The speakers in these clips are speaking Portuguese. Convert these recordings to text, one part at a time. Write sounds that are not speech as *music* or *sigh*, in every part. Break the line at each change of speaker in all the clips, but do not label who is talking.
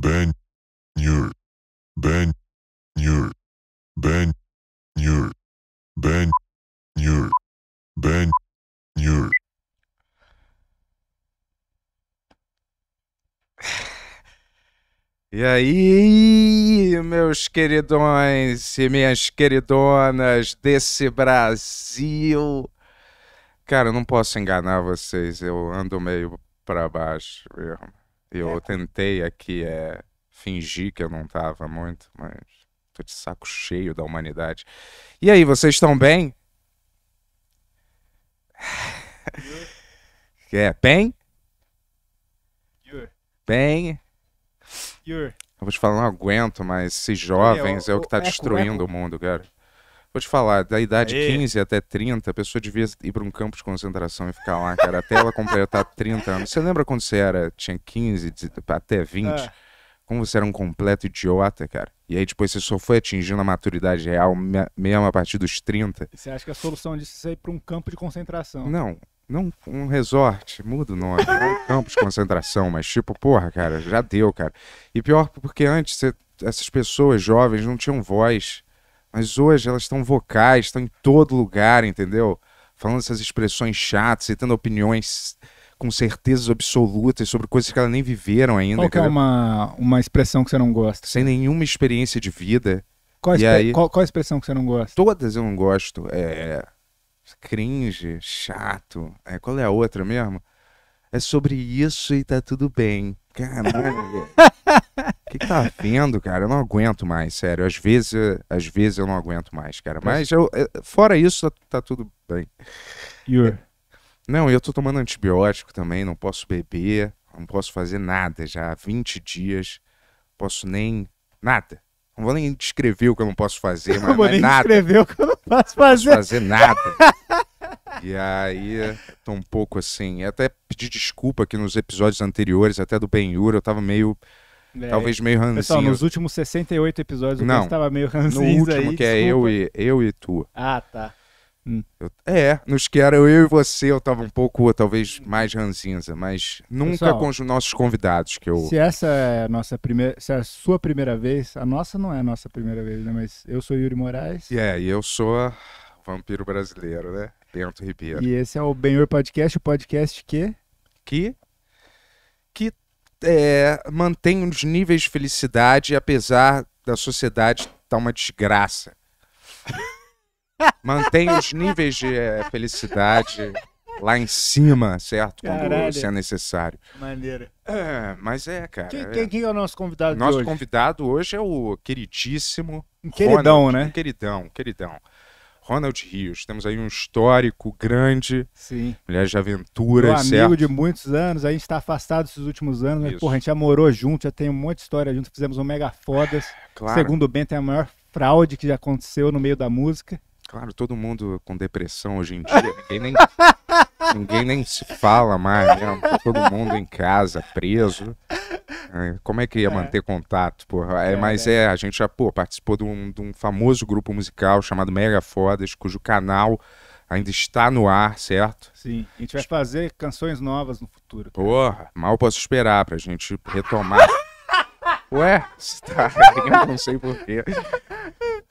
Ben Nur, Ben Nur, Ben Nur, Ben Nur, Ben Nur. E aí, meus queridões e minhas queridonas desse Brasil. Cara, eu não posso enganar vocês, eu ando meio para baixo mesmo. Eu é. tentei aqui é, fingir que eu não estava muito, mas tô de saco cheio da humanidade. E aí, vocês estão bem? é, bem? Bem? Eu vou te falar, não aguento, mas esses é, é, jovens é, o, é o que está destruindo o mundo, cara. Vou te falar, da idade Aê. 15 até 30, a pessoa devia ir para um campo de concentração e ficar lá, cara, até ela completar 30 *laughs* anos. Você lembra quando você era, tinha 15 até 20? É. Ah. Como você era um completo idiota, cara. E aí depois você só foi atingindo a maturidade real mesmo a partir dos 30.
Você acha que a solução disso é ir para um campo de concentração?
Não, não um resort, muda o nome, não um campo de concentração, mas tipo, porra, cara, já deu, cara. E pior porque antes você, essas pessoas jovens não tinham voz. Mas hoje elas estão vocais, estão em todo lugar, entendeu? Falando essas expressões chatas e tendo opiniões com certezas absolutas sobre coisas que elas nem viveram ainda. Qual que é uma, uma expressão que você não gosta? Sem nenhuma experiência de vida.
Qual, a, aí, qual,
qual a expressão que você não gosta? Todas eu não gosto. É. Cringe, chato. É, qual é a outra mesmo? É sobre isso e tá tudo bem. Caralho, O que, que tá vendo, cara? Eu não aguento mais, sério. Às vezes, às vezes eu não aguento mais, cara. Tá. Mas eu, eh, fora isso, tá, tá tudo bem. You're... Não, eu tô tomando antibiótico também, não posso beber, não posso fazer nada já há 20 dias. Posso nem. Nada. Não vou nem descrever o que eu não posso fazer, *laughs* mas, não é nem nada. descrever
o que eu não posso fazer. Não posso
fazer nada. *laughs* e aí, tô um pouco assim. Até pedi desculpa que nos episódios anteriores, até do Ben-Hur, eu tava meio. É, talvez meio ranzinho. Pessoal, nos
últimos 68 episódios não estava meio ranzinho. No último, aí, que é desculpa. é eu
e, eu e tu.
Ah, tá. Hum. Eu,
é, nos que era eu e você, eu tava um pouco, talvez, mais ranzinza, mas nunca Pessoal, com os nossos convidados que eu. Se
essa é a nossa primeira. Se é a sua primeira vez, a nossa não é a nossa primeira vez, né? Mas eu sou Yuri Moraes.
E é, e eu sou vampiro brasileiro, né? Bento
Ribeiro. E esse é o Benhor Podcast, o podcast que. Que. Que
é, mantém os níveis de felicidade, apesar da sociedade estar tá uma desgraça. *laughs* Mantém os níveis de é, felicidade lá em cima, certo? Quando Caralho. se é necessário. Maneira. É, mas é, cara. Quem, é. quem,
quem é o nosso convidado de Nosso
convidado hoje é o queridíssimo. Um queridão, Ronald, né? um Queridão, um queridão. Ronald Rios. Temos aí um histórico grande, Sim. mulheres de aventura. Meu amigo
de muitos anos, a gente está afastado esses últimos anos, mas, porra, a gente já morou junto, já tem um monte de história junto, fizemos um mega fodas. Claro. Segundo o Ben, tem a maior fraude que já aconteceu no meio da música.
Claro, todo mundo com depressão hoje em dia, ninguém nem, *laughs* ninguém nem se fala mais, né? todo mundo em casa, preso. É, como é que ia é. manter contato, porra? É, é mas é, a gente já, pô, participou de um, de um famoso grupo musical chamado Mega Fodas, cujo canal ainda está no ar, certo?
Sim, a gente vai fazer canções novas no futuro.
Cara. Porra, mal posso esperar pra gente retomar. *laughs*
Ué, tá, eu não sei
porquê.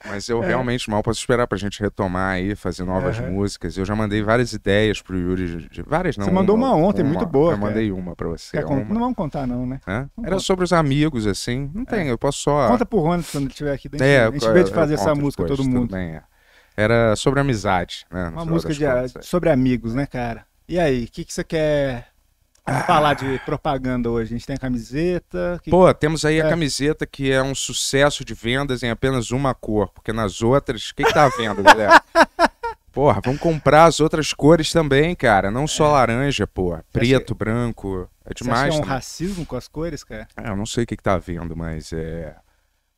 Mas eu é. realmente mal posso esperar pra gente retomar aí, fazer novas uhum. músicas. Eu já mandei várias ideias pro Yuri. De, várias não. Você mandou uma, uma ontem, uma. muito boa. Eu mandei uma pra você. Uma. Não
vamos contar, não, né?
Era sobre os amigos, assim. Não é. tem, eu posso só. Conta
pro Rony quando ele estiver aqui. Dentro. É, a gente vê de fazer essa música depois, todo mundo.
Bem, é. Era sobre amizade, né? Uma música de,
é. sobre amigos, né, cara? E aí, o que, que você quer falar de propaganda hoje? A gente tem a camiseta. Que... Pô, temos aí é. a
camiseta que é um sucesso de vendas em apenas uma cor, porque nas outras, quem tá vendo, galera? *laughs* Porra, vamos comprar as outras cores também, cara. Não só é. laranja, porra. É preto, que... branco. É, é demais. Você acha um
racismo com as cores, cara?
É, eu não sei o que, que tá vendo, mas é.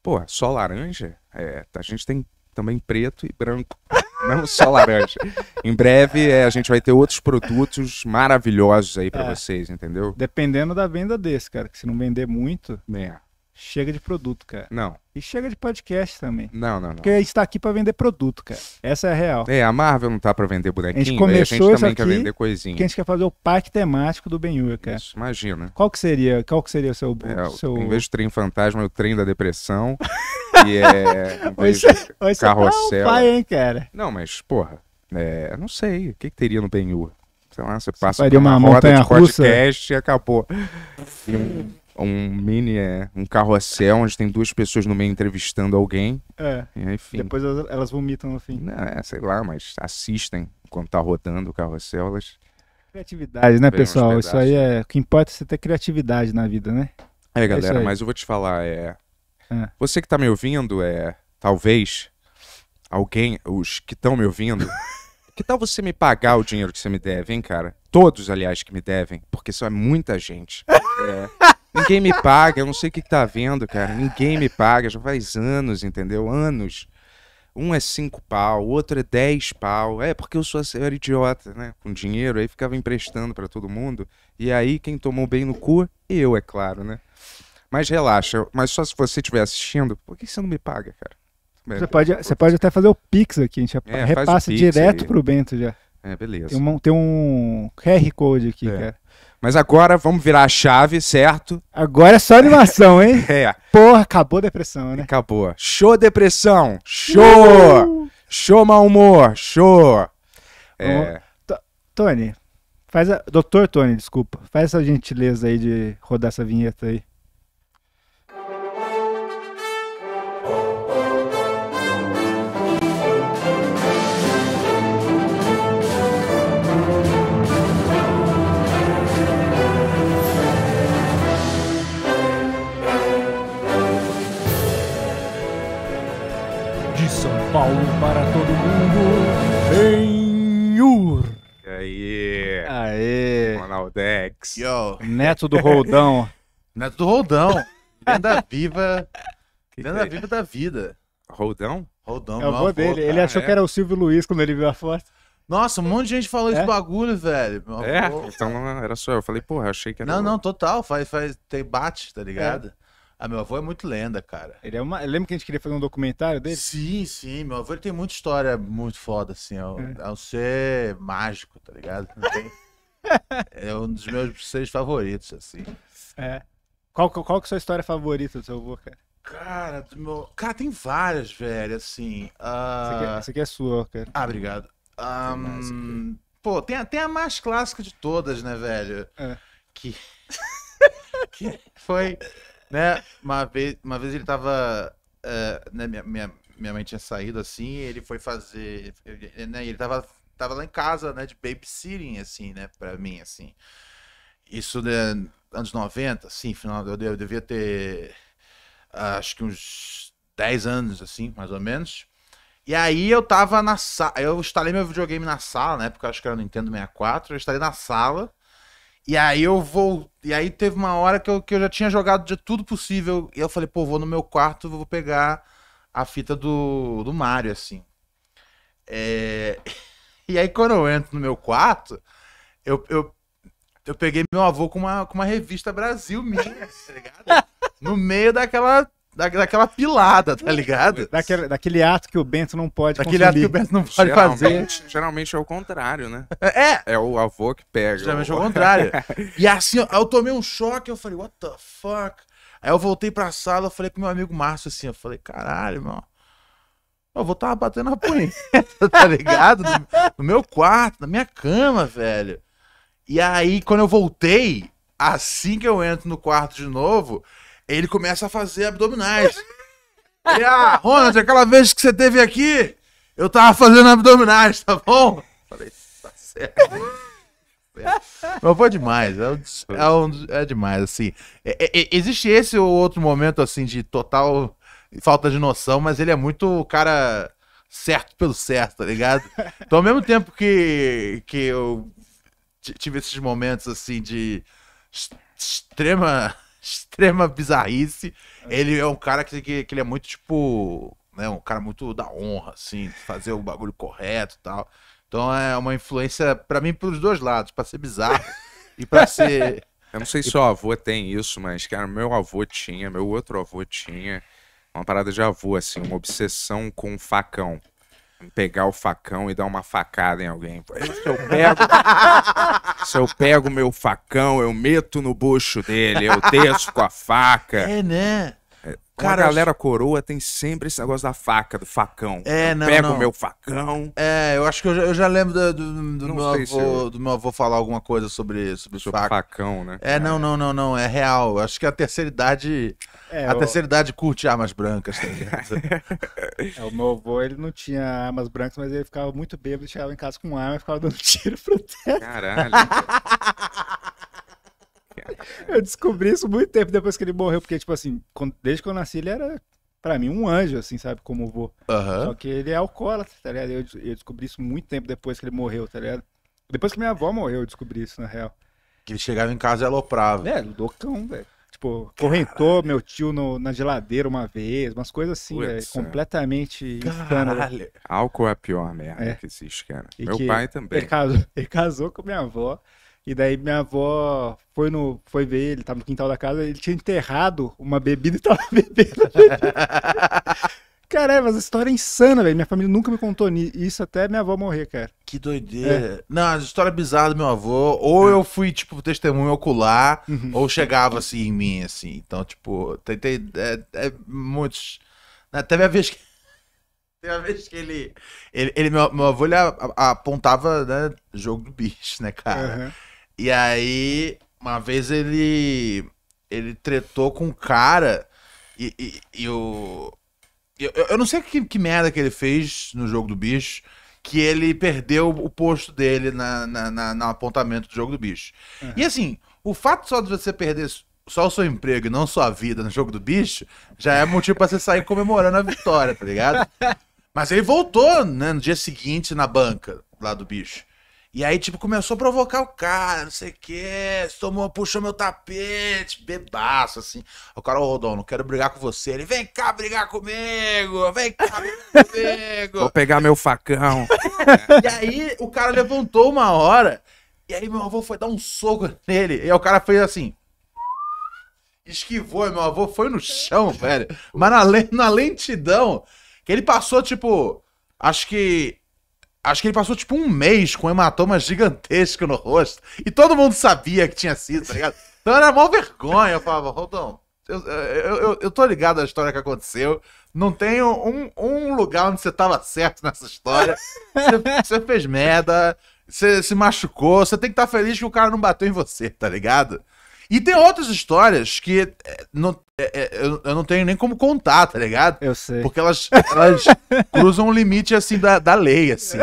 Pô, só laranja? É, a gente tem também preto e branco não só laranja. em breve é, a gente vai ter outros produtos maravilhosos aí para é. vocês, entendeu?
Dependendo da venda desse, cara, que se não vender muito, é. chega de produto, cara. Não. E chega de podcast também. Não, não, não. Porque a gente está aqui para vender produto, cara.
Essa é a real. É, a Marvel não tá para vender bonequinho, a gente, começou né? a gente também quer vender coisinha. Que a gente
quer fazer o parque temático do ben cara. Isso, imagina. Qual que seria,
qual que seria o seu, é, seu... Em vez de trem fantasma, é o trem da depressão. *laughs* que é. Hoje, hoje carrossel. Tá um pai, hein, cara? Não, mas, porra, é, não sei. O que, que teria no Benhur? Sei lá, você passa você uma, uma montanha de russa. podcast e acabou. E um, um mini, é, um carrossel onde tem duas pessoas no meio entrevistando alguém. É. E, enfim. Depois
elas vomitam no fim. Não, é,
sei lá, mas assistem quando tá rodando o carrossel, elas.
Criatividade, né, pessoal? Isso aí é. O que importa é você ter criatividade na vida, né? É, é galera, é mas eu
vou te falar, é. É. Você que tá me ouvindo, é talvez alguém, os que estão me ouvindo, *laughs* que tal você me pagar o dinheiro que você me deve, hein, cara? Todos, aliás, que me devem, porque só é muita gente. *laughs* É. Ninguém me paga, eu não sei o que, tá vendo, cara. Ninguém me paga, já faz anos, entendeu? Anos. Um é cinco pau, o outro é dez pau. É, porque eu sou eu idiota, né? Com dinheiro, aí ficava emprestando para todo mundo. E aí, quem tomou bem no cu, eu, é claro, né? Mas relaxa, mas só se você estiver assistindo, por que você não me paga, cara?
Você pode, você pode até fazer o Pix aqui, a gente é, repassa direto aí. pro Bento já. É, beleza. Tem, uma, tem um QR Code aqui, é. cara.
Mas agora vamos virar a chave, certo? Agora
é só animação, hein? *laughs* é. Porra, acabou a depressão, né? Acabou. Show depressão! Show! Show mau humor! Show! É... Tony, faz a... Doutor Tony, desculpa. Faz essa gentileza aí de rodar essa vinheta aí. Aê. Ronaldex. Yo. Neto do Roldão.
*laughs* Neto do Roldão. Lenda *laughs* viva. lenda viva da vida. Roldão? Roldão, é o avô dele. ele achou é. que era
o Silvio Luiz quando ele viu a foto. Nossa, um monte de gente
falou é? esse bagulho, velho. Meu é, avô, então era só eu. Eu falei, porra, achei que era. Não, o... não, total. Faz, faz, tem bate, tá ligado? É. Ah, meu avô é muito lenda, cara. Ele é uma. Lembra que a gente queria fazer um documentário dele? Sim, sim. Meu avô ele tem muita história muito foda, assim. É um, é. é um ser mágico, tá ligado? *laughs* é um dos meus seres favoritos, assim.
É. Qual, qual, qual que é a sua história favorita do seu avô, cara?
Cara, do meu... cara tem várias, velho, assim. Uh... Essa, aqui, essa é, ah,
aqui é sua, cara.
Ah, obrigado. Um... Pô, tem até a mais clássica de todas, né, velho? É. Que... *laughs* que foi né? Uma vez, uma vez ele tava. Uh, né, minha, minha, minha mãe tinha saído assim, ele foi fazer. Ele, né, ele tava, tava lá em casa, né? De babysitting, assim, né? Pra mim, assim. Isso né, anos 90, assim, final. Eu, eu devia ter. Acho que uns 10 anos, assim, mais ou menos. E aí eu tava na sala. Eu instalei meu videogame na sala, na né, época acho que era Nintendo 64. Eu instalei na sala. E aí eu vou. E aí teve uma hora que eu, que eu já tinha jogado de tudo possível. E eu falei, pô, vou no meu quarto, vou pegar a fita do, do Mario, assim. É... *laughs* E aí quando eu entro no meu quarto, eu, eu, eu peguei meu avô com uma, com uma revista Brasil minha, *laughs*
tá ligado?
No meio daquela da, daquela pilada, tá ligado? Daquele, daquele ato que o Bento não pode Daquele consumir. ato que o Bento não pode fazer.
Geralmente, é o contrário, né? É. É o avô que pega. Geralmente é o contrário.
*laughs* e assim, eu tomei um choque, eu falei, what the fuck? Aí eu voltei pra sala, eu falei pro meu amigo Márcio assim, eu falei, caralho, mano. Eu vou estar batendo a punheta, *laughs* tá ligado? No, no meu quarto, na minha cama, velho. E aí, quando eu voltei, assim que eu entro no quarto de novo, ele começa a fazer abdominais. E, *laughs* é, a ah, Ronald, aquela vez que você teve aqui, eu tava fazendo abdominais, tá bom? Falei, tá certo. *laughs* Mas foi demais, é, é, um, é demais, assim. É, é, é, existe esse ou outro momento, assim, de total falta de noção, mas ele é muito o cara certo pelo certo, tá ligado? Então, ao mesmo tempo que, que eu tive esses momentos, assim, de extrema *laughs* extrema bizarrice. É. Ele é um cara que, que, que ele é muito, tipo, né, um cara muito da honra, assim, fazer o bagulho correto e tal. Então é uma influência, para mim, pros dois lados, para ser bizarro e para *laughs* ser.
Eu não sei se o avô tem isso, mas, cara, meu avô tinha, meu outro avô tinha uma parada de avô, assim, uma obsessão com facão pegar o facão e dar uma facada em alguém. Se eu
pego,
*laughs*
se eu pego meu facão, eu meto no bucho dele, eu desço com a faca. É, né?
É, Cara, a
galera coroa tem sempre esse negócio da faca,
do facão. É, eu não, Pega o meu facão. É, eu acho que eu já, eu já lembro do, do, do meu avô, eu... do meu avô falar alguma coisa sobre, sobre, sobre faca. facão, né? É, é, não, não, não, não. É real. Eu acho que a terceira idade. É, a eu... terceira idade curte armas brancas, tá *laughs*
é, o meu avô, ele não tinha armas brancas, mas ele ficava muito bêbado, chegava em casa com arma e ficava dando *laughs* tiro pro teto. Caralho. *laughs* *laughs* eu descobri isso muito tempo depois que ele morreu, porque, tipo assim, quando, desde que eu nasci, ele era, pra mim, um anjo, assim, sabe? Como vô. Uhum. Só que ele é alcoólatra, tá ligado? Eu, eu descobri isso muito tempo depois que ele morreu, tá ligado? Depois que minha avó morreu, eu descobri isso, na real. Que ele chegava em casa e aloprava. É, loucão, velho. Tipo, correntou Caralho. meu tio no, na geladeira uma vez, umas coisas assim, velho. É. Completamente insanas.
Álcool é a pior merda é. que existe, cara. E meu pai também. Ele
casou, *laughs* ele casou com minha avó. E daí minha avó foi, no, foi ver, ele tava no quintal da casa, ele tinha enterrado uma bebida e tava *laughs* bebendo. cara é, mas a história é insana, velho. Minha família nunca me contou isso até minha avó morrer, cara. Que doideira. É. Não, a
história bizarra do meu avô. Ou é. eu fui, tipo, testemunho ocular, uhum. ou chegava assim em mim, assim. Então, tipo, tem, tem é, é, muitos. Teve a vez que. *laughs* Teve uma vez que ele. ele, ele meu, meu avô ele apontava, né, jogo do bicho, né, cara? Uhum. E aí, uma vez ele. Ele tretou com um cara. E, e, e o. Eu, eu não sei que, que merda que ele fez no jogo do bicho que ele perdeu o posto dele na, na, na no apontamento do jogo do bicho. Uhum. E assim, o fato só de você perder só o seu emprego e não sua vida no jogo do bicho já é motivo para você sair comemorando a vitória, tá ligado? *laughs* Mas ele voltou né, no dia seguinte na banca lá do bicho. E aí, tipo, começou a provocar o cara, não sei o quê, tomou, puxou meu tapete, bebaço, assim. O cara, ô oh, não quero brigar com você. Ele, vem cá brigar comigo, vem cá brigar comigo. Vou pegar meu
facão.
e aí, o cara levantou uma hora, e aí meu avô foi dar um soco nele. E aí o cara fez assim, esquivou, meu avô foi no chão, velho. Mas na, na lentidão, que ele passou, tipo, acho que Acho que ele passou tipo um mês com um hematoma gigantesco no rosto. E todo mundo sabia que tinha sido, tá ligado? Então era mó vergonha. Eu falava, Rodão, eu, eu, eu, eu, tô ligado à história que aconteceu. Não tenho um, um lugar onde você tava certo nessa história. Você, você fez merda, você se machucou, você tem que estar tá feliz que o cara não bateu em você, tá ligado? E tem outras histórias que eh, não, é, é, eu, eu, não tenho nem como contar, tá ligado? Eu sei. Porque elas, elas *laughs* cruzam um limite, assim, da, da lei, assim.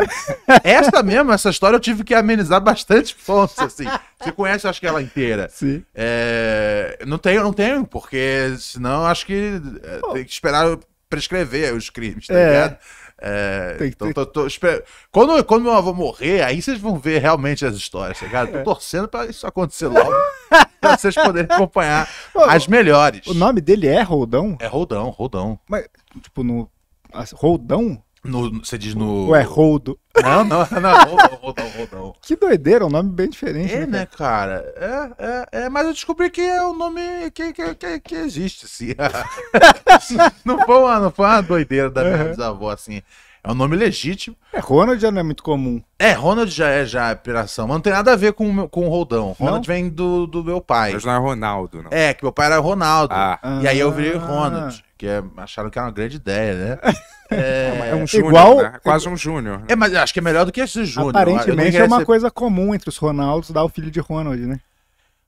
Essa mesmo, essa história eu tive que amenizar bastante pontos, assim. Você conhece, acho que ela inteira. Sim. É, não tenho, não tenho, porque senão acho que é, tem que esperar prescrever os crimes, tá é. ligado? É, tem, então, tem. Tô, tô, espero... quando, quando meu avô morrer, aí vocês vão ver realmente as histórias, tá ligado? Tô é. torcendo pra isso acontecer logo, *laughs* pra vocês poderem acompanhar as
melhores. O nome dele é Roldão? É Roldão, Roldão. Mas, tipo, no. Roldão? No, você diz no. Ué, Roldo. Não, não, não,
Roldão, Roldão.
Que doideira, um nome bem diferente. É, né, né cara?
É, é, é, mas eu descobri que é um nome que, que, que, que existe, assim. *laughs* não, foi uma, não foi uma doideira da minha uhum. bisavó, assim. É um nome legítimo. É, Ronald já não é muito comum. É, Ronald já é já é piração, mas não tem nada a ver com, com o Roldão. Ronald não? vem do, do meu pai. Mas não é Ronaldo, não. É, que meu pai era Ronaldo. Ah. E aí eu virei ah. Ronald, que é, acharam que era uma grande ideia, né? *laughs* É, é, é um júnior, igual né? É quase um júnior. Né? É, mas acho que é melhor do que esse júnior. Aparentemente é uma ser... É coisa
comum entre os Ronaldos dar o filho de Ronald, né?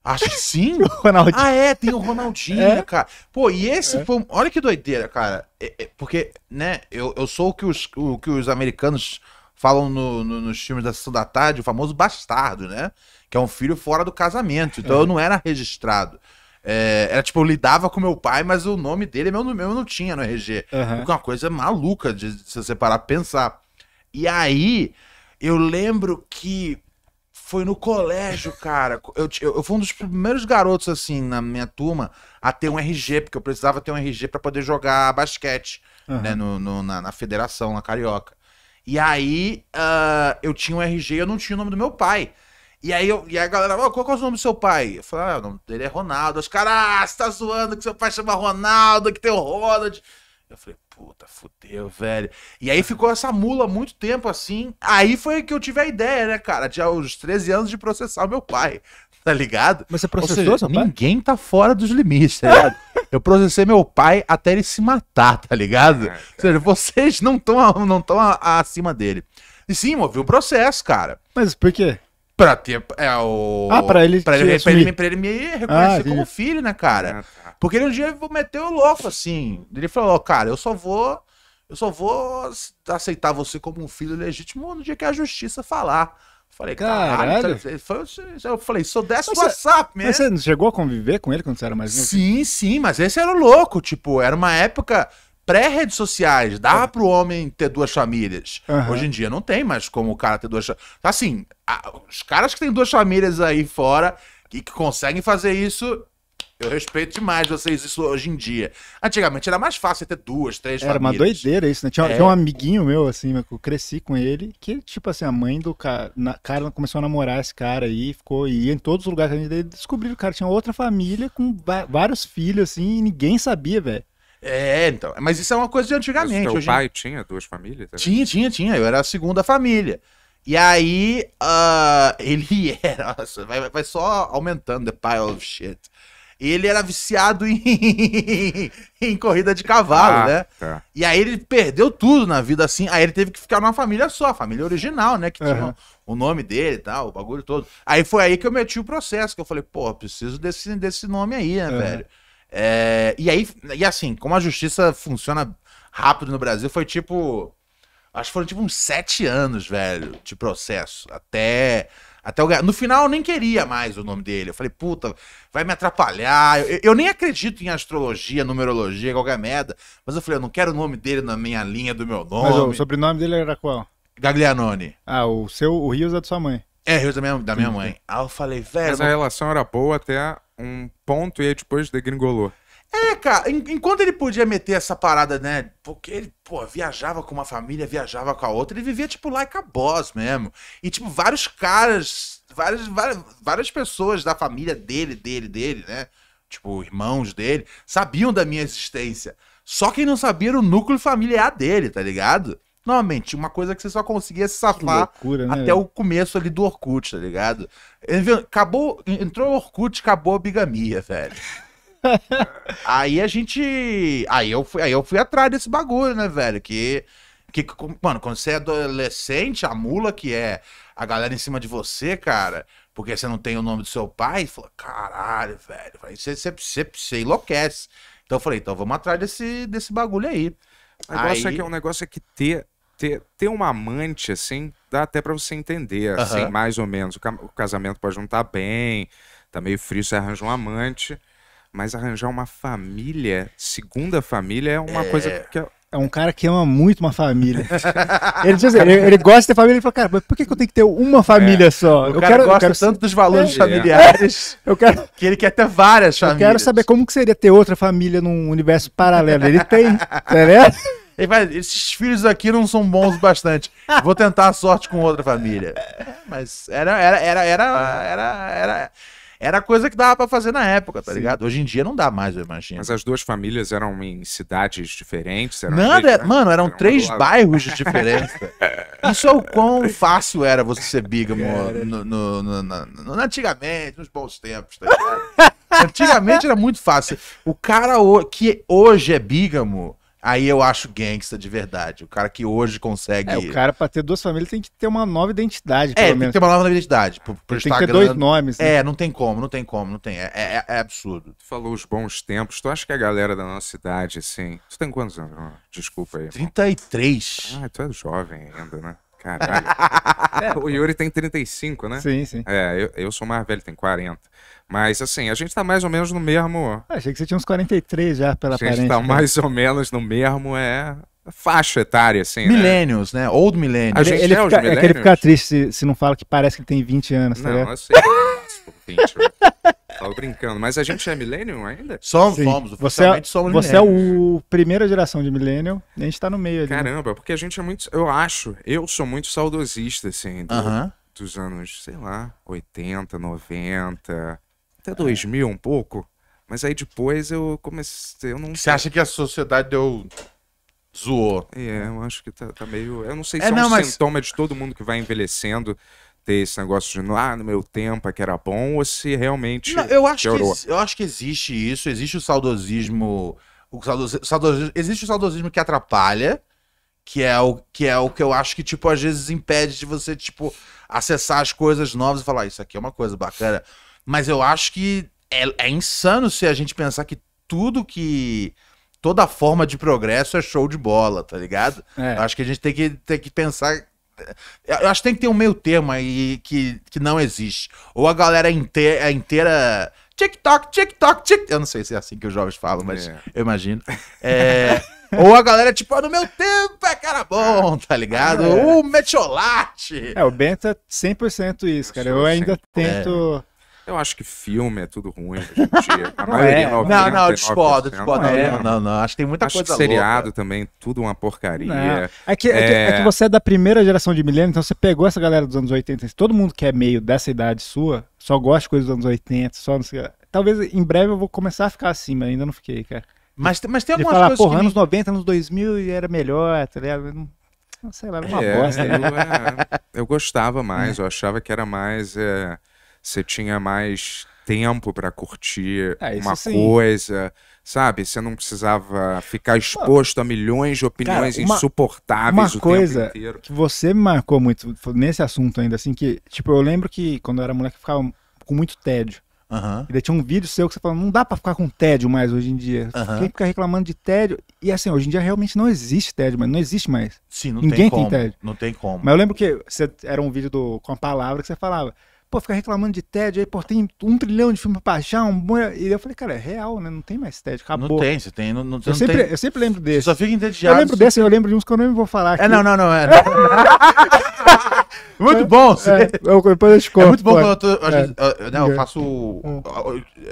Acho que sim. *laughs* Ronaldinho. Ah, é, tem o Ronaldinho, é?
cara. Pô, e esse é. foi. Olha que doideira, cara. É, porque, né, eu, eu sou o que os, o que os americanos falam no, no, nos filmes da Sessão da Tarde, o famoso bastardo, né? Que é um filho fora do casamento. Então eu não era registrado. É, era tipo, eu lidava com meu pai, mas o nome dele meu, meu não tinha no RG. Uhum. É uma coisa maluca de, de se separar pensar. E aí, eu lembro que foi no colégio, cara. Eu, eu, eu, fui um dos primeiros garotos, assim, na minha turma, a ter um RG, porque eu precisava ter um RG para poder jogar basquete, uhum. né, no, no na, na, federação, na Carioca. E aí, uh, eu tinha um RG e eu não tinha o nome do meu pai. E aí, eu, e aí a galera, oh, qual é o nome do seu pai? Eu falei, ah, o nome dele é Ronaldo. Os caras, ah, você tá zoando que seu pai chama Ronaldo, que tem o Ronald. Eu falei, puta, fudeu, velho. E aí ficou essa mula muito tempo assim. Aí foi que eu tive a ideia, né, cara? Tinha uns 13 anos de processar meu pai, *laughs* tá ligado? Mas você processou seja, Ninguém pai? tá fora dos limites, tá ligado? *laughs* eu processei meu pai até ele se matar, tá ligado? É, Ou seja, é. vocês não estão não tão acima dele. E sim, houve o processo, cara. Mas por quê? Pra ter. É, o... Ah, pra ele. Pra ele, pra ele, pra ele, me ah, reconhecer ah, como filho, né, cara? Ah, tá. Porque ele um dia meteu o louco, assim. Ele falou, oh, cara, eu só vou. Eu só vou aceitar você como um filho legítimo no dia que a justiça falar. Falei, caralho. caralho. Então, eu falei, sou dessa do WhatsApp mesmo. Mas
você chegou a conviver com ele quando você era mais novo?
Sim, sim, mas esse era louco. Tipo, era uma época pré-redes sociais, dava é. pro homem ter duas famílias. Uhum. Hoje em dia não tem mais como o cara ter duas. Assim, a, os caras que têm duas famílias aí fora e que conseguem fazer isso, eu respeito demais vocês isso hoje em dia. Antigamente era mais fácil ter duas, três era famílias. Era uma
doideira isso, né? Tinha, é. tinha, um amiguinho meu, assim, eu cresci com ele, que, tipo assim, a mãe do cara, na, cara começou a namorar esse cara aí, ficou, ia em todos os lugares que a gente descobriu que o cara tinha outra família com vários filhos, assim, e ninguém sabia, velho. É, então.
Mas isso é uma coisa de
antigamente. Mas seu hoje... pai
tinha duas famílias? Também? Tinha, tinha, tinha. Eu era a segunda família. E aí, uh, *laughs* ele era. Nossa, vai, vai só aumentando the pile of shit. Ele era viciado em, *laughs* em corrida de cavalo, ah, né? Tá. E aí ele perdeu tudo na vida assim. Aí ele teve que ficar numa família só, a família original, né? Que uhum. tinha o nome dele e tal, o bagulho todo. Aí foi aí que eu meti o processo, que eu falei, pô, preciso desse, desse nome aí, né, uhum. velho? É, e aí, e assim, como a justiça funciona rápido no Brasil, foi tipo. Acho que foram tipo uns sete anos, velho, de processo. Até. Até o... No final eu nem queria mais o nome dele. Eu falei, puta, vai me atrapalhar. Eu, eu, nem acredito em astrologia, numerologia, qualquer merda. Mas eu falei, eu não quero o nome dele na minha linha do meu
nome. Mas o
sobrenome dele era qual? Gaglianone. Ah, o seu, o Rios é da sua mãe. É, Rio
da
minha, da minha mãe. Uhum.
Aí eu falei, velho. Mas a
relação era boa até um ponto e aí depois degringolou.
É, cara, enquanto ele podia meter essa parada, né? Porque ele, pô, viajava com uma família, viajava com a outra, ele vivia, tipo, like a boss mesmo. E, tipo, vários caras, várias, várias, várias pessoas da família dele, dele, dele, né? Tipo, irmãos dele, sabiam da minha existência. Só quem não sabia era o núcleo familiar dele, tá ligado? Normalmente, uma coisa que você só conseguia se safar loucura, né, até velho? o começo ali do Orkut, tá ligado? Acabou, entrou o Orkut, acabou a bigamia, velho. *laughs* aí a gente. Aí eu, fui, aí eu fui atrás desse bagulho, né, velho? Que. que mano, quando você é adolescente, a mula que é a galera em cima de você, cara, porque você não tem o nome do seu pai, fala, caralho, velho. Aí você, você, você, você enlouquece. Então eu falei, então vamos atrás desse, desse bagulho aí.
O negócio, aí... é que, o negócio é que ter ter, ter uma amante, assim, dá até para você entender, uhum. assim, mais ou menos. O, o, casamento pode não tá bem, tá meio frio, você arranja um amante. Mas arranjar uma família, segunda família, é uma é... coisa
que é, é um cara que ama muito uma família. *laughs* ele, tipo assim, ele, ele gosta de ter família. Ele fala, cara, mas por que, que eu tenho que ter uma família é, só? O eu cara quero, gosta eu quero... tanto dos valores é, familiares é, *laughs* eu quero... que ele quer ter várias famílias. Eu quero saber como que seria ter outra família num universo paralelo. Ele tem, tá
ele fala, esses filhos aqui não são bons o bastante. Vou tentar a sorte com outra família. Mas era, era, era, era, era, era, era coisa que dava para fazer na época, tá Sim. ligado? Hoje em dia não dá
mais, eu imagino. Mas as duas famílias eram em cidades diferentes? Eram Nada, três, era, né? mano, eram, três bairros de *laughs* diferença.
Isso é o quão fácil era você ser bígamo no, no, no, no, antigamente, nos bons tempos, tá ligado? Antigamente era muito fácil. O cara que hoje é bígamo, Aí eu acho gangsta de verdade. O cara que hoje consegue. É, o cara, pra ter duas famílias, tem que ter uma nova identidade. é, menos. tem que ter uma nova identidade. Pro, pro tem que ter dois nomes. Né? É, não tem como, não tem como, não tem. É, é, é, absurdo. Tu falou os bons
tempos. Tu acha que a galera da nossa idade, assim. Tu tem quantos anos? Desculpa aí. Irmão. 33. Ah, tu é jovem ainda, né? Caralho. *laughs* é, o Yuri tem 35, né? Sim, sim. É, eu, eu sou mais velho, tem 40. Mas assim, a gente tá mais ou menos no mesmo.
Ah, achei que você tinha uns 43 já pela aparência. A gente tá aparência, tá né? mais ou
menos no mesmo, é. é faixa etária, assim. Né? Millennials, né? né? Old Millennials. A gente ele, ele é, fica, é que ele fica
triste se, se, não fala que parece que ele tem 20 anos, tá não, ligado? Eu
*laughs* Venture. Né? *laughs* Tava brincando, mas a gente é millennium ainda? Somos, Sim. somos, você, é- somos Você é
o primeira geração de millennium, a gente tá no meio ali.
Né? Caramba, né? porque a gente é muito, eu acho, eu sou muito saudosista, assim, do, uh -huh. dos anos, sei lá, 80, 90, até 2000 um pouco, mas aí depois eu comecei, eu não... Você acha que a sociedade deu zoou. É, eu
acho que tá, tá meio. Eu não sei é, se é, é não, um mas...
sintoma de todo mundo que vai envelhecendo, ter esse negócio de ah, no meu tempo é que era bom,
ou se realmente. Não, eu, acho piorou. que, eu acho que existe isso, existe o saudosismo. O saudosismo, saudosismo existe o saudosismo que atrapalha, que é, o, que é o que eu acho que, tipo, às vezes impede de você, tipo, acessar as coisas novas e falar, ah, isso aqui é uma coisa bacana. Mas eu acho que é, é insano se a gente pensar que tudo que toda forma de progresso é show de bola, tá ligado? É. Acho que a gente tem que, tem que pensar eu acho que tem que ter um meio termo aí que, que não existe. Ou a galera inteira, é inteira TikTok, TikTok, TikTok. Eu não sei se é assim
que os jovens falam, mas é. eu imagino. É.
*laughs* Ou a galera, tipo, ah, no meu tempo
é cara bom, tá ligado? É. O
metiolate.
É, o Bento é 100% isso, cara.
Eu ainda é tento é. Eu acho que filme é tudo ruim *laughs* A maioria, é. 90, não, não, discordo, né? discordo. Não, é, não, não, acho que tem muita acho coisa que seriado louca. também, tudo uma porcaria. É
que, é... é que, é... que, é é. você é da primeira geração de milênio, então você pegou essa galera dos anos 80. Todo mundo que é meio dessa idade sua, só gosta de coisas dos anos 80, só não sei... Talvez em breve eu vou começar a ficar assim, mas ainda não fiquei, cara. Mas, mas tem algumas falar, coisas porra, que... anos 90, anos 2000 era melhor, tá ligado? Não sei lá, é uma é, bosta. Eu,
eu, gostava mais, eu achava que era mais você tinha mais tempo para curtir é, uma sim. coisa, sabe? Você não precisava ficar exposto a milhões de opiniões cara, uma, insuportáveis uma coisa
que você me marcou muito nesse assunto ainda assim que, tipo, eu lembro que quando eu era moleque eu ficava com muito tédio. Uhum. E daí tinha um vídeo seu que você falou, não dá pra ficar com tédio mais hoje em dia. Uhum. Quem fica reclamando de tédio? E assim, hoje em dia realmente não existe tédio, mas não existe mais. Sim, não Ninguém tem, como, tem tédio. Não tem como. Mas eu lembro que você, era um vídeo do, com a palavra que você falava pô, ficar reclamando de TED, aí, pô, tem um trilhão de filme pra baixar, um bom. E eu falei, cara, é real, né? Não tem mais TED, acabou. Não tem,
você tem. Não, não, você eu, sempre, tem... eu sempre lembro desse. Você só fica entediado. Eu lembro desse, eu
lembro de uns que eu não vou falar. É, aqui. É, não, não, não. É, não. *laughs* muito bom. Você... É, eu, depois eu te conto, é muito bom quando eu tô. É. Eu, eu faço.
Hum.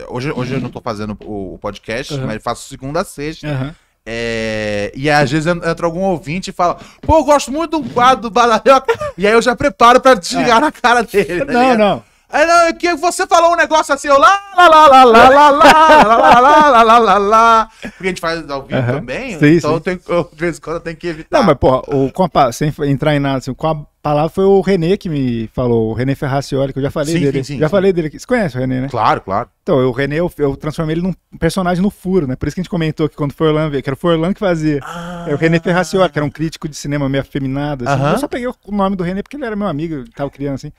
Hoje, hoje hum. eu não tô fazendo o podcast, uhum. mas faço segunda a sexta. Uhum. É, e às vezes entra algum ouvinte e fala: Pô, eu gosto muito do quadro do Badalhoca. e aí eu já preparo pra desligar é. na cara dele. Tá não, ligado? não. Aí que você falou um negócio assim, eu lá, lá, lá, lá, lá, lá, lá, lá, lá, lá, lá, lá, Porque a gente faz ao vivo também, então de
vez em quando eu tenho que evitar. Não, mas porra, o, sem entrar em nada, assim, com a palavra foi o René que me falou, o René Ferracioli, que eu já falei dele. Sim, sim, já falei dele aqui. Você conhece o René, né? Claro, claro. Então, o René, eu, transformei ele num personagem no furo, né? Por isso que a gente comentou que quando foi Orlando veio, que era o Forlan que fazia. é o René Ferracioli, que era um crítico de cinema meio afeminado. Assim. Eu só peguei o nome do René porque ele era meu amigo, tava criando assim.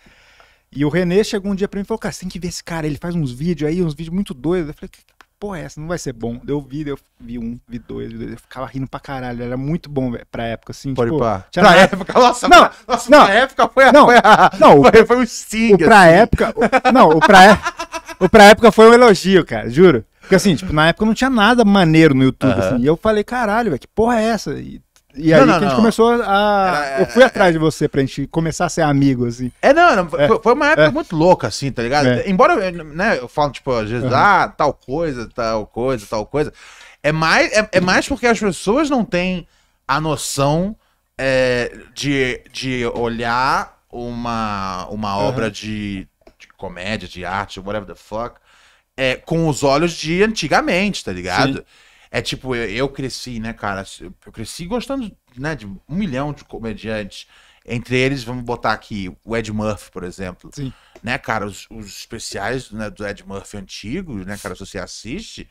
E o Renê chegou um dia pra mim e falou: Cara, você tem que ver esse cara, ele faz uns vídeos aí, uns vídeos muito doidos. Eu falei: Que porra é essa? Não vai ser bom. Deu vídeo, eu vi um, vi dois, vi dois. Eu ficava rindo pra caralho. Era muito bom véio, pra época, assim. Pode tipo, Pra época, nossa, não, pra, nossa, não, pra época foi a. Não, foi, a, não, foi, foi um sting. O assim. pra época. O, não, o pra, é, o pra época foi um elogio, cara, juro. Porque assim, tipo, na época não tinha nada maneiro no YouTube, assim. E eu falei, caralho, velho, que porra é essa? E e aí não, que a gente não. começou a. Era, eu fui é, atrás de você pra gente começar a ser amigo, assim. É, não, é. foi uma época é.
muito louca, assim, tá ligado? É. Embora, né, eu falo, tipo, às vezes, uhum. ah, tal coisa, tal coisa, tal coisa. É mais, é, é mais porque as pessoas não têm a noção é, de, de olhar uma, uma uhum. obra de, de comédia, de arte, whatever the fuck. É, com os olhos de antigamente, tá ligado? Sim. É tipo, eu, eu cresci, né, cara? Eu cresci gostando né, de um milhão de comediantes. Entre eles, vamos botar aqui o Ed Murphy, por exemplo. Sim. Né, cara, os, os especiais né, do Ed Murphy antigos, né, cara, se você assiste,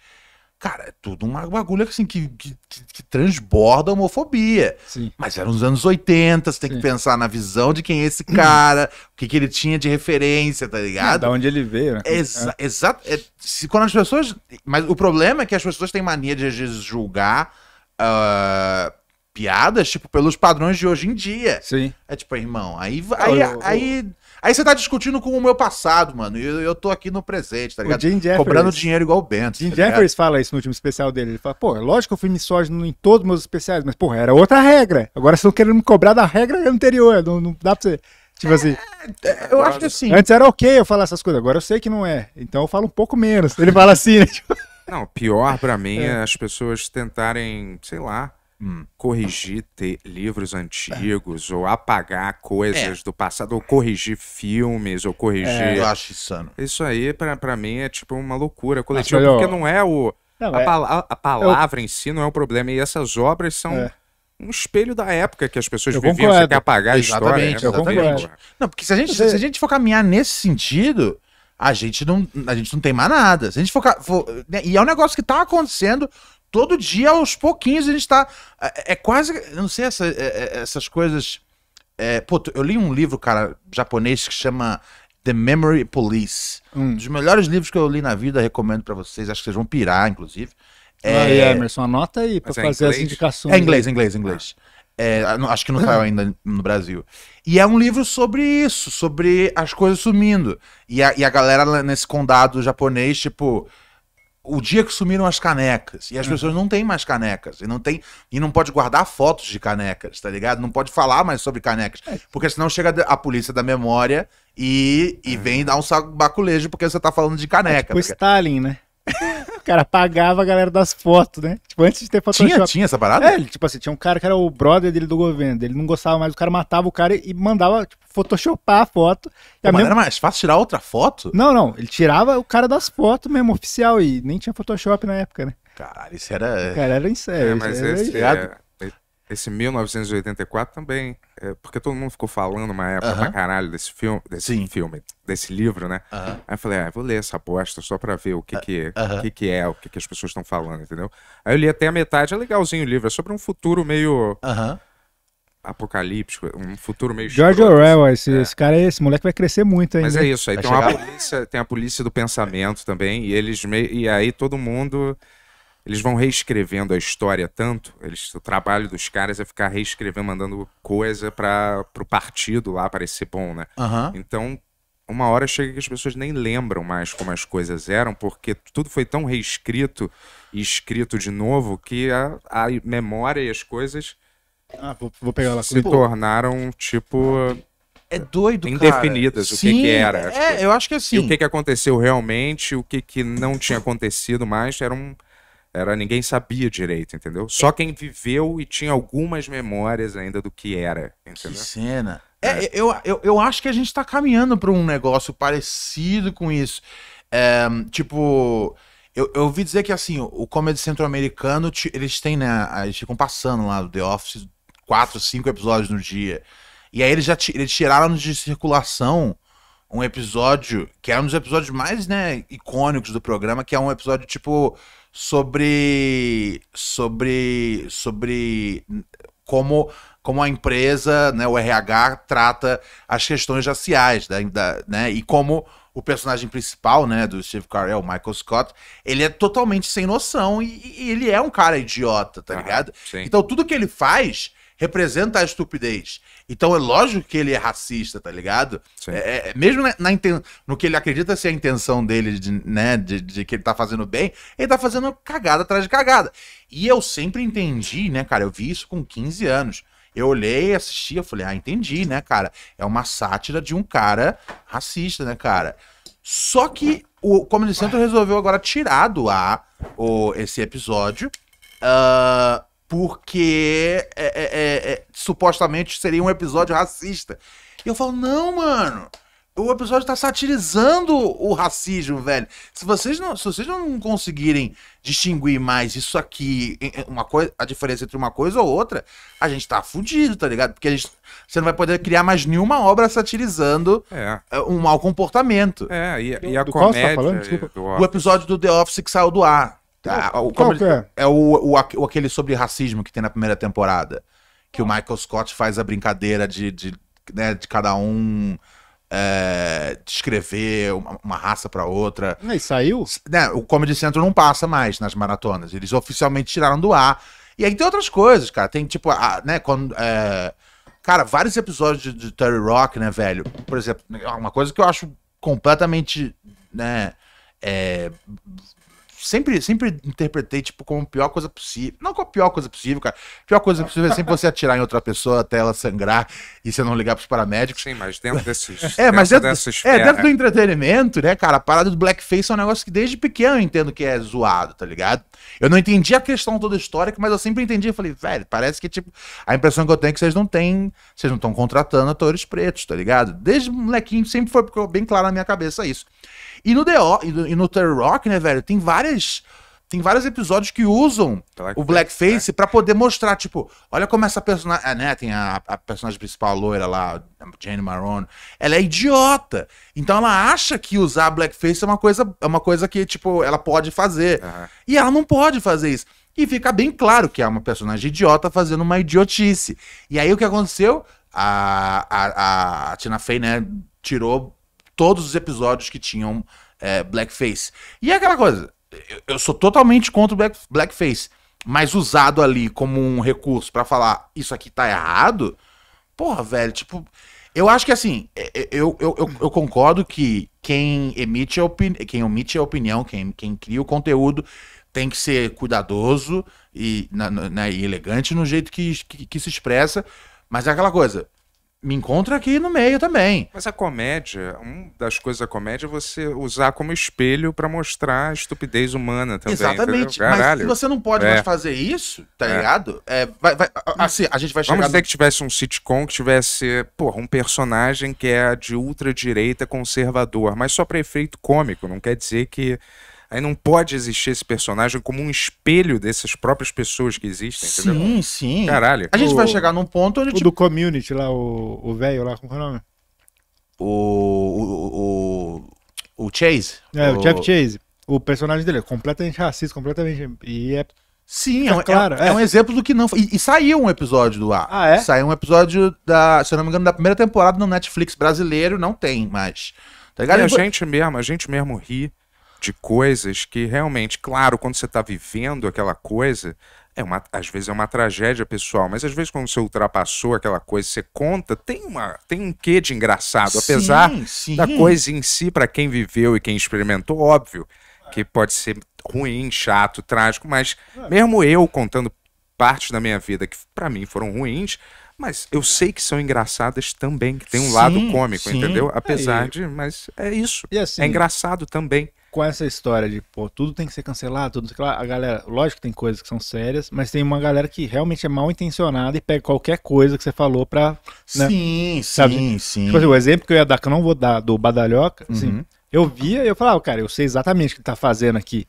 Cara, é tudo uma agulha assim que, que, que transborda a homofobia. Sim. Mas era nos anos 80, você tem Sim. que pensar na visão de quem é esse cara, o que, que ele tinha de referência, tá é, ligado? É, da onde ele veio, né? Exa é. Exato. É, se, quando as pessoas. Mas o problema é que as pessoas têm mania de às vezes julgar. Uh, piadas, tipo, pelos padrões de hoje em dia. Sim. É tipo, irmão, aí, aí, aí Aí você tá discutindo com o meu passado, mano. E eu, eu tô aqui no presente, tá ligado? O Jim Cobrando dinheiro igual o Bento. Jim tá Jeffers
fala isso no último especial dele. Ele fala, pô, é lógico que eu fui misógino em todos os meus especiais, mas, porra, era outra regra. Agora vocês estão querendo me cobrar da regra anterior. Não, não dá pra você. Tipo assim. É, é eu acho que assim. Antes era ok eu falar essas coisas, agora eu sei que não é. Então eu falo um pouco menos. Ele fala assim, né? Tipo... Não, pior
para mim *laughs* é. é as pessoas tentarem, sei lá, hum. corrigir livros antigos, é. ou apagar coisas é. do passado, ou corrigir filmes, ou corrigir. É, eu acho insano. Isso aí, pra, mim, é tipo uma loucura coletiva, porque não é o. Não, é- a, a, palavra eu... em si não é o um problema, e essas obras são é. um espelho da época que as pessoas eu viviam, concordo. você quer apagar a exatamente, história. exatamente.
Não, porque se a, gente, se a gente for caminhar nesse sentido, a gente não, a gente não tem mais nada. Se a gente for, for né, e é um negócio que tá acontecendo todo dia, aos pouquinhos, a gente está. É, é, quase. Eu não sei, essa, é, é essas coisas. É, pô, eu li um livro, cara, japonês que chama The Memory Police. Hum. Um dos melhores livros que eu li na vida, recomendo para vocês. Acho que vocês vão pirar, inclusive.
Ah, é... Aí, Emerson,
anota aí para é fazer as indicações. É inglês, inglês, inglês. É, acho que não tá saiu *laughs* ainda no Brasil. E é um livro sobre isso, sobre as coisas sumindo. E a, e a galera nesse condado japonês, tipo, o dia que sumiram as canecas e as uhum. pessoas não têm mais canecas e não tem e não pode guardar fotos de canecas, tá ligado? Não pode falar mais sobre canecas, é. porque senão chega a polícia da memória e, e uhum. vem dar um saco baculejo porque você tá falando de caneca. É tipo porque... Tá
Stalin, né? o cara pagava a galera das fotos, né? Tipo, antes de ter Photoshop. Tinha, tinha essa parada? É, tipo assim, tinha um cara que era o brother dele do governo, ele não gostava mais, o cara matava o cara e mandava, tipo, photoshopar a foto. Pô, a era mais fácil tirar outra foto? Não, não, ele tirava o cara das fotos mesmo, oficial, e nem tinha Photoshop na época, né?
Caralho, isso era... Cara, era insano. É, mas era esse... Era... É... Esse 1984 também, é, porque todo mundo ficou falando uma época uh -huh. pra caralho desse filme, desse Sim. filme, desse livro, né? Uh -huh. Aí eu falei, ah, vou ler essa bosta só pra ver o que, ah, que, uh é, -huh. o que, que é, o que, que as pessoas estão falando, entendeu? Aí eu li até a metade, é legalzinho o livro, é sobre um futuro meio apocalíptico, um futuro meio George
escroto, Orwell, assim, esse, é. esse cara é esse moleque vai crescer muito ainda. Mas é isso, aí tem, chegar... uma
polícia, tem a polícia do pensamento também, e eles meio, e aí todo mundo eles vão reescrevendo a história tanto, eles, o trabalho dos caras é ficar reescrevendo, mandando coisa para o partido lá parecer bom, né? Uhum. Então, uma hora chega que as pessoas nem lembram mais como as coisas eram, porque tudo foi tão reescrito e escrito de novo que a, a memória e as coisas ah, vou, vou pegar se Pô. tornaram tipo
é doido, indefinidas cara. o que, que era. É, coisas. eu acho que assim. E o assim. que,
que aconteceu realmente, o que, que não tinha acontecido mais, era um era, ninguém sabia direito, entendeu? Só é. quem viveu e tinha algumas memórias ainda do
que era, entendeu? Que cena. É, é. Eu, eu, eu acho que a gente tá caminhando para um negócio parecido com isso. É, tipo, eu, eu ouvi dizer que assim, o Comedy Central americano, eles têm, né? Eles ficam passando lá do The Office quatro, cinco episódios no dia. E aí eles já eles tiraram de circulação um episódio que é um dos episódios mais, né, icônicos do programa, que é um episódio tipo sobre sobre sobre como como a empresa, né, o RH trata as questões raciais, da, né, da, né, e como o personagem principal, né, do Steve Carell, Michael Scott, ele é totalmente sem noção e, e ele é um cara idiota, tá ah, ligado? Sim. Então tudo que ele faz representa a estupidez. Então é lógico que ele é racista, tá ligado? É, é, mesmo na, na no que ele acredita ser a intenção dele, de, né, de, de, que ele tá fazendo bem, ele tá fazendo cagada atrás de cagada. E eu sempre entendi, né, cara? Eu vi isso com 15 anos. Eu olhei, assisti, eu falei, ah, entendi, né, cara? É uma sátira de um cara racista, né, cara? Só que o Comedy Central resolveu agora tirar do ar o, esse episódio. Uh, porque é, é, é, é, supostamente seria um episódio racista. E eu falo, não, mano. O episódio tá satirizando o racismo, velho. Se vocês não, se vocês não conseguirem distinguir mais isso aqui, uma coisa, a diferença entre uma coisa ou outra, a gente tá fudido, tá ligado? Porque a gente, você não vai poder criar mais nenhuma obra satirizando é. É, um mau comportamento. É, e, e a do tá comédia... Tá falando? Desculpa. O episódio do The Office que saiu do ar Tá, o, Qual que é? é o, o, aquele sobre racismo que tem na primeira temporada. Que o Michael Scott faz a brincadeira de, de, né, de cada um é, descrever uma, uma raça para outra. E saiu? Né, o Comedy Central não passa mais nas maratonas. Eles oficialmente tiraram do ar. E aí tem outras coisas, cara. Tem tipo, a, né, quando. É... Cara, vários episódios de, de Terry Rock, né, velho? Por exemplo, é uma coisa que eu acho completamente, né, é, sempre, sempre interpretei, tipo, como a pior coisa possível. Não como a pior coisa possível, cara. A pior coisa possível é sempre você atirar em outra pessoa até ela sangrar e você não ligar pros paramédicos. Sim, mas dentro desses. *laughs* é, mas dentro, é, dentro é. do entretenimento, né, cara? A parada do blackface é um negócio que desde pequeno eu entendo que é zoado, tá ligado? Eu não entendi a questão toda histórica, mas eu sempre entendi. Eu falei, velho, parece que, tipo, a impressão que eu tenho é que vocês não têm. Vocês não estão contratando atores pretos, tá ligado? Desde molequinho sempre foi bem claro na minha cabeça isso. E no The o, e, no, e Rock, né, velho, tem várias tem vários episódios que usam o blackface né? para poder mostrar, tipo, olha como essa personagem, ah, né, tem a, a, personagem principal loira lá, Jane Maron, ela é idiota. Então ela acha que usar blackface é uma coisa, é uma coisa que tipo, ela pode fazer. Uhum. E ela não pode fazer isso. E fica bem claro que é uma personagem idiota fazendo uma idiotice. E aí o que aconteceu? A, a, a Tina Fey, né, tirou todos os episódios que tinham é, blackface. E é aquela coisa, eu, eu sou totalmente contra o black, blackface, mas usado ali como um recurso para falar isso aqui tá errado, porra, velho, tipo. Eu acho que assim, é, é, eu, eu, eu, eu concordo que quem emite a opinião, quem omite a opinião, quem, quem cria o conteúdo tem que ser cuidadoso e, na, na, né, e elegante no jeito que, que, que se expressa, mas é aquela coisa me encontro aqui no meio também.
Mas a comédia, uma das coisas da comédia é você usar como espelho para mostrar a estupidez humana também. Exatamente. Mas se você não pode é. mais fazer
isso, tá é. ligado? É, vai, vai, hum. assim, a gente vai chegar... Vamos dizer no... que
tivesse um sitcom que tivesse, porra, um personagem que é de ultradireita conservador, mas só pra efeito cômico. Não quer dizer que Aí não pode existir esse personagem como um espelho dessas próprias pessoas que existem, sim, entendeu? Sim, sim. Caralho. A gente o, vai chegar
num ponto onde. O tipo... do community lá, o velho lá, como é o nome?
O. O.
O, Chase. É, o, o Jeff Chase. O personagem dele é completamente racista, completamente. E é Sim, é, é, um, claro, é, é. é, um
exemplo do que não foi. E, e, saiu um episódio do ar. Ah, é? Saiu um episódio da, se eu não me engano, da primeira temporada no Netflix brasileiro, não tem mais. Tá ligado? É, a gente
mesmo, a gente mesmo ri de coisas que realmente, claro, quando você está vivendo aquela coisa, é uma, às vezes é uma tragédia pessoal, mas às vezes quando você ultrapassou aquela coisa, você conta, tem, uma, tem um quê de engraçado, apesar sim. da coisa em si, para quem viveu e quem experimentou, óbvio, que pode ser ruim, chato, trágico, mas é. mesmo eu contando partes da minha vida que para mim foram ruins, mas eu sei que são engraçadas também, que tem um sim, lado cômico, sim. entendeu? É, apesar é,
de, mas é isso. Assim, é engraçado também com essa história de, pô, tudo tem que ser cancelado, tudo que lá, a galera, lógico que tem coisas que são sérias, mas tem uma galera que realmente é mal intencionada e pega qualquer coisa que você falou pra. Né, sim, sabe? sim, tipo sim. Tipo assim, o exemplo que eu ia dar, que eu não vou dar, do Badalhoca, assim, uhum. eu via e eu falava, ah, cara, eu sei exatamente o que ele tá fazendo aqui.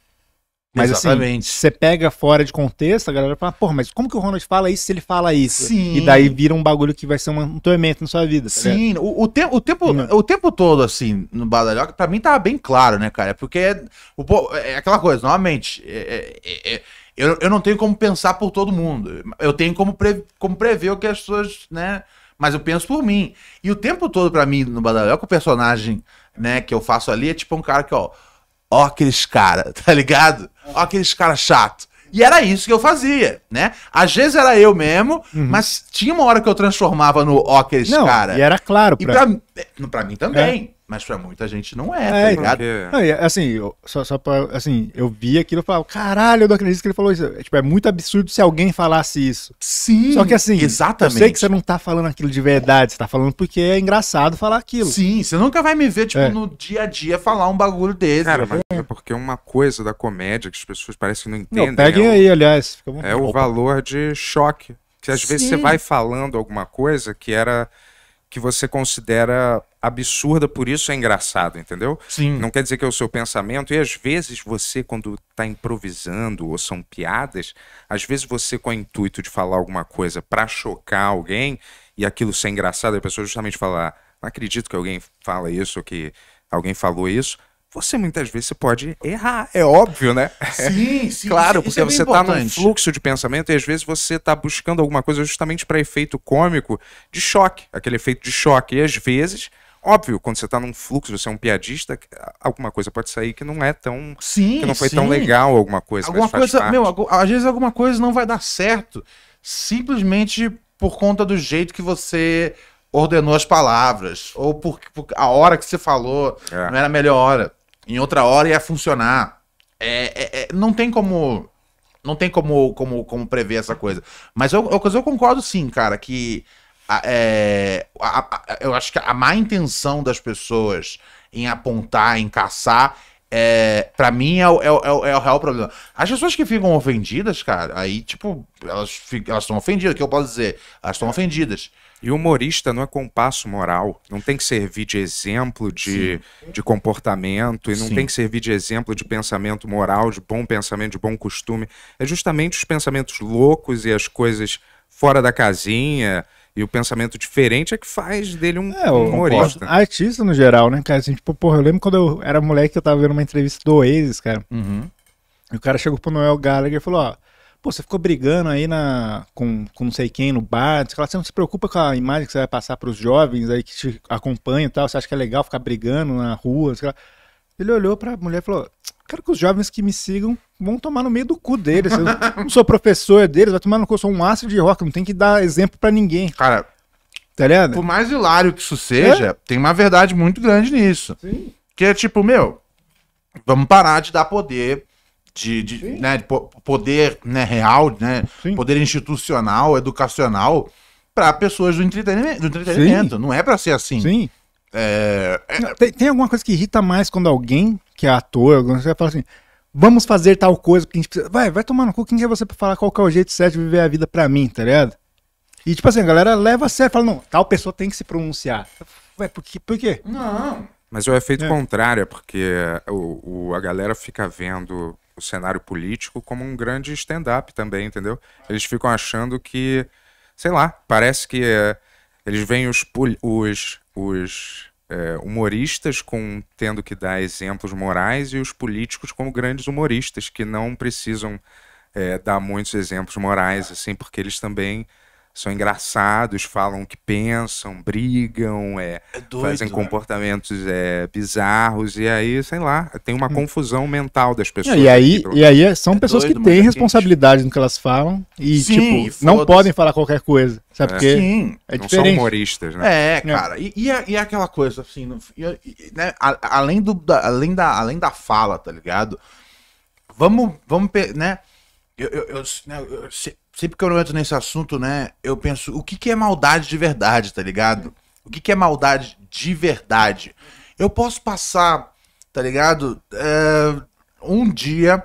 Mas assim, Exatamente. assim, você pega fora de contexto, a galera fala, porra, mas como que o Ronald fala isso se ele fala isso? Sim. E daí vira um bagulho que vai ser um, um tormento na sua vida. Tá Sim, o, o, te, o, tempo, o tempo todo, assim, no Badalhoca,
pra mim tava bem claro, né, cara? Porque é, o, é, é aquela coisa, novamente, é, é, é, é, eu, eu não tenho como pensar por todo mundo. Eu tenho como, pre, como prever o que as pessoas, né? Mas eu penso por mim. E o tempo todo, para mim, no Badalhoca, o personagem, né, que eu faço ali é tipo um cara que, ó ó aqueles cara, *laughs* tá ligado? Ó aqueles cara chato. E era isso que eu fazia, né? Às vezes era eu mesmo, uhum. mas tinha uma hora que eu transformava no ó aqueles Não, cara. E era claro pra... E pra, é, pra mim também. É. Mas pra muita gente
não é, é tá então. é, ligado? Não, é, assim, eu, só, só pra, assim, eu vi aquilo e falava, caralho, eu não acredito que ele falou isso. É, tipo, é muito absurdo se alguém falasse isso. Sim. Só que assim, exatamente. eu sei que você não tá falando aquilo de verdade, você tá falando porque é engraçado falar aquilo. Sim, você nunca vai me ver, tipo, é. no dia
a dia falar um bagulho desse. Cara, mas é
porque uma coisa da comédia que as pessoas parecem que não entendem. Não, peguem é aí,
o, aliás. Fica é o
valor de choque. Que às Sim. vezes você vai falando alguma coisa que era que você considera absurda, por isso é engraçado, entendeu? Sim. Não quer dizer que é o seu pensamento. E às vezes você, quando está improvisando ou são piadas, às vezes você, com o intuito de falar alguma coisa para chocar alguém e aquilo ser engraçado, a pessoa justamente falar não acredito que alguém fala isso, ou que alguém falou isso. Você muitas vezes você pode errar, é óbvio, né? Sim, *laughs* sim. claro, é porque é você está num fluxo de pensamento e às vezes você está buscando alguma coisa justamente para efeito cômico de choque, aquele efeito de choque. E às vezes Óbvio, quando você está num fluxo, você é um piadista, ah, alguma coisa pode sair que não é tão.
Sim. Que não foi sim. tão legal,
alguma coisa. Alguma coisa. Meu,
às vezes alguma coisa não vai dar certo simplesmente por conta do jeito que você ordenou as palavras. Ou por, por a hora que você falou é. não era a melhor hora. Em outra hora ia funcionar. é, é, é não tem como. Não tem como, como, como prever essa coisa. Mas eu, eu, eu concordo sim, cara, que a, é, a, a, eu acho que a má intenção das pessoas em apontar, em caçar, é, para mim é, é o, é, o, é o real problema. As pessoas que ficam ofendidas, cara, aí, tipo, elas estão elas ofendidas, o que eu posso dizer? Elas estão ofendidas.
E o humorista não é compasso moral. Não tem que servir de exemplo de, de comportamento, e não Sim. tem que servir de exemplo de pensamento moral, de bom pensamento, de bom costume. É justamente os pensamentos loucos e as coisas fora da casinha, e o pensamento diferente é que faz dele um, é, um humorista.
artista no geral, né, cara? Assim, tipo, porra, eu lembro quando eu era moleque, eu tava vendo uma entrevista do Oasis, cara. Uhum. E o cara chegou pro Noel Gallagher e falou, ó, pô, você ficou brigando aí na, com, com não sei quem no bar, você não se preocupa com a imagem que você vai passar pros jovens aí que te acompanham e tal, você acha que é legal ficar brigando na rua, Ele olhou pra mulher e falou, quero que os jovens que me sigam vão tomar no meio do cu deles. Eu não sou professor deles, vai tomar no cu, eu sou um astro de rock, não tem que dar exemplo para ninguém. Cara, tá ligado? Por mais hilário que isso seja, é? tem uma verdade muito grande nisso. Sim.
Que é tipo, meu, vamos parar de dar poder de, de né, de poder né, real, né, poder institucional, educacional para pessoas do entretenimento, do entretenimento.
não é para ser assim. Sim. É, é... Tem, tem alguma coisa que irrita mais quando alguém que é ator, você vai fala assim: vamos fazer tal coisa, a gente precisa. Vai, vai tomar no cu, quem é você pra falar qual que é o jeito certo de viver a vida pra mim, tá ligado? E tipo assim, a galera leva a sério, fala, não, tal pessoa tem que se pronunciar. Ué, por quê? Por quê? Não.
Mas o efeito é, é. contrário é porque o, o, a galera fica vendo o cenário político como um grande stand-up também, entendeu? Eles ficam achando que, sei lá, parece que é, eles veem os, os, os é, humoristas com, tendo que dar exemplos morais e os políticos como grandes humoristas que não precisam é, dar muitos exemplos morais, assim, porque eles também são engraçados, falam o que pensam, brigam, é, é doido, fazem né? comportamentos é, bizarros, e aí, sei lá, tem uma hum. confusão mental das pessoas. E aí,
e é, aí são é pessoas doido, que têm é responsabilidade no que elas falam e, Sim, tipo, e não podem falar qualquer coisa. Sabe é. por quê? Sim, é não diferente. são humoristas,
né? É, cara.
E, e, e aquela coisa, assim, no, e, né, além, do, da, além, da, além da fala, tá ligado? Vamos, vamos, né? Eu, eu, eu, né, eu, sempre que eu entro nesse assunto, né, eu penso, o que, que é maldade de verdade, tá ligado? O que, que é maldade de verdade? Eu posso passar, tá ligado? É, um dia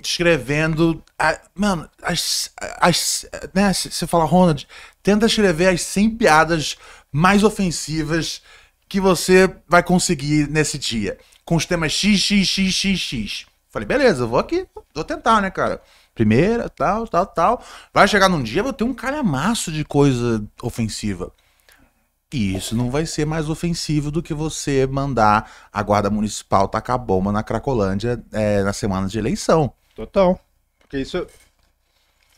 escrevendo. A, mano, as, as, né, você fala, Ronald, tenta escrever as 100 piadas mais ofensivas que você vai conseguir nesse dia. Com os temas x, x, x, x, x. Falei, beleza, vou aqui, vou tentar, né, cara? primeira, tal, tal, tal. Vai chegar num dia, vou ter um calhamaço de coisa ofensiva. E isso não vai ser mais ofensivo do que você mandar a guarda municipal tacar bomba na Cracolândia é, na semana de eleição.
Total. Porque isso. É-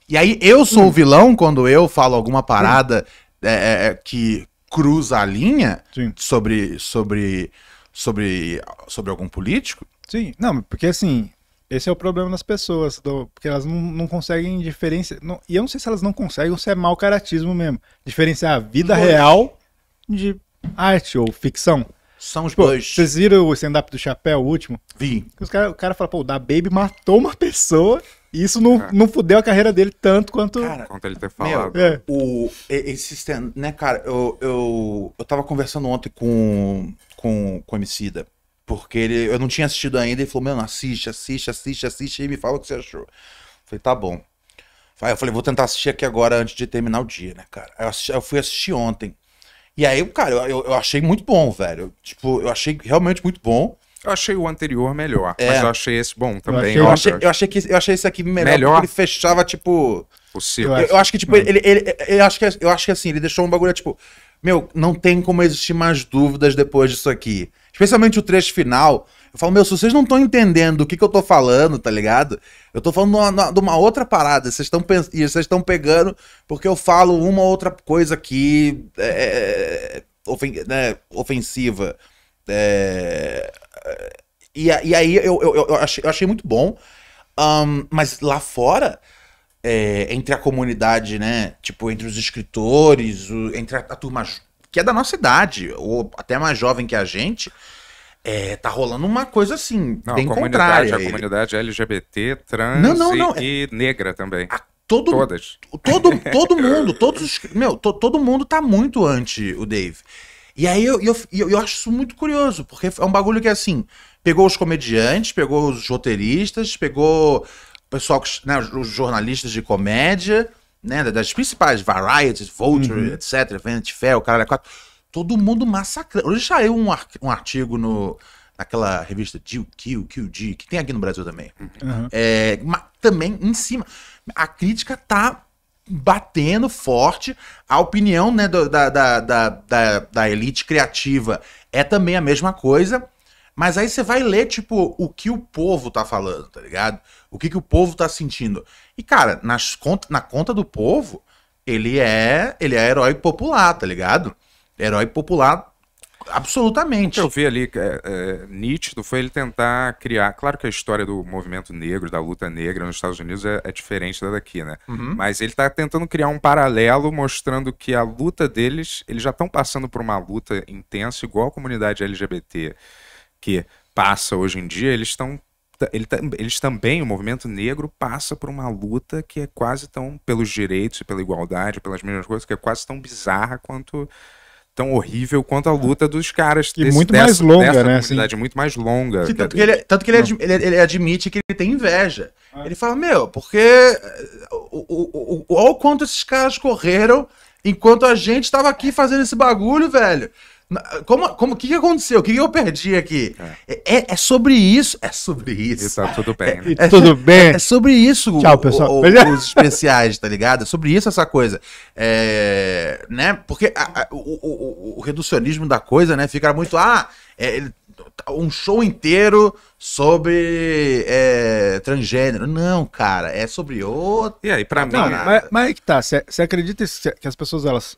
e aí eu sou hum. o vilão quando eu falo alguma hum. parada hum. é, é, que cruza a linha Sim. sobre sobre sobre
sobre algum político? Sim, não, porque assim, esse é o problema das pessoas, do, porque elas não, não conseguem diferenciar. Não, e eu não sei se elas não conseguem ou se é mau caratismo mesmo. Diferenciar a vida real de arte ou ficção. São os dois. Vocês viram o stand-up do Chapéu, o último? Vi. Os cara, o cara fala, pô, o da Baby matou uma pessoa e isso não, é. não fudeu a carreira dele tanto quanto. Cara, quanto ele ter falado. Meu, é. o, esse stand,
né, cara, eu, eu, eu tava conversando ontem com, com, com o Emicida. Porque ele, eu não tinha assistido ainda, ele falou, mano, assiste, assiste, assiste, assiste, e me fala o que você achou. Eu falei, tá bom. Aí eu falei, vou tentar assistir aqui agora antes de terminar o dia, né, cara? Aí eu, assisti, eu fui assistir ontem. E aí, cara, eu, eu achei muito bom, velho. Tipo, eu achei realmente muito bom. Eu achei o
anterior melhor, é. mas eu achei esse bom também. Eu achei, eu achei, eu
achei, que, eu achei esse aqui melhor, melhor. ele fechava, tipo. O Eu, eu acho que, tipo, hum. ele, ele, ele, acho que, eu acho que assim, ele deixou um bagulho, tipo, meu, não tem como existir mais dúvidas depois disso aqui. Especialmente o trecho final. Eu falo, meu, se vocês não estão entendendo o que, que eu tô falando, tá ligado? Eu tô falando uma, de uma, outra parada. Vocês estão e vocês estão pegando porque eu falo uma outra coisa aqui é, é, é, ofen né, ofensiva. É, é e, e, aí eu, eu, eu, achei, eu, achei, muito bom. Um, mas lá fora, é, entre a comunidade, né? Tipo, entre os escritores, o, entre a, a turma que é da nossa idade, ou até mais jovem que a gente, é, tá rolando uma coisa assim, não, bem contrária. A
comunidade LGBT, trans não, não, não, é e, é... negra também. A
todo, Todas. Todo, *laughs* todo mundo, todos os, Meu, to, todo mundo tá muito anti o Dave. E aí eu, eu, eu, eu, acho isso muito curioso, porque é um bagulho que é assim, pegou os comediantes, pegou os roteiristas, pegou o pessoal, né, os jornalistas de comédia, né, das principais varieties, Vulture, uhum. etc., Vanity Fair, o caralho, quatro, todo mundo massacrando. Hoje saiu um, ar, um artigo no, naquela revista GQ, QG, que tem aqui no Brasil também. Uhum. É, mas também em cima. A crítica tá batendo forte. A opinião né, do, da, da, da, da, da elite criativa é também a mesma coisa. Mas aí você vai ler, tipo, o que o povo tá falando, tá ligado? O que, que o povo tá sentindo. E, cara, nas na conta do povo, ele é ele é herói popular, tá ligado? Herói popular absolutamente. O que eu vi ali, é, é,
nítido, foi ele tentar criar... Claro que a história do movimento negro, da luta negra nos Estados Unidos é, é diferente da daqui, né? Uhum. Mas ele tá tentando criar um paralelo mostrando que a luta deles... Eles já estão passando por uma luta intensa, igual a comunidade LGBT que passa hoje em dia, eles estão ele, eles também, o movimento negro, passa por uma luta que é quase tão, pelos direitos, pela igualdade, pelas mesmas coisas, que é quase tão bizarra quanto,
tão horrível quanto a
luta dos caras. E desse, muito dessa, mais longa, dessa né? Comunidade, assim. Muito mais longa. Sim, é é, tanto, que
ele, tanto que ele, ele, ele, admite que ele tem inveja. Ah. Ele fala, meu, porque eh, o, o, o, o, quanto esses caras correram enquanto a gente estava aqui fazendo esse bagulho, velho. Como, como que, que aconteceu? O que, que eu perdi aqui? É. É, é. sobre isso. É sobre isso. está tudo bem. É, né? É, tudo bem. É, sobre isso. Tchau, pessoal. O, o, *laughs* os especiais, tá ligado? É sobre isso essa coisa. É, né? Porque a, a, o, o, reducionismo da coisa, né? Fica muito. Ah, é, um show inteiro sobre é, transgênero. Não, cara, é sobre
outro.
E aí, pra tá mim.
mas, mas é que tá. Você acredita que as pessoas elas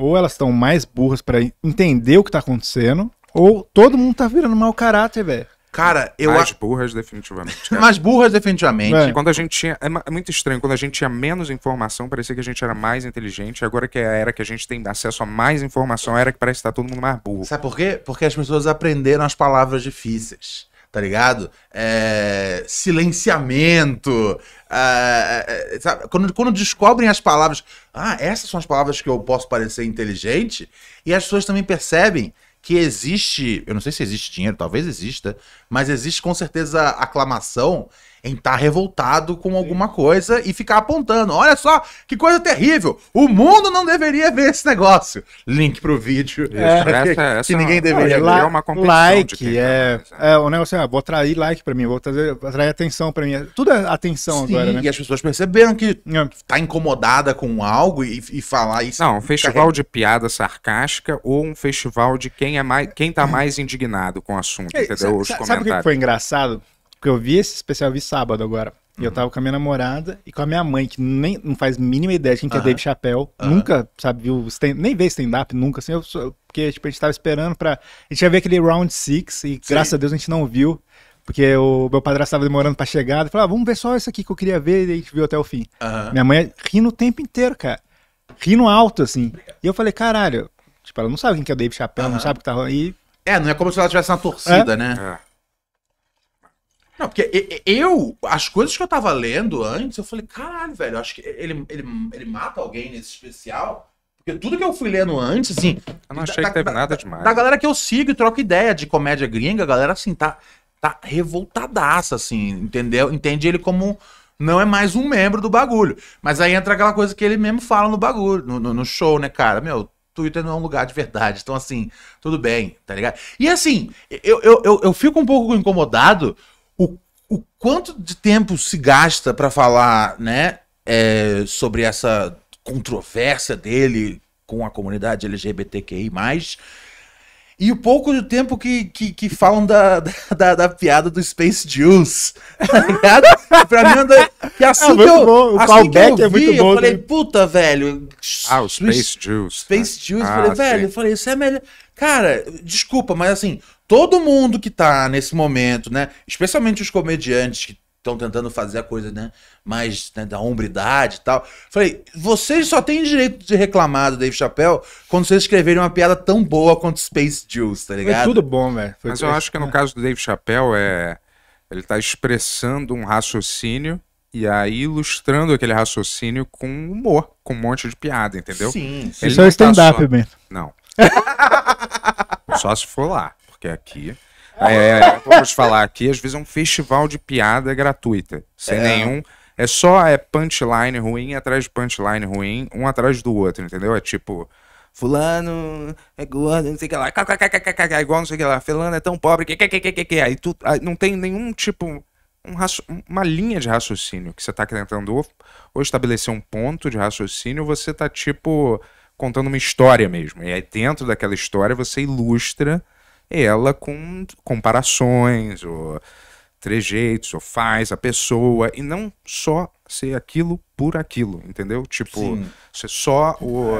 ou elas estão mais burras para entender o que tá acontecendo, ou todo mundo tá virando mau caráter, velho. Cara, eu acho. Mais
burras, definitivamente. *laughs* Cara. mais burras,
definitivamente. É.
Quando a gente tinha. É, é muito estranho, quando a gente tinha menos informação, parecia que a gente era mais inteligente. Agora que é a era que a gente tem acesso
a mais informação, é a era que parece que tá todo mundo mais burro. Sabe por quê? Porque as pessoas aprenderam as palavras difíceis tá ligado? É, silenciamento. é, é sabe? Quando, quando descobrem as palavras. Ah, essas são as palavras que eu posso parecer inteligente. E as pessoas também percebem que existe, eu não sei se existe dinheiro, talvez exista, mas existe com certeza aclamação em estar tá revoltado com alguma coisa e ficar apontando. Olha só, que coisa terrível! O mundo não deveria ver esse negócio. Link pro vídeo. *laughs* É. Que, essa, que ninguém é deveria ver. É uma competição. Like,
é, né, é, O negócio é, vou atrair like pra mim, vou trazer, atrair atenção pra mim. Tudo é atenção Sim, agora, né? E as pessoas perceberam que é. tá incomodada com algo e, e falar isso. Não, um festival carrega. de
piada sarcástica ou um festival de quem, é mais, quem tá *laughs* mais indignado com o assunto, entendeu? Os sabe, sabe o que foi
engraçado? Porque eu vi esse especial, eu vi sábado agora. E eu uhum. tava com a minha namorada e com a minha mãe, que nem não faz mínima ideia de quem uh que é Dave Chappelle. Nunca, sabe, viu, stand, nem vê stand-up, nunca, assim, eu, porque, tipo, a gente tava esperando pra... A gente ia ver aquele Round six e, Sim. graças a Deus, a gente não viu, porque o meu padrasto tava demorando pra chegar, e falou, ah, vamos ver só isso aqui que eu queria ver, e a gente viu até o fim. Minha mãe rindo o tempo inteiro, cara, rindo alto, assim. E eu falei, caralho, tipo, ela não sabe quem que é o Dave Chappelle, não sabe o que tá rolando, e... É, não é como se ela tivesse uma torcida, é?
né? É. Não, porque eu, as coisas que eu tava lendo antes, eu falei, caralho, velho, acho que ele, ele, ele mata alguém nesse especial. Porque tudo que eu fui lendo antes, assim. Eu não achei da, que teve da, nada demais. Da galera que eu sigo e troco ideia de comédia gringa, a galera, assim, tá, tá revoltadaça, assim, entendeu? Entende ele como. Não é mais um membro do bagulho. Mas aí entra aquela coisa que ele mesmo fala no bagulho, no, no, no show, né, cara? Meu, Twitter não é um lugar de verdade. Então, assim, tudo bem, tá ligado? E assim, eu, eu, eu, eu fico um pouco incomodado o, o quanto de tempo se gasta para falar, né, é, sobre essa controvérsia dele com a comunidade LGBTQI+, e o pouco do tempo que, que, que falam da, da, da, piada do Space Juice, *laughs* tá ligado? pra mim, que é assim é, que eu, bom. O assim que eu é vi, muito bom, eu falei, né? puta, velho. Ah, o Space Juice. Space né? Juice, ah, falei, velho, sim. eu falei, isso é melhor... Cara, desculpa, mas assim, todo mundo que tá nesse momento, né? Especialmente os comediantes que estão tentando fazer a coisa, né? Mais né, da hombridade e tal. Falei, vocês só têm direito de reclamar do Dave Chappelle quando vocês escreverem uma piada tão boa quanto Space Juice, tá ligado? Foi tudo bom, velho. Mas eu acho que no
*laughs* caso do Dave Chappelle é. Ele tá expressando um raciocínio e aí ilustrando aquele raciocínio com humor, com um monte de piada, entendeu? Sim, sim. Ele Isso é stand-up, tá só... mesmo. Não. *laughs* só se for lá porque é aqui. É, vamos falar aqui, às vezes é um festival de piada gratuita, sem é. nenhum. É só é punchline ruim atrás de punchline ruim, um atrás do outro, entendeu? É tipo, fulano é gordo, não sei o que lá, igual não sei o que lá, fulano é tão pobre, que que que que que, aí tu aí não tem nenhum tipo um uma linha de raciocínio que você tá tentando ou, ou estabelecer um ponto de raciocínio, você tá tipo contando uma história mesmo. E aí dentro daquela história você ilustra ela com comparações ou trejeitos ou faz a pessoa e não só ser aquilo por aquilo, entendeu? Tipo, Sim. ser só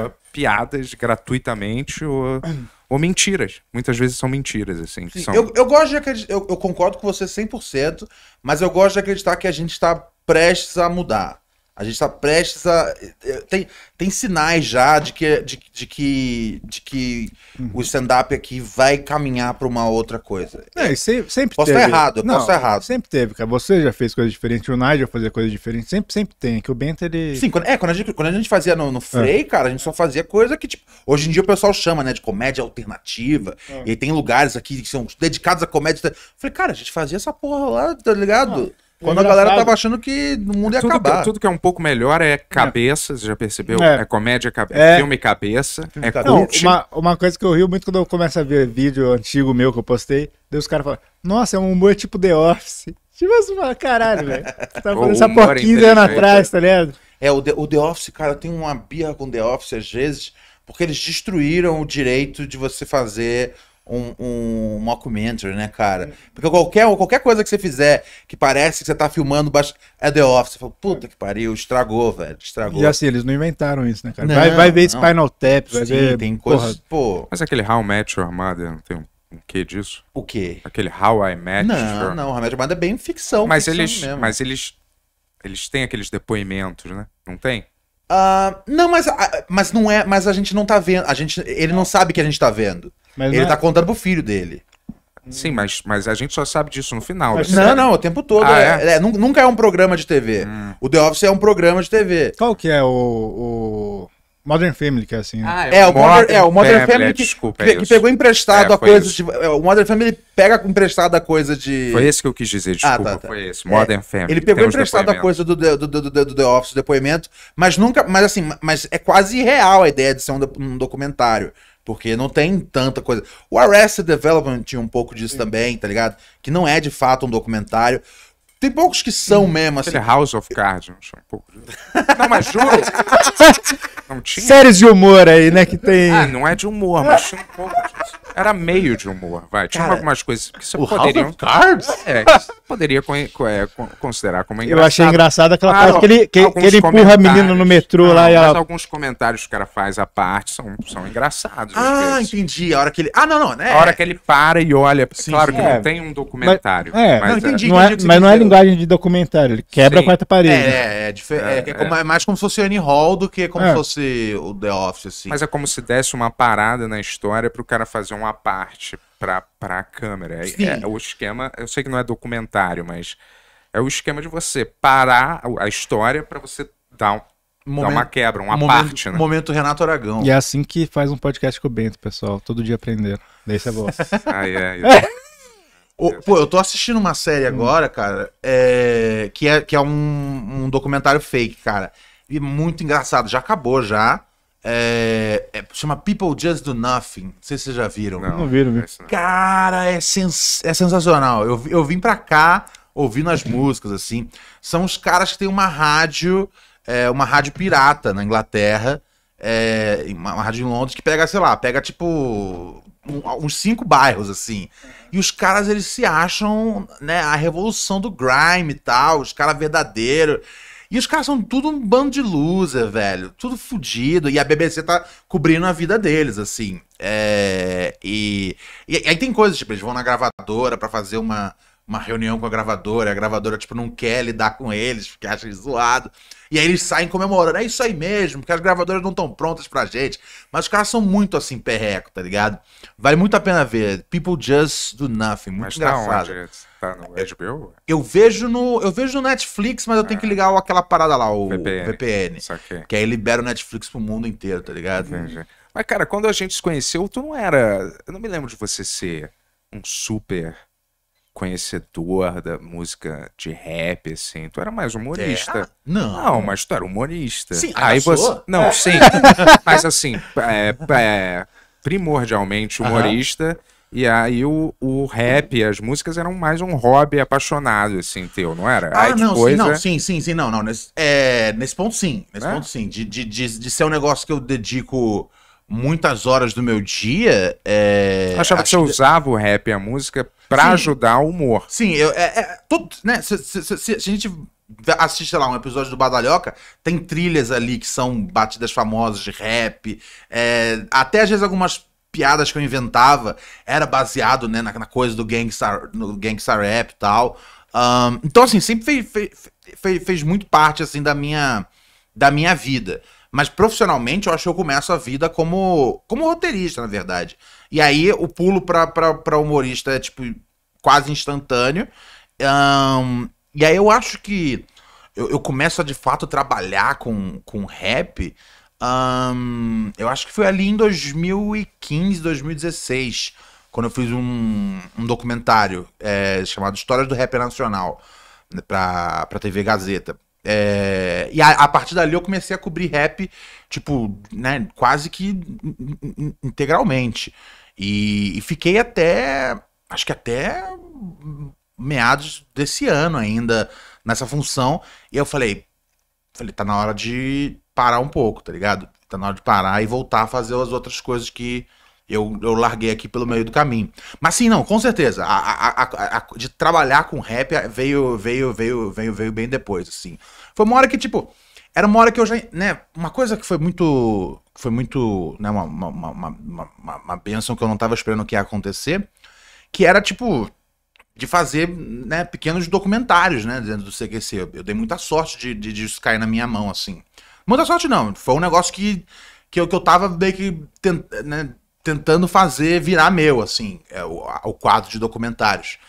é. piadas gratuitamente ou, ou mentiras. Muitas vezes são mentiras, assim. Sim, são... Eu,
eu gosto de acreditar, eu, eu concordo com você 100%, mas eu gosto de acreditar que a gente está prestes a mudar. A gente está prestes a. Eh, tem, tem sinais já de que, de, de que, de que uhum. o stand-up aqui vai caminhar para uma outra coisa. É, se,
sempre posso teve. Estar errado, Não, posso estar errado. Sempre teve, cara. Você já fez coisas diferentes, o Nigel fazia coisas diferentes. Sempre, sempre tem. Que o Bento, ele. Sim, quando, é, quando a gente, quando a gente fazia no, no Frei, é. cara, a gente só fazia coisa que, tipo. Hoje
em dia o pessoal chama, né, de comédia alternativa. É. E tem lugares aqui que são dedicados à comédia. Eu falei, cara, a gente fazia essa porra lá, tá ligado? É quando a galera tava achando que o mundo ia tudo, é- acabar. Tudo
que é um pouco melhor é, é cabeça, você já percebeu? É, é comédia, cabe é... filme cabeça, filme é não, uma,
uma, coisa que eu rio muito quando eu começo a ver vídeo antigo meu que eu postei, daí os caras falam, nossa, é um humor tipo The Office. *laughs* Tipo assim, caralho, velho. Você tava tá fazendo essa porquinha 15 anos atrás,
tá ligado? É, o The, o The Office, cara, eu tenho uma birra com The Office às vezes, porque eles destruíram o direito de você fazer um, um mockumentary, né, cara? Porque qualquer, qualquer coisa que você fizer que parece que você tá filmando baixo, é The Office. Você fala, puta que pariu, estragou, velho, estragou. E assim,
eles não inventaram isso, né, cara? Não, vai, vai ver não. Spinal Tap, vai Sim, ver... tem
coisas... Pô... Mas aquele How Met Your Mother não tem um o que disso? O quê? Aquele How I Met Não, Your... não,
How Met Your Mother é bem ficção. Mas ficção eles, mesmo.
mas eles, eles têm aqueles depoimentos, né? Não tem?
Uh, não, mas, ah, mas não é, mas a gente não tá vendo, a gente, ele não sabe que a gente tá vendo. Mas ele tá é- tá contando pro filho dele.
Sim, mas, mas a gente só sabe disso no final. Mas- Não, é- não, o
tempo todo. Ah, é? é- é, nunca é um programa de TV. Hum. O The Office é um programa de TV. Qual que é o, o- Modern Family, que é assim. Né? Ah, é, é, o Modern, Modern, é, o Modern é, Family, Family que, desculpa, é que, pegou emprestado é, a coisa de. É, o Modern Family pega emprestado a coisa de. Foi esse que eu quis dizer, desculpa. Ah, tá, tá. Foi esse, Modern Family. Ele pegou emprestado a coisa do, do, do, do, do The Office, depoimento, mas nunca. Mas assim, mas é quase real a ideia de ser um, um documentário. Porque não tem tanta coisa. O Arrested Development tinha um pouco disso Sim. também, tá ligado? Que não é de fato um documentário. Tem poucos que são hum, mesmo, assim. House of Cards. Um pouco...
Não, mas juro. *laughs* não tinha. Séries de humor aí, né? Que tem. Ah, não é de humor,
mas tinha um pouco disso. Era meio de humor, vai. Tinha Cara, algumas coisas que você poderia. House of Cards? É, poderia co é, co considerar como engraçado. Eu achei engraçado aquela claro, ah, parte que ele, que, que ele empurra a menina
no metrô não, lá e ela. alguns
comentários que o cara faz à parte são, são engraçados.
Ah, entendi. A hora que ele. Ah, não, não, né? A hora que ele para e olha. É sim,
claro que é. não tem um
documentário. Mas, é, mas, não, é.
entendi, não é, mas não é linguagem de documentário. Ele quebra sim. a quarta parede.
É, é, é, mais como se fosse Annie Hall do que como se fosse o The Office, assim. Mas é como se desse uma
parada na história pro cara fazer um uma à parte para a câmera. É, é, o esquema, eu sei que não é documentário, mas é o esquema de você parar a história para você dar, um,
momento, dar uma quebra, uma momento, parte. Né? Momento Renato Aragão. E é assim que faz um podcast com o Bento, pessoal. Todo dia aprender Daí você é bom *laughs* ah,
é,
é. O, *laughs* pô, eu tô assistindo uma série hum. agora, cara, é, que é, que é um, um documentário fake, cara. E muito engraçado. Já acabou, já. É, é, chama People Just Do Nothing. Não sei se vocês já viram. Não, não viram, viu? Cara, é, sens é sensacional. Eu, eu vim pra cá ouvindo as músicas, assim. São os caras que têm uma rádio, é, uma rádio pirata na Inglaterra, é, uma, uma, rádio em Londres, que pega, sei lá, pega tipo um, uns cinco bairros, assim. E os caras, eles se acham, né, a revolução do grime e tal, os caras verdadeiros. E os caras são tudo um bando de loser, velho. Tudo fudido. E a BBC tá cobrindo a vida deles, assim. É, e, e aí tem coisas, tipo, eles vão na gravadora para fazer uma uma reunião com a gravadora, a gravadora, tipo, não quer lidar com eles, porque acha zoado. E aí eles saem comemorando. É isso aí mesmo, porque as gravadoras não estão prontas pra gente. Mas os caras são muito assim, perreco, tá ligado? Vale muito a pena ver. People Just Do Nothing, muito mas tá engraçado.
Tá, onde? tá no é, HBO?
Eu vejo no, eu vejo no Netflix, mas eu tenho que é. ligar aquela parada lá, o VPN. VPN que... que aí libera o Netflix pro mundo inteiro, tá ligado? Entendi. Mas, cara, quando
a gente se conheceu, tu não era. Eu não me lembro de você ser um super conhecedor da música de rap, assim. Tu era mais humorista. É? Ah, não. Não, mas tu era humorista. Sim, aí ah, você. Não, é. sim. *laughs* mas assim, é, é, primordialmente humorista. E aí o, o rap, uhum. as músicas eram mais um hobby apaixonado,
assim, teu, não era? Ah, aí não, depois, sim, não, é... sim, sim, sim, não, não. Nesse, é, nesse ponto sim. Nesse é? ponto sim. De, de, de, de, ser um negócio que eu dedico muitas horas do meu dia. É, eu achava que você que... usava o rap e a música para ajudar o humor. Sim, eu, é, é todo, né, se, se, se, se, a gente assiste, sei lá, um episódio do Badalhoca, tem trilhas ali que são batidas famosas de rap, é, até às vezes algumas piadas que eu inventava era baseado né, na, na coisa do gangsta, no gangsta rap e tal. Um, então, assim, sempre fez, fez, fez, fez muito parte, assim, da minha, da minha vida. Mas profissionalmente, eu acho que eu começo a vida como, como roteirista, na verdade. E aí o pulo para humorista é, tipo, quase instantâneo. Um, e aí eu acho que eu, eu começo a de fato trabalhar com, com rap. Um, eu acho que foi ali em 2015, 2016, quando eu fiz um, um documentário é, chamado Histórias do Rap Nacional né, para a TV Gazeta. É, e a, a, partir dali eu comecei a cobrir rap, tipo, né, quase que integralmente. E, e, fiquei até, acho que até meados desse ano ainda nessa função. E eu falei, falei, tá na hora de parar um pouco, tá ligado? Tá na hora de parar e voltar a fazer as outras coisas que eu, eu larguei aqui pelo meio do caminho. Mas sim, não, com certeza. A, a, a, de trabalhar com rap veio, veio, veio, veio, veio bem depois, assim. Foi uma hora que, tipo, era uma hora que eu já, né, uma coisa que foi muito, foi muito, né, uma, uma, uma, uma, uma benção que eu não tava esperando que ia acontecer, que era, tipo, de fazer, né, pequenos documentários, né, dentro do CQC. Eu dei muita sorte de, de, de isso cair na minha mão, assim. Muita sorte não, foi um negócio que, que, eu, que eu tava meio que tent, né, tentando fazer virar meu, assim, é, o, o quadro de documentários.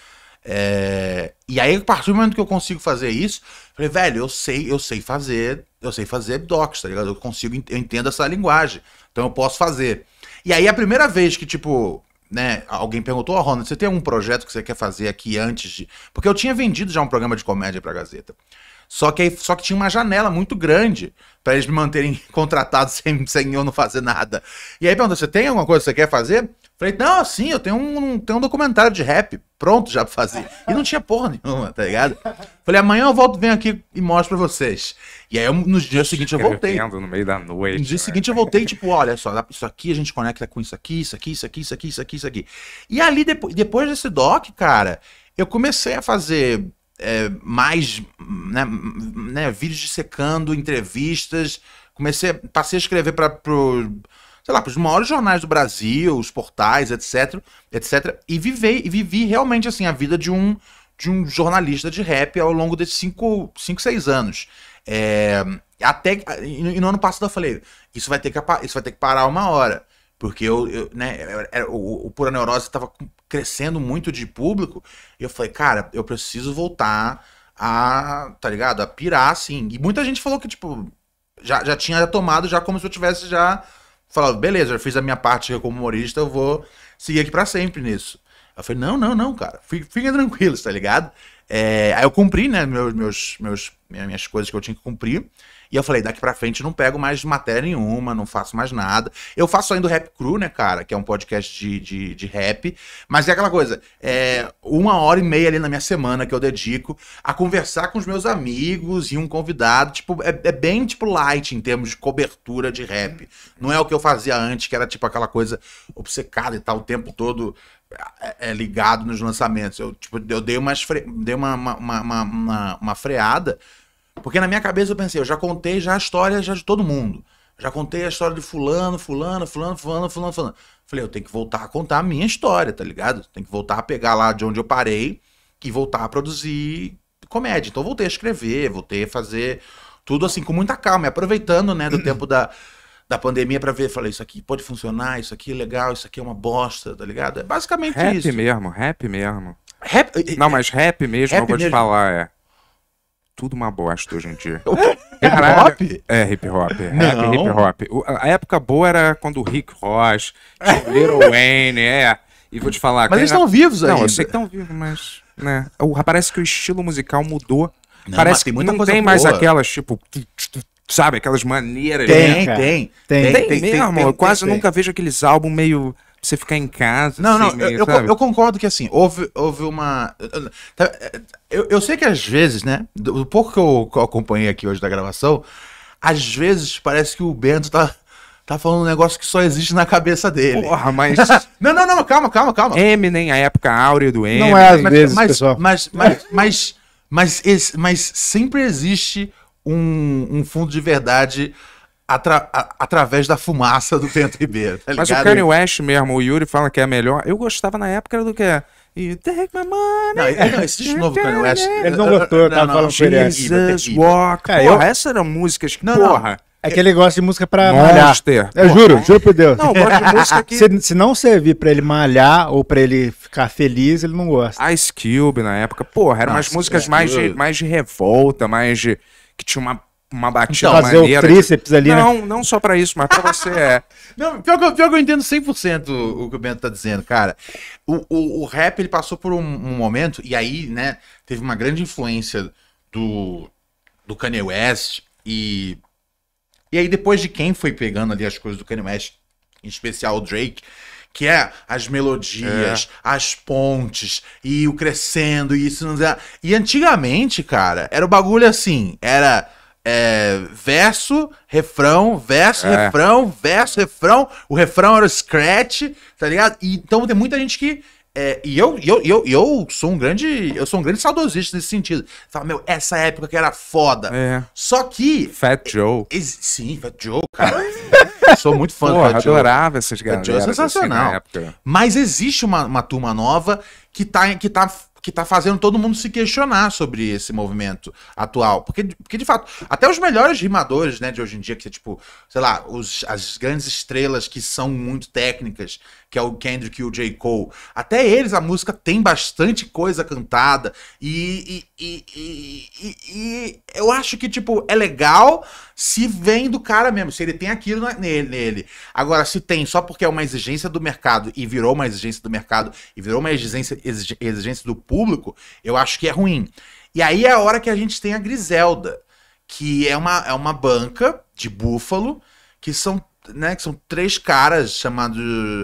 É, e aí, a partir do momento que eu consigo fazer isso, falei, velho, eu sei, eu sei fazer, eu sei fazer docs, tá ligado? Eu consigo, eu entendo essa linguagem, então eu posso fazer. E aí, a primeira vez que, tipo, né, alguém perguntou, oh, Ronald, você tem algum projeto que você quer fazer aqui antes de. Porque eu tinha vendido já um programa de comédia pra Gazeta. Só que, aí, só que tinha uma janela muito grande para eles me manterem *laughs* contratado sem, sem eu não fazer nada. E aí perguntou: você tem alguma coisa que você quer fazer? Falei, não, sim, eu tenho um, tenho um documentário de rap pronto já pra fazer. E não tinha porra nenhuma, tá ligado? Falei, amanhã eu volto, venho aqui e mostro pra vocês. E aí, eu, no dia seguinte, eu voltei. no meio da noite. No dia né? seguinte, eu voltei, tipo, olha só, isso aqui a gente conecta com isso aqui, isso aqui, isso aqui, isso aqui, isso aqui, isso aqui. E ali, depois, depois desse doc, cara, eu comecei a fazer é, mais né, né, vídeos secando, entrevistas. Comecei, passei a escrever para pro sei lá, para os maiores jornais do Brasil, os portais, etc, etc, e vivei, vivi realmente assim a vida de um de um jornalista de rap ao longo desses 5, 6 anos. É, até e no ano passado eu falei, isso vai ter que isso vai ter que parar uma hora, porque eu, eu né, o, o Pura Neurose estava crescendo muito de público, e eu falei, cara, eu preciso voltar a, tá ligado? A pirar, assim. E muita gente falou que, tipo, já, já tinha tomado já como se eu tivesse já falava, beleza, eu fiz a minha parte como humorista, eu vou seguir aqui para sempre nisso. Eu falei, não, não, não, cara, fica, tranquilo, tá ligado? É, aí eu cumpri, né, meus, meus, meus, minhas coisas que eu tinha que cumprir. E eu falei, daqui pra frente não pego mais matéria nenhuma, não faço mais nada. Eu faço ainda o Rap Crew, né, cara? Que é um podcast de, de, de rap. Mas é aquela coisa, é uma hora e meia ali na minha semana que eu dedico a conversar com os meus amigos e um convidado. Tipo, é, é bem, tipo, light em termos de cobertura de rap. Não é o que eu fazia antes, que era, tipo, aquela coisa obcecada e tal, o tempo todo é, é ligado nos lançamentos. Eu, tipo, eu dei, umas fre... dei uma, uma, uma, uma, uma freada, porque na minha cabeça eu pensei, eu já contei já a história já de todo mundo. Já contei a história de fulano, fulano, fulano, fulano, fulano, fulano. Falei, eu tenho que voltar a contar a minha história, tá ligado? Tem que voltar a pegar lá de onde eu parei e voltar a produzir comédia. Então voltei a escrever, voltei a fazer tudo assim com muita calma, aproveitando, né, do uhum. tempo da, da pandemia para ver, falei, isso aqui pode funcionar, isso aqui é legal, isso aqui é uma bosta, tá ligado? É basicamente rap isso. Rap
mesmo, rap mesmo. Rap, Não, mas rap mesmo, rap eu vou mesmo. te falar, é tudo uma bosta hoje em dia. *laughs* É, hip hop? É, hip hop. É, não. Rap, hip hop. O, a época boa era quando o Rick Ross, tipo, Little *laughs* Wayne, é. E vou te falar. Mas eles estão vivos ainda. Não, eu sei que estão vivos, mas. Né? Parece que o estilo musical mudou. Não, Parece que não tem mais boa. aquelas, tipo.
Sabe, aquelas maneiras. Tem, né, tem, tem, tem. Tem, tem, mesmo. eu quase nunca
vejo aqueles álbuns meio você ficar em casa. Não, assim, não, meio, eu, eu, eu,
concordo que assim, houve, houve uma. Tá, eu, eu sei que às vezes, né? Do pouco que eu acompanhei aqui hoje da gravação, às vezes parece que o Bento tá. Tá falando um negócio que só existe na cabeça dele. Porra, mas. *laughs* não, não, não, calma, calma, calma.
Eminem, a época áurea do Eminem. Não é às mas, vezes, mas,
pessoal. Mas, mas, mas, mas, mas, mas sempre existe um, um fundo de verdade atra através da fumaça do vento Ribeiro. Tá Mas o Kanye
West mesmo, o Yuri fala que é melhor. Eu gostava na época do que é. You take my money. Não, é,
não esse novo Kanye West. Ele não gostou, eu tava falando Jesus, Jesus Walk. É, porra, eu... essa era músicas que, não, porra. Não. É que ele gosta de música pra Monster. malhar. Eu juro, juro por Deus. Não, gosto de música que... *laughs* se, se, não servir pra ele malhar ou pra ele ficar feliz, ele não gosta. Ice Cube, na época. Porra, eram Nossa, umas músicas é mais, de, mais de revolta, mais de... Que tinha uma uma então, batida fazer maneira. Fazer o tríceps ali, Não, né?
não só para isso, mas para você é. *laughs* Não, pior que, eu, pior que eu entendo 100% o, o que o Bento tá dizendo, cara. O, o, o rap, ele passou por um, um, momento, e aí, né, teve uma grande influência do, do Kanye West, e... E aí, depois de quem foi pegando ali as coisas do Kanye West, em especial o Drake, que é as melodias, é. as pontes e o crescendo e isso. E antigamente, cara, era o bagulho assim, era é, verso, refrão, verso, é. refrão, verso, refrão. O refrão era o scratch, tá ligado? E, então tem muita gente que. É, e eu, eu, eu, eu sou um grande. Eu sou um grande saudosista nesse sentido. Fala, meu, essa época que era foda. É. Só que.
Fat Joe. sim, Fat Joe, cara. *laughs* sou muito fã Porra, do Fat Joe. adorava essas galera. Fat Joe é assim, sensacional. Assim,
Mas existe uma, uma turma nova que tá, que tá que está fazendo todo mundo se questionar sobre esse movimento atual. Porque, porque, de fato, até os melhores rimadores né, de hoje em dia, que tipo, sei lá, os, as grandes estrelas que são muito técnicas, que é o Kendrick e o J. Cole. Até eles, a música tem bastante coisa cantada. E, e, e, e eu acho que, tipo, é legal se vem do cara mesmo, se ele tem aquilo na, nele, nele. Agora, se tem só porque é uma exigência do mercado e virou uma exigência do mercado e virou uma exigência, exigência do público, eu acho que é ruim. E aí é a hora que a gente tem a Griselda, que é uma, é uma banca de búfalo que são né, que são três caras chamados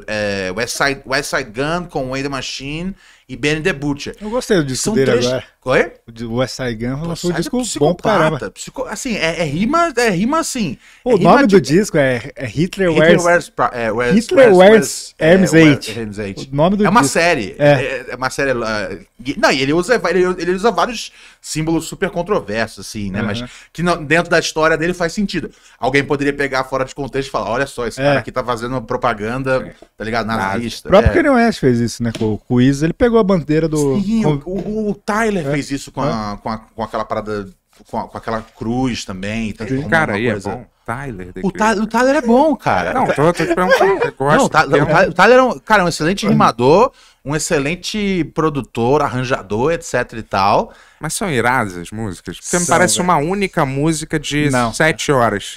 é, West, Side, West Side Gun com Way the Machine e Ben The Butcher. Eu gostei do disco São dele três... agora.
Oi? O West Side Gun lançou um disco é bom pra caramba. Psico...
Assim, é, é, rima, é rima assim. é o rima nome de... do
disco é, é Hitler Wears... Wears... É, Wears... Hitler Wears, Hermes Wears,
8. É, o nome do é uma disco. série. É. é uma série... Ah, não, e ele usa, ele, ele usa vários símbolos super controversos, assim, né? Mas que não, dentro da história dele faz sentido. Alguém poderia pegar fora de contexto e falar, olha só, esse cara aqui tá fazendo propaganda, tá ligado? Nazista. O próprio é. Kanye
West fez isso, né? Com o Quiz, ele pegou a bandeira do. Sim, com... o, o, Tyler
é. fez isso com, a, com, a, com aquela parada com, aquela cruz também. Tá, cara, aí é bom. Tyler. o, Ta o Tyler é bom, cara. Não, tô, tô te perguntando. Eu gosto não, o, Ta o, Tyler é um, cara, um excelente rimador, um excelente produtor, arranjador, etc e tal. Mas são iradas as músicas? Porque
são, me parece velho. uma única música de não. sete horas.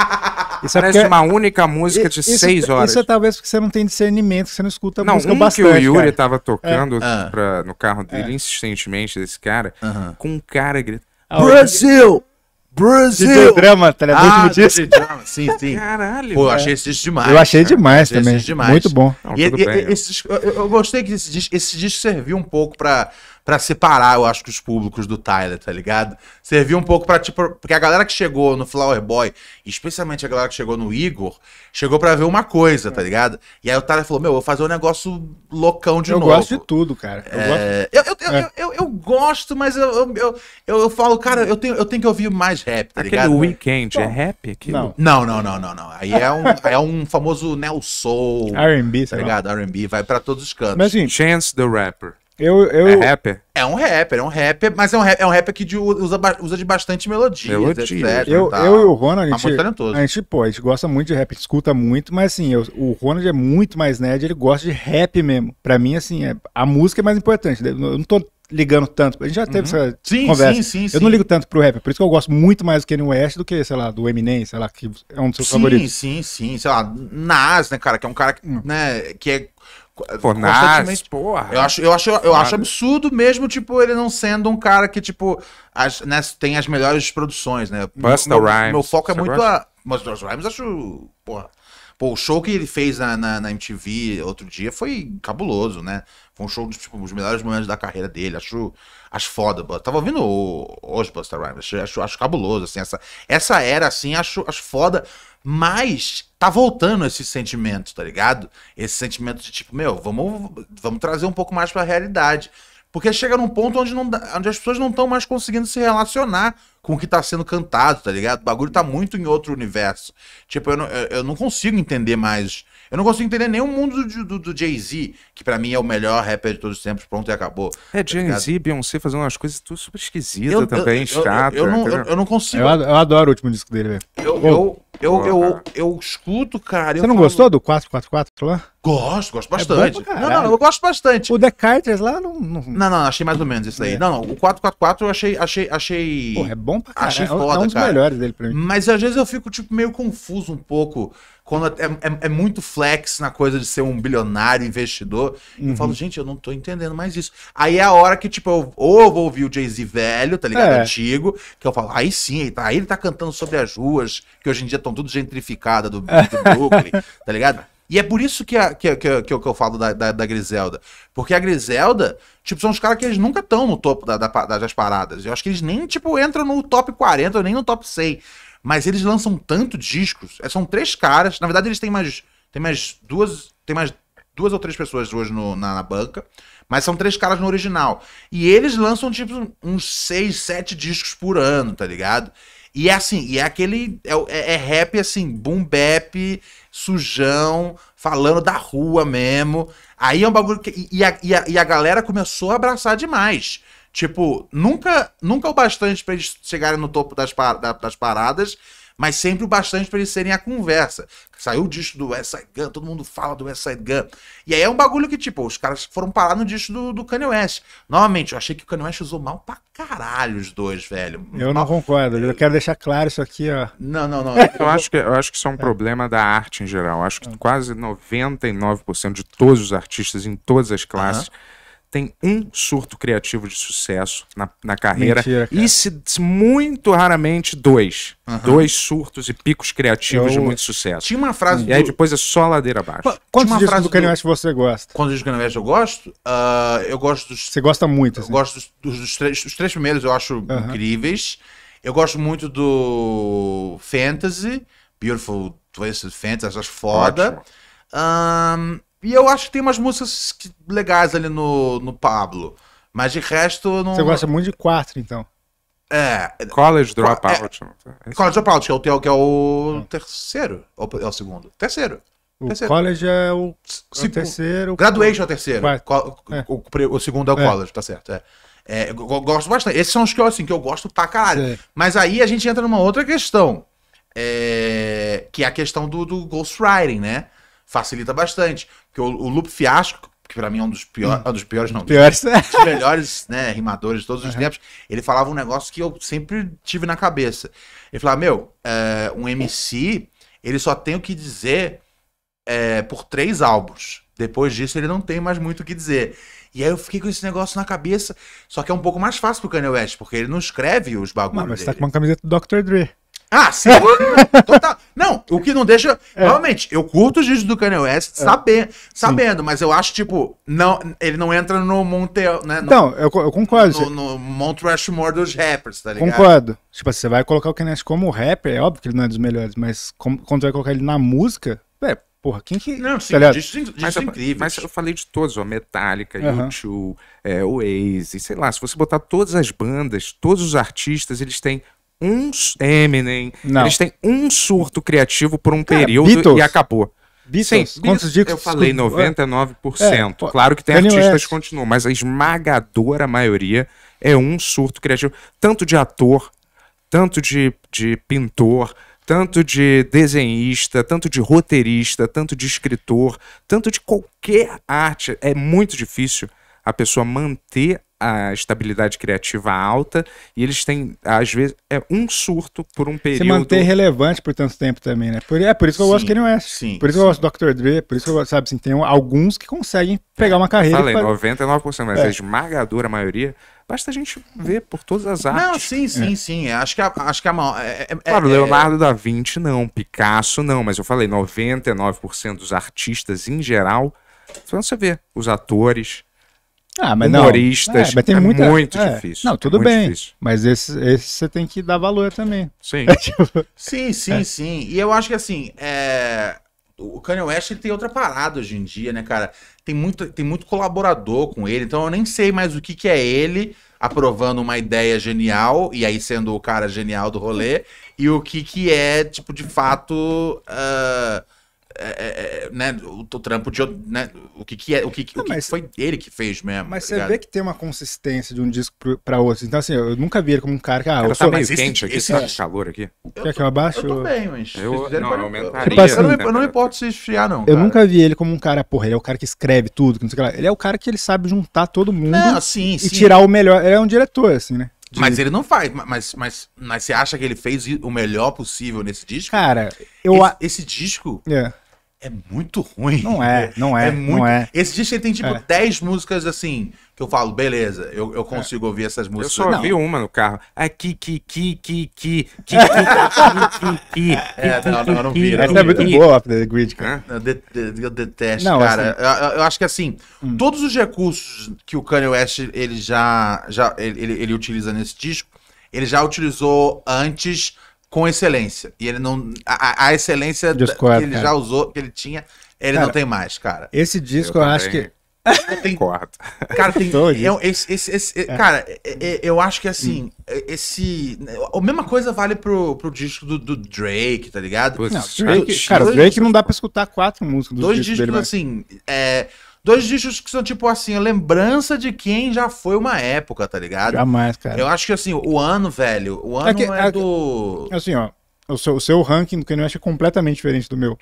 *laughs* Isso é Parece é porque... uma única música de isso, seis horas. Isso
é talvez porque você não tem discernimento, você não escuta a não, música um bastante. Não, que o Yuri cara. tava é. tocando
é. pra, no carro dele é. insistentemente, desse cara, uh -huh. com um cara gritando,
ah, Brasil! Brasil! DJ Drama, tá ligado? Ah, *laughs* Drama,
sim, sim. Caralho, Pô, eu achei esse
disco demais. Eu
achei demais cara. demais achei Demais. Muito bom. Não, e, e, bem,
esse, eu, eu gostei que esse disco, esse disco serviu um pouco pra para separar, eu acho, que os públicos do Tyler, tá ligado? Serviu um pouco para tipo. Porque a galera que chegou no Flower Boy, especialmente a galera que chegou no Igor, chegou para ver uma coisa, tá é. ligado? E aí o Tyler falou: Meu, eu vou fazer um negócio loucão de eu novo. Eu gosto
de tudo, cara. Eu, é...
gosto... Eu, eu, é. eu, eu, gosto, mas eu, eu, eu, falo, cara, eu tenho, eu tenho que ouvir mais rap, tá Aquele ligado? Weekend é rap? Aquilo? Não. não, não, não, não, Aí é um, é um famoso Nelson RB, tá ligado? RB, vai para todos os cantos. Mas, assim, Chance the Rapper. Eu, eu... É rapper? É um rapper, é um rapper, mas é um rapper, é um rapper que de, usa, usa de bastante Melodia. etc. Eu, eu e o Ronald, a tá gente, é a
gente, pô, a gente gosta muito de rap, escuta muito, mas assim, eu, o Ronald é muito mais nerd, ele gosta de rap mesmo. Pra mim, assim, é, a música é mais importante. Né? Eu não tô ligando tanto. A gente já teve uhum. essa sim, conversa. Sim, sim, eu não ligo tanto pro rap, por isso que eu gosto muito mais do Kanye West do que, sei lá, do Eminem, sei lá, que é um dos seus sim, favoritos.
Sim, sim, sim. Sei lá, Nas, né, cara, que é um cara que, hum. né, que é constantemente, porra. Eu acho, eu acho, eu acho absurdo mesmo, tipo, ele não sendo um cara que, tipo, as, né, tem as melhores produções, né? Busta meu, Rhymes. Meu foco é Você muito gosta? a. Mas os Rhymes acho. Porra. Pô, o show que ele fez na, na, na, MTV outro dia foi cabuloso, né? Foi um show dos tipo, os melhores momentos da carreira dele. Acho, acho foda. Eu tava ouvindo hoje Busta Rhymes. Acho, acho, acho cabuloso, assim. Essa, essa era, assim, acho, acho foda mas tá voltando esse sentimento, tá ligado? Esse sentimento de tipo, meu, vamos, vamos trazer um pouco mais pra realidade. Porque chega num ponto onde, não, onde as pessoas não estão mais conseguindo se relacionar com o que tá sendo cantado, tá ligado? O bagulho tá muito em outro universo. Tipo, eu não, eu, eu não consigo entender mais eu não consigo entender nenhum mundo do, do, do Jay-Z, que para mim é o melhor rapper de todos os tempos, pronto e acabou. É, tá Jay-Z,
Beyoncé fazendo umas coisas tudo super esquisitas também, eu, chata. Eu, eu, não, eu, não, consigo. Eu, adoro
o último disco dele, velho.
Eu,
eu, eu, eu, escuto, cara. Você não falo... gostou do 444 lá? Gosto,
gosto é bastante. É não, não, eu gosto bastante. O The Carters lá não. Não, não, não achei mais ou menos isso daí. É. Não, não, o 444 eu achei. achei, achei... Pô, é bom pra caralho. Achei foda, é um dos cara. melhores dele pra mim. Mas às vezes eu fico, tipo, meio confuso um pouco quando é, é, é, muito flex na coisa de ser um bilionário investidor. Uhum. Eu falo, gente, eu não tô entendendo mais isso. Aí é a hora que, tipo, eu, ou eu vou ouvir o Jay-Z velho, tá ligado? É. Antigo, que eu falo, aí sim, aí, tá, aí ele tá cantando sobre as ruas, que hoje em dia estão tudo gentrificada do, é. do Brooklyn, tá ligado? E é por isso que, a, que, que, que, eu, que eu falo da, da, da, Griselda. Porque a Griselda, tipo, são os caras que eles nunca estão no topo da, da, das paradas. Eu acho que eles nem, tipo, entram no top 40, nem no top 100. Mas eles lançam tanto discos. É, são três caras. Na verdade, eles têm mais. Tem mais duas. Tem mais duas ou três pessoas hoje no, na, na, banca. Mas são três caras no original. E eles lançam, tipo, uns seis, sete discos por ano, tá ligado? E é assim, e é aquele. É, é, é rap assim, boom bap, sujão, falando da rua mesmo. Aí é um bagulho que. E a, e a, e a galera começou a abraçar demais. Tipo, nunca, nunca o bastante para eles chegarem no topo das, par das paradas, mas sempre o bastante para eles serem a conversa. Saiu o disco do West Side Gun, todo mundo fala do West Side Gun. E aí é um bagulho que, tipo, os caras foram parar no disco do, do Kanye West. Novamente, eu achei que o Kanye West usou mal pra caralho os dois, velho.
Eu não concordo, eu quero deixar claro isso aqui, ó. Não, não, não. É, eu,
acho que, eu acho que isso é um é. problema da arte em geral. Eu acho que é. quase 99% de todos os artistas em todas as classes. Uh -huh tem um surto criativo de sucesso na, na carreira. Mentira, e se, muito raramente dois. Uhum. Dois surtos e picos criativos Eu... É de muito sucesso. Tinha uma frase. Do... E aí depois é só ladeira abaixo.
Quantos discos frase do Kanye West você gosta? Quantos discos do Kanye West eu gosto? Uh, eu gosto dos. Você gosta muito. Assim. Eu gosto dos,
dos, dos, três, os três primeiros, eu acho uhum. incríveis. Eu gosto muito do Fantasy, Beautiful Twisted Fantasy, acho foda. Ótimo. Um, e eu acho que tem umas músicas legais ali no, no Pablo. Mas de resto.
Não... Você gosta muito de quatro, então. É. College Dropout.
É, né? é College Dropout, que é o, teu, que é o é ah. terceiro. Ou é o segundo? Terceiro. O terceiro. college é o, Se, é o terceiro. Graduation é o terceiro. É. O, o, o, segundo é o college, tá certo. É. gosto bastante. Esses são os que, assim, que eu gosto pra caralho. Mas aí a gente entra numa outra questão. que é a questão do, do ghostwriting, né? facilita bastante. Porque o, o loop fiasco, que para mim é um dos piores, hum. É um dos piores, não, piores. dos melhores né, rimadores de todos os uhum. tempos, ele falava um negócio que eu sempre tive na cabeça. Ele falava, meu, é, um MC, ele só tem o que dizer é, por três álbuns. Depois disso, ele não tem mais muito o que dizer. E aí eu fiquei com esse negócio na cabeça. Só que é um pouco mais fácil pro Kanye West, porque ele não escreve os bagulhos. Mas tá dele. tá
com uma camiseta do Dr. Dre.
Ah, sim. É. Total. Não, o que não deixa. É. Realmente, eu curto os vídeos do Kanye West saber, é. sabendo, mas eu acho, tipo, não, ele não entra no Monte. Né, no, não, eu,
eu, concordo. No,
no Mount Rushmore dos rappers, tá ligado? Concordo.
Tipo, você vai colocar o Kanye West como rapper, é óbvio que ele não é dos melhores, mas quando você vai colocar ele na música, é, Porra, quem que. Não, tá sim, tá discos,
discos mas, incríveis. Eu, mas eu falei de todos, ó. Metallica, uhum. U2, é, sei lá. Se você botar todas as bandas, todos os artistas, eles têm um. Eminem. Não. Eles têm um surto criativo por um Cara, período Beatles. e acabou. Beatles, Sim, quantos discos? Eu falei 99%. É. é, claro que tem artistas West. que continuam, mas a esmagadora maioria é um surto criativo. Tanto de ator, tanto de, de pintor, tanto de desenhista, tanto de roteirista, tanto de escritor, tanto de qualquer arte. É muito difícil a pessoa manter a estabilidade criativa alta e eles têm, às vezes, é um surto por um período. Se manter
relevante por tanto tempo também, né? Por, é por isso que eu sim, gosto de não é. Sim, por isso sim. que eu gosto do Dr. Dre, por isso que eu gosto, sabe, assim, tem alguns que conseguem pegar uma carreira. Falei, pra...
99%, mas é. a esmagadora maioria
Basta a gente ver
por todas as artes. Não, é. sim, sim, é.
sim. Acho que a, acho que a mão. É, é, claro, é, é. Leonardo
da Vinci não, Picasso não, mas eu falei 99% dos artistas em geral. só você vê os atores, ah, mas humoristas. Não, é, mas tem é muita, muito é, difícil. Não, é tudo é bem. Difícil.
Mas esse, esse você tem que dar valor também. Sim. *laughs* É, tipo... Sim, sim, é.
sim. E eu acho que assim, o Kanye West ele tem outra parada hoje em dia, né, cara? Tem muito, tem muito colaborador com ele, então eu nem sei mais o que, que é ele aprovando uma ideia genial, e aí sendo o cara genial do rolê, e o que, que é, tipo, de fato. Uh é, é, é, né, o, o, trampo de. Né, o que, que é, o, que, não, o que, foi ele que fez mesmo. Mas tá você vê que
tem uma consistência de um disco para outro. Então, assim, eu nunca vi ele como um cara que. Ah, eu tá sou tá quente aqui, esse... tá
calor aqui. Eu
Quer tô, que eu abaixe Eu tô
bem, mas. Eu, não, eu, tipo assim, eu, não, me, eu não importo se esfriar, não. Eu cara.
nunca vi ele como um cara, porra, ele é o cara que escreve tudo, que não sei o que lá. Ele é o cara que ele sabe juntar todo mundo não, e sim. tirar o melhor. Ele é um diretor, assim, né?
De... Mas ele não faz. Mas, mas, mas você acha que ele fez o melhor possível nesse disco?
Cara, eu. Esse, esse disco. É é muito ruim. Não é,
não é. é muito... Não é. Esse disco ele tem tipo é. 10 músicas assim, que eu falo, beleza, eu, eu consigo é. ouvir essas músicas. Eu só ouvi uma no carro.
Aqui, é que, que, que, que, que, *laughs*
É, não, não, não vi. Essa é muito boa, the Grid, cara. Eu detesto, não, cara. Assim... Eu, eu, acho que assim, hum. todos os recursos que o Kanye West ele já, já ele, ele, ele utiliza nesse disco, ele já utilizou antes com excelência. E ele não. A, a excelência Discord, que ele cara. já usou, que ele tinha, ele cara, não tem mais, cara. Esse disco eu, eu acho que. Tem, Concordo. Cara, tem. Eu, *laughs* é esse, esse, esse, é. Cara, é, é, eu acho que assim, hum. esse. A mesma coisa vale pro, pro disco do, do Drake, tá ligado? Não, Drake, cara, o Drake não
dá pra escutar quatro músicas do Dois discos, discos dele, mas...
assim. É, Dois discos que são tipo assim, lembrança de quem já foi uma época, tá
ligado? Jamais, cara. Eu
acho que assim, o ano, velho, o ano é, que,
é do. Assim, ó. O seu, o seu ranking do Kanye West é completamente diferente do meu.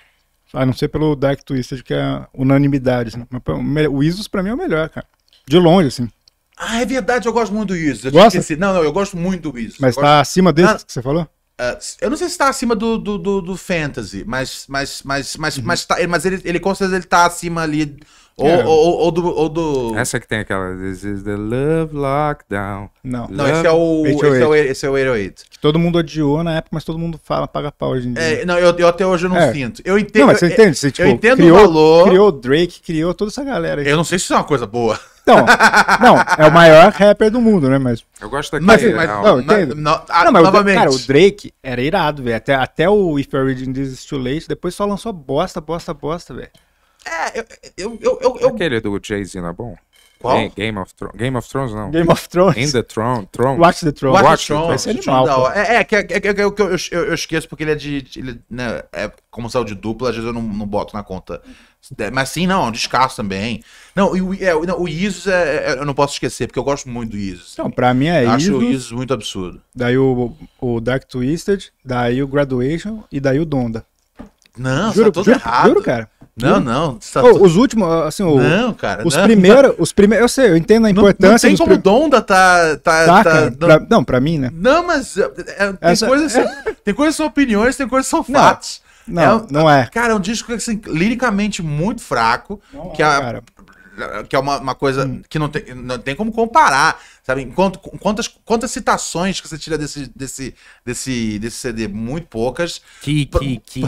A não ser pelo Dark Twisted, que é unanimidade. Assim. O Isus pra mim, é o melhor, cara. De longe, assim. Ah, é verdade, eu gosto muito do Isus. Eu Gosta? Esqueci. Não, não, eu gosto muito do Isus. Mas eu tá acima desse ah, que você falou? Uh, eu não sei se tá acima
do, do, do, do Fantasy, mas, mas, mas, mas, uhum. mas, tá, mas ele, ele com certeza ele tá acima
ali ou, é. ou,
ou, do, ou, do,
Essa que tem aquela. This is the Love Lockdown.
Não, love... não esse é o. 808. Esse é o, oh oh
esse é o 808.
Que todo mundo odiou na época, mas todo mundo fala paga pau hoje em dia. É, não, eu, eu até hoje eu não é. sinto. Eu entendo. Não, mas você é, entende? Você, tipo, eu entendo criou, o valor. Criou o Drake, criou toda essa galera. Aqui. Eu não sei se isso é uma coisa boa. Não, *laughs* não, é o maior rapper do mundo, né? Mas. Eu gosto daquele. Mas, mas, não, não, entendo. Não, a, ah, não, mas novamente. O, cara, o Drake era irado, velho. Até, até o If I Reading This Is Too Late, depois só lançou bosta, bosta, bosta, velho.
É, eu. eu, eu, eu... Aquele do Jay-Z não é bom? Qual? Game, Game, of Thrones. Game of Thrones, não. Game of Thrones. In the Throne. Thrones. Watch the Throne. Watch, Watch the Throne. Esse é animal.
É, é, é, que, é, é, é, eu, eu, eu, esqueço porque ele é de. Ele, né, é, como saiu de dupla, às vezes eu não, não boto na conta. É, mas sim, não, é um descasso também. Não, e o, é, não, o Isus é, eu não posso esquecer, porque eu gosto muito do Isus. Não,
pra mim é Isus. Acho o Isus
muito absurdo.
Daí o, o Dark Twisted, daí o Graduation e daí o Donda. Não, juro, tá todo juro, errado. Juro, cara. Não, hum? não. Tá... Oh, os últimos, assim, o, não, cara, os não, primeiros, os primeiros, eu sei, eu entendo a importância. Não, não tem como prim... Donda tá, tá, tá, tá pra, não... para mim, né?
Não, mas é, é tem Essa... coisas, é... *laughs* tem coisas são opiniões, tem coisas são fatos. Não, é, não é. Cara, é um disco assim, liricamente muito fraco, que é, é que é uma, uma coisa hum. que não tem, não tem como comparar. Sabe, quantas, quantas citações que você tira desse, desse, desse, desse CD? Muito poucas. Que, que, que, que,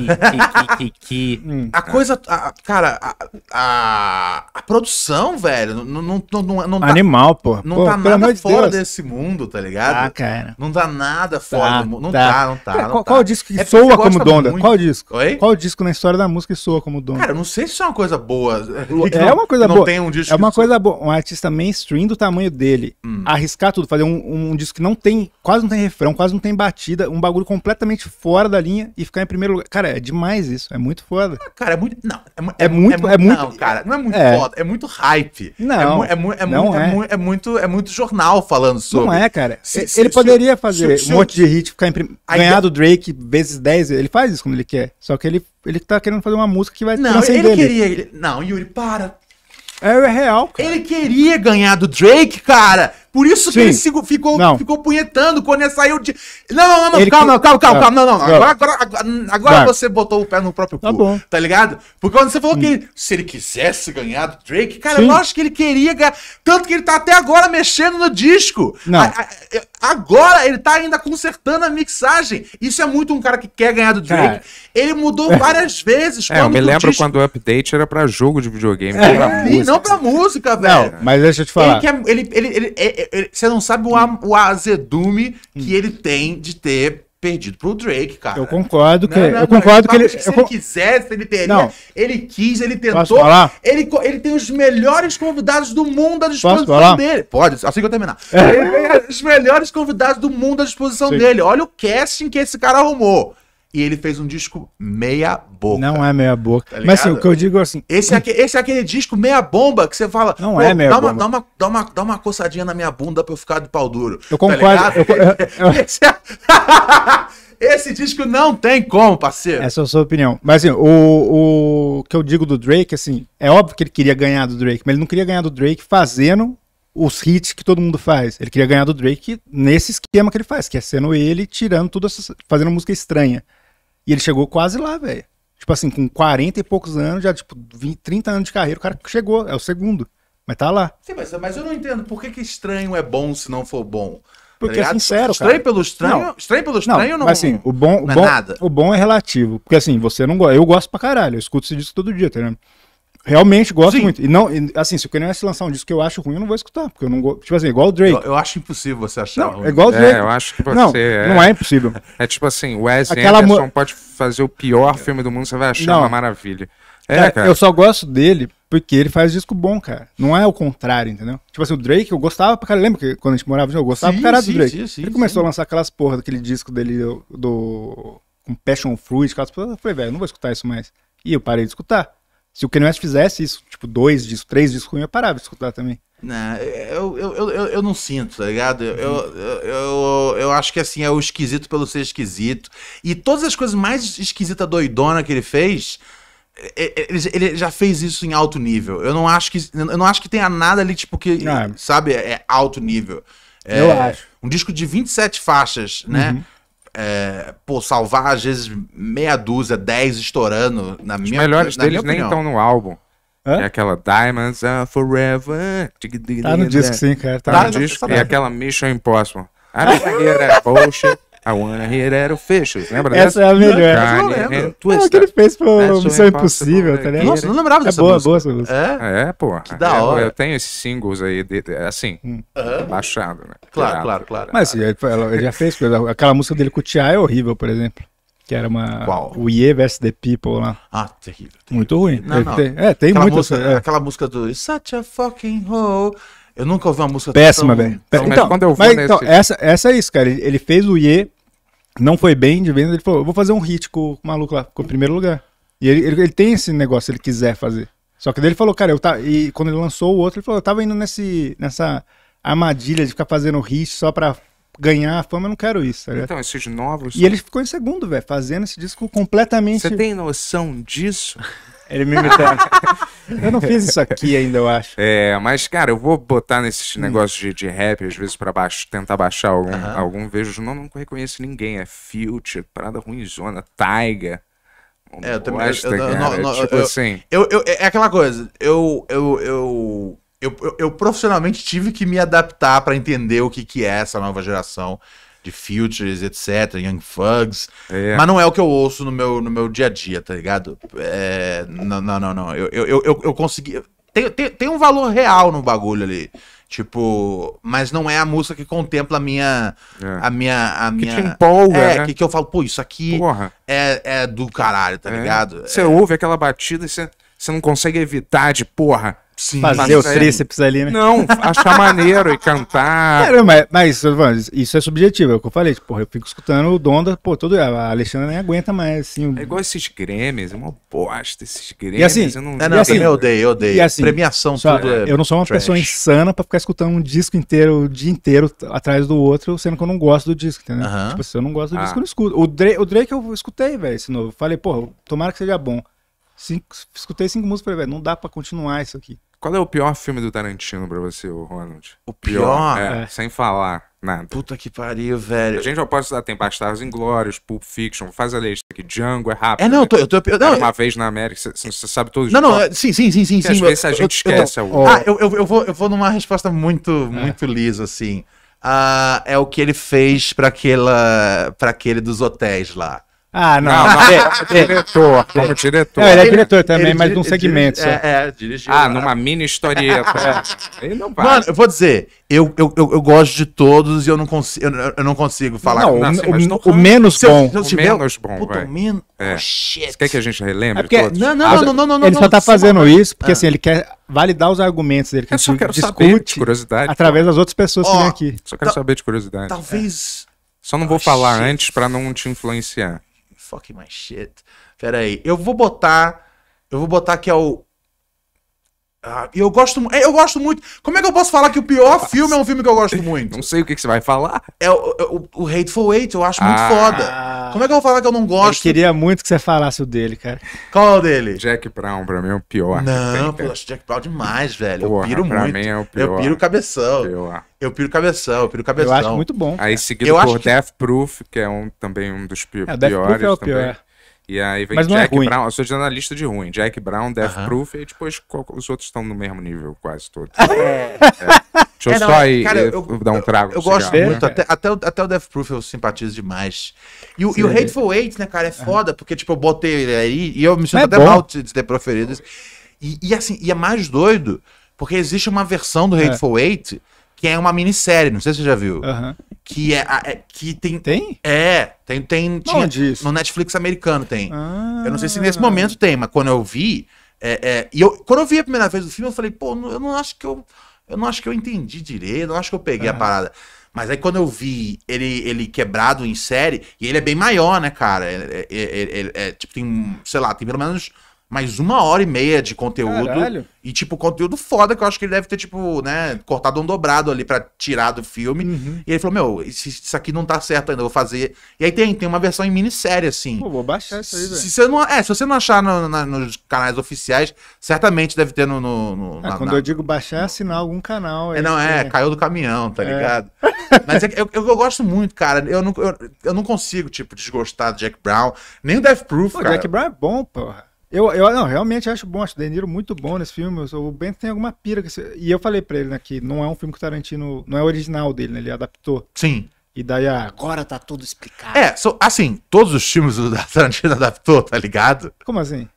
que, que, *laughs* hum, A coisa. A, cara, a, a, a, produção, velho, não, não, não, não tá, Animal,
pô. Não pô, tá nada fora desse mundo, tá ligado? Ah, cara.
Não dá tá nada tá, fora tá, do mundo. Não tá, tá não tá. Cara, não qual, tá. qual
disco que é soa como Donda? Muito. Qual disco? Oi? Qual disco na história da música que soa como Donda? Cara,
não sei se isso é uma coisa boa. É, é uma coisa boa. Não tem um disco. É uma
coisa boa. Um artista mainstream do tamanho dele. Hum arriscar tudo, fazer um, um, disco que não tem, quase não tem refrão, quase não tem batida, um bagulho completamente fora da linha e ficar em primeiro lugar. Cara, é demais isso, é muito foda. Ah, cara, é muito. Não, é, é, é, é muito. É, é muito não, cara, não é muito é. foda, é muito
hype.
É não, é, mu, é, mu, não é, é, mu, é. muito é muito jornal falando sobre. Não é, cara. Se, se, ele se, poderia fazer um monte de hit, ficar em primeiro ganhar do Drake vezes 10, ele faz isso quando ele quer. Só que ele, ele tá querendo fazer uma música que vai Não, ele queria. Ele...
Não, Yuri, para.
É real, cara. Ele queria ganhar do Drake, cara. Por isso Sim. que ele
ficou, ficou punhetando quando ele saiu de. Não, não, não, ele... calma, calma, calma, calma. Não, não. Ah. Agora, agora, agora, agora você botou o pé no próprio tá cu. Bom. Tá ligado? Porque quando você falou hum. que ele, se ele quisesse ganhar do Drake, cara, Sim. acho que ele queria ganhar. Tanto que ele tá até agora mexendo no disco. Não. A, a, agora ele tá ainda consertando a mixagem. Isso é muito um cara que quer ganhar do Drake. É. Ele mudou é. várias vezes. É, eu me lembro disco...
quando o update era pra jogo de videogame. É. Não pra, é. Música.
não pra música, velho. Não, mas deixa eu te falar. Ele, quer, é, ele, ele, ele é, é, você não sabe o, a, hum. o azedume hum. que ele tem de ter perdido pro Drake, cara. Eu concordo que não, não, eu não, concordo que ele que se eu... ele quisesse, ele teria, não. ele quis, ele tentou. Ele ele tem os melhores convidados do mundo à disposição dele. Pode, assim que eu terminar. É. Ele tem os melhores convidados do mundo à disposição Sim. dele. Olha o casting que esse cara arrumou. E ele fez um disco meia
boca. Não é meia boca. Tá Mas assim, o que eu digo é assim.
Esse é, aquele, esse é aquele disco meia bomba que você fala. Não é meia dá bomba. Uma, dá, uma, dá, uma, dá uma coçadinha na minha bunda pra eu ficar de pau duro. Eu
tá concordo. Tá eu, eu, *laughs* eu... Esse, é... *laughs* esse, disco não tem como, parceiro. Essa é a sua opinião. Mas assim, o, o que eu digo do Drake, assim, é óbvio que ele queria ganhar do Drake, mas ele não queria ganhar do Drake fazendo os hits que todo mundo faz. Ele queria ganhar do Drake nesse esquema que ele faz, que é sendo ele tirando tudo, fazendo música estranha. E ele chegou quase lá, velho. Tipo assim, com 40 e poucos anos, já tipo 20, 30 anos de carreira, o cara chegou, é o segundo. Mas tá lá.
Sim, mas, mas eu não entendo por que, que estranho é bom se não for
bom. Tá Porque tá é sincero, estranho cara. Pelo estranho, não. estranho pelo estranho não. Mas assim, o bom, o é bom, é nada. o bom é relativo. Porque assim, você não gosta. Eu gosto pra caralho, eu escuto esse disco todo dia, tá ligado? Realmente gosto Sim. muito. E não, e, assim, se o Kanye West lançar um disco que eu acho ruim, eu não vou escutar, porque eu não gosto. Tipo assim, é igual o Drake. Eu, eu, acho
impossível você achar não, É igual o é, Drake. É, eu acho que você não, é... não é impossível. É tipo assim, o Wes Aquela Anderson mo... pode fazer o pior filme do mundo, você vai achar não. uma maravilha.
É, cara, cara. Eu só gosto dele porque ele faz disco bom, cara. Não é o contrário, entendeu? Tipo assim, o Drake, eu gostava pra cara. Lembra que quando a gente morava, eu gostava sim, pra caralho do Drake. Sim, sim, ele começou a lançar aquelas porra daquele disco dele do. do com Passion Fruit, aquelas porra. Eu falei, velho, não vou escutar isso mais. E eu parei de escutar. Se o Kanye West fizesse isso, tipo, dois discos, três discos, eu parava de escutar também. Não, né, eu, eu, eu, eu não sinto,
tá ligado? Eu, eu, eu, eu, acho que assim, é o esquisito pelo ser esquisito. E todas as coisas mais esquisita doidona que ele fez, ele, ele já fez isso em alto nível. Eu não acho que. Eu não acho que tenha nada ali, tipo, que. Ah, é. sabe, é alto nível. É, eu acho. Um disco de 27 faixas, né? Uhum é, pô, salvar às vezes meia dúzia, dez estourando na Os minha Os melhores na deles nem estão no
álbum. Hã? É aquela Diamonds Are Forever. Tá no disco, sim, cara. Tá, tá no, no disco. E é
aquela Mission
Impossible. I don't é bullshit. I wanna hear that lembra Essa é a melhor. eu não lembro. É
o que ele é. fez pro Missão Impossível, né? tá ligado? Nossa, não lembrava é dessa é boa, música. boa essa música.
É? É, é pô. Que da hora. Eu, eu tenho esses singles aí, de, de, assim, hum. baixado, né? Claro, claro,
claro. Mas ele, ele já fez coisa. Aquela música dele com o Tia é horrível, por exemplo. Que era uma. Qual? O Ye vs The People lá. Ah, terrível. terrível. Muito ruim. Não, não. Tem, é, tem aquela muita. Música, é.
Aquela música do Such a fucking hole. Eu nunca ouvi uma música Péssima, velho. Então, quando mas, nesse... então
essa, essa é isso, cara. Ele, ele fez o Ye não foi bem de venda, ele falou, vou fazer um hit com, com o maluco lá, ficou em primeiro lugar. E ele, ele, ele, tem esse negócio, ele quiser fazer. Só que daí ele falou, cara, eu tá. E quando ele lançou o outro, ele falou, eu tava indo nesse, nessa armadilha de ficar fazendo hit só pra ganhar fama, eu não quero isso. Tá então,
esses novos. E ele
ficou em segundo, velho, fazendo esse disco completamente. Você tem noção disso? Ele me imitando. *laughs* eu não fiz isso aqui ainda, eu acho.
É, mas, cara, eu vou botar nesses hum. negócios de, de, rap, às vezes, pra baixo, tentar baixar algum, algum vejo. Não, não reconheço ninguém. É Future, parada ruimzona, Taiga. É, eu também. West, eu, eu, não, não, tipo eu, assim.
Eu, eu, é, é aquela coisa, eu. eu, eu... Eu, eu, eu profissionalmente tive que me adaptar para entender o que, que é essa nova geração de Futures, etc., Young fugs É. Mas não é o que eu ouço no meu, no meu dia a dia, tá ligado? É, não, não, não, não. Eu, eu, eu, eu consegui. Tem, tem, tem um valor real no bagulho ali. Tipo, mas não é a música que contempla a minha. É. A minha. A minha te empolga. É, né? que, que eu falo, pô, isso aqui É, é do caralho, tá é. ligado? Você é. ouve aquela batida e você não consegue evitar de,
porra, Sim, fazer o tríceps ali, né? Não, achar maneiro e cantar. Cara, mas,
mas isso é subjetivo, é o que eu falei. Tipo, eu fico escutando o Donda, pô, todo, a Alexandra nem aguenta mais, assim. É igual
esses Grêmios, é uma bosta esses Grêmios. E assim, eu não... É, não, assim, eu odeio, eu odeio. Assim, Premiação, só, tudo é Eu não sou uma trash. pessoa
insana pra ficar escutando um disco inteiro, o dia inteiro, atrás do outro, sendo que eu não gosto do disco, entendeu? Uh -huh. Tipo, se assim, eu não gosto do ah. disco, eu ah. não escuto. O, Dre, o Drake eu escutei, velho, esse novo. Falei, pô, tomara que seja bom. Cinco, escutei cinco músicas e falei, velho, não dá pra continuar isso aqui.
Qual é o pior filme do Tarantino pra você, Ronald? O pior? pior é, é. Sem falar nada. Puta que pariu, velho. A gente já pode dar, Tempestades Bastardos Inglórios, Pulp Fiction, faz a lista aqui, Django, é rápido. É, não, né? eu tô... Eu tô não, uma eu... vez na América, você sabe todos Não, não, sim, sim, sim, sim. sim às eu, vezes a gente esquece. Ah, eu, ah,
eu, eu, vou, eu vou numa resposta muito, é. muito lisa, assim. Ah, é o que ele fez para aquela, pra aquele dos hotéis lá. Ah, não. não, não é, é, é, diretor, como é diretor. ele é diretor também, ele, mas num segmento. Dirige, é,
é, dirigiu.
Ah, numa mini historieta. *laughs* ele não vai. Mano,
eu vou dizer, eu, eu, eu, eu, gosto de todos e eu não, consigo, eu, eu não consigo falar. Não, não, o, o, o, menos se bom. Eu, se eu o menos bom, puta, vai.
menos... Oh, é. Oh, Você quer que a gente relembre é porque, todos? Não, não, ah, não, não, não, Ele só tá fazendo isso porque, assim, ele quer validar os argumentos dele. Que eu só quero saber de curiosidade. Através das outras pessoas que vêm aqui. Só quero
saber de curiosidade.
Talvez... Só não vou
ah, falar antes para não te influenciar
fucking my shit. Pera aí. Eu vou botar. Eu vou botar que é o ah, eu gosto, eh, eu gosto muito. Como é que eu posso falar que o pior Nossa. Ah, filme é um filme que eu gosto *laughs* muito? Não sei o que, é
que você vai falar.
É o, é o, o Hateful Eight, eu acho muito ah. foda. Como é que eu vou falar que eu não gosto? Eu queria
muito que você falasse o dele, cara.
Qual é o dele? Jack Brown, pra mim, é o pior. Não, eu acho Jack Brown demais, velho. Porra, eu piro pra muito. Mim é o pior. Eu piro cabeção. Pior. Eu piro cabeção, eu piro cabeção. Eu acho muito bom. Cara.
Aí seguido eu por Death que... Proof, que é um, também um dos pi é, piores. Death Proof é o também. pior. E aí vem Mas não é Jack é ruim. Brown, eu sou jornalista de ruim. Jack Brown, Death Proof, e depois os outros
estão no mesmo nível, quase todos. *laughs* É. é. Deixa eu é, não, só cara, eu- dar um trago. Eu gosto cigarro, muito, né? até, até, o- até o Death Proof eu simpatizo demais. E o, e o Hateful Eight, né, cara, é foda, porque, tipo, eu botei ele aí e eu me sinto é até bom. mal de, de ter proferido isso. E, e, assim, e é mais doido, porque existe uma versão do Hateful Eight que é uma minissérie, não sei se você já viu. Uhum. Que é, é, que tem Tem? É, tem tem tinha, Onde isso? no Netflix americano tem.
Ah. Eu não sei se nesse
momento tem, mas quando eu vi, é, é, e eu quando eu vi a primeira vez do filme, eu falei, pô, eu não acho que eu eu não acho que eu entendi direito, eu não acho que eu peguei uhum. a parada. Mas aí quando eu vi ele, ele quebrado em série, e ele é bem maior, né, cara? é, é, é, é tipo, tem, sei lá, tem pelo menos mais uma hora e meia de conteúdo. Caralho. E, tipo, conteúdo foda que eu acho que ele deve ter, tipo, né, cortado um dobrado ali para tirar do filme. Uhum. E ele falou: Meu, isso, aqui não tá certo ainda, eu vou fazer. E aí tem, tem uma versão em minissérie, assim. Pô, vou baixar isso aí, velho. Se, você não, é, se você não achar no, na, nos canais oficiais, certamente deve ter no. no, no é, na, quando na... eu digo
baixar, é assinar algum canal. É, não, é, é,
caiu do caminhão, tá é. ligado? *laughs* Mas eu, eu, eu, gosto muito, cara. Eu não, eu, eu não consigo, tipo, desgostar do Jack Brown, nem o
Death Proof, pô, cara. Jack Brown é bom, porra. Eu, eu não, realmente acho bom, acho o Deniro muito bom nesse filme. O Bento tem alguma pira. E eu falei pra ele, né, que não é um filme que o Tarantino. Não é original dele, né? Ele adaptou. Sim. E daí a... Agora tá tudo explicado.
É, so, assim, todos os filmes do *laughs* Tarantino adaptou, tá ligado? Como assim?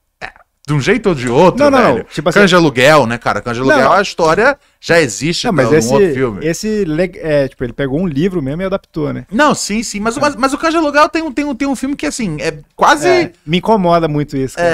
de um jeito ou de outro, não, não, velho. Tipo assim, Aluguel, né, cara? Canja Aluguel, não. É a história já existe não, mas pra esse, um outro filme.
Esse, é, tipo, ele pegou um livro mesmo e adaptou, né? Não, sim, sim. Mas, é. mas, mas, o Canja Aluguel tem um, tem, um, tem um filme que, assim, é quase... É, me incomoda muito isso, cara.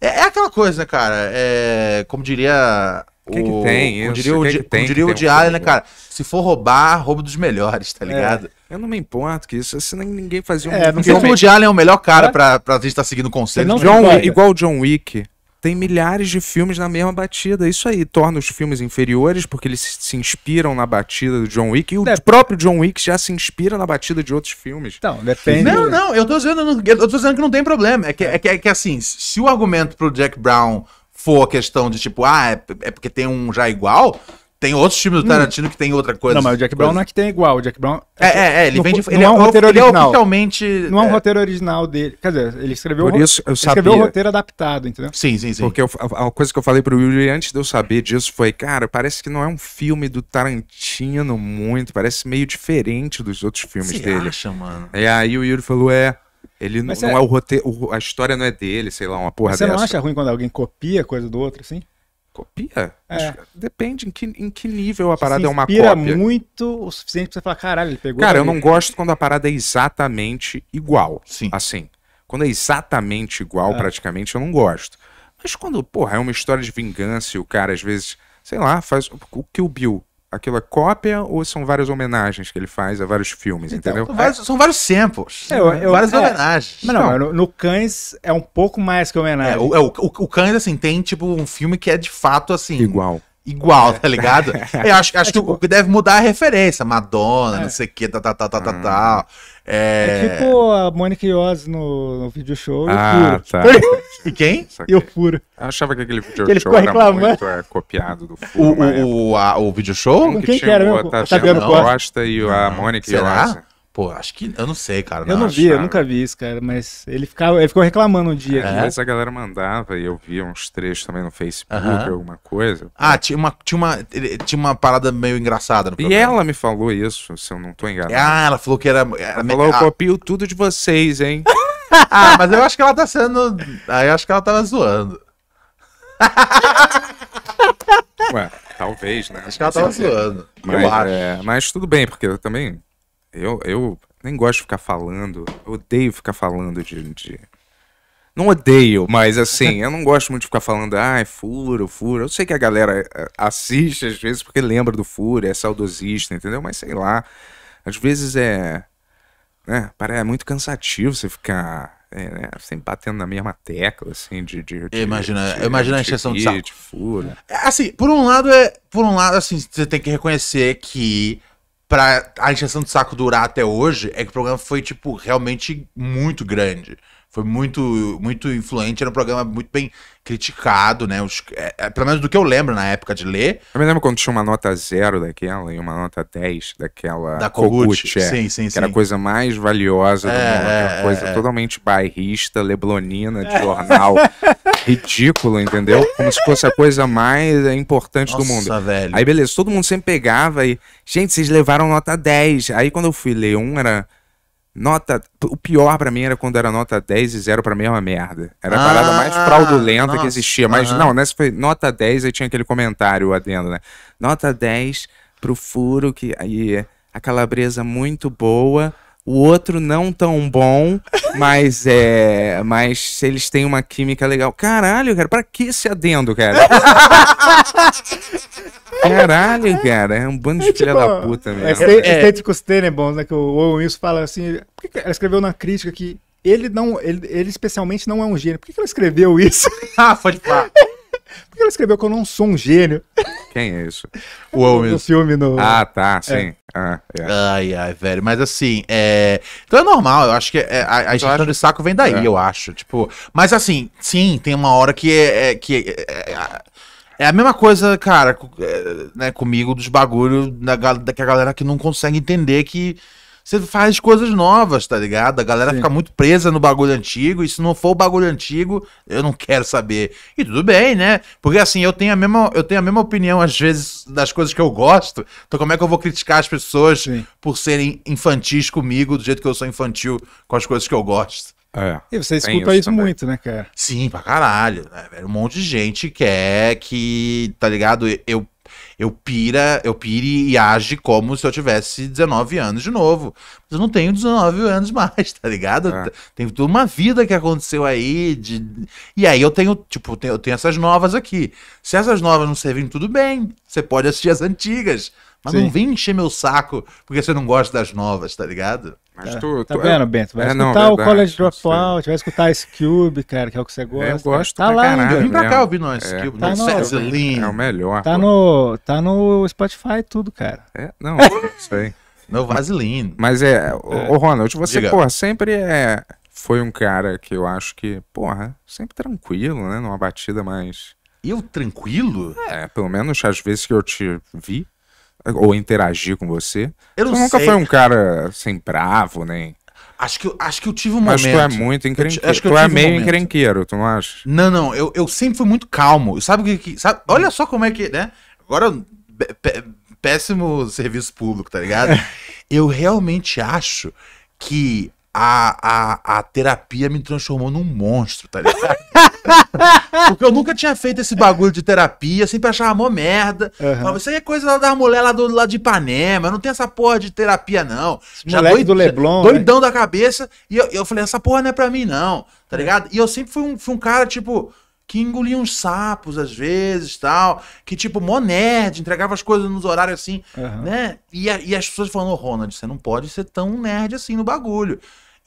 É, é, é aquela coisa, né, cara? É, como diria... O que, que tem? Como diria o, que tem, o, Diário, né, cara? Se for roubar, roubo dos melhores, tá é. ligado? Eu não me importo que isso, assim, ninguém fazia
um É, não filme. O Allen é o melhor cara é? pra, pra
gente estar tá seguindo o conselho. Não John, igual
o John Wick, tem milhares de filmes na mesma batida. Isso aí torna os filmes inferiores, porque eles se inspiram na batida do John Wick. E o é. próprio John Wick já se inspira na batida de outros filmes. Então, depende. Não, não,
eu tô dizendo, eu tô dizendo que não tem problema. É que, é. é que, é que assim, se o argumento pro Jack Brown for a questão de tipo, ah, é, é porque tem um já igual, tem outros filmes do hum. Tarantino hum. que tem outra coisa. Não, mas o Jack coisa. Brown não
é que tem igual. O Jack Brown. É, é, é, é ele vem de. Ele é, um é roteiro original. Ele é oficialmente. Não é um é. roteiro original dele. Quer dizer, ele escreveu, Por isso, eu sabia. escreveu o roteiro adaptado, entendeu?
Sim, sim, sim. Porque eu, a, a, coisa que eu falei pro Yuri antes de eu saber disso foi, cara, parece que não é um filme do Tarantino muito. Parece meio diferente dos outros filmes Você dele. Acha, mano? E aí o Yuri falou, é. Ele não é... é, o roteiro. A história não é dele, sei lá, uma porra Você dessa. não acha
ruim quando alguém copia coisa do outro, assim? Copia? É. Depende em que, em que nível a parada é uma cópia. muito o suficiente pra você falar, caralho, ele pegou. Cara, eu não
gosto quando a parada é exatamente igual. Sim. Assim. Quando é exatamente igual, é. praticamente, eu não gosto. Mas quando, porra, é uma história de vingança e o cara, às vezes, sei lá, faz o que o Bill aquilo é cópia ou são várias homenagens que ele
faz a vários filmes, então, entendeu? São vários, são vários samples. É, eu, eu, várias é, homenagens. Mas não, não, no, Cães é um pouco mais que homenagem. É, o, é, o, o Cães, assim, tem tipo um filme que é de fato assim. Igual igual, é. tá ligado? *laughs* Eu acho, acho é, tipo, que o que tipo deve mudar é a referência. Madonna, é. não sei o que, tal, tal, tal, tal, tá, tal. Tá, tá, tá, hum. É... é...
tipo a Monica Iose no, no video show. Ah,
tá. *laughs* E quem? E o Furo.
Eu achava que aquele video ele show era muito é,
copiado do Furo. O, o, o, o video show?
Com quem que era O Taviano Costa. e a ah, Monica Será?
Pô, acho que. Eu não sei, cara.
eu não vi, eu
nunca vi isso, cara. Mas ele, ficava, ele ficou reclamando um dia. É. Aqui. Mas
a galera mandava e eu via uns trechos também no Facebook, uh -huh. alguma coisa.
Ah, tinha uma, tinha, uma, tinha uma parada meio engraçada no programa. E ela me falou isso, se eu não tô enganado. Ah, ela falou que era. era ela falou, eu copio tudo de vocês, hein? *laughs* ah, mas eu acho que ela tá sendo. Aí eu acho que ela tava zoando.
Ué, talvez, né? Acho que ela tava é, zoando. Mas, é, mas tudo bem, porque eu também eu, eu nem gosto de ficar falando. Eu odeio ficar falando de, de... Não odeio, mas assim, eu não gosto muito de ficar falando, ah, é furo, furo. Eu sei que a galera eh, assiste às vezes porque lembra do furo, é saudosista, entendeu? Mas sei lá, às vezes é. Né, é muito cansativo você ficar é, né, sempre assim, batendo na mesma tecla, assim, de. de, de imagina, de, imagina a exceção de, de, de furo.
É, assim, por um lado, é, por um lado, assim, você tem que reconhecer que pra a injeção do saco durar até hoje é que o programa foi, tipo, realmente muito grande foi muito muito influente, era um programa muito bem criticado, né? Os, é, é, pelo menos do que eu lembro
na época de ler. Eu me lembro quando tinha uma nota zero daquela e uma nota 10 daquela da Kogut, é, sim, sim, que sim. era a coisa mais valiosa do é, mundo, uma é, coisa é, totalmente bairrista, leblonina de jornal. *laughs* Ridículo, entendeu? Como se fosse a coisa mais importante Nossa, do mundo. Velho. Aí beleza, todo mundo sempre pegava e, gente, vocês levaram nota 10. Aí quando eu fui ler um era Nota. O pior para mim era quando era nota 10 e 0 pra mim é uma merda. Era a ah, parada mais ah, fraudulenta nossa, que existia. Mas uh -huh. não, nessa foi nota 10, aí tinha aquele comentário adendo, né? Nota 10 pro furo que. Aí, a calabresa muito boa o outro não tão bom, *laughs* mas é. Mas eles têm uma química legal. Caralho, cara, pra que esse adendo, cara? *laughs* Caralho, cara, é um bando de é, filha tipo, da puta mesmo. É, é, é.
Tenebons, né? Que o Owen Wilson fala assim. ela escreveu na crítica que ele não. Ele, ele especialmente não é um gênio. Por que, que ela escreveu isso? *laughs* ah, pode falar. Por que ela escreveu que eu não sou um gênio?
Quem é isso? O Owen.
Do
filme no. Ah, tá, é. sim. É
ah, é. Ai, ai, velho. Mas assim, é. Então é normal, eu acho que é, é a, a injeção de saco vem daí, é. eu acho. Tipo, mas assim, sim, tem uma hora que é. que é a mesma coisa, cara, né, comigo dos bagulho da, da, que a galera que não consegue entender que você faz coisas novas, tá ligado? A galera Sim. fica muito presa no bagulho antigo, e se não for o bagulho antigo, eu não *laughs* quero saber. E tudo bem, né? Porque assim, eu tenho a mesma, eu tenho a mesma opinião, às vezes, das coisas que eu gosto. Então, como é que eu vou criticar as pessoas Sim. por serem infantis comigo, do jeito que eu sou infantil com as coisas que eu gosto? É, e você escuta isso, isso
muito, né, cara?
Sim, pra caralho. Né, um monte de gente quer que, tá ligado? Eu eu pira, eu pire e age como se eu tivesse 19 anos de novo. Mas eu não tenho 19 anos mais, *laughs* tá ligado? É. Ah. Tem toda uma vida que aconteceu aí. De... E aí eu tenho, tipo, eu tenho, eu tenho essas novas aqui. Se essas novas não servirem, tudo bem. Você pode assistir as antigas. Mas Sim. não vem encher meu saco porque você não gosta das novas, tá ligado? Mas é. tá, tu, tá vendo, Bento? Vai é, escutar não, o verdade, College
Dropout, vai escutar Ice Cube, cara, que é o que você é, gosta. eu gosto tá lá caralho, Vem pra cá ouvir no Ice é. Cube, tá né? no, no É o melhor. Tá no, tá no Spotify tudo, cara. É, não, *laughs* isso aí. No
Vaseline. Mas é, é. Ô, Ronald, você, Diga. porra, sempre é, foi um cara que eu acho que, porra, sempre tranquilo, né? Numa batida mais... Eu tranquilo? É, pelo menos as vezes que eu te vi, ou interagir com você. Eu não você nunca sei. foi um cara sem assim, bravo, nem.
Acho que, acho que eu tive um Mas momento. Mas tu é muito encrenqueiro. Acho que tu é meio um encrenqueiro, tu não acha? Não, não. Eu, eu sempre fui muito calmo. Sabe que. Sabe, olha só como é que. né? Agora, péssimo serviço público, tá ligado? *laughs* eu realmente acho que a, a, a terapia me transformou num monstro, tá ligado? *laughs* Porque eu nunca tinha feito esse bagulho de terapia, sempre achava mó merda. Uhum. Falava, isso aí é coisa lá da mulher lá do lado de Ipanema, não tem essa porra de terapia, não. já doido, do Leblon. Doidão né? da cabeça. E eu, eu falei, essa porra não é pra mim, não, tá é. ligado? E eu sempre fui um, fui um cara, tipo, que engolia uns sapos às vezes, tal, que tipo, mó nerd, entregava as coisas nos horários assim, uhum. né? E, a, e as pessoas falando, Ronald, você não pode ser tão nerd assim no bagulho.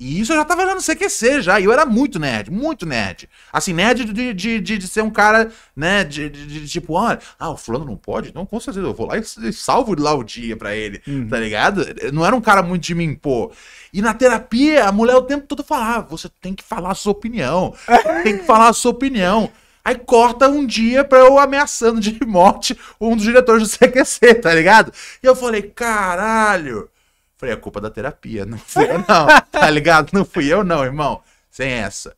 E isso eu já tava já no CQC já. E eu era muito nerd, muito nerd. Assim, nerd de, de, de, de ser um cara, né? De, de, de, tipo, ah, ah o fulano não pode? Então, com certeza, eu vou lá e salvo lá o dia pra ele, uhum. tá ligado? Eu não era um cara muito de me impor. E na terapia, a mulher o tempo todo falava: ah, você tem que falar a sua opinião. *laughs* tem que falar a sua opinião. Aí corta um dia pra eu ameaçando de morte um dos diretores do CQC, tá ligado? E eu falei, caralho. Falei, é culpa da terapia, não fui eu não, tá ligado? Não fui eu não, irmão. Sem essa.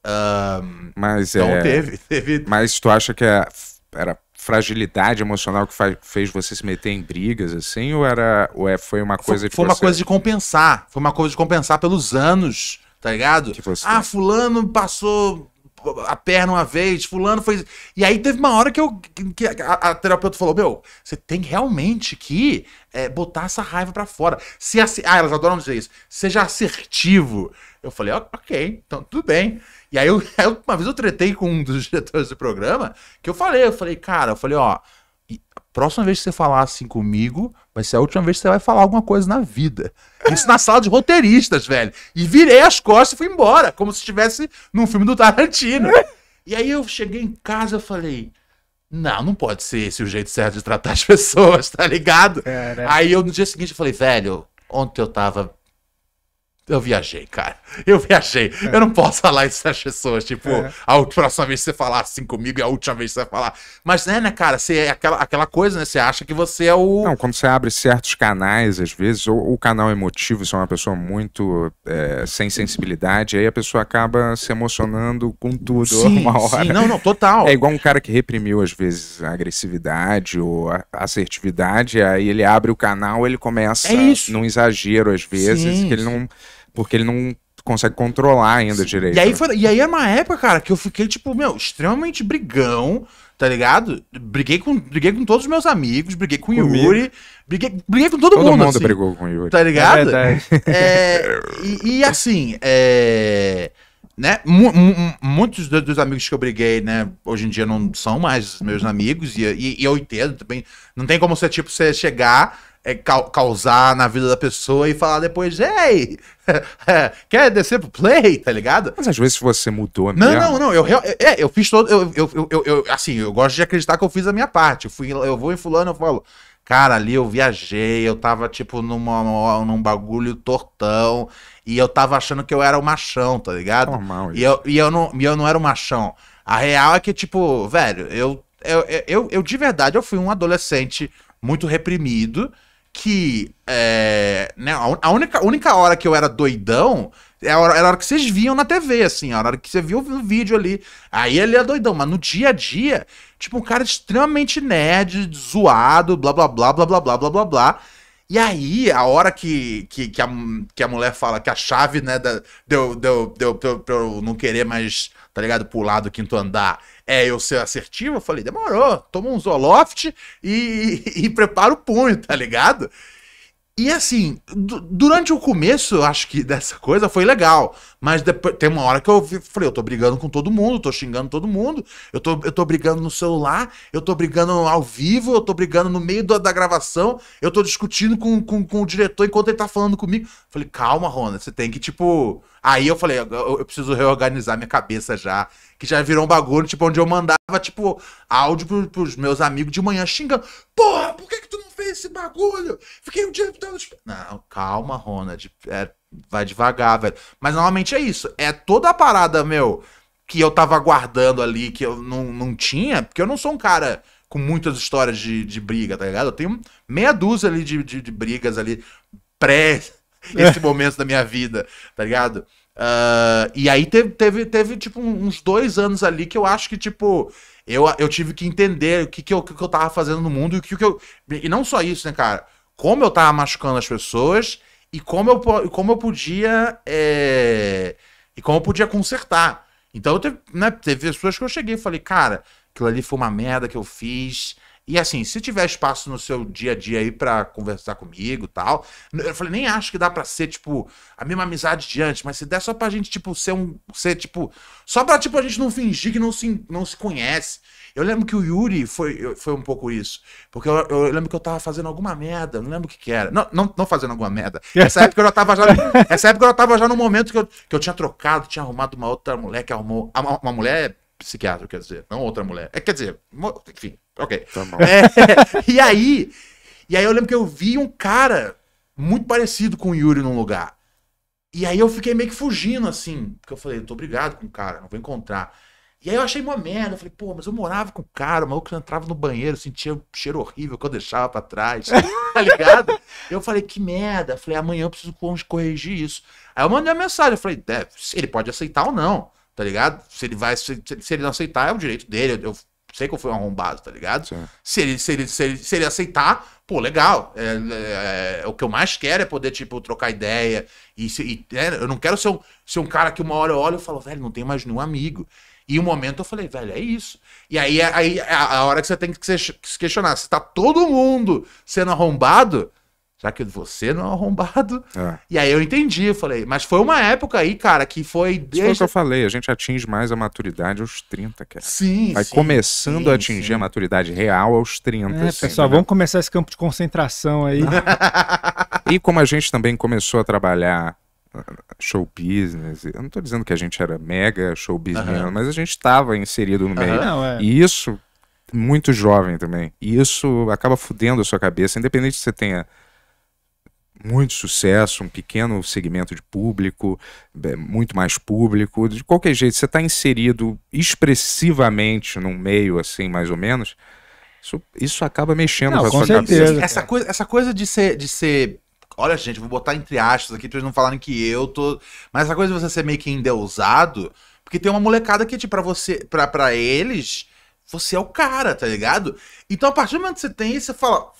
Um,
mas então é... teve, teve. Mas tu acha que é, era fragilidade emocional que faz, fez você se meter em brigas, assim? Ou, era, ou é, foi uma coisa foi, de. Foi você... uma coisa de
compensar. Foi uma coisa de compensar pelos anos, tá ligado? Você... Ah, Fulano passou a perna uma vez, fulano fez. E aí teve uma hora que, eu, que a, a terapeuta falou: Meu, você tem realmente que é, botar essa raiva para fora. Se ah, elas adoram dizer isso. Seja assertivo. Eu falei: Ok, então tudo bem. E *laughs* aí, eu, uma vez eu tretei com um dos *laughs* diretores do programa que eu falei: Eu falei, cara, eu falei, ó, próxima vez que você falar assim comigo, Vai ser é a última vez que você vai falar alguma coisa na vida. Isso na sala de roteiristas, velho. E virei as costas e fui embora, como se estivesse num filme do Tarantino. E aí eu cheguei em casa e falei. Não, não pode ser esse o jeito certo de tratar as *laughs* pessoas, tá ligado? É, né? Aí eu no dia seguinte eu falei, velho, ontem eu tava eu viajei, cara. Eu viajei. É. Eu não posso falar isso às pessoas. Tipo, é. a próxima vez que você falar assim comigo e a última vez que você vai falar. Mas, né, né, cara? Você, é aquela,
aquela coisa, né? Você acha que você é o. Não, quando você abre certos canais, às vezes, ou o canal emotivo, você é uma pessoa muito é, sem sensibilidade, aí a pessoa acaba se emocionando com tudo sim, uma hora. Sim, não, não, total. É igual um cara que reprimiu, às vezes, a agressividade ou a assertividade, aí ele abre o canal, ele começa é num exagero, às vezes, sim, que ele não porque ele não consegue controlar ainda direito. E aí,
foi, e aí é uma época, cara, que eu fiquei, tipo, meu, extremamente brigão, tá ligado? Briguei com, briguei com todos os meus amigos, briguei com o Yuri, briguei, briguei com todo, todo mundo. Todo mundo assim, brigou com o Yuri. Tá ligado? É *laughs* é, e, e, assim, é, né, muitos dos amigos que eu briguei, né, hoje em dia não são mais meus amigos, e, e, e eu entendo também. Não tem como você, tipo, você chegar é, causar na vida da pessoa e falar depois, ei, é, quer descer pro play, tá ligado? Mas às vezes você mudou mesmo. Né? Não, não, não. Eu, é, é, eu fiz todo. Eu, eu, eu, eu, assim, eu gosto de acreditar que eu fiz a minha parte. Eu, fui, eu vou em fulano, eu falo. Cara, ali eu viajei, eu tava, tipo, numa, num bagulho tortão, e eu tava achando que eu era o machão, tá ligado? É normal, isso. E eu, e eu, não, e eu não era o machão. A real é que, tipo, velho, eu, eu, eu, eu de verdade eu fui um adolescente muito reprimido, que é, né, a única, única hora que eu era doidão era é a, hora, era hora que vocês viam na TV, assim, a hora que você viu o vídeo ali. Aí ele é doidão, mas no dia a dia, tipo, um cara extremamente nerd, zoado, blá blá blá blá blá blá blá blá blá. E aí, a hora que, que, que, a, que a mulher fala que a chave, né, deu, deu, deu pra, eu não querer mais, tá ligado, pular do quinto andar é eu ser assertivo, eu falei, demorou, toma um Zoloft e, e, e prepara o punho, tá ligado? E assim, durante o começo, eu acho que dessa coisa foi legal. Mas depois tem uma hora que eu falei, eu tô brigando com todo mundo, tô xingando todo mundo, eu tô, eu tô brigando no celular, eu tô brigando ao vivo, eu tô brigando no meio da gravação, eu tô discutindo com, com, com, o diretor enquanto ele tá falando comigo. Eu falei, calma, Rona, você tem que, tipo. Aí eu falei, eu, eu preciso reorganizar minha cabeça já que já virou um bagulho, tipo, onde eu mandava, tipo, áudio pros meus amigos de manhã xingando. Porra, por que, que tu não fez esse bagulho? Fiquei um dia todo. Tipo... Não, calma, Ronald. É, vai devagar, velho. Mas normalmente é isso. É toda a parada, meu, que eu tava guardando ali, que eu não, não tinha, porque eu não sou um cara com muitas histórias de, de briga, tá ligado? Eu tenho meia dúzia ali de, de, de brigas ali pré *laughs* esse é. momento da minha vida, tá ligado? Uh, e aí teve, teve, teve, tipo, uns dois anos ali que eu acho que, tipo, eu, eu tive que entender o que, que, eu, que eu tava fazendo no mundo e o que, que eu. E não só isso, né, cara? Como eu tava machucando as pessoas e como eu, como eu podia. É, e como eu podia consertar. Então, teve, né, teve pessoas que eu cheguei e falei, cara, aquilo ali foi uma merda que eu fiz. E assim, se tiver espaço no seu dia a dia aí para conversar comigo tal, eu falei, nem acho que dá para ser, tipo, a mesma amizade de antes, mas se der só pra gente, tipo, ser um. ser, tipo. Só pra, tipo, a gente não fingir que não se, não se conhece. Eu lembro que o Yuri foi, foi um pouco isso. Porque eu, eu lembro que eu tava fazendo alguma merda, não lembro o que, que era. Não, não, não fazendo alguma merda. Essa *laughs* época eu já tava já. Essa época eu já tava já no momento que eu, que eu tinha trocado, tinha arrumado uma outra mulher que arrumou. Uma, uma mulher é psiquiatra, quer dizer, não outra mulher. É, quer dizer, enfim, Ok. Tá é, *laughs* e aí, e aí eu lembro que eu vi um cara muito parecido com o Yuri num lugar. E aí eu fiquei meio que fugindo, assim. Porque eu falei, eu tô brigado com o cara, não vou encontrar. E aí eu achei uma merda. Eu falei, pô, mas eu morava com o cara, o maluco entrava no banheiro, sentia um cheiro horrível que eu deixava pra trás, *laughs* tá ligado? eu falei, que merda. Eu falei, amanhã eu preciso corrigir isso. Aí eu mandei uma mensagem, eu falei, deve, ele pode aceitar ou não, tá ligado? Se ele vai, se, se ele não aceitar, é o direito dele. Eu, sei que eu fui um arrombado, tá ligado? Se ele, se, ele, se, ele, se ele aceitar, pô, legal. É, é, é, o que eu mais quero é poder, tipo, trocar ideia. E, se, e é, eu não quero ser um, ser um cara que uma hora eu olho e falo, velho, não tem mais nenhum amigo. E um momento eu falei, velho, é isso. E aí, aí a, a hora que você tem que se questionar, se tá todo mundo sendo arrombado, Será que você não é arrombado? É. E aí eu entendi, eu falei, mas foi uma época aí, cara, que foi. Desde... Foi o que eu
falei, a gente atinge mais a maturidade aos 30, cara. Sim. Vai sim, começando sim, a atingir sim. a maturidade real aos 30. É, assim, pessoal, né? vamos
começar esse campo de concentração aí. *laughs*
*laughs* e como a gente também começou a trabalhar uh, show business. Eu não estou dizendo que a gente era mega show business, mas a gente estava inserido no meio. Uhum. Não, é. E isso, muito jovem também. E isso acaba fudendo a sua cabeça, independente se você tenha muito sucesso, um pequeno segmento de público, é, muito mais público. De qualquer jeito, você está inserido expressivamente num meio, assim, mais ou menos, isso, isso acaba mexendo não, com a sua certeza, cabeça. Essa
coisa, essa coisa de ser. De ser... Olha, gente, vou botar entre aspas aqui pra eles não falarem que eu tô. Mas essa coisa de você ser meio que endeusado, porque tem uma molecada que, tipo, pra você. para eles, você é o cara, tá ligado? Então, a partir do momento que você tem isso, você fala,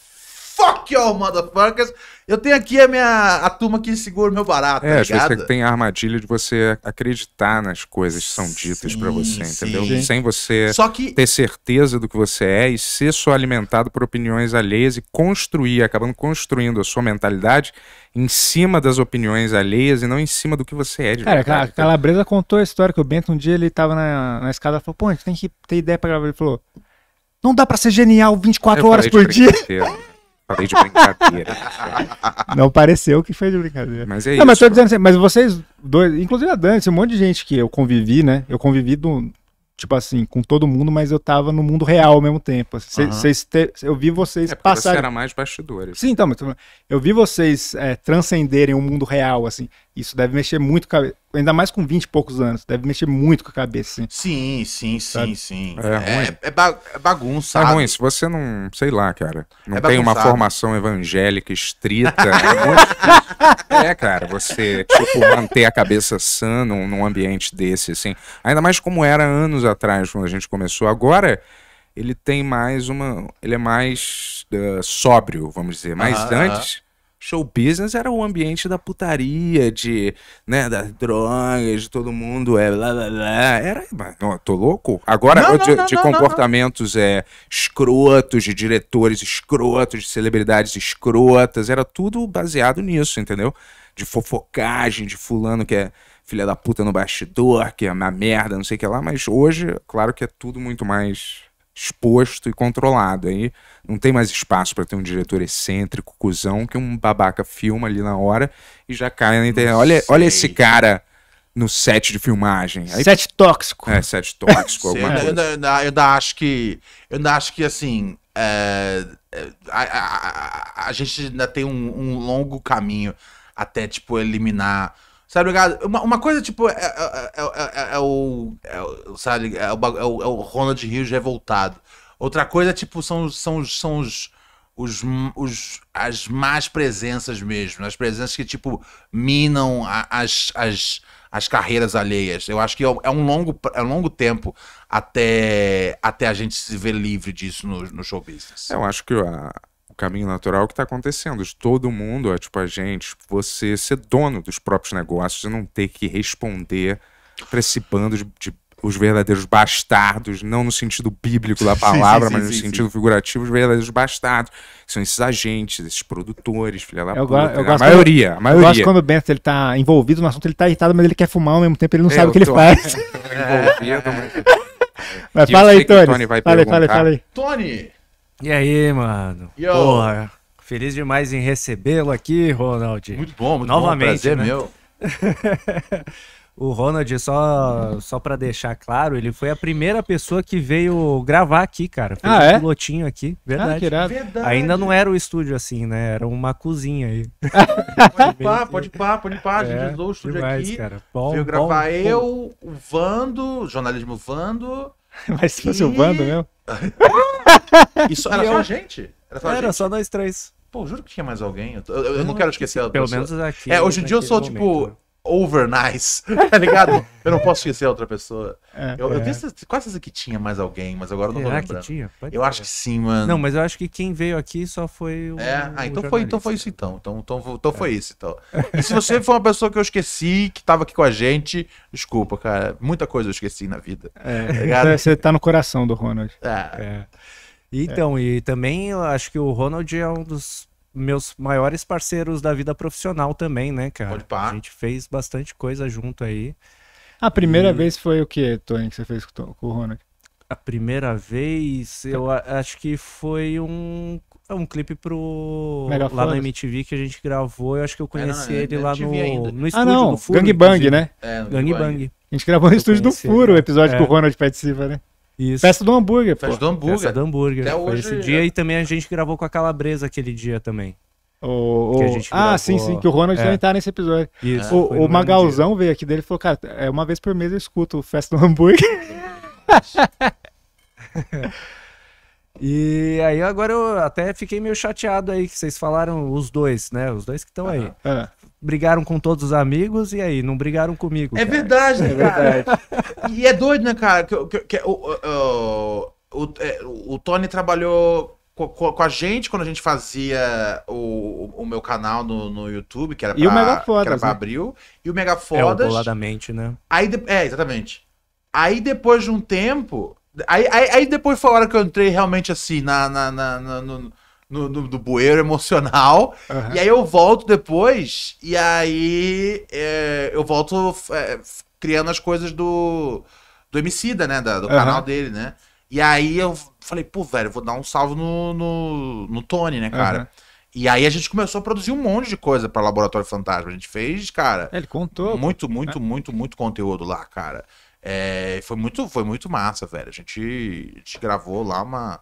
fuck y'all, motherfuckers. Eu tenho aqui a minha a turma que segura o meu barato, tá é, tá às vezes tem a
armadilha de você acreditar nas coisas que são ditas para você, entendeu? Sim. Sem você Só que... ter certeza do que você é e ser só alimentado por opiniões alheias e construir, acabando construindo a sua mentalidade em cima das opiniões alheias e não em cima do que você é de Cara, verdade. a
Calabresa contou a história que o Bento um dia ele tava na, na escada e falou, pô, a gente tem que ter ideia pra gravar. Ele falou, não dá pra ser genial 24 Eu horas por dia. *laughs* falei de brincadeira. *laughs* não pareceu que foi de brincadeira. Mas é não, isso. Mas, tô dizendo assim, mas vocês dois, inclusive a Dani, um monte de gente que eu convivi, né? Eu convivi do, tipo assim, com todo mundo, mas eu tava no mundo real ao mesmo tempo. Cê, uhum. cês te, eu vi vocês é passarem. Você era mais
bastidores.
Sim, então, eu vi vocês é, transcenderem o mundo real, assim. Isso deve mexer muito com a Ainda mais com 20 e poucos anos. Deve mexer muito com a cabeça, sim. Sim, sim, sim, sim. É, é, é, é bagunça. É tá ruim. Se
você não, sei lá, cara, não é tem uma formação evangélica estrita. é, *laughs* é, cara, você, tipo, manter a cabeça sã num, num ambiente desse, assim. Ainda mais como era anos atrás, quando a gente começou. Agora ele tem mais uma. Ele é mais uh, sóbrio, vamos dizer. Mas antes, show business era o ambiente da putaria, de, né, das drogas, de todo mundo é blá blá blá. Era, mano tô louco. Agora, não, de, não, de comportamentos é, escrotos, de diretores escrotos, de celebridades escrotas, era tudo baseado nisso, entendeu? De fofocagem, de fulano que é filha da puta no bastidor, que é uma merda, não sei o que lá, mas hoje, claro que é tudo muito mais exposto e controlado. Aí não tem mais espaço para ter um diretor excêntrico, cuzão, que um babaca filma ali na hora e já cai na internet. Olha, olha esse cara no set de filmagem. Aí... Set tóxico. É, set tóxico, alguma coisa.
Eu ainda, eu acho que. Eu acho que assim. É, é, a, a, a, a, gente ainda tem um, um longo caminho até, tipo, eliminar Sabe, ligado? Uma, uma coisa, tipo, é, é, é, é o. sabe, é o, é o Ronald Rios revoltado. Outra coisa, tipo, são, são, são os. Os, os, as más presenças mesmo, as presenças que, tipo, minam a, as, as, as carreiras alheias. Eu acho que é um longo, é um longo tempo até, até a gente se ver livre disso no, no show business. Eu acho
que a, o caminho natural que está acontecendo, de todo mundo, é, tipo a gente, você ser dono dos próprios negócios e não ter que responder para esse bando de, de, os verdadeiros bastardos, não no sentido bíblico da *laughs* palavra, sim, sim, mas no sentido figurativo, os verdadeiros bastardos. São esses agentes, esses produtores, filha da eu puta. Gosto, né? eu gosto a maioria, quando, a maioria. Eu gosto quando
o Bento ele tá envolvido no assunto, ele tá irritado, mas ele quer fumar ao mesmo tempo, ele não eu é, sabe o que ele faz. *laughs* envolvido, mas... mas fala aí, Tony. vai fala aí, fala aí. Tony! E aí,
mano? Yo. Porra, feliz demais em recebê-lo aqui, Ronald. Muito bom, muito Novamente, bom. Prazer né? meu. *laughs* o Ronald, só, só pra deixar claro, ele foi a primeira pessoa que veio gravar aqui, cara. Fez ah, é? um pilotinho aqui, verdade. Ah, verdade. Ainda não era o estúdio assim, né? Era uma cozinha aí. *laughs* pode pá, pode pá, pode pá. A gente é, usou o estúdio demais, aqui. Cara. Bom, veio bom, gravar bom.
eu, o Vando, jornalismo Vando *laughs* Mas se fosse o bando mesmo.
*laughs* Isso era só a gente?
Era só, gente? só
nós três. Pô, juro que
tinha mais alguém. Eu, eu, eu não quero esquecer Pelo menos aqui. É, hoje em dia eu sou, tipo, momento. tipo over nice, *laughs* tá ligado? eu não posso esquecer a outra pessoa. É, eu, é. eu tenho quase que tinha mais alguém, mas agora eu não lembro. Que tinha? eu acho que sim, mano. Não, mas
eu acho que quem veio aqui só foi o. É, ah, então, o foi, então foi isso
então. Então, então, então é. foi isso então. E se você for uma pessoa que eu esqueci, que tava aqui com a gente, desculpa, cara. Muita coisa eu esqueci na vida.
É, tá você tá-, tá no coração do Ronald. É. é. Então, e também eu
acho que o Ronald é um dos meus maiores parceiros da vida profissional também, né, cara? Pode parar. A gente fez bastante coisa junto aí. A primeira e... vez
foi o que, Tony, que você fez com, o Ronald?
A primeira vez, eu acho que foi um, um clipe pro. Megafone. Lá na MTV que a gente gravou. Eu acho que eu conheci é, não, ele lá no, no ah, estúdio ah, não, do Furo. Gangbang, né? É, Gangbang. Bang. A gente gravou no eu estúdio do Furo o episódio é. que o
Ronald participa, né? Isso. Festa do hambúrguer, Festa pô. do hambúrguer. Festa do hambúrguer. Até hoje, esse é. dia.
É... E também a gente gravou com a Calabresa aquele dia também. O,
o... Ah, sim, sim, que o Ronald é. também tá nesse episódio. Isso, o, o Magalzão dia. veio aqui dele e falou: Cara, é uma vez por mês eu escuto o Festa do Hambúrguer. *laughs* e aí agora eu
até fiquei meio chateado aí que vocês falaram os dois, né? Os dois que estão aí. Uhum brigaram com todos os amigos e aí, não brigaram comigo. É cara. verdade, né, *laughs* cara? É verdade. e
é doido, né, cara? Que, que, que o, o, é, o, é, o, Tony trabalhou com, com, a gente quando a gente fazia o, o meu canal no, no YouTube, que era pra, e o mega Fodas, que era pra né? abril. E o mega é, Fodas. É, boladamente, né? Aí, é, exatamente. Aí depois de um tempo. Aí, aí, aí, depois foi a hora que eu entrei realmente assim na, na, na, na no, no, no, do bueiro emocional. Uhum. E aí eu volto depois, e aí é, eu volto é, criando as coisas do, do Emicida, né? Da, do uhum. canal dele, né? E aí eu falei, pô, velho, vou dar um salvo no, no, no Tony, né, cara? Uhum. E aí a gente começou a produzir um monte de coisa para Laboratório Fantasma. A gente fez, cara. Ele contou. Muito, muito, né? muito, muito conteúdo lá, cara. É, foi muito, foi muito massa, velho. A gente, a gente gravou lá uma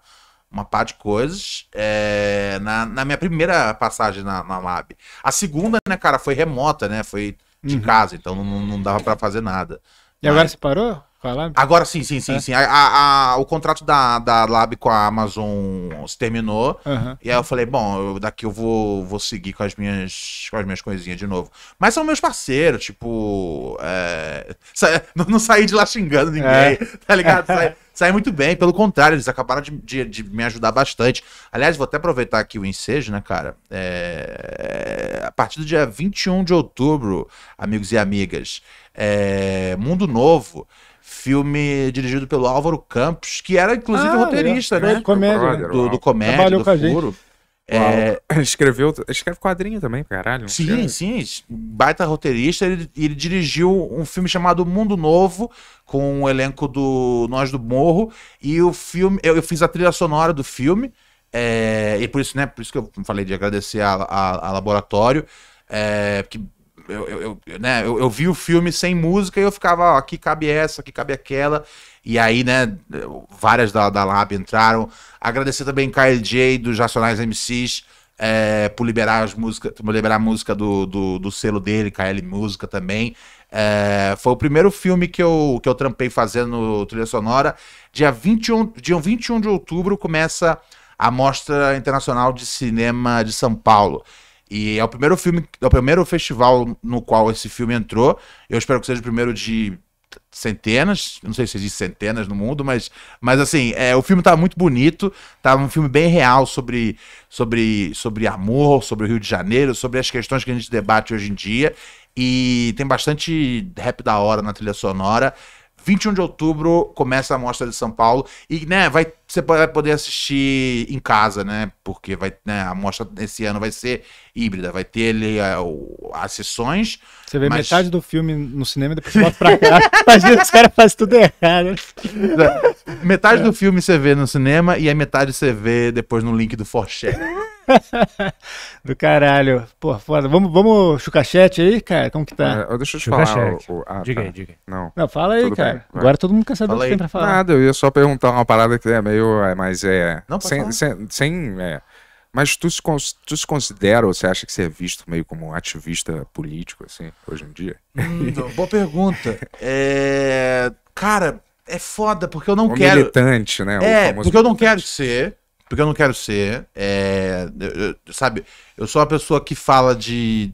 uma pá de coisas é, na, na minha primeira passagem na, na Lab. A segunda, né, cara, foi remota, né? Foi de uhum. casa, então não, não dava para fazer nada. E Mas... agora você
parou? Agora sim, sim, sim, é. sim.
A, a, a, o contrato da, da Lab com a Amazon se terminou. Uhum. E aí eu falei, bom, eu, daqui eu vou, vou seguir com as, minhas, com as minhas coisinhas de novo. Mas são meus parceiros, tipo. É, eh, sa, *laughs* não, não saí de lá xingando ninguém, é. tá ligado? *laughs* Saí, sai muito bem. Pelo contrário, eles acabaram de, de, de, me ajudar bastante. Aliás, vou até aproveitar aqui o ensejo, né, cara? É... é a partir do dia 21 de outubro, amigos e amigas, é... Mundo Novo. Filme dirigido pelo Álvaro Campos, que era inclusive ah, roteirista, né? é. né? Comédia. Do, do Comédia, Trabalhou do Furo. É, *laughs* escreveu, escreve quadrinho também, caralho. Sim, escreve. sim. Baita roteirista. Ele, ele dirigiu um filme chamado Mundo Novo, com o um elenco do Nós do Morro. E o filme. Eu, eu fiz a trilha sonora do filme. É, e por isso, né? Por isso que eu falei de agradecer a, a, a laboratório. É, porque eu, eu, eu, né, eu, eu, vi o filme sem música e eu ficava, ó, aqui cabe essa, aqui cabe aquela. E aí, né, várias da, da Lab entraram. Agradecer também KLJ dos Racionais MCs é, por liberar as músicas, por liberar a música do, do, do selo dele, KL Música também. É, foi o primeiro filme que eu, que eu trampei fazendo trilha sonora. Dia 21, dia 21 de outubro começa a Mostra Internacional de Cinema de São Paulo. E é o primeiro filme, é o primeiro festival no qual esse filme entrou. Eu espero que seja o primeiro de centenas, não sei se existe centenas no mundo, mas, mas assim, é, o filme tá muito bonito, tá um filme bem real sobre, sobre, sobre amor, sobre o Rio de Janeiro, sobre as questões que a gente debate hoje em dia, e tem bastante rap da hora na trilha sonora, 21 de outubro começa a mostra de São Paulo e, né, vai, você vai poder assistir em casa, né, porque vai, né, a mostra esse ano vai ser híbrida, vai ter ali é, as sessões.
Você vê mas... metade do filme no cinema e depois volta pra cá. *laughs* *laughs* Imagina, os caras fazem tudo errado. Metade é. do
filme você vê no cinema e a metade você vê depois no link do
Forchat. *laughs* Do caralho. Pô, foda. Vamos, vamos chucachete aí, cara? Como que tá? É, deixa eu te falar. o- o- ah, Diga tá. aí, diga aí. Não. Não, fala aí, Tudo cara. bem, vai. Agora todo mundo quer saber o que tem pra falar. Nada,
eu ia só perguntar uma parada que é meio. é, Mas é. Não, sem. falar. sem, sem, é, mas tu se, cons- tu se considera ou você acha que você é visto meio como um ativista político,
assim, hoje em dia? Hum, *laughs* boa pergunta. É, Cara, é foda, porque eu não um quero. militante, né? É, porque eu não quero ser. Porque eu não quero ser. É, eu, eu, sabe, eu sou uma pessoa que fala de.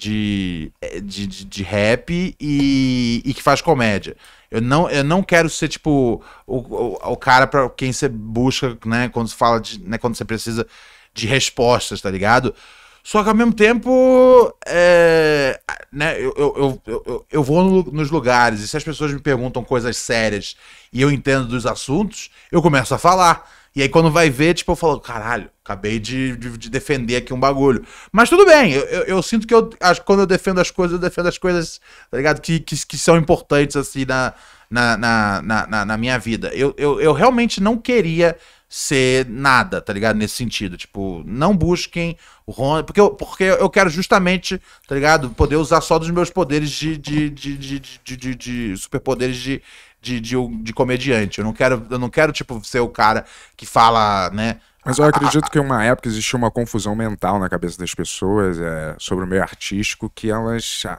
De, é, de, de, de rap e, e que faz comédia. Eu não, eu não quero ser, tipo, o, o, o cara para quem você busca, né? Quando você fala de. Né, quando você precisa de respostas, tá ligado? Só que ao mesmo tempo, é, né, eu, eu, eu, eu vou no, nos lugares e se as pessoas me perguntam coisas sérias e eu entendo dos assuntos, eu começo a falar. E aí quando vai ver, tipo, eu falo, caralho, acabei de, de, de defender aqui um bagulho. Mas tudo bem, eu, eu, eu sinto que eu, acho, quando eu defendo as coisas, eu defendo as coisas, tá ligado? Que, que, que são importantes, assim, na, na, na, na, na minha vida. Eu, eu, eu realmente não queria ser nada, tá ligado? Nesse sentido. Tipo, não busquem o Ron. Porque eu, porque eu quero justamente, tá ligado? Poder usar só dos meus poderes de. de, de, de, de, de, de superpoderes de, de, de, de comediante. Eu não quero, eu não quero, tipo, ser o cara que fala, né? Mas eu acredito que em uma
época existia uma confusão mental na cabeça das pessoas é, sobre o meio artístico que elas ah,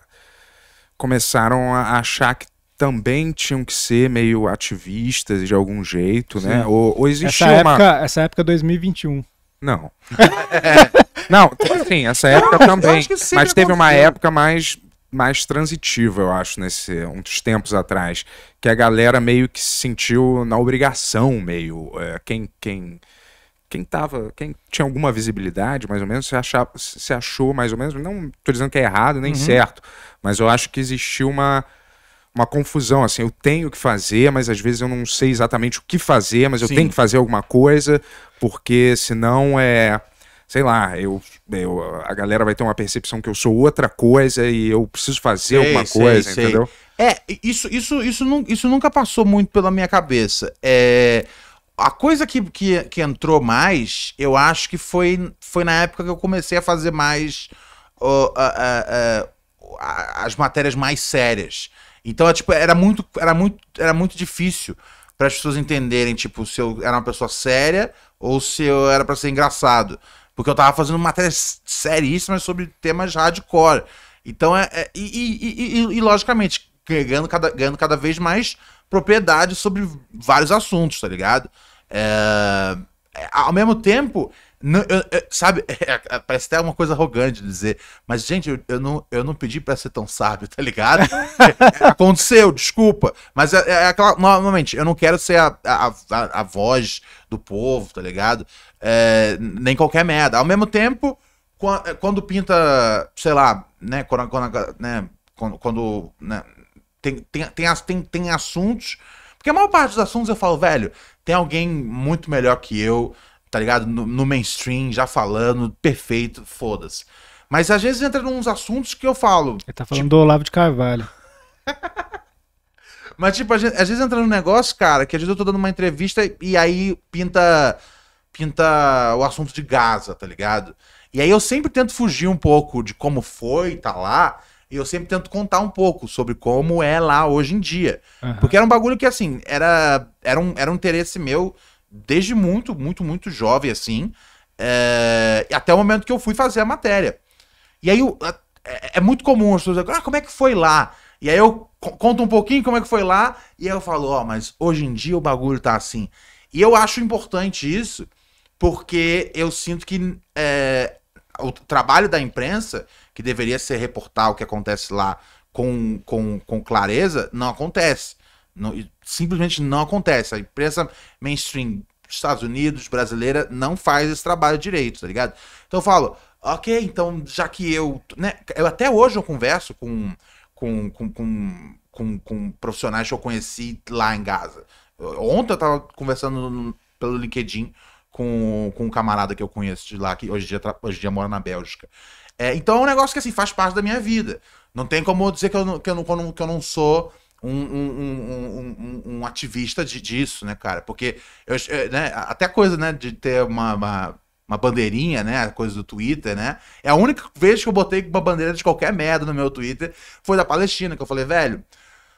começaram a achar que também tinham que ser meio ativistas de algum jeito, né? Sim. né? Ou, ou existia essa uma... Época,
essa época 2021. É não. é. *laughs*
Não, enfim, essa época eu, também. mas teve uma época mais mais transitivo, eu acho, nesse uns tempos atrás, que a galera meio que se sentiu na obrigação, meio é, quem quem quem tava, quem tinha alguma visibilidade, mais ou menos, se, achava, se achou mais ou menos, não tô dizendo que é errado nem uhum. certo, mas eu acho que existiu uma uma confusão, assim, eu tenho que fazer, mas às vezes eu não sei exatamente o que fazer, mas eu tenho que fazer alguma coisa, porque senão é sei lá, eu, eu, a galera vai ter uma percepção que eu sou outra coisa e eu preciso fazer sei, alguma sei, coisa, sei. entendeu?
É, isso, isso, isso, isso nunca passou muito pela minha cabeça. É, a coisa que, que, que entrou mais, eu acho que foi, foi na época que eu comecei a fazer mais uh, uh, uh, as matérias mais sérias. Então, é, tipo, era muito, era muito, era muito difícil para as pessoas entenderem, tipo, se eu era uma pessoa séria ou se eu era para ser engraçado. Porque eu tava fazendo matérias seríssimas sobre temas hardcore. Então é. é e, e, e, e, logicamente, ganhando cada, ganhando cada vez mais propriedade sobre vários assuntos, tá ligado? É, é ao mesmo tempo, não, eu, eu, sabe, *laughs* é, é, parece até uma coisa arrogante dizer, mas gente, eu, eu, não, eu não pedi para ser tão sábio, tá ligado? *laughs* Aconteceu, desculpa. Mas é, é, aquela. Novamente, eu não quero ser a, a, a, a voz do povo, tá ligado? é, nem qualquer merda. Ao mesmo tempo, é, quando pinta, sei lá, né, quando, quando, né, quando, né, tem, tem, tem, tem, assuntos. Porque a maior parte dos assuntos eu falo, velho, tem alguém muito melhor que eu, tá ligado? No, no mainstream, já falando, perfeito, foda-se. Mas às vezes entra nos assuntos que eu falo. Ele tá
falando tipo... do Olavo de Carvalho. *laughs*
Mas, tipo, às vezes entra num negócio, cara, que às vezes eu tô dando uma entrevista e aí pinta pinta o assunto de Gaza, tá ligado? E aí eu sempre tento fugir um pouco de como foi, tá lá, e eu sempre tento contar um pouco sobre como é lá hoje em dia. Uhum. Porque era um bagulho que, assim, era, era, um, era um interesse meu desde muito, muito, muito jovem, assim, é, até o momento que eu fui fazer a matéria. E aí é, é muito comum as pessoas ah, como é que foi lá? E aí eu conto um pouquinho como é que foi lá, e aí eu falo, ó, oh, mas hoje em dia o bagulho tá assim. E eu acho importante isso, porque eu sinto que é, o trabalho da imprensa, que deveria ser reportar o que acontece lá com, com, com clareza, não acontece. Não, simplesmente não acontece. A imprensa mainstream Estados Unidos, brasileira, não faz esse trabalho direito, tá ligado? Então eu falo, ok, então já que eu. Né, eu até hoje eu converso com, com, com, com, com, com profissionais que eu conheci lá em Gaza. Ontem eu tava conversando no, pelo LinkedIn com, com um camarada que eu conheço de lá, que hoje em dia, hoje dia mora na Bélgica. É, então é um negócio que assim, faz parte da minha vida. Não tem como dizer que eu não, que eu não, que eu não sou um, um, um, um ativista de, disso, né, cara? Porque eu, é, né, até a coisa né, de ter uma, uma, uma, bandeirinha, né? A coisa do Twitter, né? É a única vez que eu botei uma bandeira de qualquer merda no meu Twitter foi da Palestina, que eu falei, velho.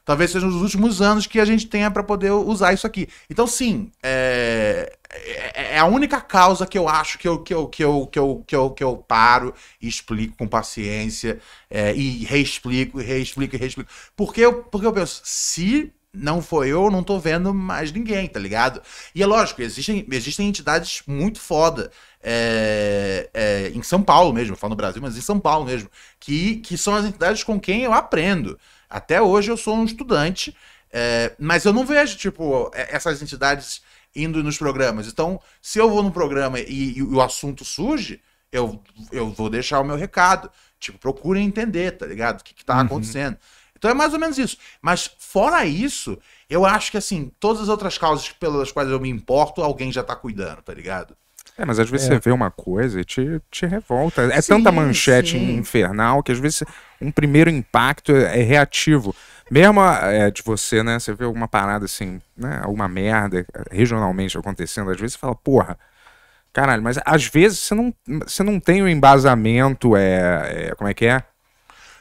Talvez seja nos últimos anos que a gente tenha para poder usar isso aqui. Então, sim, é, é, é, é a única causa que eu acho que eu, que eu, que eu, que eu, que eu, que eu paro e explico com paciência é, e reexplico, e reexplico, e reexplico. Porque eu, porque eu penso, se não foi eu, não tô vendo mais ninguém, tá ligado? E é lógico, existem, existem entidades muito foda é, é, em São Paulo mesmo, falo no Brasil, mas em São Paulo mesmo, que, que são as entidades com quem eu aprendo. Até hoje eu sou um estudante é, mas eu não vejo, tipo, é, essas entidades indo nos programas. Então, se eu vou no programa e, e o assunto surge, eu, eu vou deixar o meu recado. Tipo, procurem entender, tá ligado? O que, que tá uhum. acontecendo. Então é mais ou menos isso. Mas fora isso, eu acho que assim, todas as outras causas pelas quais eu me importo, alguém já tá cuidando, tá ligado? É, mas às vezes é. você vê
uma coisa e te, te revolta. É sim, tanta manchete sim. infernal que às vezes um primeiro impacto é, é reativo. Mesmo é, de você, né? Você vê alguma parada assim, né? Alguma merda eh, regionalmente acontecendo, às vezes você fala, porra, caralho, mas às vezes você não, você não tem o embasamento, é, é, como é que é?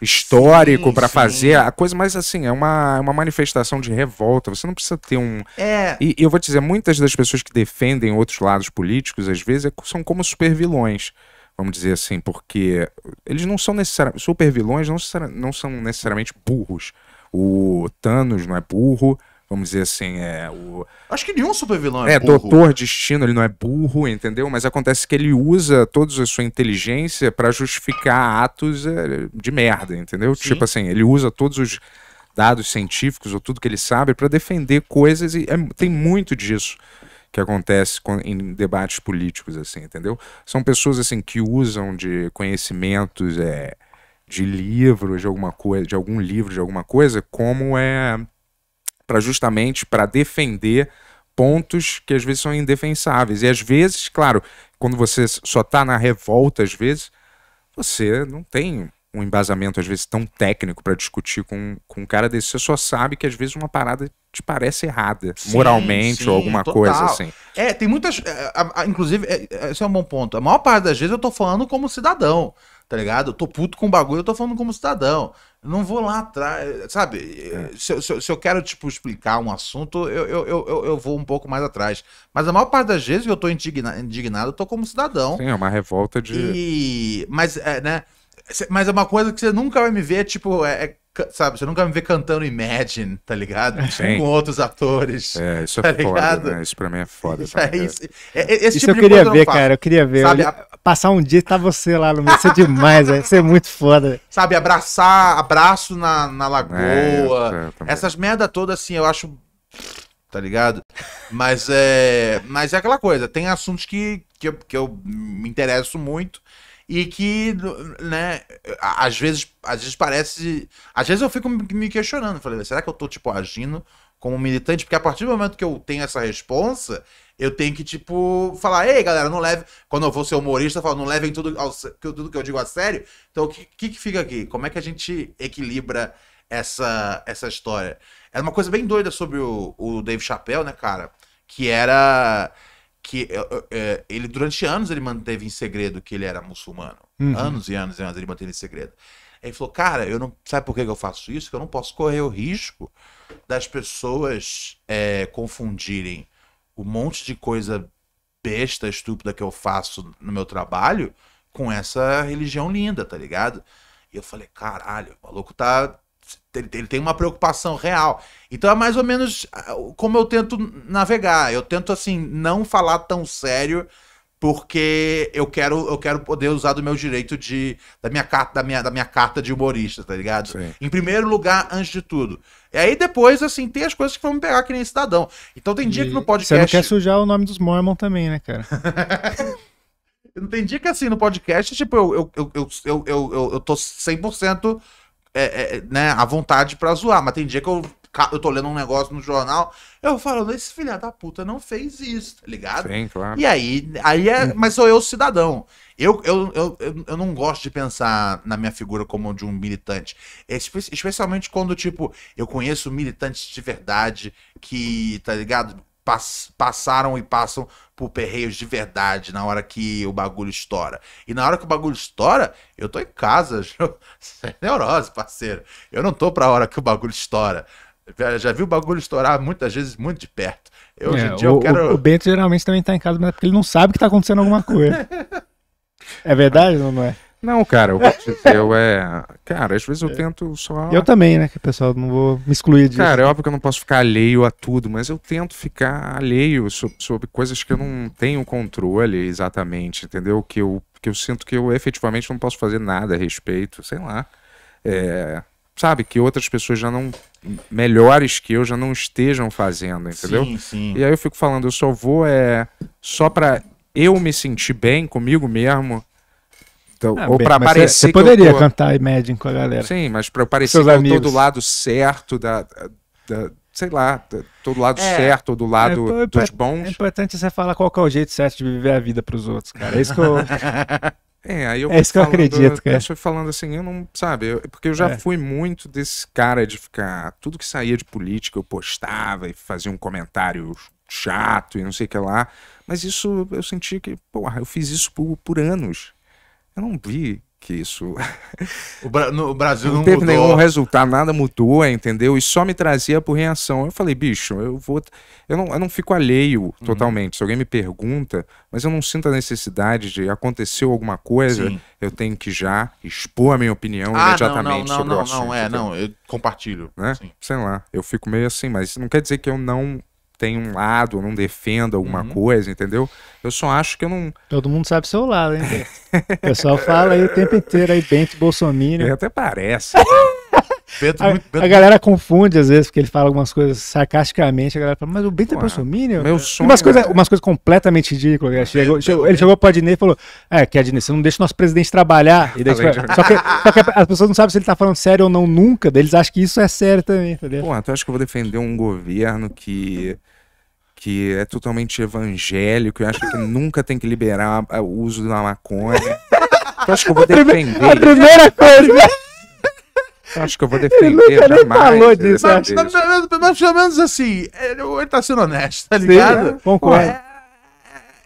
Histórico para fazer. A coisa Mas assim, é uma, é uma manifestação de revolta. Você não precisa ter um. É. E, e eu vou te dizer, muitas das pessoas que defendem outros lados políticos, às vezes, é, são como supervilões vamos dizer assim, porque eles não são necessariamente. Super vilões não são necessariamente burros o Thanos não é burro, vamos dizer assim, é o.
Acho que nenhum supervilão é, é burro. É, Doutor
Destino, ele não é burro, entendeu? Mas acontece que ele usa toda a sua inteligência para justificar atos é, de merda, entendeu? Sim. Tipo assim, ele usa todos os dados científicos ou tudo que ele sabe para defender coisas e é, tem muito disso que acontece em debates políticos assim entendeu são pessoas assim que usam de conhecimentos é, de livro, de alguma coisa, de algum livro, de alguma coisa, como é para justamente para defender pontos que às vezes são indefensáveis. E às vezes, claro, quando você só está na revolta, às vezes, você não tem um embasamento, às vezes, tão técnico para discutir com, com um cara desse. Você só sabe que às vezes uma parada te parece errada, sim, moralmente sim, ou alguma total. coisa assim.
É, tem muitas. É, a, a, inclusive, é, é esse é um bom ponto. A maior parte das vezes eu estou falando como cidadão tá ligado? Eu tô puto com o bagulho, eu tô falando como cidadão. Eu não vou lá atrás, sabe? É. Se, se, se, eu quero, tipo, explicar um assunto, eu, eu, eu, eu, vou um pouco mais atrás. Mas a maior parte das vezes que eu tô indigna, indignado, eu tô como cidadão. Sim, é
uma revolta de.
E... Mas, é, né? Mas é uma coisa que você nunca vai me ver, tipo, é, é, sabe, você nunca vai me ver cantando Imagine, tá ligado? Sim. *laughs* Com outros atores. É, isso
é tá é foda, ligado? né?
Isso pra mim é foda. *laughs*
É isso,
né? é, isso, é, esse isso tipo eu queria ver, eu cara, eu queria ver. Sabe, eu... a... Passar um dia e tá você lá no meio, isso é demais, véio, isso é muito foda.
Sabe, abraçar, abraço na, na lagoa, é, essas merda toda assim, eu acho... Tá ligado? Mas é, mas é aquela coisa, tem assuntos que, que, eu, que eu me interesso muito, e que, né, às vezes, às vezes parece. Às vezes eu fico me questionando. Falei, será que eu tô, tipo, agindo como militante? Porque a partir do momento que eu tenho essa responsa, eu tenho que, tipo, falar, ei, galera, não leve. Quando eu vou ser humorista, eu falo, não levem tudo, ao... tudo que eu digo a sério. Então, o que, que fica aqui? Como é que a gente equilibra essa, essa história? Era uma coisa bem doida sobre o, o Dave Chappelle, né, cara? Que era que é, é, é, ele durante anos ele manteve em segredo que ele era muçulmano. Uhum. Anos e anos e anos ele manteve em segredo. Ele falou, cara, eu não sabe por que eu faço isso? Que eu não posso correr o risco das pessoas é, confundirem o um monte de coisa besta, estúpida que eu faço no meu trabalho com essa religião linda, tá ligado? E eu falei, caralho, o maluco tá ele tem uma preocupação real. Então é mais ou menos ah, como eu tento navegar. Eu tento, assim, não falar tão sério, porque eu quero, eu quero poder usar do meu direito de. Da minha carta, da minha, da minha carta de humorista, tá ligado? Sim. Em primeiro lugar, antes de tudo. E aí depois, assim, tem as coisas que vão me pegar que nem cidadão. Então tem dia e que no podcast. Você não quer
sujar o nome dos Mormon também, né, cara?
Não *laughs* tem dia que assim no podcast, tipo, eu, eu, eu, eu, eu, eu, eu tô 100% é, é, né, a vontade pra zoar, mas tem dia que eu, eu tô lendo um negócio no jornal, eu falo, esse filha da puta não fez isso, tá ligado? Sim, claro. E aí, aí é, uhum. mas sou eu cidadão. Eu, eu, eu, eu, eu não gosto de pensar na minha figura como de um militante. É, especialmente quando, tipo, eu conheço militantes de verdade que, tá ligado? pass passaram e passam por perreios de verdade na hora que o bagulho estoura. E na hora que o bagulho estoura, eu tô em casa. é *laughs* neurose, parceiro. Eu não tô pra hora que o bagulho estoura. Já vi o bagulho estourar muitas vezes muito de perto.
Eu, é, o, eu quero... o,
Bento geralmente também tá em casa, mas é porque ele não sabe que tá acontecendo alguma coisa. *laughs* é verdade ou não é? Não, cara, o
eu é. Cara, às vezes eu é. tento
só. Eu também, né? Que pessoal, não vou me excluir disso. Cara,
é óbvio que eu não posso ficar alheio a tudo, mas eu tento ficar alheio sobre, sobre coisas que eu não tenho controle exatamente, entendeu? Que eu, que eu sinto que eu efetivamente não posso fazer nada a respeito, sei lá. É, sabe, que outras pessoas já não. melhores que eu já não estejam fazendo, entendeu? Sim, sim. E aí eu fico falando, eu só vou é. só pra eu me sentir bem comigo mesmo então, ah, ou para aparecer. É, você, poderia tô...
cantar Imagine com a galera. Sim, mas para parecer Seus que amigos. eu tô do
lado certo da, da sei lá, tô do lado é, certo ou do é lado é, dos
bons. É importante você falar qual é o jeito certo de viver a vida para os outros, cara. É isso que eu. *laughs* é, aí eu é isso que falando, eu acredito, cara. Eu fui
falando assim, eu não, sabe, eu, porque eu já é. fui muito desse cara de ficar. Tudo que saía de política eu postava e fazia um comentário chato e não sei o que lá. Mas isso eu senti que, porra, eu fiz isso por, por anos. Eu não vi que isso. *laughs*
O, Bra no, o Brasil não, não teve mudou. nenhum
resultado, nada mudou, entendeu? E só me trazia por reação. Eu falei, bicho, eu vou. Eu não, eu não fico alheio uhum. totalmente. Se alguém me pergunta, mas eu não sinto a necessidade de aconteceu alguma coisa, Sim. eu tenho que já expor a minha opinião ah, imediatamente não, não, sobre não, o assunto. Não, não, é, entendeu? não, eu compartilho. Né? Sei lá, eu fico meio assim, mas não quer dizer que eu não tem um lado, não defendo alguma uhum. coisa, entendeu? Eu só acho que eu não.
Todo mundo sabe seu lado, hein? o pessoal fala aí o tempo inteiro aí, Bento Bolsonaro. Até
parece. *laughs* Bento, a, é muito,
Bento, a, galera confunde às vezes, porque ele fala algumas coisas sarcasticamente, a galera fala, mas o Bento é Ué, é Meu sonho. Umas, coisa, umas coisas completamente ridículas. Ele chegou, chegou, ele chegou pro Adnet e falou: É, que Adnet, você não deixa o nosso presidente trabalhar. Daí, tá tipo, de... só, que, só, que, as pessoas não sabem se ele tá falando sério ou não nunca, eles acham que isso é sério também, entendeu? Pô, então acho que eu vou defender um governo que
que é totalmente evangélico e acha que nunca tem que liberar é, o uso da maconha. Eu acho que eu vou defender. A primeira coisa. Eu acho que
eu vou defender ele nunca jamais. falou disso, mas, mas,
mas, mas, pelo menos assim, ele, ele tá sendo honesto, tá ligado? Sim, é, concordo.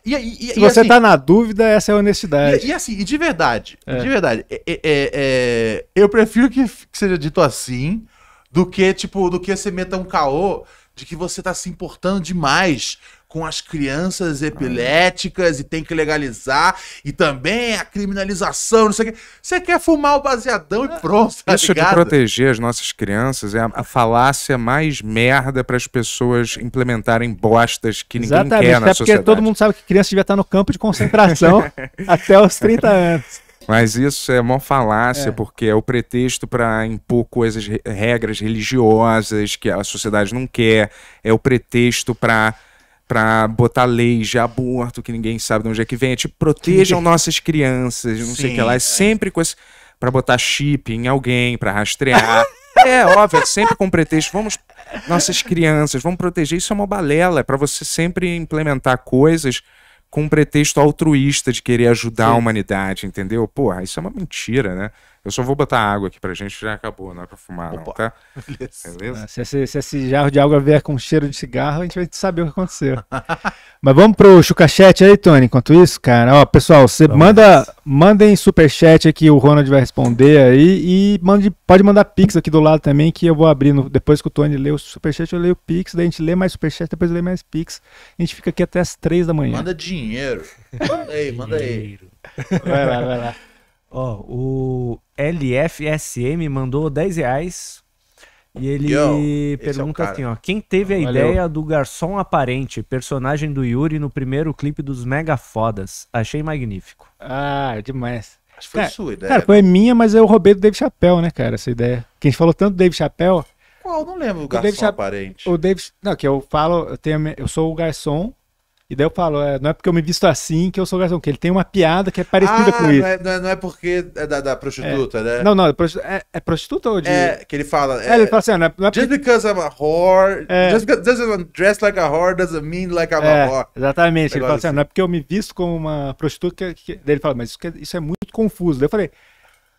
E, é, e, e, Se você assim, tá
na dúvida, essa é a honestidade. E,
assim, e de verdade, é. de verdade, é, eu prefiro que, que seja dito assim do que, tipo, do que você meta um caô de que você está se importando demais com as crianças epiléticas e tem que legalizar, e também a criminalização, não sei o quê. Você quer fumar o baseadão e pronto, tá Isso ligado? de proteger
as nossas crianças é a, falácia mais merda para as pessoas implementarem bostas que ninguém Exatamente, quer né? na até sociedade. porque todo
mundo sabe que criança devia estar no campo de concentração *laughs* até os 30 anos.
Mas isso é uma falácia, é. porque é o pretexto para impor coisas, regras religiosas que a sociedade não quer, é o pretexto para para botar leis de aborto que ninguém sabe de onde é que vem, é tipo, protejam *laughs* nossas crianças, não Sim, sei o que lá, é, é. sempre com esse para botar chip em alguém, para rastrear. *laughs* é, óbvio, é sempre com pretexto, vamos nossas crianças, vamos proteger, isso é uma balela, é para você sempre implementar coisas com um pretexto altruísta de querer ajudar Sim. a humanidade, entendeu? Porra, isso é uma mentira, né? Eu só vou botar água aqui pra gente, já acabou, não é pra
fumar, Opa. não, tá? *laughs* Beleza. Beleza? É, se, esse, se, esse, jarro de água vier com cheiro de cigarro, a gente vai saber o que aconteceu. *laughs* Mas vamos pro chucachete aí, Tony, enquanto isso, cara. Ó, pessoal, você manda, mandem superchat aqui, o Ronald vai responder aí. E mande, pode mandar pix aqui do lado também, que eu vou abrir. No, depois que o Tony lê o superchat, eu leio o pix. Daí a gente lê mais superchat, depois lê mais pix. A gente fica aqui até as três da manhã. Manda
dinheiro. *laughs* Manda aí, manda aí.
Vai lá, vai lá. Ó, o LFSM mandou 10 reais. E ele Yo, é pergunta é assim, ó. Quem teve a Valeu. ideia do garçom aparente, personagem do Yuri no primeiro clipe dos Mega Fodas? Achei magnífico.
Ah, demais. Acho que foi cara, sua ideia. Cara, né? foi minha, mas eu roubei do Dave Chappelle, né, cara, essa ideia. Quem falou tanto do Dave Chappelle... Qual? Não lembro o garçom o Dave aparente. O Dave... Não, que eu falo... Eu, tenho, eu sou o garçom e daí eu falo, é, não é porque eu me visto assim que eu sou garçom, que ele tem uma piada que é parecida ah, com isso. Não é,
não, é, não é porque é da, da prostituta, é, né? Não, não, é,
é, é prostituta ou de. É,
que ele fala. É, ele é, fala assim, ah, não é, não é porque... Just because I'm a whore, é. just because I'm dressed like a whore doesn't mean like I'm a whore. Exatamente, ele fala assim, assim, não
é assim. porque eu me visto como uma prostituta que. que... Daí ele fala, mas isso, isso é muito confuso. Daí eu falei,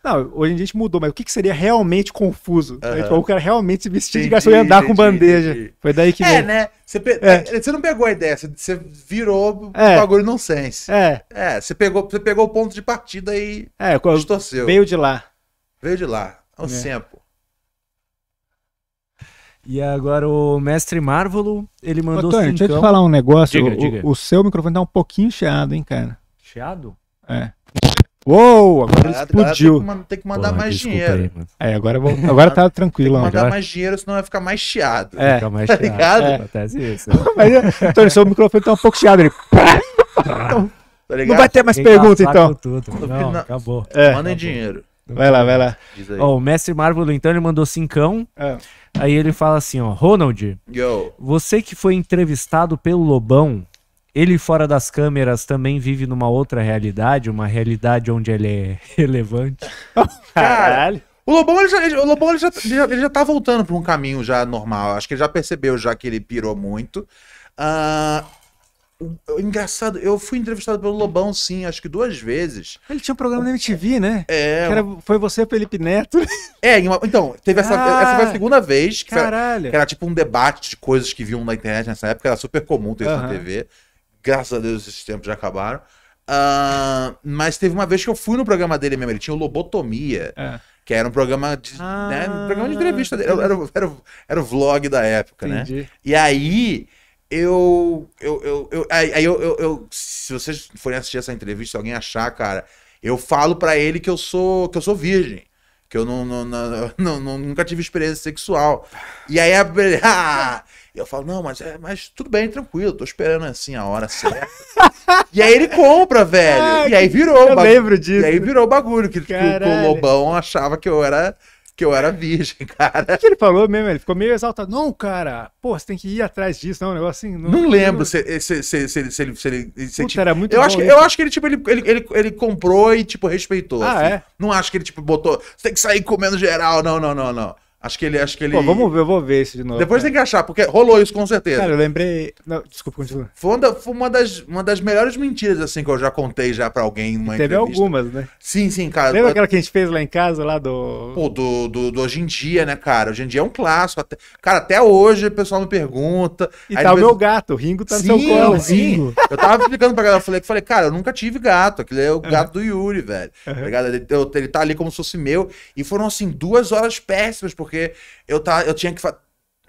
não, hoje em dia a gente mudou, mas o que, que seria realmente confuso? Uhum. Né? Tipo, o cara realmente se vestir de garçom e andar entendi, com bandeja. Entendi. Foi daí que. É, veio. né? Você, pe... é.
é você não pegou a ideia, você virou é. um bagulho nonsense. É. É, você pegou, você pegou o ponto de partida e
é, distorceu. Veio de lá.
Veio de lá. Ao é. tempo.
É. E agora o mestre Marvolo, ele mandou Ô, Tony, deixa eu te falar um negócio. Diga, o, diga. o
seu microfone tá um pouquinho cheado, hein, cara?
Cheado? É.
Uou, agora ele explodiu. Tem que, tem que mandar Porra, mais dinheiro. Aí, é, agora, vou, agora tá tranquilo. Tem que mandar agora...
mais dinheiro, senão vai ficar mais chiado. É, fica mais tá chiado. ligado? É. Acontece isso. *laughs* Mas,
então, seu microfone tá um pouco chiado. Ele... Tá
não vai ter mais perguntas então. Não, não, acabou. É. Mandem acabou. dinheiro. Vai lá, vai lá. Ó, o mestre Marvel, então, ele mandou cincão. É. Aí ele fala assim, ó. Ronald, Yo. você que foi entrevistado pelo Lobão, ele fora das câmeras também vive numa outra realidade, uma realidade onde ele é *laughs* relevante.
Caralho. O Lobão, ele já, ele, o Lobão ele já, ele já, ele já tá voltando para um caminho já normal. Acho que ele já percebeu já que ele pirou muito. Uh, engraçado, eu fui entrevistado pelo Lobão, sim, acho que duas vezes.
Ele tinha um programa na MTV, né? É. Era, foi você, Felipe Neto. É, então,
teve essa. Ah, essa foi a segunda vez. Que, caralho. Era, que era tipo um debate de coisas que viam na internet nessa época, era super comum ter isso uhum. na TV. Graças a Deus esses tempos já acabaram. Uh, mas teve uma vez que eu fui no programa dele mesmo, ele tinha o Lobotomia. É. Que era um programa de, ah, né, um ah, programa de entrevista dele. Era, era, era, o vlog da época, né? entendi. né? E aí eu. eu, eu, eu aí eu, eu, eu, Se vocês forem assistir essa entrevista, se alguém achar, cara, eu falo para ele que eu sou que eu sou virgem. Que eu não, não, não, não nunca tive experiência sexual. E aí a. *laughs* Ah, e eu falo, não, mas, é, mas tudo bem, tranquilo, tô esperando assim a hora certa. *laughs* e aí ele compra, velho. Ah, e aí virou. Eu lembro disso. E aí virou o bagulho que, que, o Lobão achava que eu era. Que eu era virgem,
*laughs* cara. O que ele falou mesmo? Ele ficou meio exaltado. Não, cara, pô, você tem que ir atrás disso, não, um negócio assim. Não, não lembro
se, se, eh, se, se, se ele. Se ele, se Puta, tipo, era muito eu acho que, Eu
acho que ele, tipo, ele, ele, ele, ele
comprou e, tipo, respeitou. Ah, assim. é? Não acho que ele, tipo, botou. Você tem que sair comendo geral. Não, não, não, não. Acho que ele. Acho que ele... Pô, vamos ver,
eu vou ver isso de novo. Depois
cara. tem que achar, porque rolou isso com certeza. Cara, eu
lembrei. Não, desculpa, continua.
Foi, uma, foi uma, das, uma das melhores mentiras, assim, que eu já contei já pra alguém. Numa teve algumas, né? Sim, sim, cara. Lembra aquela
que a gente fez lá em casa, lá do. Pô,
do, do, do hoje em dia, né, cara? Hoje em dia é um clássico. Até... Cara, até hoje o pessoal me pergunta. E aí, tá o meu gato, o Ringo tá no seu colo. Sim, Eu tava explicando pra galera, eu falei, falei, cara, eu nunca tive gato. Aquele é o gato uhum. do Yuri, velho. Uhum. Tá ele, ele tá ali como se fosse meu. E foram, assim, duas horas péssimas, porque porque eu, tá, eu tinha que.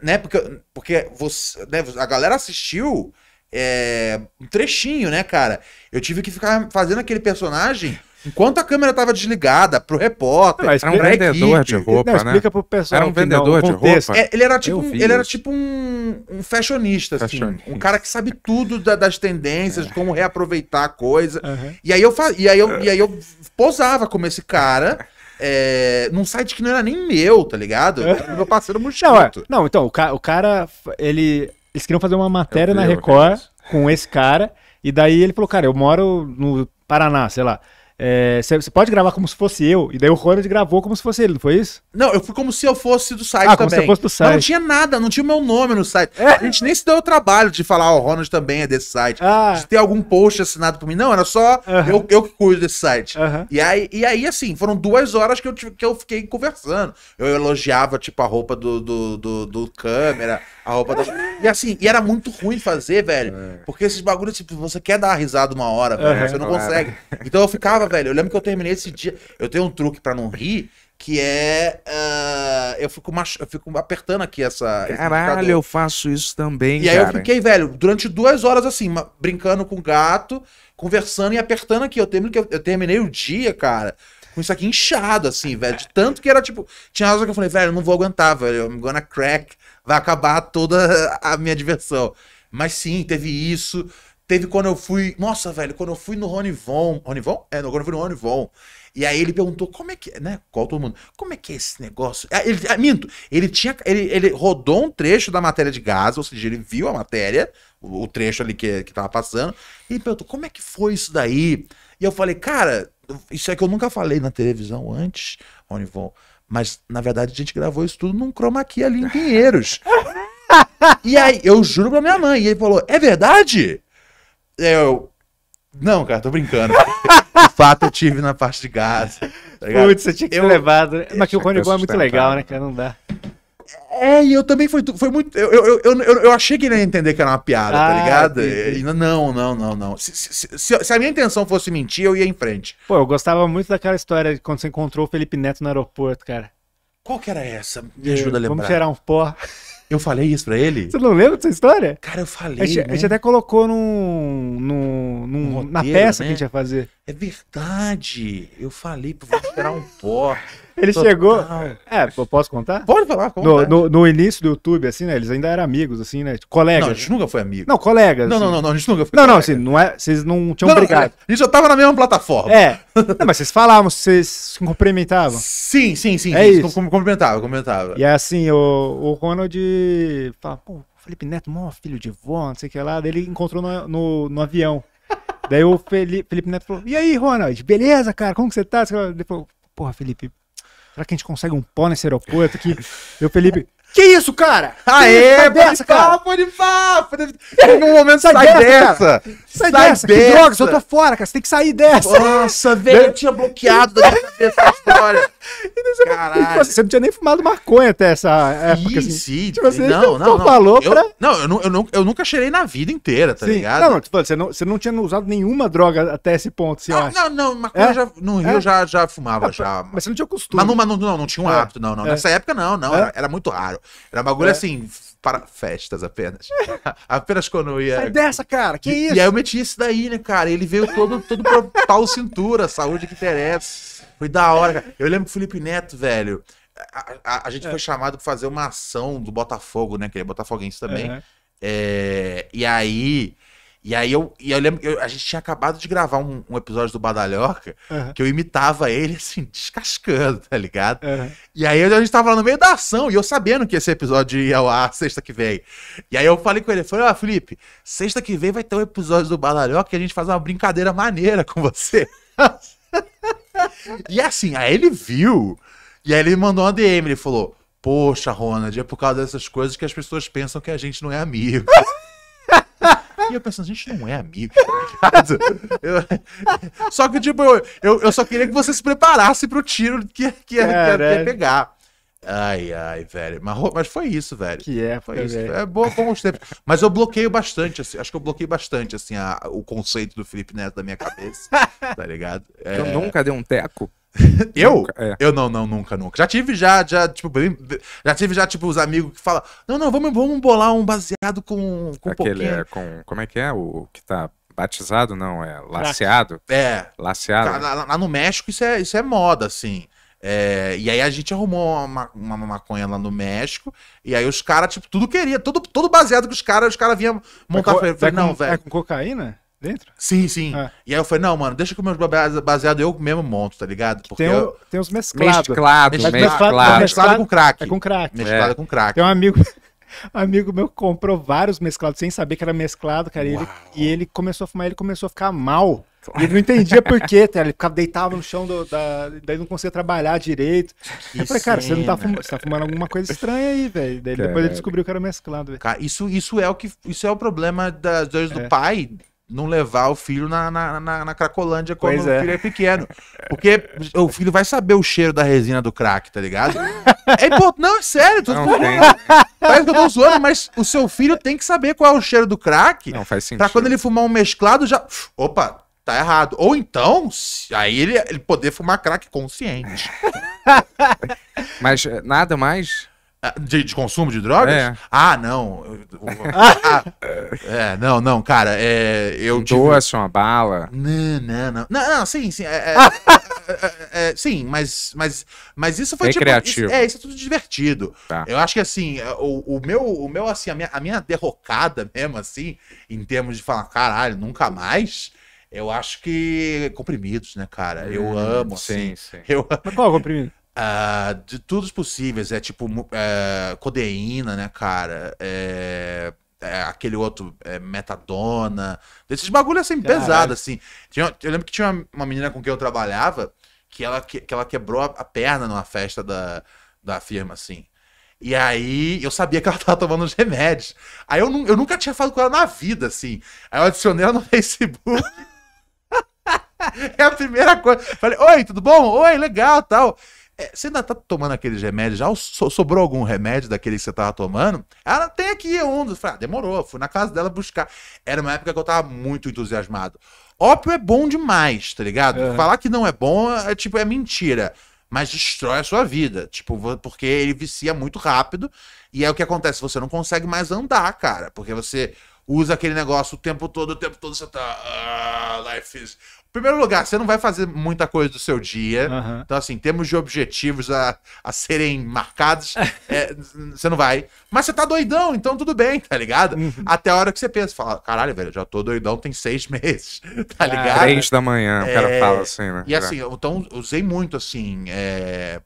Né? Porque, porque você, né? a galera assistiu é, um trechinho, né, cara? Eu tive que ficar fazendo aquele personagem Enquanto a câmera estava desligada, pro repórter, não, era um vendedor de roupa, não, né? Explica pro pessoal. Era um vendedor não, de roupa. É, ele era tipo, um, ele era tipo um, um fashionista, assim, fashionista, assim. Um cara que sabe tudo da, das tendências, é. como reaproveitar a coisa. Uhum. E, aí eu, e, aí eu, é. e aí eu posava como esse cara é, num site que não era nem meu, tá ligado?
Era é. meu parceiro Muxato. Não, é. não, então, o, ca o cara, ele. Eles queriam fazer uma matéria na Record com esse cara. E daí ele falou, cara, eu moro no Paraná, sei lá. É, você é, pode gravar como se fosse eu, e daí o Ronald gravou como se fosse ele, não foi isso? Não, eu fui como se eu fosse do site ah, também. Como se eu fosse do site. Mas não
tinha nada,
não tinha o meu nome no site. É. A gente nem se deu o trabalho de falar,
oh, o Ronald também é desse site. Ah. De ter algum post assinado por mim. Não, era só eu, eu que cuido desse site. E, aí, e aí, assim, foram duas horas que eu, que eu fiquei conversando. Eu elogiava, tipo, a roupa do, do, do, do câmera, a roupa da. E assim, e era muito ruim fazer, velho. É. Porque esses bagulhos, tipo, você quer dar risada uma hora, velho. você não consegue. Então eu ficava, velho. Eu lembro que eu terminei esse dia. Eu tenho um truque para não rir, que é uh, eu fico mach... eu fico apertando aqui essa caralho eu
faço isso também e cara. aí eu fiquei
velho durante duas horas assim brincando com o gato conversando e apertando aqui eu eu terminei o dia cara com isso aqui inchado, assim, velho. De tanto que era tipo. Tinha horas que eu falei, velho, eu não vou aguentar, velho. I'm gonna crack. Vai acabar toda a minha diversão. Mas sim, teve isso. Teve quando eu fui. Nossa, velho, quando eu fui no Von Ronivon. Von É, quando eu fui no Von E aí ele perguntou como é que é? né? Qual todo mundo? Como é que é esse negócio? Ah, ele, ah, minto, ele tinha. Ele, ele rodou um trecho da matéria de gás ou seja, ele viu a matéria, o, o trecho ali que, que tava passando, e ele perguntou: como é que foi isso daí? E eu falei, cara, isso é que eu nunca falei na televisão antes, Ronivon. Mas, na verdade, a gente gravou isso tudo num chroma key ali em Pinheiros. e aí, eu juro pra minha mãe. E ele falou, é verdade? Eu... Não, cara, tô brincando. De fato, eu tive na parte de gás. Tá Putz, você tinha que ter levado. Né? Mas que o Rony é muito legal, né, cara? Não dá. É, e eu também foi, foi muito. Eu, eu, eu, eu, achei que ele ia entender que era uma piada, tá ah, tá ligado? E, não, não, não, não. Se, se,
se, se, a minha intenção fosse mentir, eu ia em frente. Pô, eu gostava muito daquela história de quando você encontrou o Felipe Neto no aeroporto, cara.
Qual que era essa? Me ajuda a lembrar. Vamos gerar
um pó. Eu falei isso pra ele? Você não lembra dessa história? Cara, eu falei. A gente, né? a gente até colocou num, num, num roteiro, na peça né? que a gente ia fazer. É verdade. Eu falei, vamos gerar um pó. Ele Total. chegou. Ah. É, posso contar? Pode falar, no, no, no, início do YouTube, assim, né? Eles ainda eram amigos, assim, né? Colegas. Não, a gente nunca foi amigo. Não, colegas. Não, assim. não, não, a gente nunca foi. Não, colega. não, assim, não é, vocês não tinham não, brigado. Não, a gente já tava na mesma plataforma. É. não, mas vocês falavam, vocês se cumprimentavam. Sim, sim, sim. É sim, isso. Cumprimentava, cumprimentava. E é assim, o, o Ronald fala, pô, Felipe Neto, mó filho de vó, não sei o que lá. Daí ele encontrou no, no, no avião. Daí o Felipe, Felipe Neto falou: E aí, Ronald, beleza, cara? Como que você tá? Ele falou: Porra, Felipe, Será que a gente consegue um pó nesse aeroporto aqui? Eu, Felipe, que isso, cara? Aê, sai dessa, cara. Pode pá, pode Em um momento sai, sai dessa. dessa. Sai, sai, dessa. Dessa. Que drogas, eu tô fora, cara. Você tem que sair dessa. Nossa, velho, eu tinha bloqueado da cabeça a história. Caralho. Você não tinha nem fumado maconha até essa sim, época. Assim. Sim, tipo, assim, não, não, não. Falou eu, pra... Não, eu, não, eu, não, eu nunca cheirei na vida inteira, tá sim. ligado? Não, não, você não, você não tinha usado nenhuma droga até esse ponto, você ah, Não, não, maconha é? já, no Rio é? já,
já fumava, ah, já.
Mas você não tinha costume. Mas não, não, não, não
tinha um é. hábito, não, não. É. Nessa época,
não, não. É?
Era muito raro. Era bagulho é. assim, para festas apenas. *laughs* apenas quando eu ia. Sai dessa, cara, que e, isso? E aí eu meti isso daí, né, cara? Ele veio todo, todo pro pau cintura, saúde que interessa. Foi da hora, cara. Eu lembro que o Felipe Neto, velho. A, a, a gente é. foi chamado para fazer uma ação do Botafogo, né? Que ele é botafoguense também. Uhum. É, e aí e aí eu, e eu lembro que a gente tinha acabado de gravar um, um episódio do Badalhoca uhum. que eu imitava ele, assim, descascando, tá ligado? Uhum. E aí a gente tava lá no meio da ação, e eu sabendo que esse episódio ia ao ar sexta que vem. E aí eu falei com ele, falei, ó, ah, Felipe, sexta que vem vai ter um episódio do Badalhoca que a gente faz uma brincadeira maneira com você. *laughs* e assim, aí ele viu, e aí ele mandou uma DM, ele falou, poxa, Ronald, é por causa dessas coisas que as pessoas pensam que a gente não é amigo. *laughs* E eu pensando, a gente não é amigo, tá *laughs* ligado? Eu... Só que, tipo, eu, eu, eu, só queria que você se preparasse pro tiro que, que, ia, que pegar. Ai, ai, velho. Mas, mas foi isso, velho. Que é, foi isso. Velho. É bom bons tempos. Mas eu bloqueio bastante, assim. Acho que eu bloqueio bastante, assim, a, o conceito do Felipe Neto da minha cabeça. *laughs* tá ligado? É... Eu nunca dei um teco. *laughs* Eu? É. Eu não, não, nunca, nunca. Já tive, já, já, tipo, já tive já, tipo, os amigos que falam, não, não, vamos, vamos bolar um baseado com, com Aquele um é com, como é que é o que
tá batizado, não, é
laceado?
É. Laceado. Lá,
lá, no México isso é, isso é moda, assim. É, e aí a gente arrumou uma, uma, maconha lá no México, e aí os caras, tipo, tudo queria, tudo, tudo baseado que os caras, os caras vinham montar... Tá é, falei, não, velho. É com
cocaína? Dentro? Sim, sim. Ah.
E aí eu falei, não, mano, deixa que o meu baseado eu mesmo monto, tá ligado? Porque tem, o, tem os mesclados. Mesclado, mesclado, mesclado, mesclado, com
crack. É com crack. Mesclado é. com crack. Tem um amigo, um *laughs* amigo meu comprou vários mesclados sem saber que era mesclado, cara. E ele, e ele, começou a fumar, ele começou a ficar mal. E ele não entendia por quê, tá? ele ficava deitado no chão, do, da, daí não conseguia trabalhar direito. Que eu falei, cara, você não tá, fuma, você tá fumando alguma coisa estranha aí, velho. Daí depois ele descobriu que era mesclado. Cara, isso, isso, é o que, isso é o problema
das dores é. do pai não levar o filho na, na, na, na Cracolândia quando pois o é. filho é pequeno. Porque o filho vai saber o cheiro da resina do crack, tá ligado? *laughs* É importante. Não, é sério, tudo não, tem. Parece que eu tô zoando, mas o seu filho tem que saber qual é o cheiro do crack. Não, faz sentido. Pra quando ele fumar um mesclado, já. Opa, tá errado. Ou então, aí ele, ele poder fumar crack consciente. *laughs* mas eh, nada mais? Ah, de, de, consumo de drogas? É. Ah, não. *laughs* é, não, não, cara. É, eu um tive... uma bala. Não, não, não. Não, não sim, sim. É, é, ah. é, é, é sim, mas, mas, mas isso foi Recreativo. Tipo, isso, é, isso é tudo divertido. Tá. Eu acho que assim, o, o, meu, o meu, assim, a minha, a minha derrocada mesmo, assim, em termos de falar, caralho, nunca mais. Eu acho que comprimidos, né, cara? Eu hum, amo, sim, assim. Sim, sim. Eu... Mas qual comprimido? Uh, de todos possíveis. É tipo é, codeína, né, cara? É, é aquele outro, é, metadona. Desses bagulho assim, Caralho. pesado, assim. Tinha, eu lembro que tinha uma, uma, menina com quem eu trabalhava que ela, que, que ela quebrou a, a, perna numa festa da, da firma, assim. E aí eu sabia que ela tava tomando os remédios. Aí eu, eu nunca tinha falado com ela na vida, assim. Aí eu adicionei ela no *laughs* Facebook. *laughs* é a primeira coisa. Falei, oi, tudo bom? Oi, legal, tal. É, você ainda tá tomando aqueles remédios já? sobrou algum remédio daquele que você tava tomando? Ela ah, tem aqui um. Eu falei, ah, demorou. Fui na casa dela buscar. Era uma época que eu tava muito entusiasmado. Ópio é bom demais, tá ligado? É. Falar que não é bom é tipo, é mentira. Mas destrói a sua vida. Tipo, porque ele vicia muito rápido. E é o que acontece, você não consegue mais andar, cara. Porque você usa aquele negócio o tempo todo, o tempo todo você tá. Ah, life is primeiro lugar, você não vai fazer muita coisa do seu dia. Uhum. Então, assim, temos de objetivos a, a serem marcados, *laughs* é, você não vai. Mas você tá doidão, então tudo bem, tá ligado? Uhum. Até a hora que você pensa, fala, caralho, velho, já tô doidão tem seis *laughs* meses, tá ligado? Três da manhã, é... o cara é, fala assim, né? E assim, então usei muito, assim, é,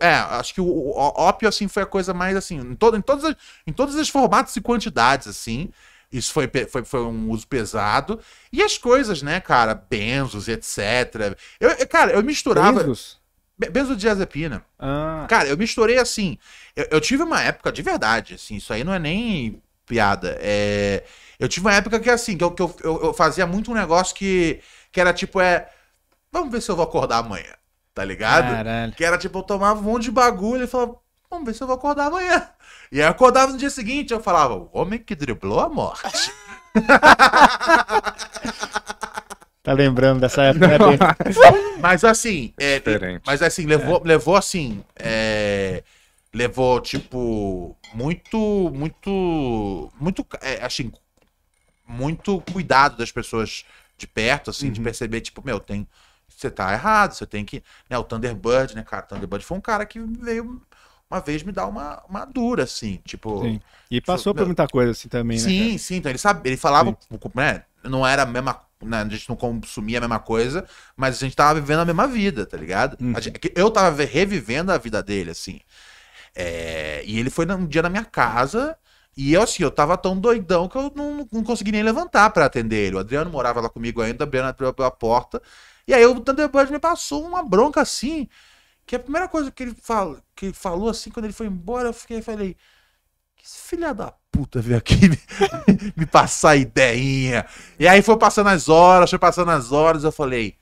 é, acho que o ópio, assim, foi a coisa mais, assim, em, todo, em, todas, as, em todos os formatos e quantidades, assim. Isso foi, foi, foi um uso pesado. E as coisas, né, cara? Benzos, etc. Eu, cara, eu misturava. Benzos? Benzodiazepina. Ah. Cara, eu misturei assim. Eu, eu, tive uma época de verdade, assim, isso aí não é nem piada. É, eu tive uma época que, assim, que, eu, que eu, eu, fazia muito um negócio que, que era tipo, é. Vamos ver se eu vou acordar amanhã, tá ligado? Caralho. Que era tipo, eu tomava um monte de bagulho e falava, vamos ver se eu vou acordar amanhã. E aí eu acordava no dia seguinte, eu falava, o homem que driblou a morte. *laughs*
Tá lembrando dessa época, né?
Mas assim, é, mas assim, levou, é. levou assim, é, levou, tipo, muito, muito, muito, é, assim, muito cuidado das pessoas de perto, assim, uhum. de perceber, tipo, meu, tem, você tá errado, você tem que, né, o Thunderbird, né, cara, o Thunderbird foi um cara que veio uma vez me dá uma, uma dura, assim, tipo... Sim.
E tipo, passou tipo, por muita coisa, assim, também, sim,
né? Sim, sim, então ele, sabe, ele falava, sim. né, não era a mesma... Né, a gente não consumia a mesma coisa, mas a gente tava vivendo a mesma vida, tá ligado? Uhum. É eu tava revivendo a vida dele, assim. É, e ele foi um dia na minha casa... E eu, assim, eu tava tão doidão que eu não, não consegui nem levantar para atender ele. O Adriano morava lá comigo ainda, o Adriano abriu a porta. E aí o Thunderbird me passou uma bronca assim. Que a primeira coisa que ele, fala, que ele falou assim, quando ele foi embora, eu fiquei falei. Que filha da puta veio aqui me, *laughs* me passar ideinha. E aí foi passando as horas, foi passando as horas, eu falei,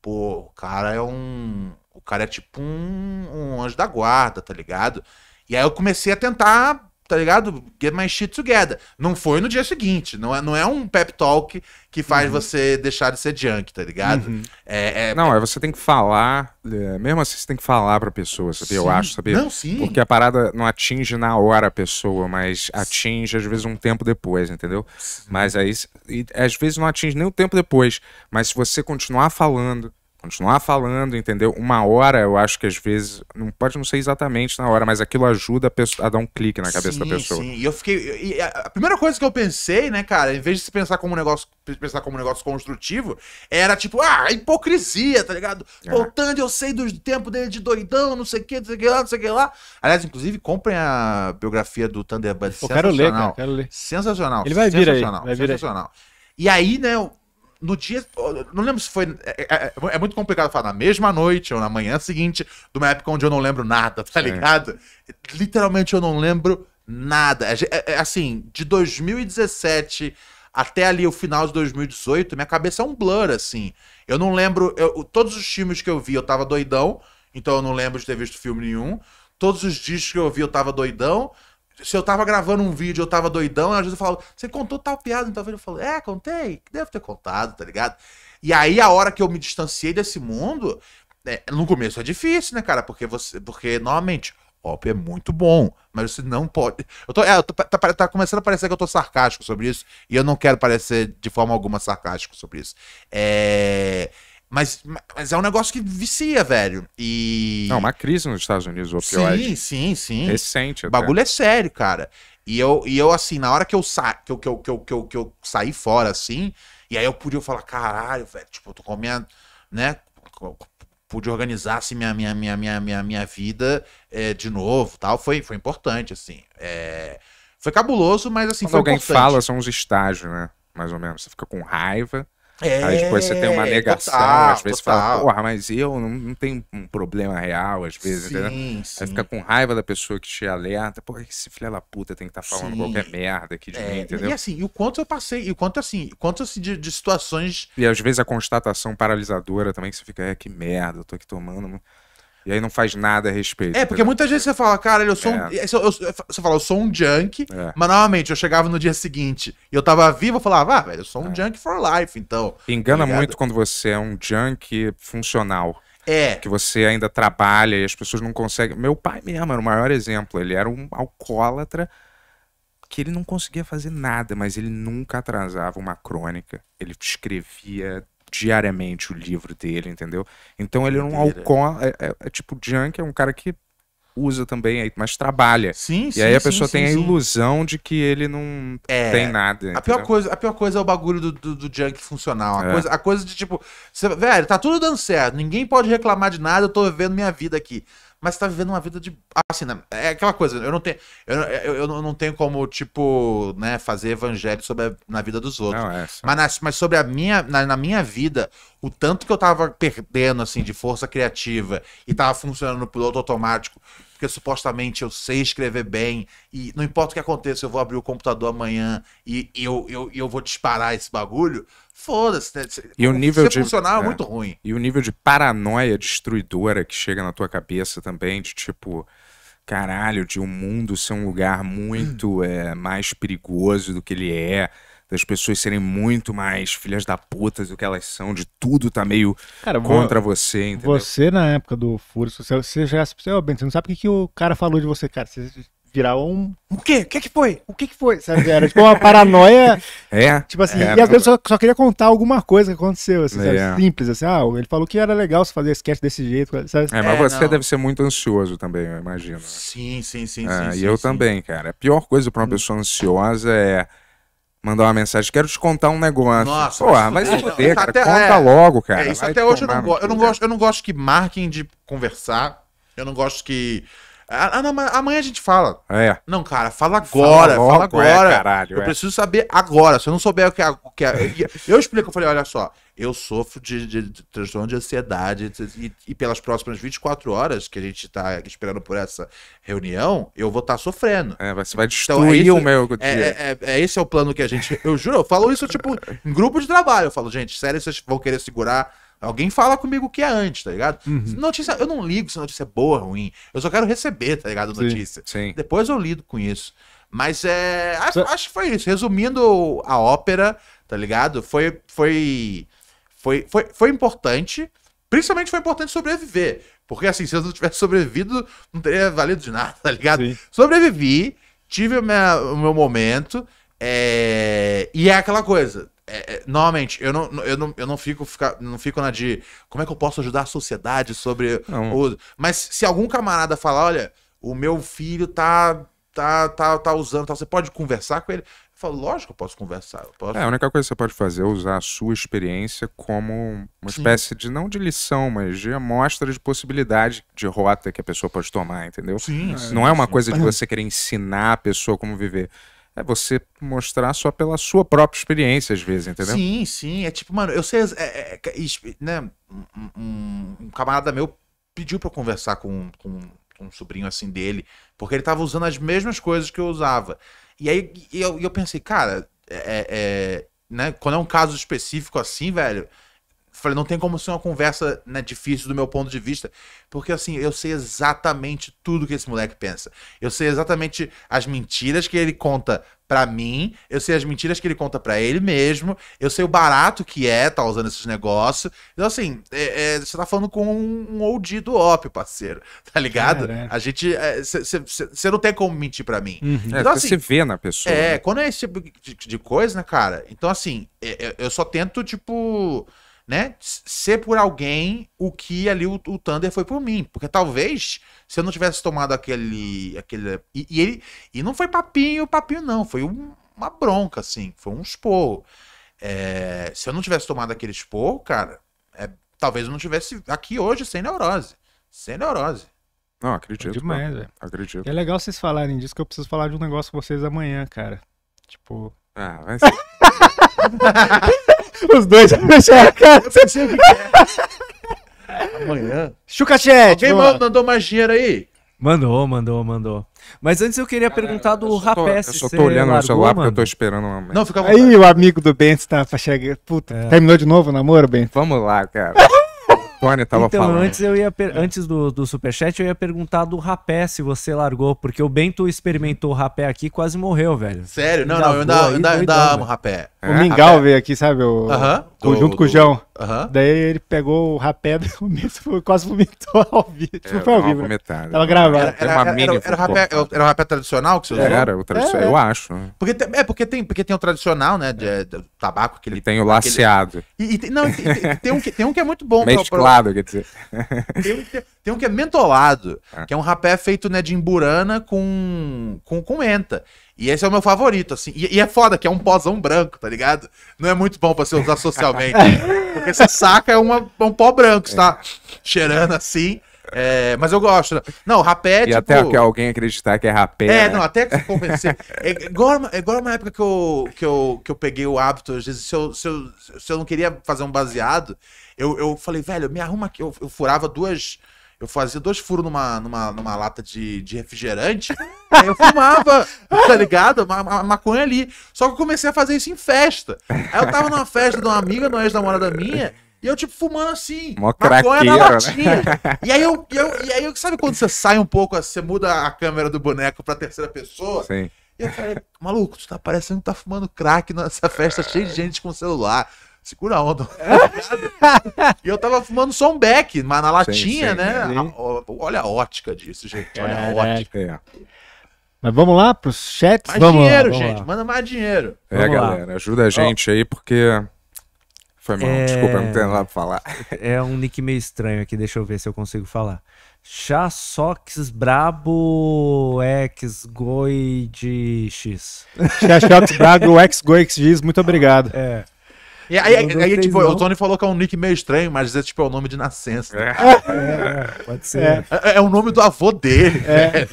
pô, o cara é um. O cara é tipo um, um anjo da guarda, tá ligado? E aí eu comecei a tentar tá ligado? Get my shit together. Não foi no dia seguinte. Não é, não é um pep talk que faz uhum. você deixar de ser junk, tá ligado? Uhum. É, é, é não, é você
tem que falar. É, mesmo assim, você tem que falar pra pessoa, sabe? Sim. Eu acho, sabe? Não, sim. Porque a parada não atinge na hora a pessoa, mas atinge às vezes um tempo depois, entendeu? Sim. Mas aí, e, às vezes não atinge nem um tempo depois. Mas se você continuar falando continuar falando, entendeu? Uma hora, eu acho que às vezes, não pode não ser exatamente na hora, mas aquilo ajuda a, pessoa, a dar um clique na cabeça sim, da pessoa. Sim,
e eu fiquei. E a primeira coisa que eu pensei, né, cara, em vez de se pensar como um negócio, pensar como um negócio construtivo, era tipo, ah, hipocrisia, tá ligado? Voltando, é. eu sei do tempo dele de doidão, não sei o que, não sei o que lá, não sei o que lá. Aliás, inclusive, comprem a biografia do Thunderbird. Eu quero ler, cara, quero ler. Sensacional. Ele vai vir aí. Vai vir sensacional. Aí. E aí, né, no dia. Não lembro se foi. É, é, é, é, muito complicado falar na mesma noite ou na manhã seguinte, de uma época onde eu não lembro nada, tá ligado? É. Literalmente eu não lembro nada. É, é, é assim, de 2017 até ali o final de 2018, minha cabeça é um blur, assim. Eu não lembro. Eu, todos os filmes que eu vi, eu tava doidão, então eu não lembro de ter visto filme nenhum. Todos os discos que eu vi, eu tava doidão. Se eu tava gravando um vídeo, eu tava doidão, às vezes eu falo, você contou tal piada, então eu falo, é, contei, deve ter contado, tá ligado? E aí, a hora que eu me distanciei desse mundo, é, no começo é difícil, né, cara? Porque você. Porque, novamente, óbvio, é muito bom. Mas você não pode. Eu tô, é, eu tô tá, tá, tá começando a parecer que eu tô sarcástico sobre isso. E eu não quero parecer de forma alguma sarcástico sobre isso. É. Mas, mas é um negócio que vicia, velho. E. Não, uma crise nos Estados Unidos, o opioide. Sim, sim, sim. Recente. Até. O bagulho é sério, cara. E eu, e eu assim, na hora que eu, sa que, eu, que, eu, que, eu, que, eu, que eu saí fora, assim, e aí eu podia falar, caralho, velho, tipo, eu tô comendo, né? Pude organizar, assim, minha, minha, minha, minha, minha, minha vida é, de novo tal. Foi, foi importante, assim. É... Foi cabuloso, mas assim, Quando foi alguém importante. fala, são
uns estágios, né? Mais ou menos. Você fica com raiva é, tipo, aí depois você tem uma negação, total, às vezes total. fala, porra, mas eu não, não tenho um problema real, às vezes, sim, entendeu? Sim. Aí fica com raiva da pessoa que te alerta, pô, esse filho da puta tem que estar tá falando sim. qualquer merda aqui de é, mim, entendeu? E assim,
e o quanto eu passei, e o quanto assim, quanto assim, de, de situações.
E às vezes a constatação paralisadora também, que você fica, é que merda, eu tô aqui tomando. E aí não faz nada a respeito. É, porque né? muitas
vezes você fala, cara, eu sou é. um. É eu, eu, você fala, eu sou um junk, é. mas normalmente eu chegava no dia seguinte e eu tava vivo, eu falava, ah, velho, eu sou um é. junk for life, então. Engana tá muito
quando você é um junk funcional. É. Que você ainda trabalha e as pessoas não conseguem. Meu pai mesmo era o maior exemplo. Ele era um alcoólatra que ele não conseguia fazer nada, mas ele nunca atrasava uma crônica. Ele escrevia diariamente o livro dele, entendeu? Então ele é um alcoó, é, é, é tipo junk, é um cara que usa também, mas trabalha. Sim, e sim. E aí a pessoa sim, tem sim, a ilusão sim. de que ele não é, tem nada. A pior,
coisa, a pior coisa é o bagulho do, do, do junk funcional. A, é. coisa, a coisa de tipo, você, velho, tá tudo dando certo, ninguém pode reclamar de nada, eu tô vivendo minha vida aqui mas tá vivendo uma vida de. Assim, né? É aquela coisa, eu não tenho. Eu, eu, eu não tenho como, tipo, né, fazer evangelho sobre a, na vida dos outros. Não, é, mas, na, mas sobre a minha. Na, na, minha vida, o tanto que eu tava perdendo, assim, de força criativa e tava funcionando no piloto automático, porque supostamente eu sei escrever bem, e não importa o que aconteça, eu vou abrir o computador amanhã e, e eu, eu, eu vou disparar esse bagulho. Foda-se. Né? E o nível de é, é, muito ruim.
E o nível de paranoia destruidora que chega na tua cabeça também, de tipo, caralho, de o um mundo ser um lugar muito hum. é, mais perigoso do que ele é das pessoas serem muito mais filhas da puta do que elas são, de tudo tá meio cara, contra você,
entendeu? Você, na época do furo social, você já se oh, bem, você não sabe o que, que o cara falou de você, cara. Você virava um. O quê? O que que foi? O que que foi? Sabe? Era tipo uma *laughs* paranoia. é. Tipo assim, é, e a pessoa só queria contar alguma coisa que aconteceu, assim, sabe? É. Simples, assim, ah, ele falou que era legal se fazer sketch desse jeito, sabe? É, mas é, você não. deve
ser muito ansioso também, eu imagino. Né? Sim, sim, sim. Ah, sim e sim, eu sim. também, cara. A pior coisa para uma hum. pessoa ansiosa é mandar uma mensagem, quero te
contar um
negócio. Nossa, Pô, mas é, poder, tá cara, até, conta é, logo, é, cara. É, isso Vai até hoje eu não,
eu não gosto. Eu não gosto que marquem de conversar. Eu não gosto que Amanhã a gente fala. É. Não, cara, fala agora, fala, logo, fala é, agora. É, caralho, eu é. preciso saber agora. Se eu não souber o que é. O que é eu explico, eu falei, olha só, eu sofro de, de, de transtorno de ansiedade e, e, pelas próximas 24 horas que a gente tá esperando por essa reunião, eu vou estar tá sofrendo. É, você vai destruir então, é o meu dia. É é, é, é, esse é o plano que a gente. Eu juro, eu falo isso, tipo, em grupo de trabalho. Eu falo, gente, sério, vocês vão querer segurar Alguém fala comigo o que é antes, tá ligado? Uhum. Notícia, eu não ligo se a notícia é boa ou ruim. Eu só quero receber, tá ligado? Notícia. Sim, sim. Depois eu lido com isso. Mas é. Acho, acho, que foi isso. Resumindo a ópera, tá ligado? Foi. Foi. Foi, foi, foi importante. Principalmente foi importante sobreviver. Porque assim, se eu não tivesse sobrevivido, não teria valido de nada, *laughs* tá ligado? Sim. Sobrevivi, tive o, o meu momento. É... E é aquela coisa é, é, normalmente, eu não, eu não, eu não, fico, fica, não fico na de como é que eu posso ajudar a sociedade sobre. O... Mas se algum camarada falar, olha, o meu filho tá, tá, tá, tá usando, tá, você pode conversar com ele? Eu falo, lógico que eu posso conversar. Eu posso... É, a única
coisa que você pode fazer é usar a sua experiência como uma Sim. espécie de, não de lição, mas de amostra de possibilidade de rota que a pessoa pode tomar, entendeu? Sim. Não é uma coisa de uhum. você querer ensinar a pessoa como viver é você mostrar só pela sua própria experiência, às vezes, entendeu? Sim,
sim. É tipo, mano, eu sei. É, é, é né, um, um, camarada meu pediu pra conversar com, com, com, um sobrinho assim dele, porque ele tava usando as mesmas coisas que eu usava. E aí eu, eu pensei, cara, é, é, é, né, quando é um caso específico assim, velho, Falei, não tem como ser uma conversa né, difícil do meu ponto de vista, porque assim, eu sei exatamente tudo que esse moleque pensa. Eu sei exatamente as mentiras que ele conta para mim, eu sei as mentiras que ele conta para ele mesmo, eu sei o barato que é tá usando esses negócios. Então, assim, é, é, você tá falando com um OG do ópio, parceiro, *laughs* tá ligado? A gente. Você é, não tem como mentir para mim. Uhum. É, então, assim, você vê na pessoa. É, né? quando é esse tipo de, de coisa, né, cara? Então, assim, é, eu só tento, tipo né, ser por alguém o que ali o, o Thunder foi por mim. Porque talvez, se eu não tivesse tomado aquele. aquele e, e ele, e não foi papinho, papinho não. Foi um, uma bronca, assim. Foi um expor. É, se eu não tivesse tomado aquele expor, cara, é, talvez eu não tivesse aqui hoje sem neurose. Sem neurose. Não, acredito. demais, é. Acredito.
E é legal vocês falarem disso, que eu preciso falar de um negócio com vocês amanhã, cara. Tipo. Ah, vai ser.
*laughs* Os
dois já *laughs* a cara. Eu o que é.
Amanhã. Chuca chat. Quem mandou mais dinheiro aí? Mandou, mandou, mandou. Mas antes eu queria Cara, perguntar do rapé. Eu só tô olhando largou, no celular mano. porque eu tô esperando uma. Não, fica
Aí o amigo do Bento tá pra chegar. Puta, é. terminou de novo o namoro, Bento? Vamos lá, cara. *laughs* Califórnia então, falando.
Antes, eu ia per... antes do, do superchat, eu ia perguntar do rapé se você largou, porque o Bento experimentou o rapé aqui e quase morreu, velho. Sério? Não, não, eu ainda, né, amo rapé. O Mingau
veio aqui, sabe? O... Uh -huh. Junto do, com o Jão. Uhum. Daí ele pegou o rapé *laughs* do começo quase vomitou ao vivo. Tipo, é, foi ao vivo. Né? Vomitada. Tava gravando. Era, era, era, era, rapé, é era o rapé tradicional que você usou? Era, o tradicional, é, é. eu acho. Porque tem,
é, porque tem, porque tem o tradicional, né? De, de tabaco
que ele. Tem o laceado.
Aquele... E, e tem, não, tem, tem, um que, tem um que é muito bom. Mesclado, pra... quer dizer. *laughs* Tem, tem, um que é mentolado, ah. que é um rapé feito né, de imburana com, com, com menta. E esse é o meu favorito, assim. E, e é foda que é um pozão branco, tá ligado? Não é muito bom pra você usar socialmente. *laughs* porque você saca é uma, é um pó branco, está é. cheirando assim. É, mas eu gosto. Né? Não, rapé é E tipo... até que
alguém acreditar que é rapé. É, né? não,
até que convencer. É, agora, agora é uma época que eu, que, eu, que eu peguei o hábito, às vezes, se eu, se eu, se eu não queria fazer um baseado, eu, eu falei, velho, me arruma aqui. Eu, eu furava duas eu fazia dois furos numa, numa, numa lata de, de refrigerante, *laughs* aí eu fumava, tá ligado? Uma, uma, maconha ali. Só que eu comecei a fazer isso em festa. Aí eu tava numa festa de uma amiga, não uma ex-namorada minha, e eu, tipo, fumando assim. Mó maconha na né? latinha. Né? E aí eu, eu, e aí eu, sabe quando você sai um pouco, você muda a câmera do boneco pra terceira pessoa? Sim. E eu falei, maluco, tu tá parecendo que tá fumando crack nessa festa cheia de gente com celular segura a onda. É? e eu tava fumando só um beck, mas na latinha, sim, né? sim, né? olha a ótica disso, gente. Olha a ótica.
É. Mas vamos lá pros chats? Mais vamos dinheiro, lá, gente. Lá.
Manda mais dinheiro. É, vamos
galera, lá. ajuda a gente oh. aí, porque. Foi mal, é... desculpa, não tenho nada
pra falar. É um nick meio estranho aqui, deixa eu ver se eu consigo falar. Sox Brabo X Goi
X. *laughs* Sox Brabo X Goi X, muito obrigado. É. E aí, aí, aí tipo, o
Tony falou que é um nick meio estranho, mas é tipo é o nome de nascença. Né? É, pode ser. É, é, é o nome do avô dele. É. *laughs*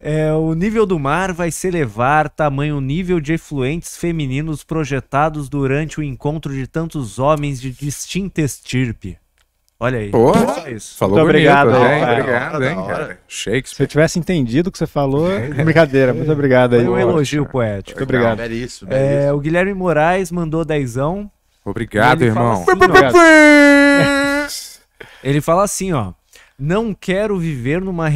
É, o nível do mar vai se elevar tamanho nível de efluentes femininos projetados durante o encontro de tantos homens de distinta estirpe. Olha aí.
Pô, isso. falou muito bonito, obrigado, hein? obrigado, tá hein, cara. Shakespeare.
Se eu tivesse entendido o que você falou, *laughs* é brincadeira, muito obrigado aí. Foi um elogio cara. poético. Muito obrigado. Belíssimo, belíssimo.
É, o Guilherme Moraes mandou dezão.
Obrigado, irmão. Assim, obrigado.
ele fala assim, ó. Não quero viver numa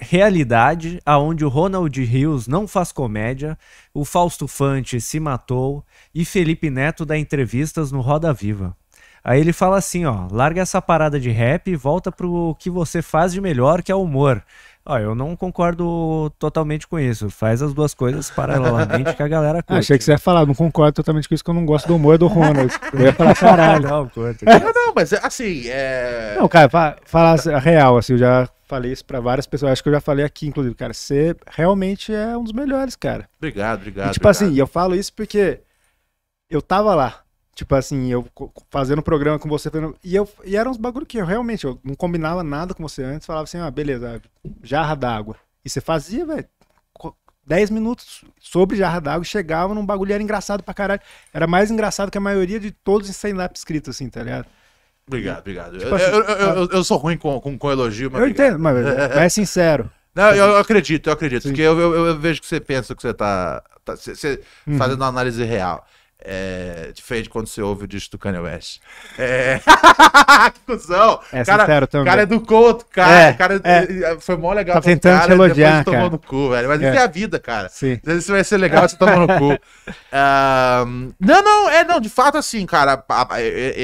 realidade aonde o Ronald Rios não faz comédia, o Fausto Fante se matou e Felipe Neto dá entrevistas no Roda Viva. Aí ele fala assim, ó, larga essa parada de rap e volta pro que você faz de melhor, que é o humor. Ó, eu não concordo totalmente com isso. Faz as duas coisas paralelamente que a galera *laughs* ah, curte. achei que você
ia falar, não concordo totalmente com isso, que eu não gosto do humor do Ronald. Eu ia falar, caralho. *laughs* Não, curto. Não, é,
não, mas assim,
é... Não, cara, fa falar real, assim, eu já falei isso para várias pessoas, acho que eu já falei aqui, inclusive, cara, você realmente é um dos melhores, cara. Obrigado, obrigado. E, tipo assim, obrigado. assim, eu falo isso porque eu tava lá, Tipo assim, eu fazendo programa com você. Fazendo... E, eu, e eram uns bagulho que eu realmente eu não combinava nada com você antes. Falava assim, ah, beleza, jarra d'água. E você fazia, velho. 10 minutos sobre jarra d'água. Chegava num bagulho era engraçado pra caralho. Era mais engraçado que a maioria de todos os stand-up escritos, assim, tá ligado? Obrigado,
obrigado. Tipo assim, eu, eu, ah. eu, eu, sou ruim com, com, com elogio, mas. Eu obrigado. entendo, mas, mas *laughs* é sincero. Não, eu, acredito, eu acredito. Sim. Porque eu, vejo que você pensa que você tá, tá você, uhum. fazendo uma análise real. É, diferente quando você ouve o disco do Kanye West. É... que *laughs* cuzão! É, cara, sincero também. cara educou outro cara. É, cara é. é foi mó legal. Tá tentando cara, te elogiar, cara. tomou no cu, velho. Mas é. isso é a vida, cara. Sim. Isso vai ser legal se tomar no cu. Um... *laughs* Não, não, é, não. De fato, assim, cara, eu, eu,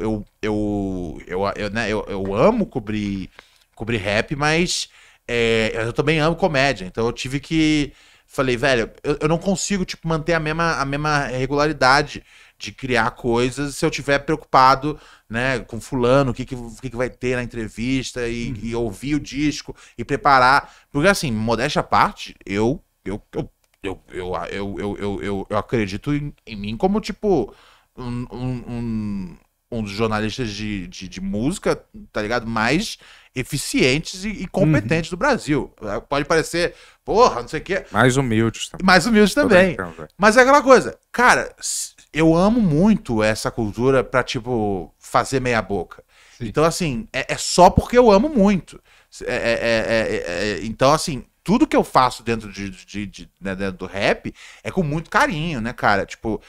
eu, eu, eu, eu, né, eu, eu amo cobrir, cobrir rap, mas é, eu também amo comédia. Então eu tive que... Falei, velho, eu, eu não consigo, tipo, manter a mesma, a mesma regularidade de criar coisas se eu tiver preocupado, né, com fulano, o que que, o que, que vai ter na entrevista e, uhum. e, ouvir o disco e preparar. Porque, assim, modéstia à parte, eu, eu, eu, eu, eu, eu, eu, eu, eu acredito em, em mim como, tipo, um, um, um um dos jornalistas de, de, de, música, tá ligado? Mais eficientes e, e competentes uhum. do Brasil. É, pode parecer, porra, não sei o quê. Mais humildes também. Mais humildes também. Mas é aquela coisa, cara, eu amo muito essa cultura pra, tipo, fazer meia boca. Sim. Então, assim, é, é, só porque eu amo muito. É é, é, é, então, assim, tudo que eu faço dentro de, de, de né, dentro do rap é com muito carinho, né, cara? Tipo,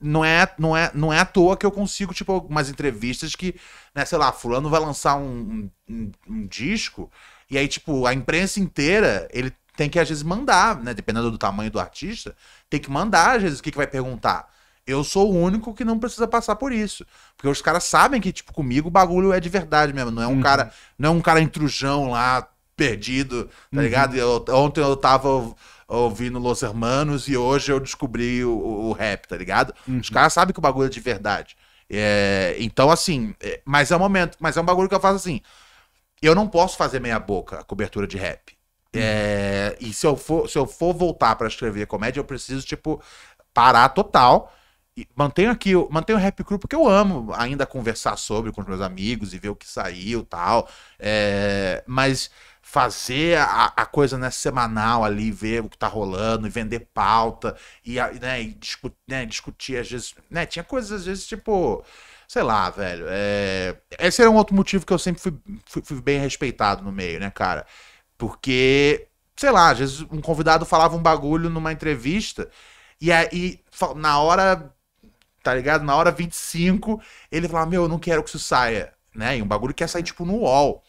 não é, não é, não é à toa que eu consigo, tipo, algumas entrevistas que, né, sei lá, fulano vai lançar um, um, um disco e aí, tipo, a imprensa inteira, ele tem que às vezes mandar, né, dependendo do tamanho do artista, tem que mandar às vezes o que, que vai perguntar. Eu sou o único que não precisa passar por isso. Porque os caras sabem que, tipo, comigo o bagulho é de verdade mesmo. Não é um uhum. cara, não é um cara intrusão lá, perdido, tá uhum. ligado? Eu, ontem eu tava ouvindo Los Hermanos e hoje eu descobri o, o rap, tá ligado? Uhum. Os caras sabem que o bagulho é de verdade. É, então, assim, é, mas é um momento, mas é um bagulho que eu faço assim. Eu não posso fazer meia boca a cobertura de rap. É, uhum. e se eu for, se eu for voltar para escrever comédia, eu preciso, tipo, parar total. E mantenho aqui, mantenho o rap crew porque eu amo ainda conversar sobre com os meus amigos e ver o que saiu tal. É, mas fazer a, a, coisa né, semanal ali, ver o que tá rolando e vender pauta e, né, e discu né, discutir, às vezes, né, tinha coisas às vezes tipo, sei lá, velho, é... esse era um outro motivo que eu sempre fui, fui, fui, bem respeitado no meio, né, cara, porque, sei lá, às vezes um convidado falava um bagulho numa entrevista e aí na hora, tá ligado, na hora 25, ele falava, meu, eu não quero que isso saia, né, e um bagulho que ia sair tipo no UOL,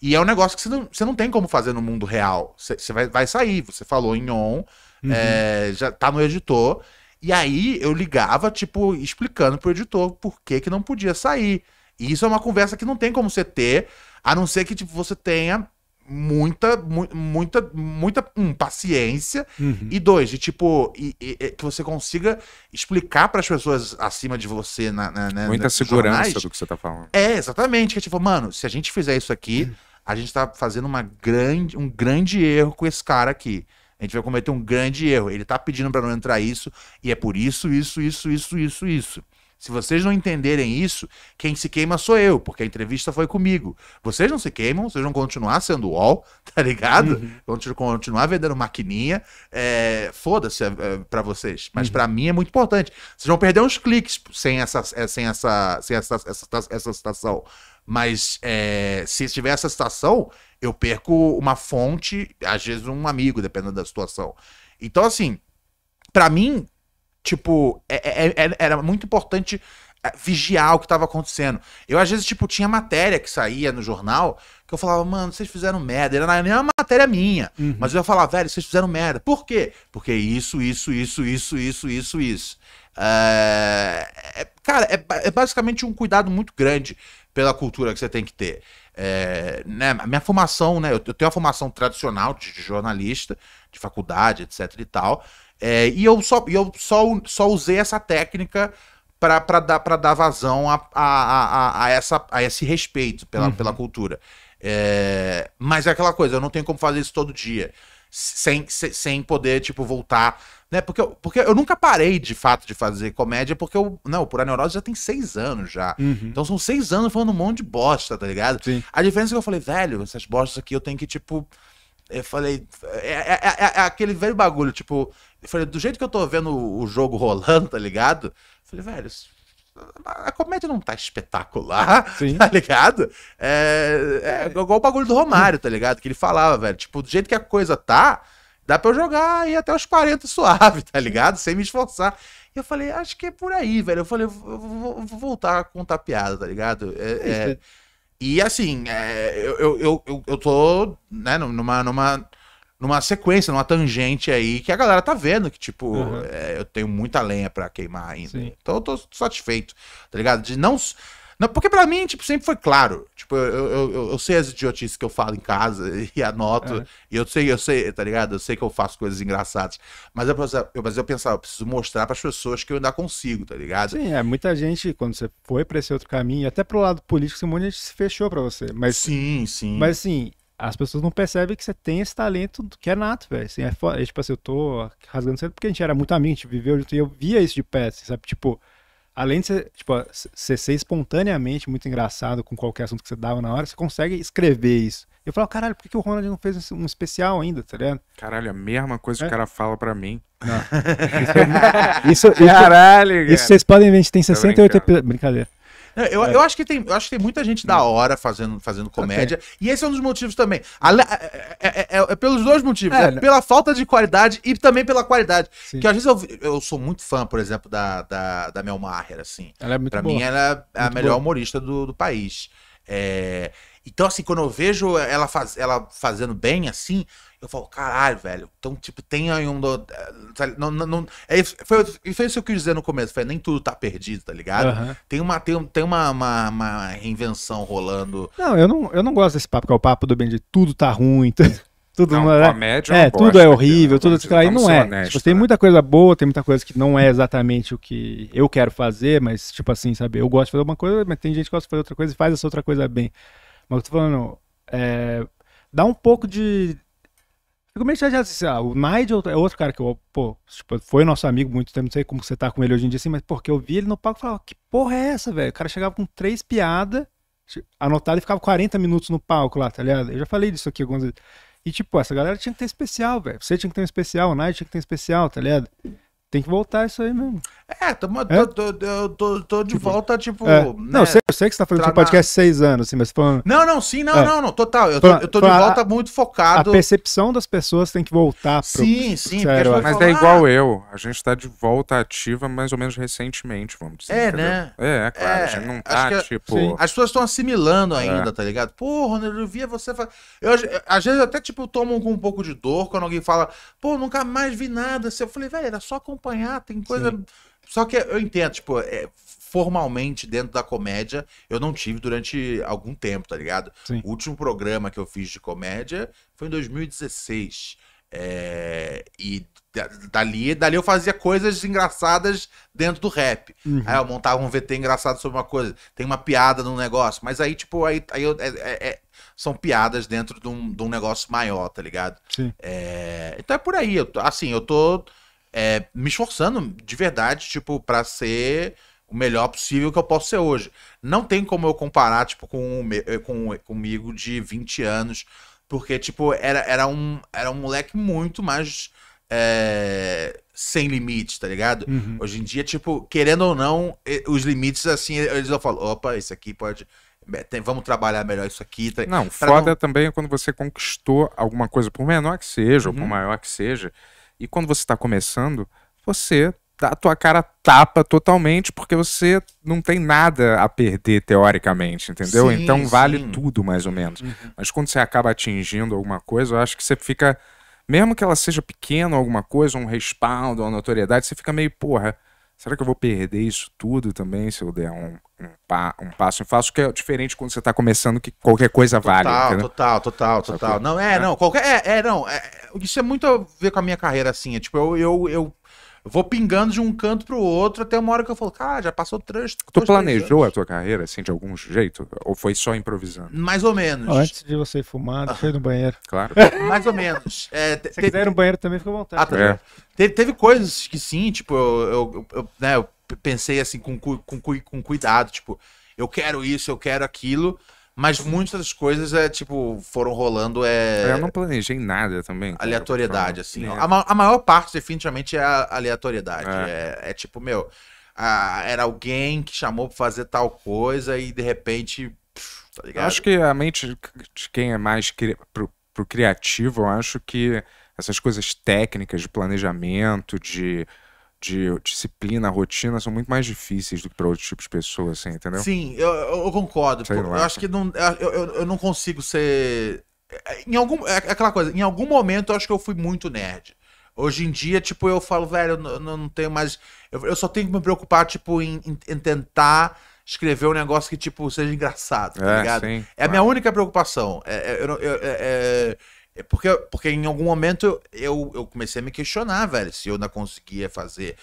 e é um negócio que você não, você não tem como fazer no mundo real. Você, você vai, vai sair, você falou em on, uhum. é, já tá no editor. E aí eu ligava, tipo, explicando pro editor por que, que não podia sair. E isso é uma conversa que não tem como você ter, a não ser que tipo, você tenha muita, mu muita, muita um, paciência uhum. e dois, de tipo, e, e, e, que você consiga explicar para as pessoas acima de você na, na, na muita segurança jornais. do que você tá falando. É, exatamente, que é tipo, mano, se a gente fizer isso aqui, uhum. a gente tá fazendo uma grande, um grande erro com esse cara aqui. A gente vai cometer um grande erro. Ele tá pedindo para não entrar isso e é por isso, isso, isso, isso, isso, isso. Se vocês não entenderem isso, quem se queima sou eu, porque a entrevista foi comigo. Vocês não se queimam, vocês vão continuar sendo UOL, *laughs* tá ligado? Uhum. Vão continuar vendendo maquininha. É, Foda-se é, é pra vocês. Mas uhum. para mim é muito importante. Vocês vão perder uns cliques sem essa, é, sem essa, sem essa, essa, essa citação. Mas é, se tiver essa citação, eu perco uma fonte, às vezes um amigo, dependendo da situação. Então, assim, para mim, Tipo, é, é, é, era muito importante é, vigiar o que estava acontecendo. Eu, às vezes, tipo, tinha matéria que saía no jornal que eu falava, mano, vocês fizeram merda. Era nem uma matéria minha. Uhum. Mas eu ia falar, velho, vocês fizeram merda. Por quê? Porque isso, isso, isso, isso, isso, isso, isso. É... é cara, é, é basicamente um cuidado muito grande pela cultura que você tem que ter. É, né, a minha formação, né? Eu tenho uma formação tradicional de jornalista, de faculdade, etc e tal. É, e eu, só, eu só, só usei essa técnica para dar, pra dar vazão a, a, a, a, essa, a esse respeito pela, uhum. pela cultura. É, mas é aquela coisa, eu não tenho como fazer isso todo dia. Sem, sem, sem poder, tipo, voltar. Né? Porque, eu, porque eu nunca parei, de fato, de fazer comédia, porque eu. Não, o Pura Neurose já tem seis anos já. Uhum. Então são seis anos falando um monte de bosta, tá ligado? Sim. A diferença é que eu falei, velho, essas bostas aqui eu tenho que, tipo. Eu falei. É, é, é, é aquele velho bagulho, tipo. Eu falei, do jeito que eu tô vendo o jogo rolando, tá ligado? Eu falei, velho, a comédia não tá espetacular, Sim. *laughs* tá ligado? É, é igual o bagulho do Romário, tá ligado? Que ele falava, velho, tipo, do jeito que a coisa tá, dá pra eu jogar aí até os 40 suave, tá ligado? Sem me esforçar. E eu falei, acho que é por aí, velho. Eu falei, vou, vou voltar a contar piada, tá ligado? É, é... é e assim, é, eu, eu, eu, eu tô né, numa, numa numa sequência, numa tangente aí que a galera tá vendo que, tipo, uhum. é, eu tenho muita lenha para queimar ainda. Sim. Então eu tô satisfeito, tá ligado? De não. não porque para mim, tipo, sempre foi claro. Tipo, eu, eu, eu, sei as idiotices que eu falo em casa *laughs* e anoto. E eu sei, eu sei, tá ligado? Eu sei que eu faço coisas engraçadas. Mas eu, eu, mas eu pensava, ah, eu preciso mostrar para as pessoas que eu ainda consigo, tá ligado? Sim, é.
Muita gente, quando você foi para esse outro caminho, até pro lado político, muita gente se fechou para você. Mas, sim, sim. Mas assim, as pessoas não percebem que você tem esse talento que é nato, velho. Assim, é, foda. É, tipo assim, eu tô rasgando cedo porque a gente era muito amigo, a gente viveu junto e eu via isso de pé, assim, sabe? Tipo, além de você tipo, ser, ser espontaneamente muito engraçado com qualquer assunto que você dava na hora, você consegue escrever isso. Eu falo, caralho, por que, que o Ronald não fez um especial ainda, tá ligado? Caralho, é a mesma coisa é.
que o cara fala pra mim. Não. *laughs* Isso, é- isso, *laughs* isso, caralho, isso, cara. isso
vocês podem ver, a gente tem 68 episódios. Brincadeira.
É, eu, é. eu, acho que tem, eu acho que tem muita gente da hum. hora fazendo, fazendo comédia. Okay. E esse é um dos motivos também. É é, é, é pelos dois motivos. Né? pela falta de qualidade e também pela qualidade. Sim. Que às vezes eu, eu sou muito fã, por exemplo, da, da, da Mel Maher, assim. Ela é muito pra boa. mim, ela é a melhor boa. humorista do, do país. É... Então, assim, quando eu vejo ela, faz, ela fazendo bem, assim, eu falo, caralho, velho. Então, tipo, tem aí um. Eh, não, não, não... É isso, foi, foi, é isso que eu quis dizer no começo. Foi, nem tudo tá perdido, tá ligado? Uhum. Tem, uma, tem, tem uma, uma, uma, reinvenção rolando.
Não eu, não, eu não gosto desse papo, que é o papo do bem de tudo tá ruim. Tudo não, é, média, é gosto, é, tudo é horrível, tudo isso aí não é. Honesto, tipo, tem né? muita coisa boa, tem muita coisa que não é exatamente o que eu quero fazer, mas tipo assim, sabe, eu gosto de fazer uma coisa, mas tem gente que gosta de fazer outra coisa e faz essa outra coisa bem. Mas eu tô falando, é, dá um pouco de Fico a chateado. Assim, ah, o Nigel é outro cara que eu, pô, tipo, foi nosso amigo muito tempo, não sei como você tá com ele hoje em dia, assim, mas porque eu vi ele no palco e falava, que porra é essa, velho? O cara chegava com três piadas, anotado e ficava 40 minutos no palco lá, tá ligado? Eu já falei disso aqui algumas vezes. E, tipo, essa galera tinha que ter especial, velho. Você tinha que ter um especial, o Nigel tinha que ter um especial, tá ligado? tem que voltar isso aí mesmo.
É, tamo, é? Tô, tô, tô, tô, de tipo, volta, tipo. É. Né? Não, eu sei, eu sei que você tá falando Tranar... seu
podcast é seis anos, assim, mas falando.
Não, não, sim, não, é. não, não, total. Eu tô, eu tô de volta a, muito focado. A
percepção das pessoas tem que voltar pro. Sim, sim, Sério, mas é falar... é igual
eu. A gente tá de volta ativa mais ou menos recentemente, vamos dizer. É, né? entendeu? né? É, é claro. a gente é, não tá, que, tipo. Sim. As
pessoas estão assimilando
ainda, tá ligado? Porra, eu via você. às vezes eu até, tipo, tomo um, um pouco de dor quando alguém fala, pô, nunca mais vi nada. assim Eu falei, velho, era só acompanhar apanhar, tem coisa. Sim. Só que eu entendo, tipo, é, formalmente dentro da comédia, eu não tive durante algum tempo, tá ligado? Sim. O último programa que eu fiz de comédia foi em 2016. É... e eh, dali, dali eu fazia coisas engraçadas dentro do rap. Uhum. Aí eu montava um VT engraçado sobre uma coisa, tem uma piada num negócio, mas aí, tipo, aí, aí eu, é, é, é são piadas dentro de um, de um, negócio maior, tá ligado? Sim. Eh, então é por aí, eu, assim, eu tô é, me esforçando de verdade, tipo, para ser o melhor possível que eu posso ser hoje. Não tem como eu comparar, tipo, com, eh, com comigo de 20 anos, porque, tipo, era, era, um, era um moleque muito mais é, sem limites, tá ligado? Uhum. Hoje em dia, tipo, querendo ou não, os limites, assim, eles vão falar, opa, isso aqui pode... É, tem, vamos trabalhar melhor isso aqui. Tá? Não, foda
não... também é quando você conquistou alguma coisa, por menor que seja, uhum. ou por uhum. maior que seja, e quando você está começando, você dá a tua cara tapa totalmente, porque você não tem nada a perder teoricamente, entendeu? Sim, então vale sim. tudo, mais ou menos. Uhum. Mas quando você acaba atingindo alguma coisa, eu acho que você fica. Mesmo que ela seja pequena, alguma coisa, um respaldo, uma notoriedade, você fica meio, porra, será que eu vou perder isso tudo também se eu der um, um, pa, um passo em falso? Que é diferente quando você está começando que qualquer coisa total, vale. Entendeu?
Total, total,
total, total. É? Não, é, é, não, qualquer.
É, é não. É, isso é muito a ver com a minha carreira, assim. É, tipo, eu, eu, eu vou pingando de um canto para o outro até uma hora que eu falo, cara, já passou três. Tu dois, planejou
a tua carreira, assim, de algum jeito? Ou foi só
improvisando? Mais ou menos.
Antes de você fumar, foi no banheiro. Claro. *laughs* Mais ou menos. É, Se quiser ir no banheiro também, fica à vontade. Ah, tá é.
teve, teve, coisas que sim, tipo, eu, eu, eu né, eu pensei assim com, com, com cuidado, tipo, eu quero isso, eu quero aquilo. Mas muitas das coisas é, tipo, foram rolando. É... Eu não planejei nada também. Aleatoriedade, assim. É. A, a, maior parte, definitivamente, é a aleatoriedade. É, é, é tipo, meu, a, era alguém que chamou para fazer tal coisa e de repente. Pff, tá ligado? Eu acho que
a mente de quem é mais cri pro, pro criativo, eu acho que essas coisas técnicas de planejamento, de de disciplina, rotina, são muito mais difíceis do que para outros tipos de pessoas, assim, entendeu? Sim,
eu, eu concordo. Sei eu lá. acho que não, é, eu, eu, eu não consigo ser. É, é, em algum, é aquela coisa, em algum momento eu acho que eu fui muito nerd. Hoje em dia, tipo, eu falo, velho, eu não, não tenho mais. Eu, eu, só tenho que me preocupar, tipo, em, em, tentar escrever um negócio que, tipo, seja engraçado, tá é, ligado? Sim, é claro. a minha única preocupação. É, eu, eu, é, é porque, porque em algum momento eu, eu comecei a me questionar, velho, se eu ainda conseguia fazer.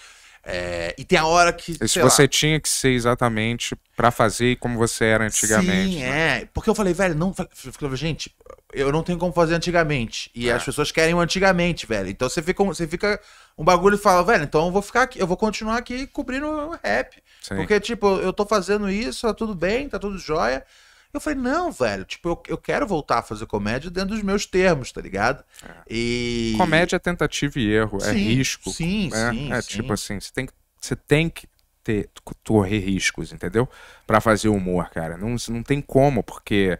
É, e tem a hora que. Se você lá,
tinha que ser exatamente para fazer como você era antigamente. Sim, né?
é. Porque eu falei, velho, não. falei, gente, eu não tenho como fazer antigamente. E é. as pessoas querem o antigamente, velho. Então você fica, você fica um bagulho e fala, velho, então eu vou ficar aqui, eu vou continuar aqui cobrindo o rap. Sim. Porque, tipo, eu tô fazendo isso, tá tudo bem, tá tudo jóia. Eu falei, não, velho, tipo, eu, eu quero voltar a fazer comédia dentro dos meus termos, tá ligado? É. E... Comédia
é tentativa e erro, é sim, é risco. Sim, né? sim. É sim. tipo assim, você tem que. Você tem que ter, correr riscos, entendeu? Para fazer humor, cara. Não, não tem como, porque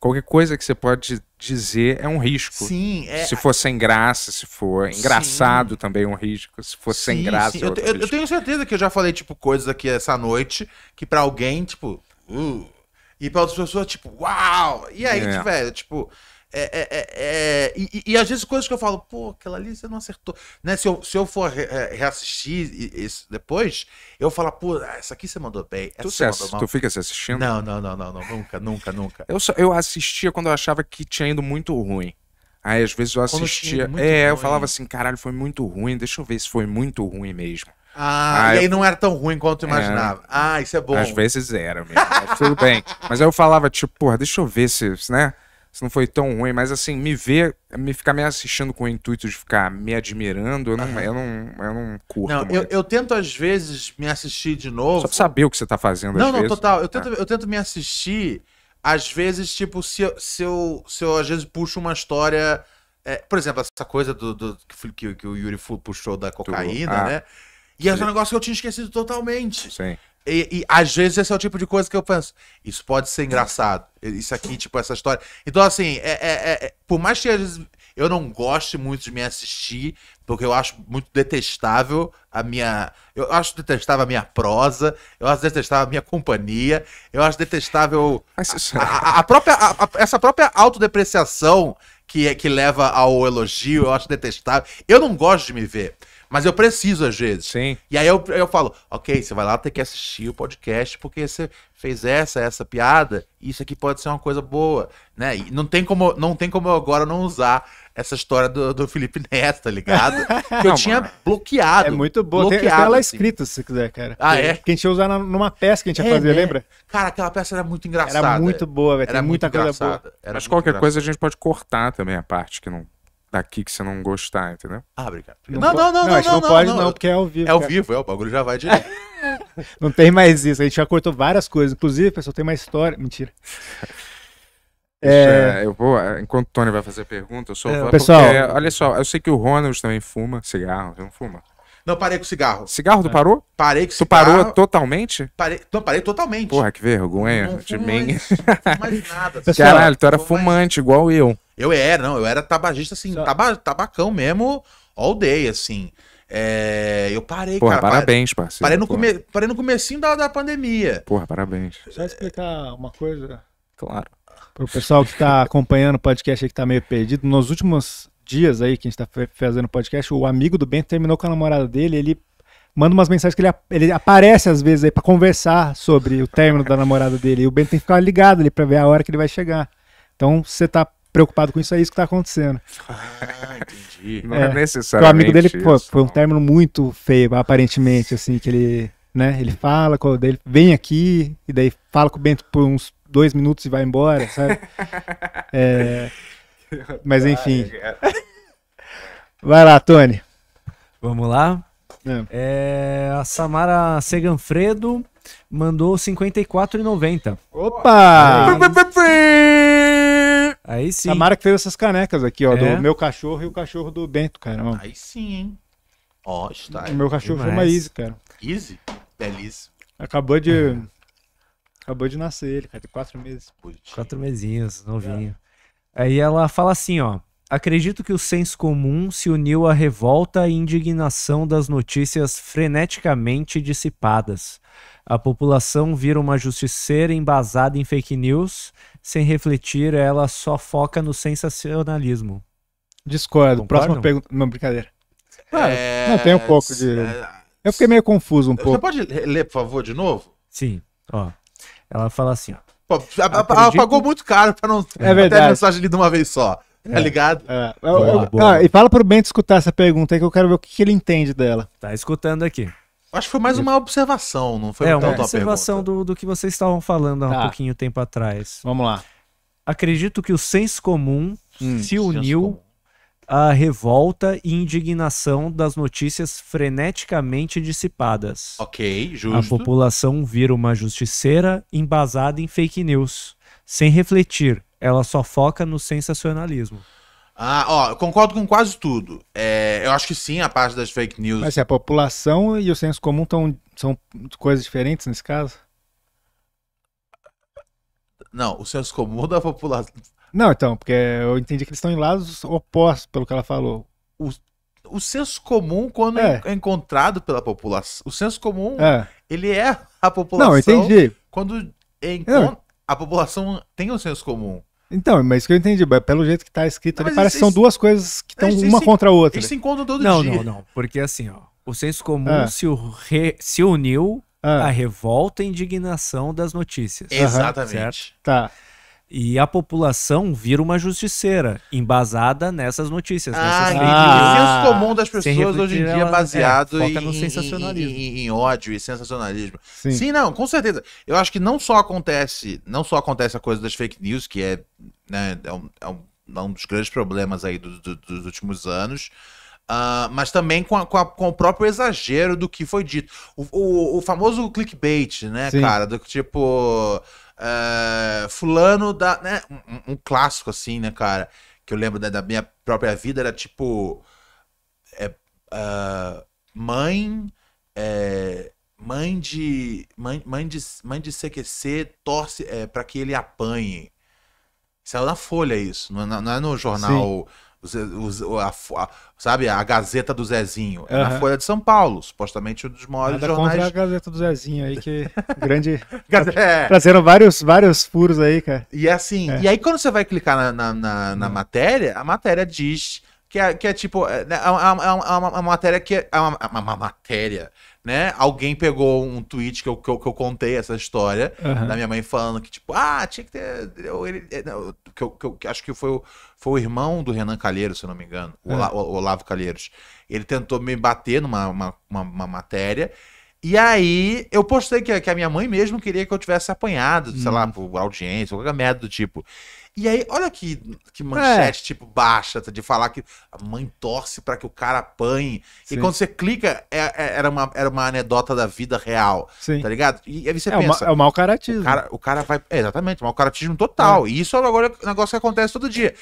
qualquer coisa que você pode dizer é um risco. Sim, é... Se for sem graça, se for engraçado sim. também é um risco, se for sim, sem graça. É eu, risco. eu,
tenho certeza que eu já falei, tipo, coisas aqui essa noite que para alguém, tipo. Uh e para outras pessoas, tipo, uau! E aí, é. velho, tipo. É, é, é, é e, e, às vezes coisas que eu falo, pô, aquela ali você não acertou. Né? Se, eu, se eu for re, é, reassistir isso depois, eu falo, pô, essa aqui você mandou bem. tu, você mandou mal. tu fica se assistindo? Não, não, não, não, não, nunca, nunca,
nunca. Eu, só, eu assistia quando eu achava que tinha ido muito ruim. Aí às vezes eu assistia. É, ruim. eu falava assim, caralho, foi muito ruim, deixa eu ver se foi muito ruim mesmo. Ah, ah, e eu... aí não
era tão ruim quanto eu é. imaginava. É, ah, isso é bom. Às vezes
era mesmo, mas tudo bem. *laughs* Mas aí eu falava, tipo, porra, deixa eu ver se, né, se não foi tão ruim. Mas assim, me ver, me ficar me assistindo com o intuito de ficar me admirando, eu não, uhum. eu não, eu não curto não, eu,
eu, tento às vezes me assistir de novo. Só pra saber o que você tá fazendo Não, não, vezes. total. Eu tento, ah. eu tento me assistir, às vezes, tipo, se eu, se eu, se eu às vezes puxo uma história... É, por exemplo, essa coisa do, do que, que, o Yuri puxou da cocaína, ah. né? E era é um negócio que eu tinha esquecido totalmente. Sim. E, e, às vezes esse é o tipo de coisa que eu penso. Isso pode ser engraçado. Isso aqui, tipo, essa história. Então, assim, é, é, é, é por mais que às vezes eu não goste muito de me assistir, porque eu acho muito detestável a minha. Eu acho detestável a minha prosa, eu acho detestável a minha companhia, eu acho detestável. A, a, a própria, a, essa própria autodepreciação que, é, que leva ao elogio, eu acho detestável. Eu não gosto de me ver. Mas eu preciso, às vezes. Sim. E aí eu, eu falo, ok, você vai lá ter que assistir o podcast, porque você fez essa, essa piada, e isso aqui pode ser uma coisa boa, né? E não tem como, não tem como eu agora não usar essa história do, do
Felipe *laughs* Neto, tá ligado? *laughs* Que eu tinha mano. bloqueado. É muito boa. Bloqueado, tem, tem ela assim. escrita, se quiser, cara. Ah, que, é? Que a gente ia usar numa peça que a gente ia é, fazer, né? lembra? Cara, aquela peça era muito engraçada. Era muito boa,
velho. Era muita coisa boa. Era Mas qualquer coisa a gente pode cortar também a parte que não daqui que você não gostar, entendeu? Ah, obrigado. Não, não, não, não, não, a gente não, não pode não, não, porque é ao vivo. É ao cara. vivo,
é, o bagulho já vai *laughs* direto.
não tem mais isso, a gente já cortou várias coisas, inclusive, pessoal, tem uma história, mentira. *laughs* É...
Eu vou, enquanto o Tony vai fazer a pergunta, eu só é, pessoal... Porque, olha só, eu sei que o Ronald também fuma cigarro, não fuma?
Não, parei com cigarro. Cigarro tu é. parou? Parei com tu cigarro. Tu parou totalmente? Parei, não, parei totalmente. Porra, que vergonha não de mim. Mais, não mais nada. *laughs* Caralho,
tu era fumante mais... igual eu.
Eu era, não, eu era tabagista, assim, Só... taba, tabacão mesmo, all day, assim. É, eu parei, Porra, cara. parabéns, parceiro. Parei no, come... parei no comecinho da, da pandemia.
Porra, parabéns.
Só explicar uma coisa.
Claro. Pro pessoal que está acompanhando o podcast aí que está meio perdido, nos últimos dias aí que a gente está fazendo o podcast, o amigo do Ben terminou com a namorada dele, ele manda umas mensagens que ele, ele aparece às vezes aí para conversar sobre o término da namorada dele. E o Bento tem que ficar ligado ali para ver a hora que ele vai chegar. Então, você tá preocupado com isso, é isso que tá acontecendo. Ah,
entendi. É. Não é, é necessário. O amigo dele pô,
foi um término muito feio, aparentemente, assim, que ele, né, ele fala, ele vem aqui, e daí fala com o Bento por uns dois minutos e vai embora, sabe? é, mas enfim.
Vai lá, Tony. Vamos lá. É. é a Samara Seganfredo mandou 54,90. Opa!
É, Aí sim. A Mara que fez essas canecas aqui, ó, é. do meu cachorro e o cachorro do Bento, cara. Ó. Aí sim, hein? Ó, está. O meu cachorro chama Easy, cara. Easy? Belíssimo Acabou de. É. Acabou de nascer ele, cara, tem quatro meses.
Quatro mesinhos, novinho. É. Aí ela fala assim, ó. Acredito que o senso comum se uniu à revolta e indignação das notícias freneticamente dissipadas. A população vira uma justiceira embasada em fake news, sem refletir, ela só foca no sensacionalismo. Discordo. Concordam? Próxima
pergunta. Não, brincadeira. Claro, é... não, tem um pouco de. É, Eu fiquei meio confuso um pouco. Você
pode ler, por favor, de novo?
Sim, ó. Ela fala assim, ó.
Pô, Acredito... Ela pagou muito caro para não é verdade. ter a mensagem ali de uma vez só. Tá é. ligado? É. Boa, boa. Ah,
e fala pro Bento escutar essa pergunta aí que eu quero ver o que, que ele entende dela.
Tá escutando aqui. Acho que foi mais uma observação, não foi é, uma observação do, do que vocês estavam falando há tá. um pouquinho tempo atrás. Vamos lá. Acredito que o senso comum hum, se uniu à revolta e indignação das notícias freneticamente dissipadas. Ok, justo. A população vira uma justiceira embasada em fake news, sem refletir, ela só foca no sensacionalismo. Ah, ó, eu concordo com quase
tudo. É, eu acho que sim, a parte das fake news. Mas
se a população e o senso comum tão, são coisas diferentes nesse caso?
Não, o senso
comum da população. Não, então, porque eu entendi que eles estão em lados opostos, pelo que ela falou. O, o senso comum, quando é.
é encontrado pela população. O senso comum, é. ele é a população. Não, entendi. Quando encont... a população tem o um senso comum.
Então, mas é que eu entendi, pelo jeito que tá escrito não, ali, parece que são duas coisas que é, estão uma se, contra a outra. Eles se encontram todo não, dia. Não, não,
não. Porque assim, ó, o senso comum ah. se, re, se uniu ah. à revolta e indignação das notícias. Exatamente. Certo? Tá. E a população vira uma justiceira, embasada nessas notícias. Ah, nessas ah, o senso comum das
pessoas hoje em dia né? é baseado é, em, no sensacionalismo. Em, em, em, ódio e sensacionalismo. Sim. Sim, não, com certeza. Eu acho que não só acontece, não só acontece a coisa das fake news, que é, né, é, um, é um, é um, dos grandes problemas aí do, do, dos últimos anos, Uh, mas também com, a, com, a, com, o próprio exagero do que foi dito. O, o, o famoso clickbait, né, Sim. cara? Do tipo. Uh, fulano da. Né? Um, um, clássico, assim, né, cara? Que eu lembro da, da minha própria vida era tipo. É, uh, mãe. É, mãe de. Mãe, mãe de. Mãe de CQC torce é, para que ele apanhe. é na Folha isso, não é, não é no jornal. Sim os, a, a, sabe, a Gazeta do Zezinho. É uhum. na Folha de São Paulo, supostamente um dos maiores Nada jornais. a
Gazeta do Zezinho aí, que *laughs* grande. é. Trazendo vários, vários furos aí, cara. E
é assim, é. e aí quando você vai clicar na, na, na, na hum. matéria, a matéria diz que é, que é tipo. É, né, é uma, é uma, matéria que. É uma, uma, matéria. Né? Alguém pegou um tweet que eu, que eu, que eu contei essa história uhum. da minha mãe falando que, tipo, ah, tinha que ter. Eu, ele, eu, que, eu, que, eu, que acho que foi o, foi o irmão do Renan Calheiros, se não me engano, é. o, o Olavo Calheiros. Ele tentou me bater numa uma, uma, uma matéria. E aí eu postei que, que, a minha mãe mesmo queria que eu tivesse apanhado, hum. sei lá, hum. por audiência, qualquer merda do tipo. E aí, olha que, que é. manchete, é. tipo, baixa, de falar que a mãe torce para que o cara apanhe. Sim. E quando você clica, é, é, era, uma, era uma anedota da vida real. Sim. Tá ligado? E aí você é pensa. O, é o mau
caratismo. O cara,
o cara vai. É, exatamente, mau caratismo total. E isso agora é um negócio que acontece todo dia.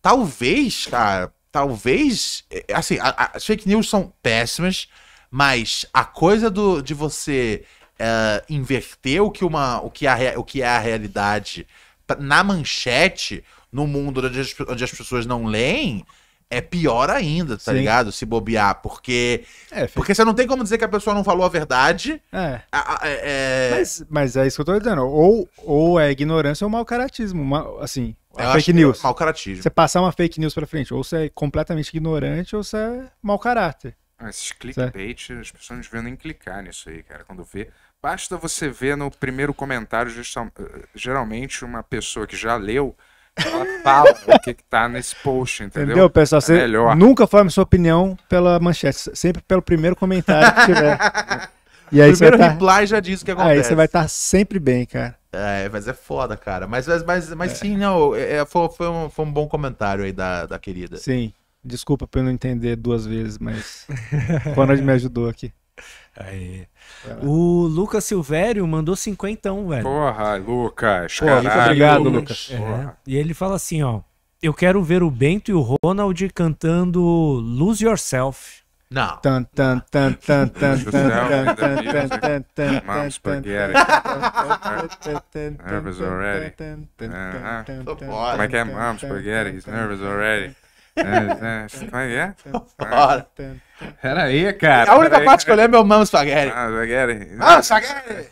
Talvez, cara, talvez. Assim, as fake news são péssimas, mas a coisa do, de você. Uh, inverter o que, uma, o, que a, o que é a realidade Tá, na manchete, no mundo onde as, onde as pessoas não leem, é pior ainda, tá Sim. ligado? Se bobear, porque é, porque você não tem como dizer que a pessoa não falou a verdade.
É. é. é... Mas, mas, é isso que eu tô dizendo. Ou, ou é ignorância ou mau caratismo. Uma, assim, é fake news. Mau caratismo. Você passar uma fake news pra frente, ou você é completamente ignorante ou você é mau caráter.
esses clickbait, certo? as pessoas não deviam nem clicar nisso aí, cara. Quando vê. Eu Basta você ver no primeiro comentário, geralmente uma pessoa que já leu, ela fala o que, está nesse post, entendeu? Entendeu, pessoal? Você é melhor.
nunca forme sua opinião pela manchete, sempre pelo primeiro comentário que tiver. *laughs* e aí o primeiro tá... reply já diz o que acontece. Aí você vai estar tá sempre bem, cara.
É, mas é foda, cara. Mas, mas, mas, mas é. sim, não, é, é, foi, foi, um, foi um bom comentário aí da, da querida. Sim. Desculpa por eu não
entender duas vezes, mas *laughs* o me ajudou aqui. Aí. O Lucas Silvério mandou cinquentão, velho. Porra, Lucas. Pô, obrigado, Lucas. É. E ele fala assim, ó. Eu quero ver o Bento e o Ronald cantando
Lose Yourself. Não. Tan, tan, tan, tan, tan, tan, é tan, tan, tan, tan, tan, spaghetti. Nervous already. Como é que é? Mom, spaghetti. He's nervous
already. Como é que é? é, é, é
peraí, cara. A única parte aí. que eu lembro é o Mamo Spaghetti. Ah, Spaghetti. Mamo
Spaghetti!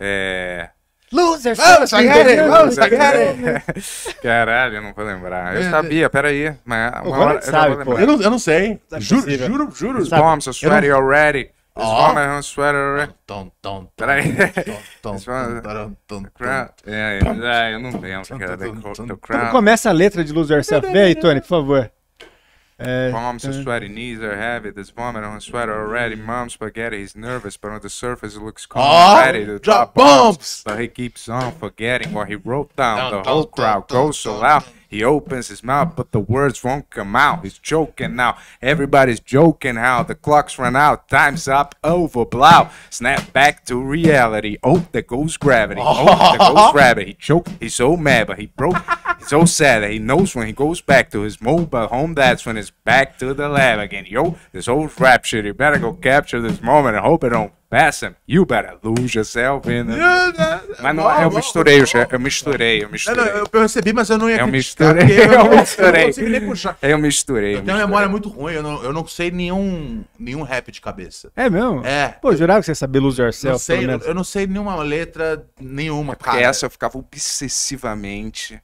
É...
Loser! Vamos, Spaghetti!
Vamos, Spaghetti! *laughs* Caralho, eu não vou lembrar. Eu sabia, peraí. Mas uma hora, sabe, eu, não eu, não, eu
não sei. Tá juro, juro, juro. Os bombs are sweaty already. This oh. woman
on sweater. Tom, tom, tom. Peraí. Tom, tom, É, eu não lembro, cara. Tu começa a letra de Lose Yourself. Vê aí, Tony, por
favor. Uh, Palms and
sweaty knees are heavy. This vomit on sweater already. Mom's spaghetti. He's nervous, but on the surface it looks calm, oh, ah, drop bombs. bombs. But he keeps on forgetting what he wrote down. the whole crowd goes so loud. He opens his mouth, but the words won't come out. He's choking now. Everybody's joking how the clock's run out. Time's up, over, blow. Snap back to reality. Oh, there goes gravity. Oh, there goes *laughs* gravity. He choked. He's so mad, but he broke. He's so sad that he knows when he goes back to his mobile home, that's when it's back to the lab again. Yo, this old rap shit, you better go capture this moment and hope it don't pass him, you better lose yourself in.
mas não, é, eu misturei,
eu misturei, eu misturei. Não,
eu percebi, mas eu não ia
eu Misturei, eu, *laughs* misturei, eu Eu misturei. Eu, tenho
uma memória muito ruim, eu não, eu não sei nenhum, nenhum rap de cabeça. É mesmo? É.
Pô, jurava que você sabia lose yourself. Não sei,
eu não sei nenhuma letra, nenhuma, é porque cara. essa eu ficava obsessivamente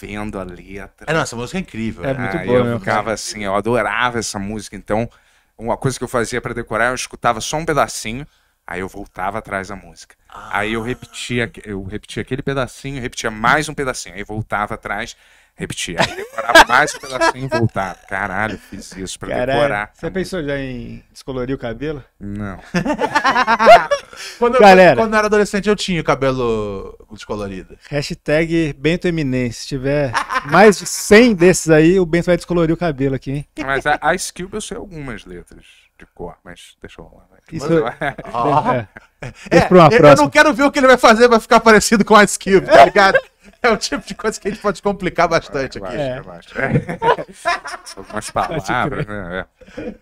vendo a letra. É, não, essa música é incrível. É muito ah, boa. Eu ficava assim, eu adorava essa música, então uma coisa que eu fazia para decorar, eu escutava só um pedacinho, Aí eu voltava atrás da música. Ah. Aí eu ah. repetia, eu repetia aquele pedacinho, repetia mais um pedacinho, aí voltava atrás, repetia. Aí decorava mais um pedacinho e voltava. Caralho, fiz isso pra Caralho. decorar.
Você pensou já em descolorir o cabelo? Não. *laughs* quando, Galera, quando
eu era adolescente, eu tinha o cabelo descolorido.
Hashtag Bento Eminense. Se tiver mais de 100 desses aí, o Bento vai descolorir o cabelo aqui, hein?
Mas a, a
Skill eu sei algumas letras de cor, mas deixa eu rolar. Isso é-, ah.
é. é. eu não quero ver o que ele vai fazer, vai ficar parecido com Ice Cube, tá ligado? É o tipo de coisa que a gente pode complicar bastante aqui. É. Algumas palavras, né? É.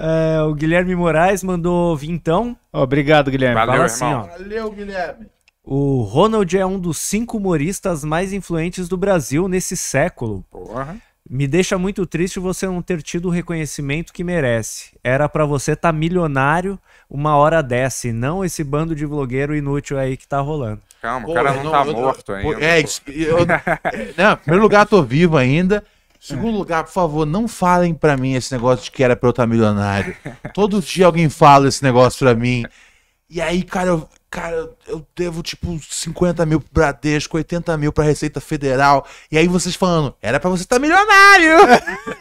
É, o Guilherme Moraes mandou vintão. Obrigado, Guilherme. Valeu, assim, Ó,
Valeu, Guilherme.
O Ronald é um dos cinco humoristas mais influentes do Brasil nesse século. Porra. Me deixa muito triste você não ter tido o reconhecimento que merece. Era para você estar tá milionário uma hora dessa e não esse bando de blogueiro inútil aí que tá rolando.
Calma, pô, o cara não, não tá eu, morto eu, ainda. É, eu, não,
em primeiro lugar, tô vivo ainda. Segundo lugar, por favor, não falem
para mim esse negócio de que era pra eu estar tá milionário. Todo dia alguém fala esse negócio pra mim. E aí, cara, eu, cara, eu devo tipo 50 mil pro Bradesco, 80 mil pra Receita Federal. E aí vocês falando, era pra você estar tá milionário!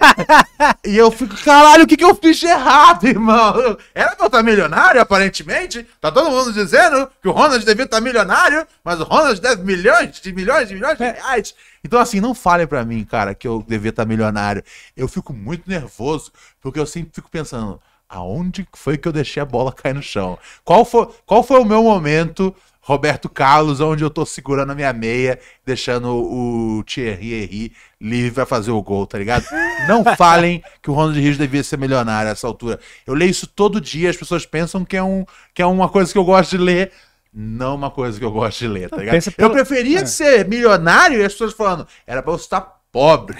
*laughs* e eu fico, caralho, o que, que eu fiz de errado, irmão? Era pra eu estar tá milionário, aparentemente. Tá todo mundo dizendo que o Ronald devia estar tá milionário, mas o Ronald deve milhões de milhões de milhões de é. reais. Então, assim, não falem para mim, cara, que eu devia estar tá milionário. Eu fico muito nervoso, porque eu sempre fico pensando, aonde foi que eu deixei a bola cair no chão? Qual foi, qual foi o meu momento, Roberto Carlos, onde eu tô segurando a minha meia, deixando o Thierry Henry livre pra fazer o gol, tá ligado? Não *laughs* falem que o Ronald Rios devia ser milionário a essa altura. Eu leio isso todo dia, as pessoas pensam que é, um, que é uma coisa que eu gosto de ler, não uma coisa que eu gosto de ler, tá ligado? Pelo... Eu preferia é. ser milionário e as pessoas falando, era pra eu estar pobre.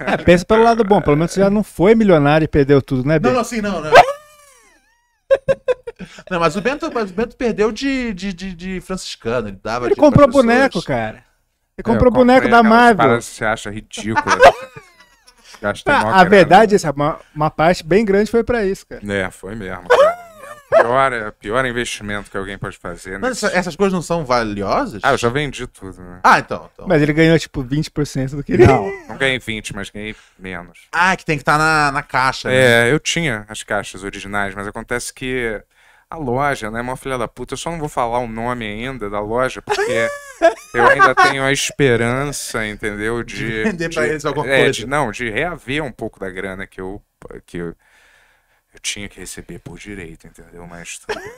É,
pensa pelo lado bom, pelo menos você já não foi milionário e perdeu tudo, né, Bento? Não, não,
assim não, não. não, mas o Bento, mas o Bento perdeu de, de, de, de franciscano. Ele, dava ele comprou boneco, cara.
Ele comprou boneco da Marvel. Que
você acha ridículo. *laughs* Gastei
ah, a verdade,
é essa, uma, uma parte bem grande foi para isso,
cara. É, foi mesmo. *laughs* Cara pior, é pior investimento que alguém pode fazer. Mas nesse... essas
coisas não são
valiosas? Ah, eu já vendi
tudo. Né? Ah, então, então, Mas
ele ganhou tipo 20% do que ele. Não,
não ganhei 20, mas ganhei menos.
Ah, que tem que estar tá na, na
caixa. Né? É, eu tinha as caixas originais, mas acontece que a loja, né? Uma filha da puta. Eu só não vou falar o nome ainda da loja, porque *laughs* eu ainda tenho a esperança, entendeu? De, de vender pra de, eles alguma é, coisa. De, não, de reaver um pouco da grana que eu. Que eu eu tinha que receber por direito, entendeu? Mas tudo... *laughs*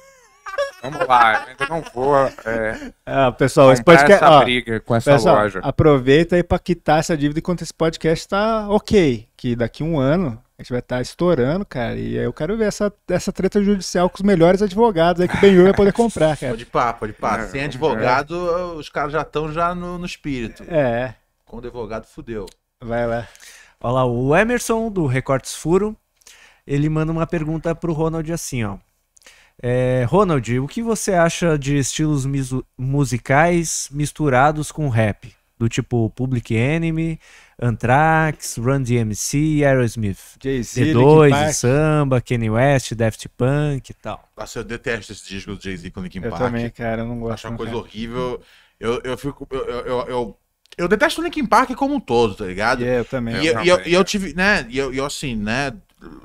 Vamos lá, eu ainda não vou. É, ah, pessoal, esse podcast. Essa ó, briga com essa pessoal, loja.
Aproveita aí para quitar essa dívida enquanto esse podcast tá ok. Que daqui um ano a gente vai estar tá estourando, cara. E aí eu quero ver essa, essa treta judicial com os melhores advogados aí que o Benhur vai poder comprar, cara.
Pode pá, pode pá. É, Sem advogado, é. os caras já estão já no, no espírito. É. Com o advogado, fudeu.
Vai lá. Olha lá, o Emerson do Recortes Furo ele manda uma pergunta pro Ronald assim, ó. É, Ronald, o que você acha de estilos musicais misturados com rap? Do tipo Public Enemy, Anthrax, Run DMC, Aerosmith, D2, Samba, Kanye West, Daft Punk e
tal. Nossa, eu detesto esse disco do Jay-Z com Linkin Park. Eu também, cara, eu não gosto. Acho uma coisa cara. horrível. Eu, eu fico... eu, eu, eu eu detesto o Linkin Park como um todo, tá ligado? Yeah, eu também. E eu, eu, eu, eu tive, né? E eu, eu, assim, né?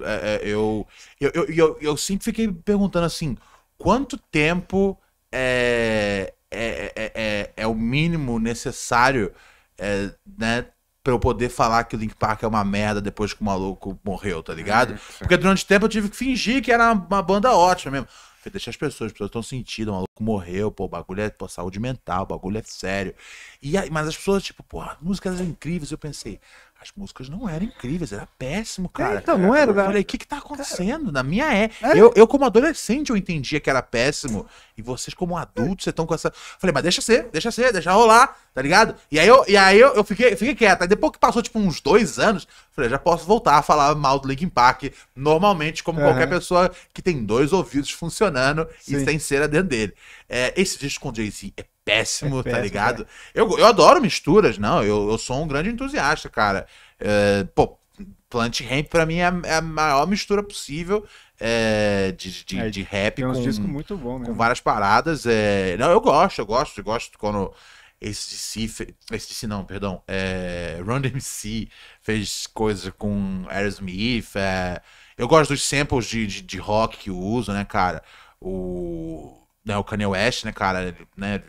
É, é, eu, eu, eu, eu, eu sempre fiquei perguntando assim: quanto tempo é, é, é, é, é o mínimo necessário é, né, pra eu poder falar que o Link Park é uma merda depois que o maluco morreu, tá ligado? Porque durante tempo eu tive que fingir que era uma banda ótima mesmo. Falei, deixa as pessoas, as pessoas estão sentindo, o maluco morreu, pô, o bagulho é pô, saúde mental, o bagulho é sério. E aí, mas as pessoas, tipo, pô, músicas incríveis, eu pensei, as músicas não eram incríveis, era péssimo, cara. É, então, não era. Eu né? falei, o que que tá acontecendo? Cara, Na minha é. é. Eu, eu, como adolescente, eu entendia que era péssimo. E vocês, como adultos, estão com essa. Falei, mas deixa ser, deixa ser, deixa rolar, tá ligado? E aí eu, e aí eu, eu fiquei, fiquei quieto. Aí depois que passou, tipo, uns dois anos, falei, já posso voltar a falar mal do Linkin Park normalmente, como uhum. qualquer pessoa que tem dois ouvidos funcionando Sim. e sem cera dentro dele. É, esse disco com Jay-Z é péssimo, é tá péssimo tá ligado? Eu, eu adoro misturas, não. Eu, eu sou um grande entusiasta, cara. É, pô, Plant Ramp pra mim é, é a maior mistura possível é, de, de, é, de rap com, bom, com, várias paradas. É... Não, eu gosto, eu gosto, eu gosto quando esse se esse não, perdão, é... Run MC fez coisa com Aerosmith. É... Eu gosto dos samples de, de, de rock que uso, né, cara? O, né, o Kanye West, né, cara? Né,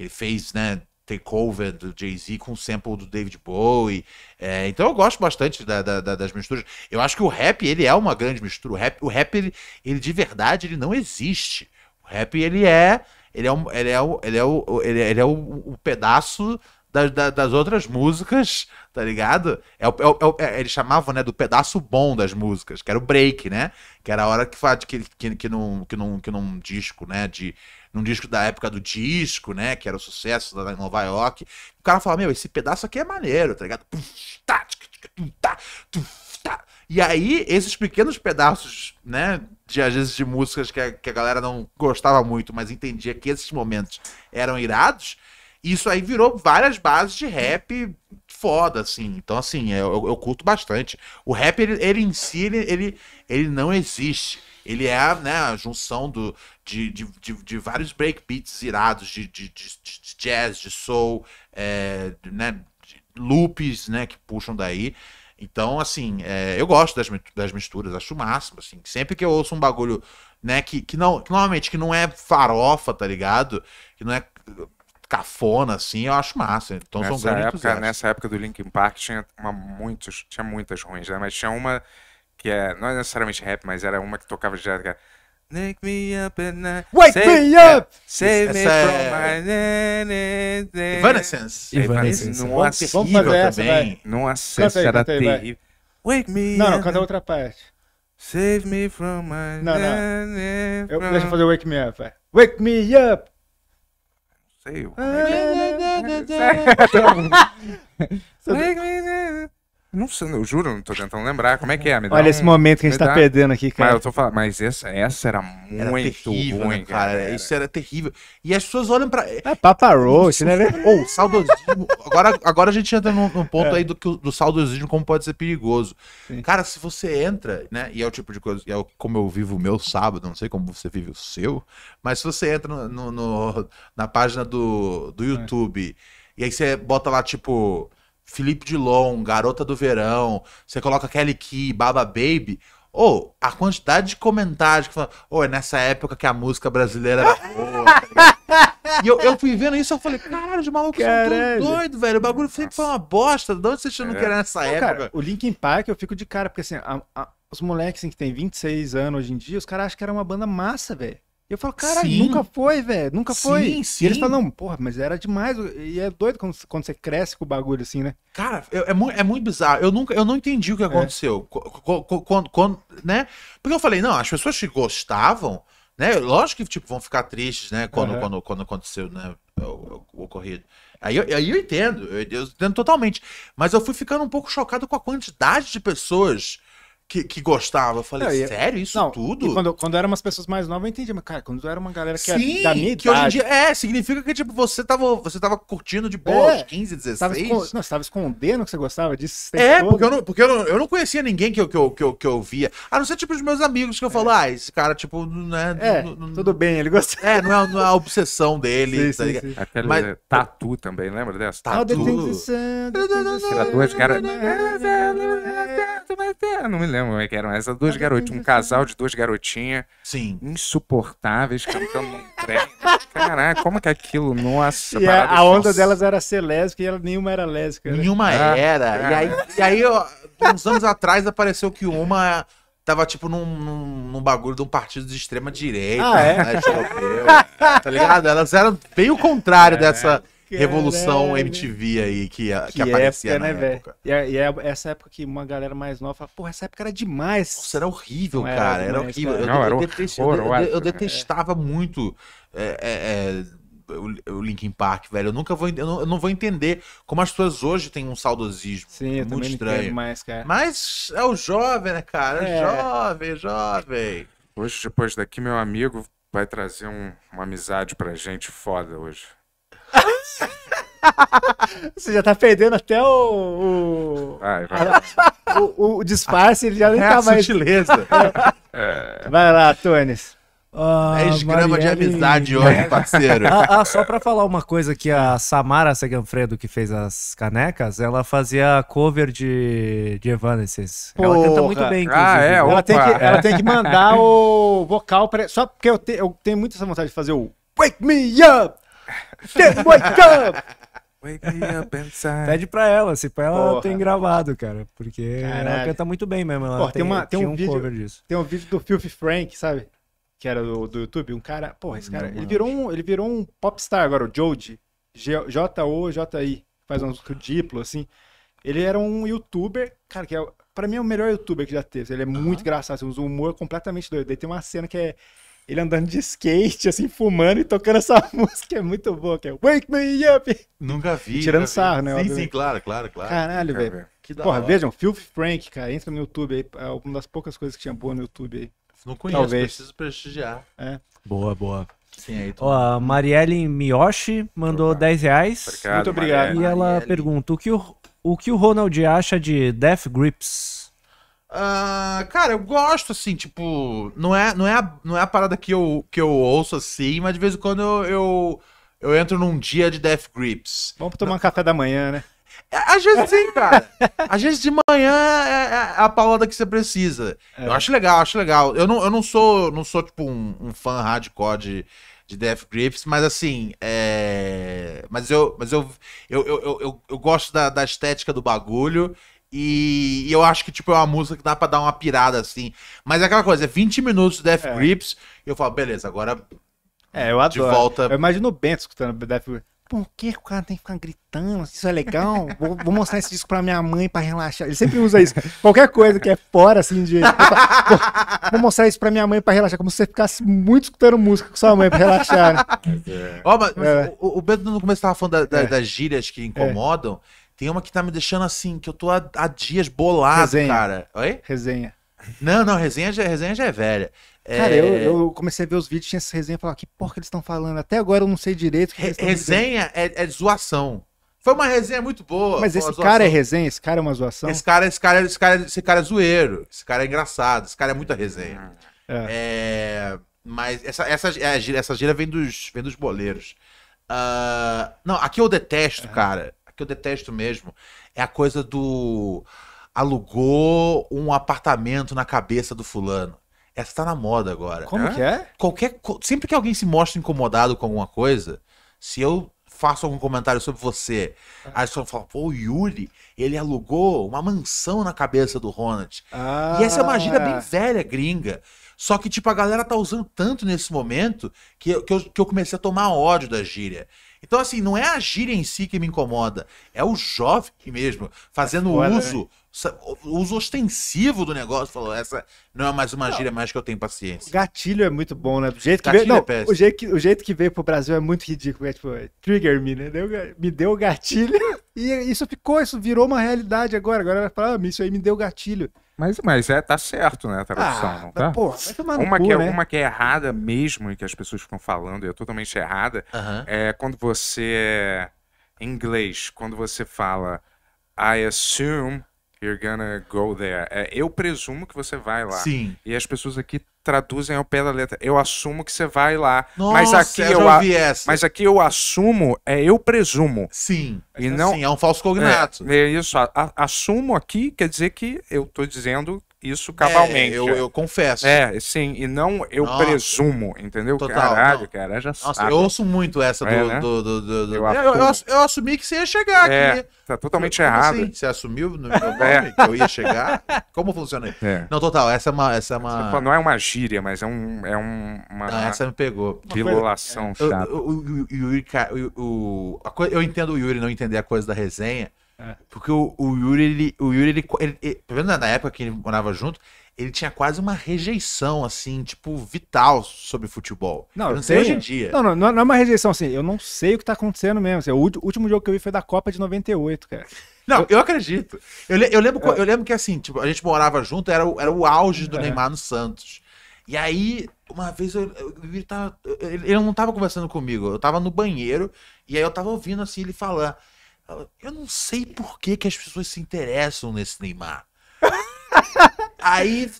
ele fez, né, takeover do Jay-Z com sample do David Bowie. É, então eu gosto bastante da, da, da, das misturas. Eu acho que o rap, ele é uma grande mistura. O rap, o rap ele, ele de verdade, ele não existe. O rap, ele é... Ele é, é, é o, ele é, ele é, pedaço das, das, outras músicas, tá ligado? É, o, é, é, é, eles chamavam, né, do pedaço bom das músicas, que era o break, né? Que era a hora que, que, que, que, num, que, num, que num disco, né, de, num disco da época do disco, né? Que era o sucesso da Nova York. O cara fala, meu, esse pedaço aqui é maneiro, tá ligado? Tá, tá, tá. E aí, esses pequenos pedaços, né? De, às vezes de músicas que a, que a galera não gostava muito, mas entendia que esses momentos eram irados. Isso aí virou várias bases de rap foda, assim. Então, assim, eu, eu curto bastante. O rap, ele, ele em si, ele, ele, ele não existe ele é né, a junção do, de, de, de, de vários breakbeats irados, de, de, de, de jazz, de soul, é, né, loops né, que puxam daí. Então, assim, é, eu gosto das, das misturas, acho o máximo, assim. Sempre que eu ouço um bagulho, né, que, que não, que, normalmente que não é farofa, tá ligado? Que não é cafona, assim, eu acho massa. Então, nessa são grandes época,
Nessa época do Linkin Park tinha, uma, muitos, tinha muitas ruins, né? Mas tinha uma que é, não é necessariamente rap, mas era uma que tocava direto, que era, é, Wake me up Wake save, me up! Save me é... from my... Evanescence. Evanescence. Não Vamos fazer essa, também. Não assista, era terrível. Vai.
Wake me não, up. Não, não, canta outra parte. Save me from my... Não, não. Eu, from... Deixa eu fazer Wake me up, vai. Wake me up!
Ah, não sei.
*laughs* *laughs* Wake
me
up! Não sei, eu juro, não tô tentando lembrar. Como é que é, me Olha um... esse momento que a gente tá dá... perdendo aqui, cara. Mas eu
tô falando, mas essa, essa era muito era terrível, né, ruim, né, cara. Isso era terrível. E as pessoas olham pra. É Papa né, Ou saudosismo. *laughs* agora, agora a gente entra num, num ponto é. aí do, do saudosismo, como pode ser perigoso. Sim. Cara, se você entra, né? E é o tipo de coisa, é como eu vivo o meu sábado, não sei como você vive o seu, mas se você entra no, no, no na página do, do é. YouTube é. e aí você bota lá, tipo Felipe Dilon, Garota do Verão, você coloca Kelly Key, Baba Baby, ou oh, a quantidade de comentários que falam, ou oh, é nessa época que a música brasileira
era boa.
*laughs* e eu, eu fui vendo isso, eu falei, caralho, os malucos caralho. são doido velho.
O bagulho sempre foi uma bosta. De onde vocês achando que era é. nessa época? Cara, o Linkin Park eu fico de cara, porque assim, a, a, os moleques assim, que tem 26 anos hoje em dia, os caras acham que era uma banda massa, velho eu falo, cara, nunca foi, velho, nunca sim, foi. Sim. E eles falam, porra, mas era demais. E é doido quando, quando você cresce com o bagulho assim, né? Cara, é, é, muito, é muito bizarro. Eu nunca, eu não entendi o que é. aconteceu. É.
Quando, quando, né? Porque eu falei, não, as pessoas que gostavam, né? Lógico que tipo, vão ficar tristes, né? Quando, uhum. quando, quando aconteceu, né? O, ocorrido. Aí eu, aí eu entendo, eu entendo totalmente. Mas eu fui ficando um pouco chocado com a quantidade de pessoas
que, que gostava. Eu falei, sério, isso não, tudo? Quando, quando eram umas pessoas mais novas, eu entendi, mas, cara, quando era uma galera que Sim, era da minha que hoje em dia.
É, significa que, tipo, você tava, você tava curtindo de boa é, 15, 16.
Tava Não, você tava escondendo que você gostava disso.
É, porque, eu não, porque eu, não, eu não conhecia ninguém que eu, que, eu, que, eu, que eu via. A não ser, tipo, os meus amigos que eu é. falo, ah, esse cara, tipo, né? É, não, tudo bem, ele gosta. É, não é, não é a obsessão dele. Sim, tá sim, sim. Aquela mas...
tatu também, lembra dessa? Tatu. Era duas caras. Não me lembro. Né, é Que eram essas duas tá garotinhas, um casal né? de duas garotinhas. Sim. Insuportáveis, cantando um *laughs* treco. Né? Caraca, como que aquilo, nossa. E a, a é onda nossa.
delas era ser lésbica e ela, nenhuma era lésbica. Né? Nenhuma ah, era. E aí, e aí ó, uns anos atrás apareceu que
uma tava tipo num, num, num, bagulho de um partido de extrema direita, ah, é? né, tá ligado? Elas eram bem o contrário é. dessa revolução MTV aí que, que, que aparecia época, né, na né,
época. E é, e é, essa época que uma galera mais nova fala, porra, essa época era demais. Nossa, era horrível, cara. Demais, né? era, horrível. Cara. Eu, né?
detestava muito. É, é, é, o Linkin Park, velho. Eu nunca vou, eu não, eu não, vou entender como as pessoas hoje têm um saudosismo. Sim, é muito estranho. Mais, Mas é o jovem, né, cara? É. Jovem, jovem. Hoje, depois daqui, meu amigo vai trazer um,
uma amizade pra gente foda hoje.
*laughs* Você já tá perdendo até o. O, Ai, a, o, o disfarce, ele já nem tá *laughs* mais. Sutileza. *laughs* É. Vai lá, Tones. Ah, 10 é gramas Marielle... de amizade hoje, é. parceiro. ah,
ah, só pra falar uma coisa que a Samara Seganfredo, que fez as canecas, ela fazia cover de, de Evanescence. Porra. Ela canta muito bem, ah, inclusive. Ah, é? Ela, tem que, ela tem que é. mandar
o vocal pra... Só porque eu, te, eu tenho muito essa vontade de fazer o Wake Me Up! Wake
up Pede pra
ela, se pra ela Porra. tem
gravado, cara. Porque Caralho. ela canta muito bem mesmo. Ela Porra, tem, uma, tem um, um vídeo, cover disso.
Tem um vídeo do Filthy Frank, sabe? Que era do, do YouTube. Um cara. Porra, esse cara. Não, ele, virou um, ele virou um popstar agora, o Jody. J-O-J-I. Faz uns diplo, assim. Ele era um youtuber, cara, que é, pra mim é o melhor youtuber que já teve. Ele é uhum. muito engraçado, assim, um humor é completamente doido. Daí tem uma cena que é ele andando de skate, assim, fumando e tocando essa *laughs* música. É muito boa, que é Wake Me Up! Nunca vi. Tirando nunca sarro, vi. né? Sim, sim, claro, claro, claro. Caralho, velho. Que da Porra, hora. vejam, Filth Frank, cara, entra no YouTube aí. É uma das poucas coisas que tinha boa no YouTube aí. Não conheço, Talvez. preciso prestigiar. É. Boa, boa. Sim, aí Ó,
a Marielle Miyoshi mandou Opa. 10 reais. Obrigado, Muito obrigado. Marielle. E ela Marielle. pergunta: o que o, o que o Ronald acha de Death Grips? Uh,
cara, eu gosto, assim, tipo, não é, não é, a, não é a parada que eu, que eu ouço assim, mas de vez em quando eu, eu, eu entro num dia de Death Grips. Vamos tomar não. café da manhã, né? É, às vezes sim, cara. Às vezes de manhã é, é a palavra que você precisa. É. Eu acho legal, acho legal. Eu não, eu não sou, não sou tipo um, um fã hardcore de, de Death Grips, mas assim, é... mas eu, mas eu, eu, eu, eu, eu gosto da, da, estética do bagulho e, eu acho que, tipo, é uma música que dá pra dar uma pirada, assim. Mas é aquela coisa, é 20 minutos de Death é. Grips, e eu falo, beleza, agora.
É, eu adoro. De volta. Eu imagino o Bento escutando Death Grips. Por que o cara tem que ficar gritando? Isso é legal? Vou, vou, mostrar esse disco pra minha mãe pra relaxar. Ele sempre usa isso. Qualquer coisa que é fora, assim, de. vou mostrar isso pra minha mãe pra relaxar. Como se você ficasse muito escutando música com sua mãe pra relaxar. Né?
É. Oh, mas, é. o, o Bento no começo tava falando da, da, é. das gírias que incomodam. Tem uma que tá me deixando assim, que eu tô há, há dias bolado, resenha. cara. Oi? Resenha. Não, não, resenha já, resenha já é velha. É... Cara, eu, eu,
comecei a ver os vídeos, tinha essa resenha e falava, que porra que eles estão falando? Até agora eu não sei direito. Re resenha
é, é zoação. Foi uma resenha muito boa. Mas esse cara é resenha?
Esse cara é uma zoação? Esse cara, esse cara, esse cara,
esse cara é zoeiro. Esse cara é engraçado. Esse cara é muita resenha. É. É... mas essa, essa, é, essa gira vem dos, vem dos boleiros. Uh... não, aqui eu detesto, é. cara que eu detesto mesmo, é a coisa do alugou um apartamento na cabeça do fulano. Essa tá na moda agora. Como é? que é? Qualquer, sempre que alguém se mostra incomodado com alguma coisa, se eu faço algum comentário sobre você, ah. aí só fala, pô, o Yuri, ele alugou uma mansão na cabeça do Ronald.
Ah. E essa é uma gíria bem
velha, gringa. Só que, tipo, a galera tá usando tanto nesse momento que que eu, que eu comecei a tomar ódio da gíria. Então, assim, não é a gíria em si que me incomoda, é o jovem mesmo, fazendo Olha, né? uso, uso ostensivo do negócio, falou, essa não é mais uma não, gíria mais que eu tenho paciência.
gatilho é muito bom, né? O jeito que, veio, não, é o jeito que, o jeito que veio pro Brasil é muito ridículo, é tipo, trigger me, né? Deu, me deu gatilho *laughs* e isso ficou, isso virou uma realidade agora. Agora vai falar, ah, isso aí me deu gatilho. Mas,
mas é, tá certo, né, a tradução, ah, não tá? uma, cu, que é, né? uma que é errada mesmo e que as pessoas ficam falando e é totalmente errada uh -huh. é quando você, em inglês, quando você fala I assume you're gonna go there. É, eu presumo que você vai lá. Sim. E as pessoas aqui traduzem ao pé da letra. Eu assumo que você vai lá. Nossa, mas aqui eu, eu mas aqui eu assumo é eu presumo. Sim. E é não assim, é um falso cognato. É, é isso. A, a, assumo aqui quer dizer que eu estou dizendo isso cabalmente. É, eu, eu, confesso. É, sim, e não eu Nossa. presumo, entendeu? Total, Caralho, não. cara,
já Nossa, sabe. eu ouço muito essa do. É, né? do, do, do eu, eu, eu, assumi que você ia chegar é, aqui. Tá totalmente errado. Assim, você assumiu no meu *laughs* nome é. que eu ia chegar? Como funciona isso? É. Não, total, essa é uma. Essa é uma... Não é uma gíria, mas é, um, é um, uma. Não, essa me pegou. violação chata. O, o, o, o, o, o, Eu entendo o Yuri não entender a coisa da resenha. Porque o, o, Yuri, ele, o Yuri ele, ele, ele, pelo na época que ele morava junto, ele tinha quase uma rejeição, assim, tipo, vital sobre futebol. Não, eu não sei hoje em dia. Não,
não, é, não é uma rejeição, assim, eu não sei o que tá acontecendo mesmo. Assim, o último jogo que eu vi foi da Copa de 98, cara. *laughs*
Não, eu, eu acredito. Eu, eu, lembro, é. eu lembro que, assim, tipo, a gente morava junto, era, o, era o auge do é. Neymar no Santos. E aí, uma vez eu, eu, ele, tava, ele, ele, não tava conversando comigo, eu tava no banheiro, e aí eu tava ouvindo assim ele falar eu não sei por que, que as pessoas se interessam nesse Neymar. *laughs* aí,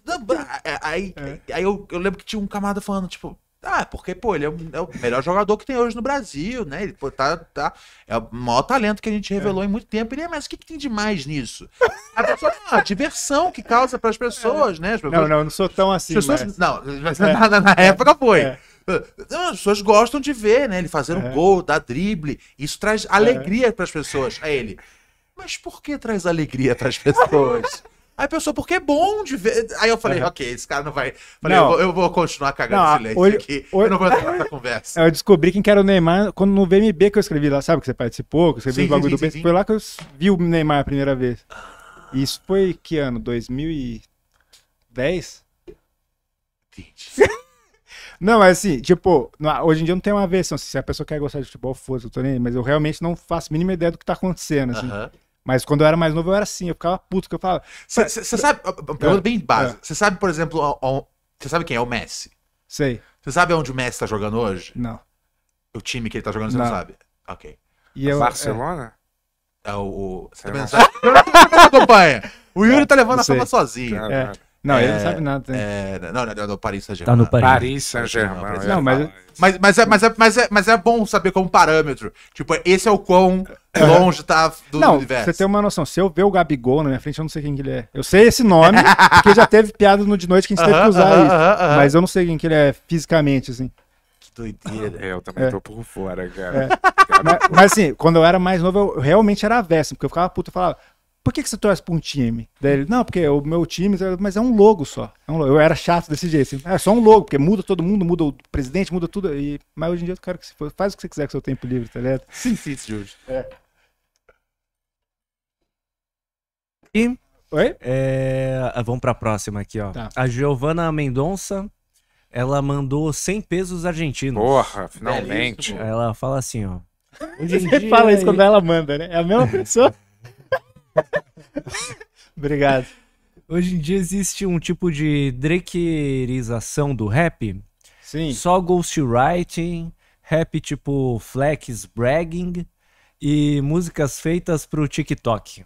aí, é. aí eu, eu, lembro que tinha um camarada falando, tipo, ah, é porque, pô, ele é, é, o melhor jogador que tem hoje no Brasil, né? Ele pô, tá, tá, é o maior talento que a gente revelou é. em muito tempo. Ele é, mas o que, que tem de mais nisso? A pessoa, ah, a diversão que causa para as pessoas, né? As pessoas, não, não, não sou tão assim. Pessoas, mas...
Não, *laughs* é. na, na, é. época foi.
Ah, as pessoas gostam de ver, né? Ele fazendo é. gol, dar drible. Isso traz é. alegria é. para as pessoas, a ele. Mas por que traz alegria para as pessoas? Aí a pessoa, porque é bom de ver. Aí eu falei, uhum. ok, esse cara não vai. Falei, não. Eu, vou, eu, vou, continuar cagando não, silêncio olho, aqui. Eu não vou entrar nessa conversa.
Eu descobri quem que era o Neymar quando no VMB que eu escrevi lá, sabe? Que você participou, que eu escrevi sim, o bagulho sim, do sim, Foi lá que eu vi o Neymar a primeira vez. isso foi que ano? 2010? 20. Não, mas assim, tipo, hoje em dia não tem uma versão. Assim, se a pessoa quer gostar de futebol, foda-se, eu tô nem aí, mas eu realmente não faço a mínima ideia do que tá acontecendo, assim. Uh -huh. Mas quando eu era mais novo, eu era assim, eu ficava puto, que eu falava. Você sabe, pergunta bem básica.
Você sabe, por exemplo, você sabe quem é o Messi? Sei. Você sabe onde o Messi tá jogando hoje? Não. O time que ele tá jogando, você não, não sabe? Ok. E eu, Barcelona? É, é o. o... Você tá pensando? acompanha. O Yuri tá levando a fama sozinho. É. Não, é, ele não sabe nada. É, não, não, não, é Paris Saint-Germain. Tá no Paris. Paris Saint-Germain. Não, mas... Mas, mas, é, mas, é, mas, é, mas é bom saber como parâmetro. Tipo, esse é o quão é. longe tá do não, universo. Você
tem uma noção. Se eu ver o Gabigol na minha frente, eu não sei quem que ele é. Eu sei esse nome, *laughs* porque já teve piada no de noite que a gente uh -huh, teve que usar uh -huh, isso. Uh -huh. Mas eu não sei quem que ele é fisicamente, assim. Que
doideira. É, *laughs* eu
também é. tô por fora, cara. É. Mas, mas, assim, quando eu era mais novo, eu realmente era avesso, porque eu ficava puto e falava por que, que você torce pra um time? Daí ele, não, porque o meu time, mas é um logo só. É um logo. Eu era chato desse jeito. Assim, ah, é só um logo, porque muda todo mundo, muda o presidente, muda tudo. E, mas hoje em dia eu quero que você faz o que você quiser com seu tempo livre, tá ligado? Sim, sim, Júlio. É.
E. Oi? É, ah, vamos pra próxima aqui, ó. Tá. A Giovana Mendonça, ela mandou 100 pesos argentinos. Porra, finalmente. ela fala assim, ó. *laughs* Hoje em dia, fala é isso quando
ela manda, né? É a mesma *laughs* pessoa.
*laughs* Obrigado. Hoje em dia existe um tipo de drakerização do rap. Sim. Só ghostwriting, rap tipo flex bragging e músicas feitas pro TikTok.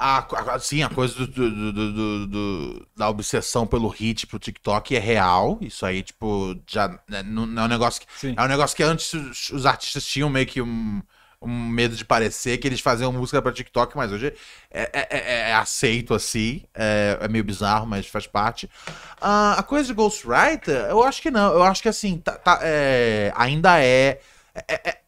Ah, sim, a coisa do, do, do, do, da obsessão pelo hit pro TikTok é real. Isso aí, tipo, já. Né, não, é um negócio que. É um negócio que antes os artistas tinham meio que um um medo de parecer que eles faziam música para TikTok, mas hoje é é, é, é, é aceito assim. É, é, meio bizarro, mas faz parte. Uh, a coisa de Ghostwriter, eu acho que não. Eu acho que assim, tá, tá, é, ainda é.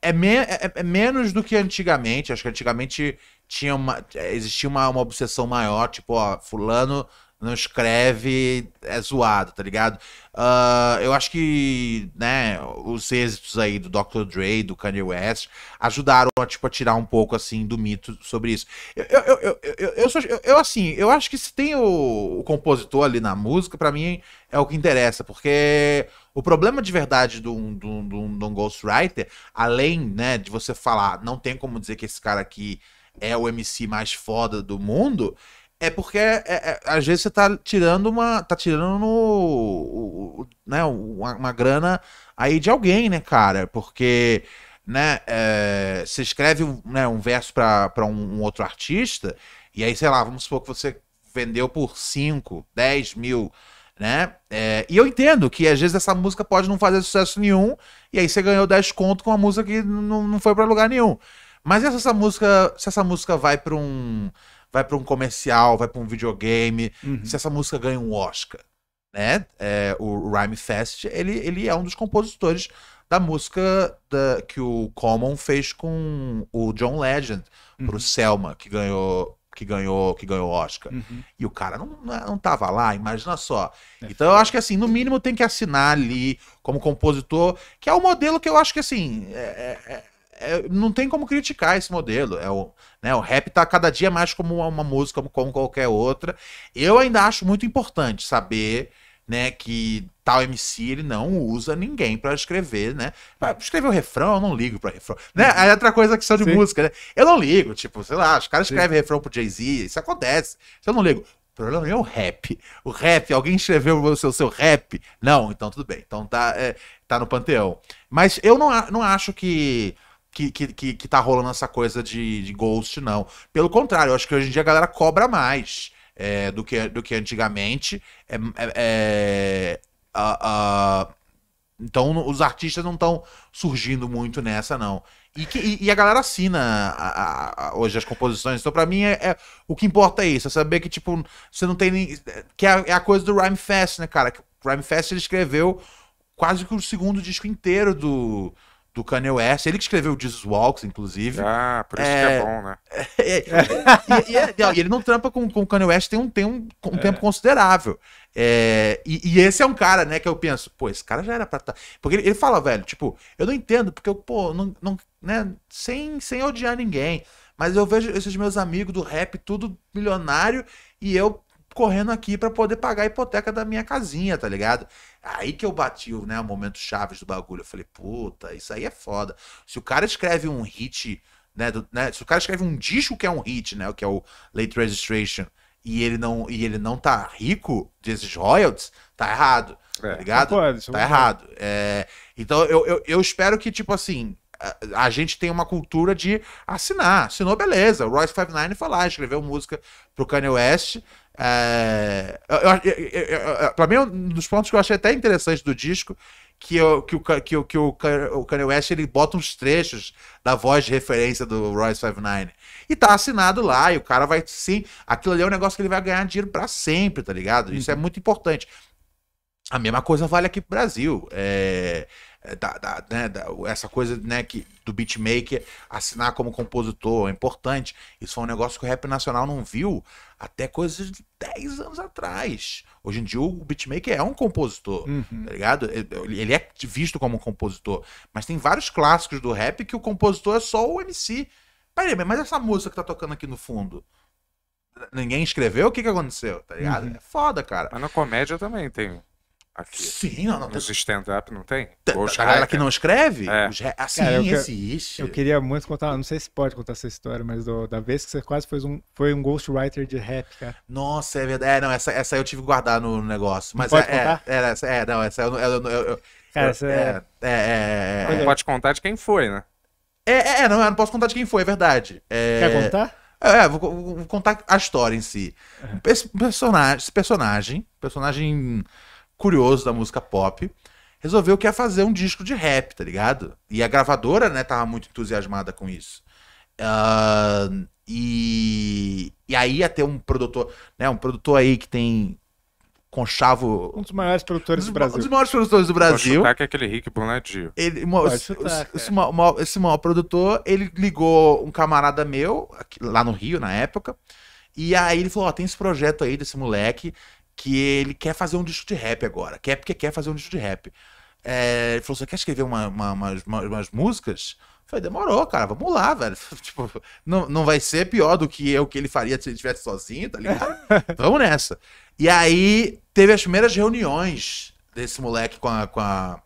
É, me, é, menos do que antigamente. Acho que antigamente tinha uma, existia uma, uma obsessão maior, tipo, ó, fulano não escreve, é zoado, tá ligado? Uh, eu acho que, né, os êxitos aí do Dr. Dre, do Kanye West, ajudaram a, tipo, a tirar um pouco, assim, do mito sobre isso. Eu, eu, eu, eu, eu, sou, eu, eu assim, eu acho que se tem o, o compositor ali na música, para mim é o que interessa, porque o problema de verdade de um, de um, de um ghostwriter, além, né, de você falar, não tem como dizer que esse cara aqui é o MC mais foda do mundo, é porque é, é, é, às vezes você tá tirando uma. tá tirando no, o, o, né, uma, uma, grana aí de alguém, né, cara? Porque né, é, você escreve né, um verso para um, um, outro artista, e aí, sei lá, vamos supor que você vendeu por 5, 10 mil. Né? É, e eu entendo que às vezes essa música pode não fazer sucesso nenhum, e aí você ganhou 10 conto com uma música que não, não foi para lugar nenhum. Mas essa música, se essa música vai para um vai para um comercial, vai para um videogame, uhum. se essa música ganha um Oscar, né? É, o Rhyme Fest, ele, ele é um dos compositores da música da, que o Common fez com o John Legend uhum. pro Selma, que ganhou que ganhou que ganhou Oscar. Uhum. E o cara não, não tava lá, imagina só. É então eu acho que assim, no mínimo tem que assinar ali como compositor, que é o modelo que eu acho que assim, é, é, é é, não tem como criticar esse modelo. É o, né, o rap está cada dia mais como uma, uma música, como, qualquer outra. Eu ainda acho muito importante saber né, que tal MC ele não usa ninguém para escrever, né? Pra escrever o refrão, eu não ligo para refrão. Né? Uhum. É outra coisa que são de Sim. música, né? Eu não ligo, tipo, sei lá, os caras escrevem refrão pro Jay-Z, isso acontece. Eu não ligo. O problema é o rap. O rap, alguém escreveu o seu, seu rap? Não, então tudo bem. Então tá, é, tá no panteão. Mas eu não, não acho que que, que, que, que tá rolando essa coisa de, de ghost, não. Pelo contrário, eu acho que hoje em dia a galera cobra mais é, do, que, do que antigamente. É, é, é Então os artistas não estão surgindo muito nessa, não. E, que, e, a galera assina a, a, hoje as composições. Então, para mim, é, é, o que importa é isso. É saber que, tipo, você não tem nem. Que é, é a, coisa do Rhyme Fest, né, cara? Que o Rhyme Fest ele escreveu quase que o segundo disco inteiro do, do Kanye West. Ele que escreveu Jesus Walks, inclusive. Ah, por isso é... que é bom, né? *laughs* É, e, e, e, ele não trampa com o Kanye West tem um, tem um, um é. tempo considerável. É... E, e, esse é um cara, né, que eu penso, pô, esse cara já era pra tá... Porque ele, ele, fala, velho, tipo, eu não entendo, porque eu, pô, não, não, né, sem, sem odiar ninguém. Mas eu vejo esses meus amigos do rap, tudo milionário, e eu correndo aqui para poder pagar a hipoteca da minha casinha, tá ligado? Aí que eu bati né, o momento chaves do bagulho. Eu falei, puta, isso aí é foda. Se o cara escreve um hit, né, do, né se o cara escreve um disco que é um hit, né, que é o Late Registration, e ele não, e ele não tá rico desses royalties, tá errado. É, tá ligado? Pode, é tá errado. É, então eu, eu, eu espero que, tipo assim, a gente tem uma cultura de assinar. Assinou, beleza. O Royce 59 foi lá, escreveu música pro Kanye West, é, para mim, é um dos pontos que eu achei até interessante do disco que, eu, que, o, que, o, que o Kanye West ele bota uns trechos da voz de referência do Royce 59. E tá assinado lá, e o cara vai sim. Aquilo ali é um negócio que ele vai ganhar dinheiro para sempre, tá ligado? Isso é uhum. é muito importante. A mesma coisa vale aqui pro Brasil. É, é da, da, né, da, essa coisa né, que, do beatmaker assinar como compositor é importante. Isso foi um negócio que o rap nacional não viu até coisas de 10 anos atrás. Hoje em dia o beatmaker é um compositor, uhum. tá ligado? Ele é visto como um compositor. Mas tem vários clássicos do rap que o compositor é só o MC. Peraí, mas essa música que tá tocando aqui no fundo, ninguém escreveu, o que que aconteceu, tá ligado? Uhum. É foda, cara. Mas na
comédia também tem. Aqui. Sim, não, não. Nos tem... stand-up não tem? Os a galera que não escreve? É. esse re... Assim
Cara, eu existe. Que... Eu queria muito contar, não sei se pode contar essa história, mas do, da vez que você quase foi um, foi um ghostwriter de rap, cara.
Nossa, é verdade. É, não, essa, essa eu tive que guardar no negócio. Mas é, é, é, é, não, essa eu, eu, eu, eu cara, essa é... É, é, pode contar de quem foi, né? É, é, é, não, eu não posso contar de quem foi, é verdade. É, Quer contar? É, é vou, vou, contar a história em si. Esse personagem, esse personagem, personagem curioso da música pop, resolveu que ia fazer um disco de rap, tá ligado? E a gravadora, né, tava muito entusiasmada com isso. Uh, e, e aí ia ter um produtor, né, um produtor aí que tem Conchavo. Um
dos maiores produtores do Brasil. Um dos maiores produtores do Brasil.
O
que é aquele Rick Bonadinho. Ele, uma, chutar,
esse, é. uma, esse maior produtor, ele ligou um camarada meu, aqui, lá no Rio, na época, e aí ele falou: Ó, oh, tem esse projeto aí desse moleque, que ele quer fazer um disco de rap agora. Quer é porque quer fazer um disco de rap. É, ele falou: você quer escrever uma, uma, umas, umas músicas? Eu falei, demorou, cara, vamos lá, velho. *laughs* tipo, não, não vai ser pior do que eu que ele faria se ele estivesse sozinho, tá ligado? *laughs* vamos nessa. E aí teve as primeiras reuniões desse moleque com a. Com a,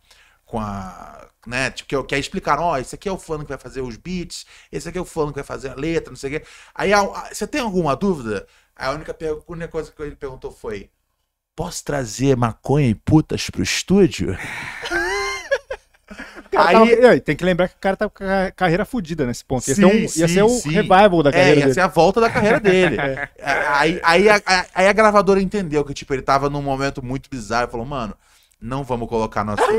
com a né? Tipo, que, que aí explicaram, ó, oh, esse aqui é o fã que vai fazer os beats, esse aqui é o fã que vai fazer a letra, não sei o quê. Aí, você tem alguma dúvida? A única, a única coisa que ele perguntou foi: posso
trazer maconha e putas pro estúdio? *laughs* Aí, tava... Tem que lembrar que o cara tá com a carreira fodida nesse né? ponto. Ia sim, ser, um, sim, ia ser o sim. revival da é, carreira é, ia dele. Ia ser a volta da carreira dele. *laughs* É,
aí, aí, a, aí, a, gravadora entendeu que, tipo, ele tava num momento muito bizarro e falou, mano, não vamos colocar nosso. *laughs*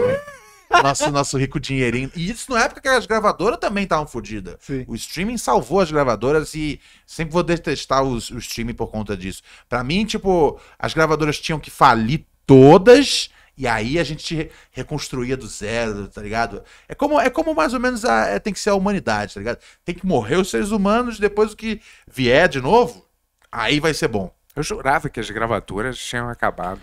nosso, nosso rico dinheirinho. E isso na época que as gravadoras também estavam fodidas. O streaming salvou as gravadoras e sempre vou detestar os, o streaming por conta disso. Para mim, tipo, as gravadoras tinham que falir todas. E aí a gente reconstruía do zero, tá ligado? É como, é como mais ou menos a, é, tem que ser a humanidade, tá ligado? Tem que morrer os seres humanos, depois o que vier de novo, aí vai ser bom. Eu jurava que as gravadoras tinham acabado.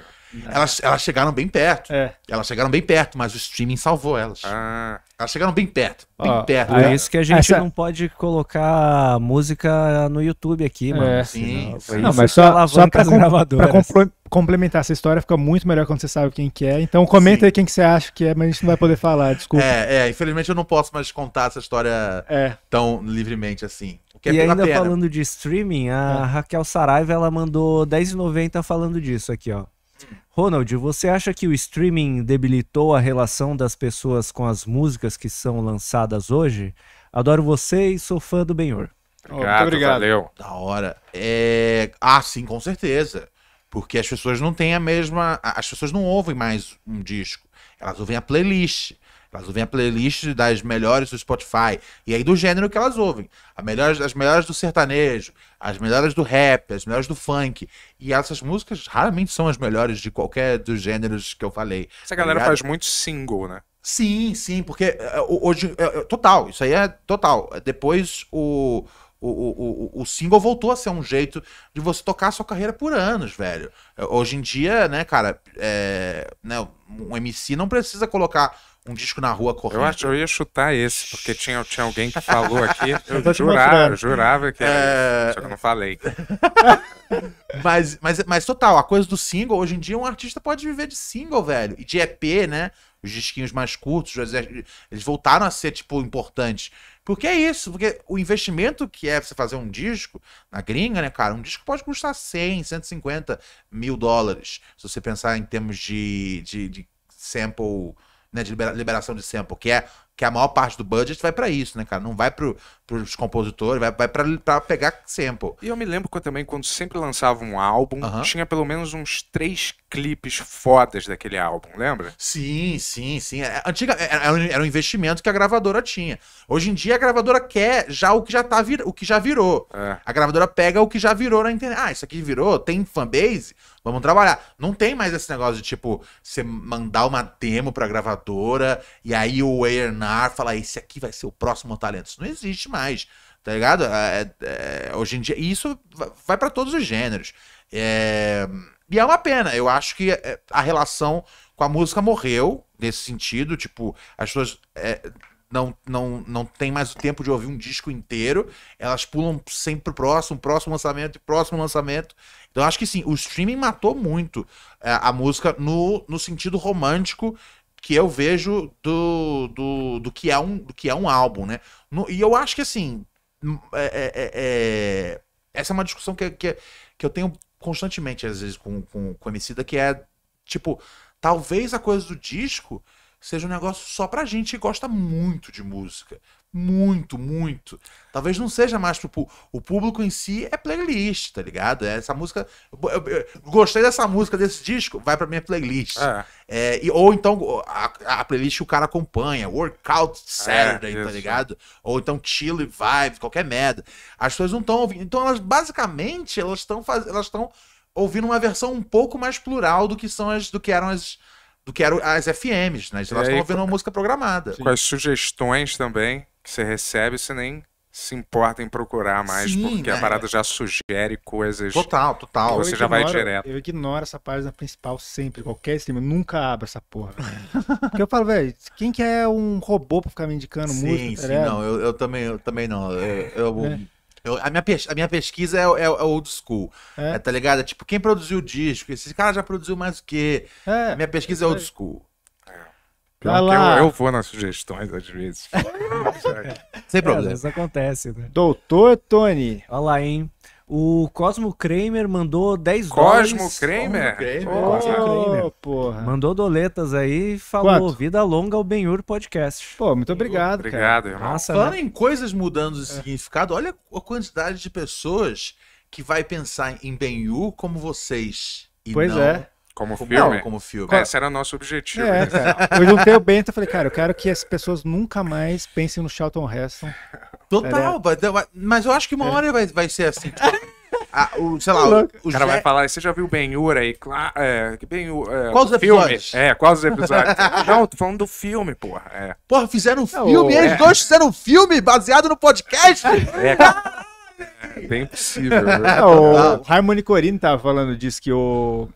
Elas, elas chegaram bem perto. É. Elas chegaram bem perto, mas o streaming salvou elas. Ah. Elas chegaram bem perto.
Bem Ó, perto. É, é isso que a gente Essa... não
pode colocar música no YouTube aqui, é. mano. É. Sim, não, isso. mas só, só pra, pra
assim. complementar essa história fica muito melhor quando você sabe quem que é. Então comenta Sim. aí quem que você acha que é, mas a gente não vai poder falar, desculpa. É, é
infelizmente eu não posso mais contar essa história é. tão livremente assim. É e ainda pena.
falando
de streaming, a é. Raquel Saraiva ela mandou 10,90 falando disso aqui, ó. Ronald, você acha que o streaming debilitou a relação das pessoas com as músicas que são lançadas hoje? Adoro você e sou fã do Benhor. Obrigado,
Muito obrigado. Valeu. Da hora. É... Ah, sim, com certeza. Porque as pessoas não têm a mesma. As pessoas não ouvem mais um disco. Elas ouvem a playlist. Elas ouvem a playlist das melhores do Spotify. E aí do gênero que elas ouvem. As melhores, as melhores do sertanejo, as melhores do rap, as melhores do funk. E essas músicas raramente são as melhores de qualquer dos gêneros que eu falei. Essa galera tá faz muito single, né? Sim, sim, porque é, é, hoje. É, total, isso aí é total. Depois o. O, o, o, single voltou a ser um jeito de você tocar a sua carreira por anos, velho. Hoje em dia, né, cara, é, né, um MC não precisa colocar um disco na rua correndo. Eu acho eu
ia chutar esse, porque tinha, tinha alguém que falou aqui. *laughs* Eu, eu jurava, jurava que era. É...
Só que eu não falei. *laughs* mas, mas, mas total, a coisa do single, hoje em dia um artista pode viver de single, velho. E de EP, né? Os disquinhos mais curtos, eles voltaram a ser, tipo, importantes. Porque é isso, porque o investimento que é você fazer um disco, na gringa, né, cara? Um disco pode custar 100, 150 mil dólares, se você pensar em termos de, de, de sample né, de liberação de sample, que é que é a maior parte do budget vai para isso, né, cara? Não vai pro, pros compositores, vai, vai pra, pra pegar sample. E eu me lembro também, quando sempre
lançava um álbum, uh -huh. tinha pelo menos uns três clipes fodas daquele álbum,
lembra? Sim, sim, sim. É, antiga, é, era um investimento que a gravadora tinha. Hoje em dia a gravadora quer já o que já, tá vir, o que já virou. É. A gravadora pega o que já virou na internet. Ah, isso aqui virou, tem fanbase? Vamos trabalhar. Não tem mais esse negócio de, tipo, você mandar uma demo pra gravadora e aí o A&R falar, esse aqui vai ser o próximo talento. Isso não existe mais, tá ligado? É, é, é hoje em dia, e isso vai para todos os gêneros. É, e é uma pena. Eu acho que é, a relação com a música morreu nesse sentido. Tipo, as pessoas é, não, não, não tem mais o tempo de ouvir um disco inteiro, elas pulam sempre pro próximo, próximo lançamento, próximo lançamento, então acho que sim, o streaming matou muito é, a música no, no sentido romântico que eu vejo do, do, do, que, é um, do que é um álbum, né? No, e eu acho que assim. Hum, é, é, é, é, essa é uma discussão que, que, que eu tenho constantemente, às vezes, com, com, com Emicida, que é tipo, talvez a coisa do disco seja um negócio só pra gente que gosta muito de música muito, muito. Talvez não seja mais pro o público em si é playlist, tá ligado? É essa música, eu, eu, gostei dessa música desse disco, vai pra minha playlist. É. É, e, ou então a, a, playlist que o cara acompanha, Workout Saturday, é, tá ligado? Ou então e Vibe, qualquer merda. As pessoas não estão ouvindo. Então elas basicamente elas estão faz... elas estão ouvindo uma versão um pouco mais plural do que são as do que eram as do que eram as FMs, né? Elas estão é, ouvindo uma música programada. Com as
sugestões também que você recebe, você nem se importa em procurar mais, Sim, porque a né? parada já sugere coisas. Total, total. Você ignoro, já vai direto.
Eu ignoro essa página principal sempre, qualquer stream, eu nunca abro essa porra. *laughs* porque eu falo, velho, quem quer é um robô pra ficar me indicando sim, música? Sim, tá não, eu,
eu, também, eu também não. Eu, eu, é. eu a, minha, a minha pesquisa é, é, é old school, é. é tá ligado? É tipo, quem produziu o disco? Esse cara já produziu mais o quê? minha pesquisa é old school. Pior eu, eu, vou nas sugestões às vezes. *laughs*
Sem é, problema. Isso acontece, né? Doutor Tony. Olha lá, hein?
O Cosmo Kramer mandou 10 Cosmo dólares.
Kramer? Cosmo Kramer? Oh, Cosmo Kramer. Porra.
Mandou doletas aí e falou: Quanto? Vida longa ao Benhur Podcast. Pô, muito obrigado.
obrigado, cara. irmão. Nossa, Falando né?
em coisas mudando de é. significado, olha a quantidade de pessoas que vai pensar em Benhur como vocês. E pois não é. Como filme? Não, como filme. Esse era o nosso objetivo. É, tá. eu juntei o
Bento e falei, cara, eu quero que as pessoas nunca mais pensem no Charlton Heston. Total, era...
mas eu acho que uma é. hora vai, vai ser assim. *laughs* Ah, o, sei lá, o, o, cara vai
falar, você já viu Ben Hur aí? Claro, é, ben -Hur,
é, quais os filme? episódios? É, quais os episódios? *laughs* Não, tô falando do filme, porra. É. Porra, fizeram um filme, eles é. dois fizeram um filme baseado no podcast. É, *laughs*
é bem possível. Né? Ah, o
Harmony Corino tava falando disso, que o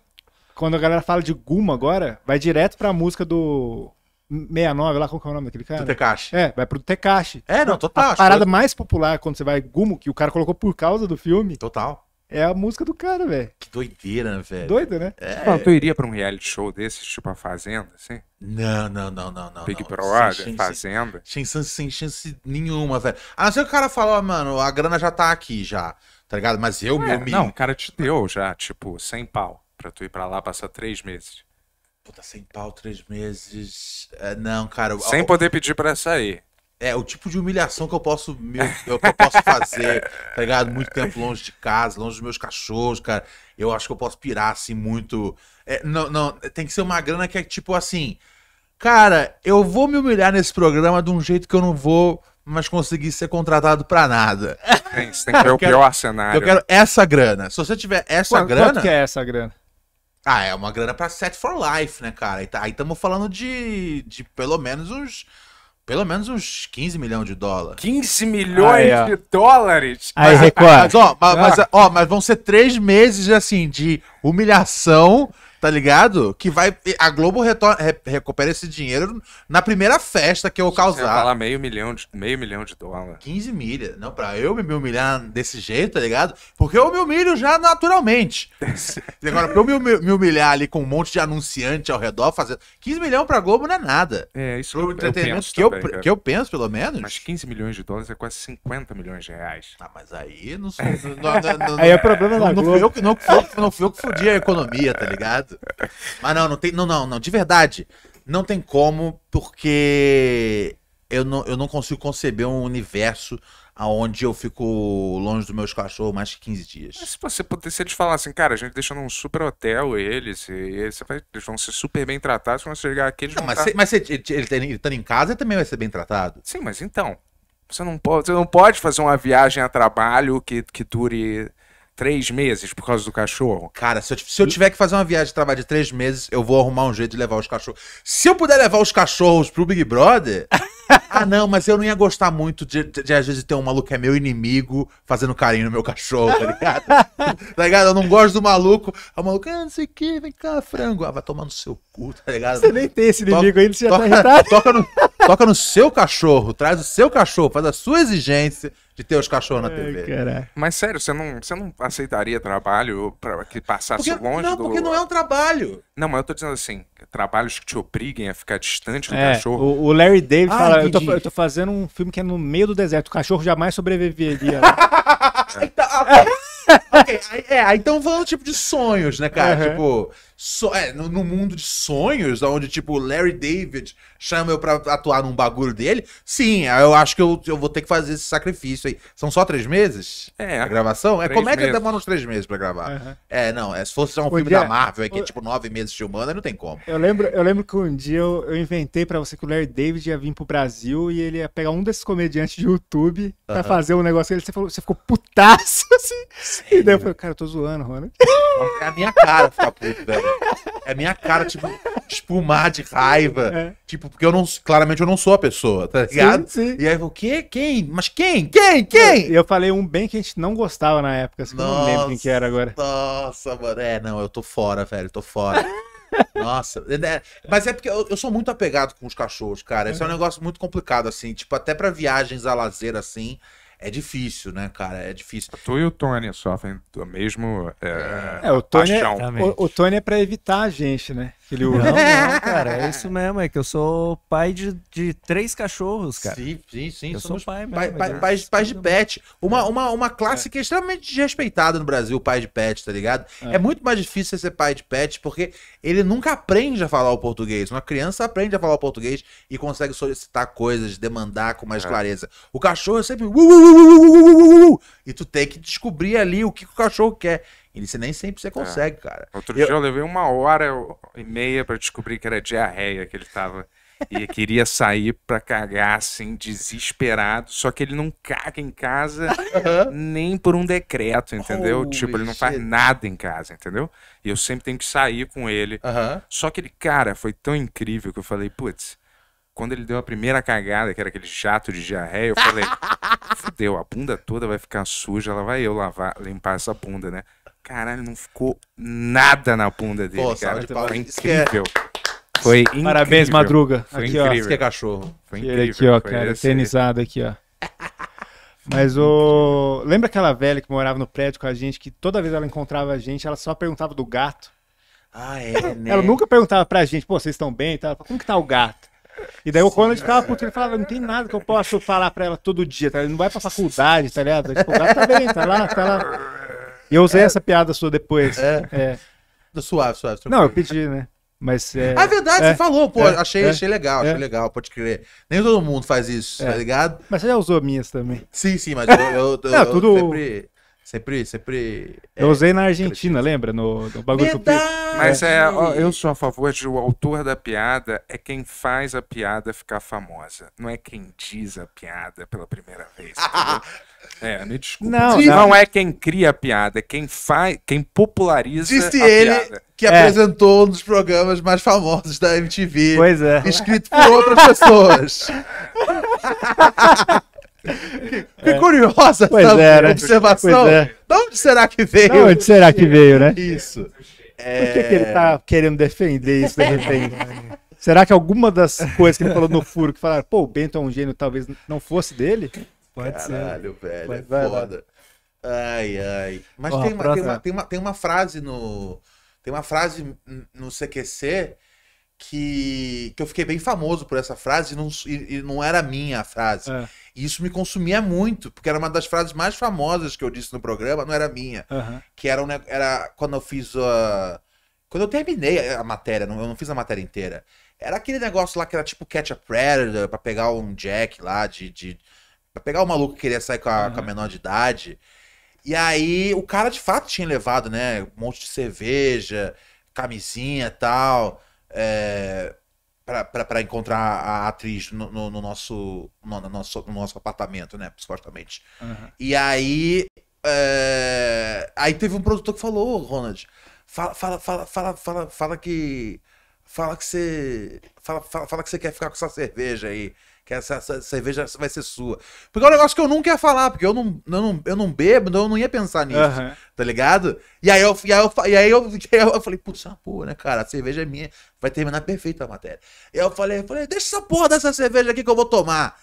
quando a galera fala de Guma agora, vai direto pra música do 69, lá qual que é o nome daquele cara? Do Tekashi. É, vai pro Tekashi. É, não, total. A parada mais popular quando você vai Gumo, que o cara colocou por causa do filme. Total. É a música do cara, velho.
Que doideira, velho.
Doida, né? É... Não, tu
iria pra um
reality show desse, tipo a Fazenda, assim?
Não, não, não, não, não. Big Brother, Fazenda. Sem, chance, sem chance nenhuma, velho. A não ser que o cara fala, mano, a grana já tá aqui já, tá ligado? Mas eu, é, meu... Não, o
cara te deu já, tipo, sem pau. Pra tu ir pra lá passar três meses.
Puta, sem pau, três meses. É, não, cara. Sem poder pedir pra sair. É, o tipo de humilhação que eu posso, que eu posso fazer, tá ligado? Muito tempo longe de casa, longe dos meus cachorros, cara. Eu acho que eu posso pirar, assim, muito. É, não, não, tem que ser uma grana que é tipo assim. Cara, eu vou me humilhar nesse programa de um jeito que eu não vou mais conseguir ser contratado para nada.
Tem, tem que ser o quero, pior cenário. Eu quero essa
grana. Se você tiver
essa grana. Quanto que é essa grana? Ah, é uma grana pra set
for life, né, cara? Tá, aí estamos falando de, de pelo menos uns. Pelo menos uns 15 milhões de dólares. 15 milhões ah, é. de dólares? Aí, Record. Mas, ó, mas, ah. mas, ó, mas vão ser três meses, assim, de humilhação tá ligado? Que vai. A Globo retorna, re, recupera esse dinheiro na primeira festa que eu causar. Vai lá meio milhão de, meio milhão de dólares 15 milha. Não, pra eu me humilhar desse jeito, tá ligado? Porque eu me humilho já naturalmente. *laughs* Agora, pra eu me, me humilhar ali com um monte de anunciante ao redor, fazendo. 15 milhões pra Globo não é nada. É, isso eu, entretenimento eu que, também, eu, que eu penso, pelo menos. Mas 15 milhões de dólares é quase 50 milhões de reais. Ah, mas aí não, não, não, *laughs* não Aí é problema da Globo. Não, que não, não fui eu que fudi a economia, tá ligado? Mas ah, não, não tem. Não, não, não. De verdade, não tem como, porque eu não, eu não consigo conceber um universo aonde eu fico longe dos meus cachorros mais de 15 dias. Mas
se, você, se eles assim, cara, a gente deixa num super hotel eles, e eles, eles vão ser super bem tratados quando você chegar aqui. Eles não, mas, tá se, mas
se ele, ele, ele tá estando em casa, ele também vai ser bem tratado. Sim, mas então. Você não pode, você não pode fazer uma viagem a trabalho que, que dure três meses por causa do cachorro. Cara, se eu, se eu tiver que fazer uma viagem de trabalho de três meses, eu vou arrumar um jeito de levar os cachorros. Se eu puder levar os cachorros pro Big Brother. *laughs* ah, não, mas eu não ia gostar muito de, de, de, às vezes, ter um maluco que é meu inimigo fazendo carinho no meu cachorro, tá ligado? *laughs* tá ligado? Eu não gosto do maluco. É o maluco, ah, não sei o que, vem cá, frango. Ah, vai tomar no seu cu, tá ligado? Você nem tem esse inimigo ainda, você já toca, tá *laughs* Toca no, toca no seu cachorro, traz o seu cachorro, faz a sua exigência de ter os cachorros na TV. Mas sério, você
não, você não aceitaria trabalho pra, que passasse porque, longe não, do. Não, porque não é um trabalho. Não, mas eu tô dizendo assim: trabalhos que te obriguem a ficar distante do é, cachorro.
O, Larry David ah, fala: eu tô, eu tô, fazendo um filme que é no meio do deserto, o cachorro jamais sobreviveria. *laughs* Então, ah, é. então, okay. é, então vamos tipo de sonhos, né, cara? Uhum. Tipo, so, é, no, no
mundo de sonhos, onde tipo o Larry David chama eu pra atuar num bagulho dele, sim, eu acho que eu, eu vou ter que fazer esse sacrifício aí. São só três meses? É. A gravação? É como é que meses. demora uns três meses pra gravar. Uhum. É, não, é, se fosse um filme dia. da Marvel, que é tipo nove meses filmando,
aí não tem como. Eu lembro, eu lembro que um dia eu, eu inventei pra você que o Larry David ia vir pro Brasil e ele ia pegar um desses comediantes de YouTube pra uhum. fazer um negócio. que Ele, você, falou, você ficou putaço *laughs* assim. E daí eu falei, cara, eu tô zoando, Ronald.
É a minha cara ficar puto,
velho. É a minha cara, tipo,
espumar de raiva. É. Tipo, Tipo, porque eu não, claramente eu não sou a pessoa, tá ligado?
Sim, sim. E aí eu vou, que? Quem? Mas quem? Quem? Quem? Eu, eu, falei um bem que a gente não gostava na época, assim, nossa, eu não lembro quem
que era agora. Nossa, mano. É, não, eu tô fora, velho, tô fora. *laughs* Nossa, é, né, mas é porque eu, eu, sou muito apegado com os cachorros, cara. Esse é um uhum. negócio muito complicado, assim. Tipo, até para viagens a lazer, assim, é difícil, né, cara? É difícil. Tu e o Tony sofrem do mesmo é,
é, o Tony é, paixão. É, o, o Tony é pra evitar a gente,
né? Filho não, não, cara, é isso mesmo, é que eu sou pai de, de três cachorros,
cara. Sim, sim, sim. Eu sou pai mesmo. Pai, pai, de pet. Uma, uma, uma classe é. que é extremamente desrespeitada no Brasil, pai de pet, tá ligado? É. é. muito mais difícil ser pai de pet porque ele nunca aprende a falar o português. Uma criança aprende a falar o português e consegue solicitar coisas, demandar com mais clareza. O cachorro sempre... E tu tem que descobrir ali o que o cachorro quer. Ele nem sempre você é. consegue, é. cara.
Outro eu... dia eu levei uma hora e meia para descobrir que era diarreia que ele tava. e *laughs* queria sair pra cagar, assim, desesperado. Só que ele não caga em casa uhum. nem por um decreto, entendeu? tipo, ele não faz nada em casa, entendeu? E eu sempre tenho que sair com ele. Uhum. Só que ele, cara, foi tão incrível que eu falei, putz, quando ele deu a primeira cagada, que era aquele jato de diarreia, eu falei, *laughs* fudeu, a bunda toda vai ficar suja, ela vai eu lavar, limpar essa bunda, né? Caralho, não ficou nada na bunda dele, Pô, cara. De Foi é incrível.
Foi incrível. Parabéns, Madruga. Foi aqui, incrível. ó. que é cachorro. Foi incrível. aqui, ó, Foi cara, tenizado aqui, ó. *laughs* Mas o. Lembra aquela velha que morava no prédio com a gente, que toda vez ela encontrava a gente, ela só perguntava do gato. Ah, é, né? Ela nunca perguntava pra gente, pô, vocês estão bem e tal. Como que tá o gato? E daí o Conrad ficava puto, ele falava, não tem nada que eu possa falar pra ela todo dia, tá? Ele não vai pra faculdade, tá ligado? Tipo, o gato tá bem, tá lá, tá lá. Eu usei é... essa piada sua depois. É. é. Tá suave, suave. Tranquilo. Não, eu pedi, né?
Mas é. Ah, verdade, é, você falou, pô. É, achei, é, achei legal, achei é. legal, pode crer. Nem todo mundo faz isso,
é. tá ligado? Mas você já usou minhas também. Sim, sim, mas eu, eu, *laughs* eu, Não, eu tudo...
sempre. Sempre, sempre.
Eu usei na
Argentina, lembra? No, no bagulho do que eu
Mas é, eu sou a favor de o autor da piada é quem faz a piada ficar famosa. Não é quem diz a piada pela primeira vez. *laughs* É, me desculpa. Não, não é quem cria a piada, é quem faz, quem populariza Disse a ele piada. que é.
apresentou um dos programas mais famosos da MTV. Pois é. Escrito por outras pessoas. *laughs*
que, é. curiosa pois essa é, era. Né? observação. É. De onde será que veio? De onde será que veio, né? Isso. Por que, que ele tá querendo defender isso de repente? Será que alguma das coisas que ele falou no furo, que falaram, pô, o Bento é um gênio, talvez não fosse dele? Pode Caralho, ser. velho, Pode, é vai, foda.
Vai. Ai, ai. Mas tem, uma, tem, uma, tem, uma, tem uma frase no. Tem uma frase no CQC que, que eu fiquei bem famoso por essa frase e não, e, e não era minha a frase. É. E isso me consumia muito, porque era uma das frases mais famosas que eu disse no programa, não era minha. Uhum. Que era, um, era quando eu fiz a. Quando eu terminei a matéria, não, eu não fiz a matéria inteira. Era aquele negócio lá que era tipo catch a predator, pra pegar um jack lá de, de Pra pegar o maluco que queria sair com a, uhum. com a uhum. menor de idade. E aí o cara de fato tinha levado, né? Um monte de cerveja, camisinha e tal. É, pra, encontrar a atriz no, no, no nosso, no, no, nosso, no nosso apartamento, né? Supostamente. Uhum. E aí. É, aí teve um produtor que falou, Ronald, fala, fala, fala, fala, fala, fala que. Fala que você. Fala, fala, fala que você quer ficar com essa cerveja aí que essa, essa, cerveja vai ser sua. Porque é um negócio que eu nunca ia falar, porque eu não, eu não, eu não bebo, então eu não ia pensar nisso, uhum. tá ligado? E aí eu, e aí eu, e aí eu, *laughs* e aí eu falei, putz, essa porra, né, cara? A cerveja é minha, vai terminar perfeita a matéria. E aí eu falei, eu falei, deixa essa porra dessa cerveja aqui que eu vou tomar.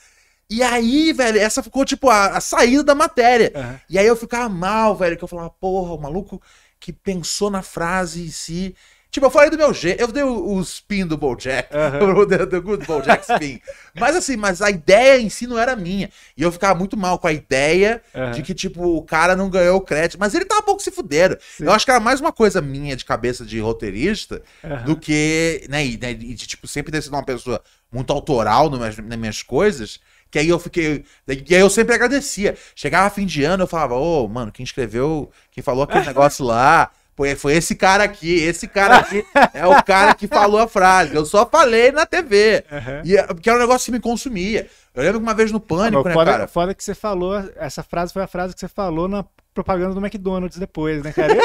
E aí, velho, essa ficou tipo a, a saída da matéria. Uhum. E aí eu ficava mal, velho, que eu falava, porra, o maluco que pensou na frase em si Tipo, eu falei do meu jeito, eu dei o, o spin do Bojack, eu dei do Good Bojack Spin. *laughs* mas assim, mas a ideia em si não era minha. E eu ficava muito mal com a ideia de que, tipo, o cara não ganhou o crédito. Mas ele tava um pouco se fuderam. Eu acho que era mais uma coisa minha de cabeça de roteirista do que, né, e, né, de, tipo, sempre ter sido uma pessoa muito autoral nas, nas minhas coisas. Que aí eu fiquei. Né, e aí eu sempre agradecia. Chegava fim de ano, eu falava, ô, oh, mano, quem escreveu, quem falou aquele *laughs* negócio lá. Foi, foi esse cara aqui, esse cara aqui *laughs* é o cara que falou a frase. Eu só falei na TV. Uhum. E, é, porque era é um negócio que me consumia. Eu lembro que
uma vez no pânico, ah, né, cara cara? foda que você falou, essa frase foi a frase que você falou na propaganda do McDonald's depois, né, cara?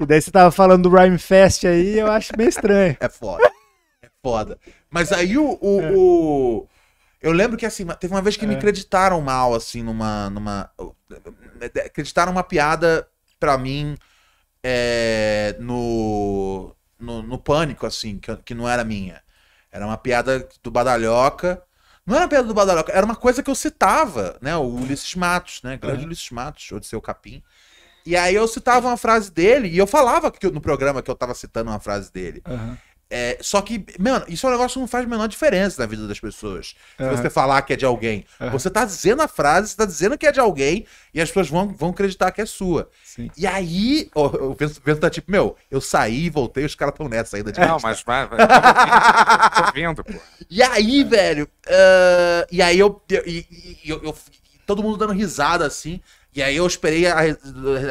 e *laughs* daí você tava falando do Rhyme Fest aí, eu acho meio estranho. É foda. É foda.
Mas aí o. o, é. o... Eu lembro que assim, teve uma vez que é. me acreditaram mal, assim, numa. numa... Acreditaram uma piada pra mim é, no, no, no, Pânico, assim, que, que não era minha. Era uma piada do Badalhoca. Não era uma piada do Badalhoca, era uma coisa que eu citava, né? O Ulisses Matos, né? Grande uhum. Ulisses Matos, Odisseu Capim. E aí eu citava uma frase dele e eu falava que, no programa que eu tava citando uma frase dele. Uhum. É, só que, mano, isso é um negócio que não faz a menor diferença na vida das pessoas. Se você falar que é de alguém. Uhum. Você tá dizendo a frase, você tá dizendo que é de alguém, e as pessoas vão, vão acreditar que é sua. Sim. E aí, o, Vento, tá tipo, meu, eu saí, voltei, os caras tão nessa ainda de Não, mas vai, vai. Tô vendo, pô. *laughs* E aí, é. velho, uh, e aí eu, eu, eu, eu, Todo mundo dando risada assim. E aí eu esperei a,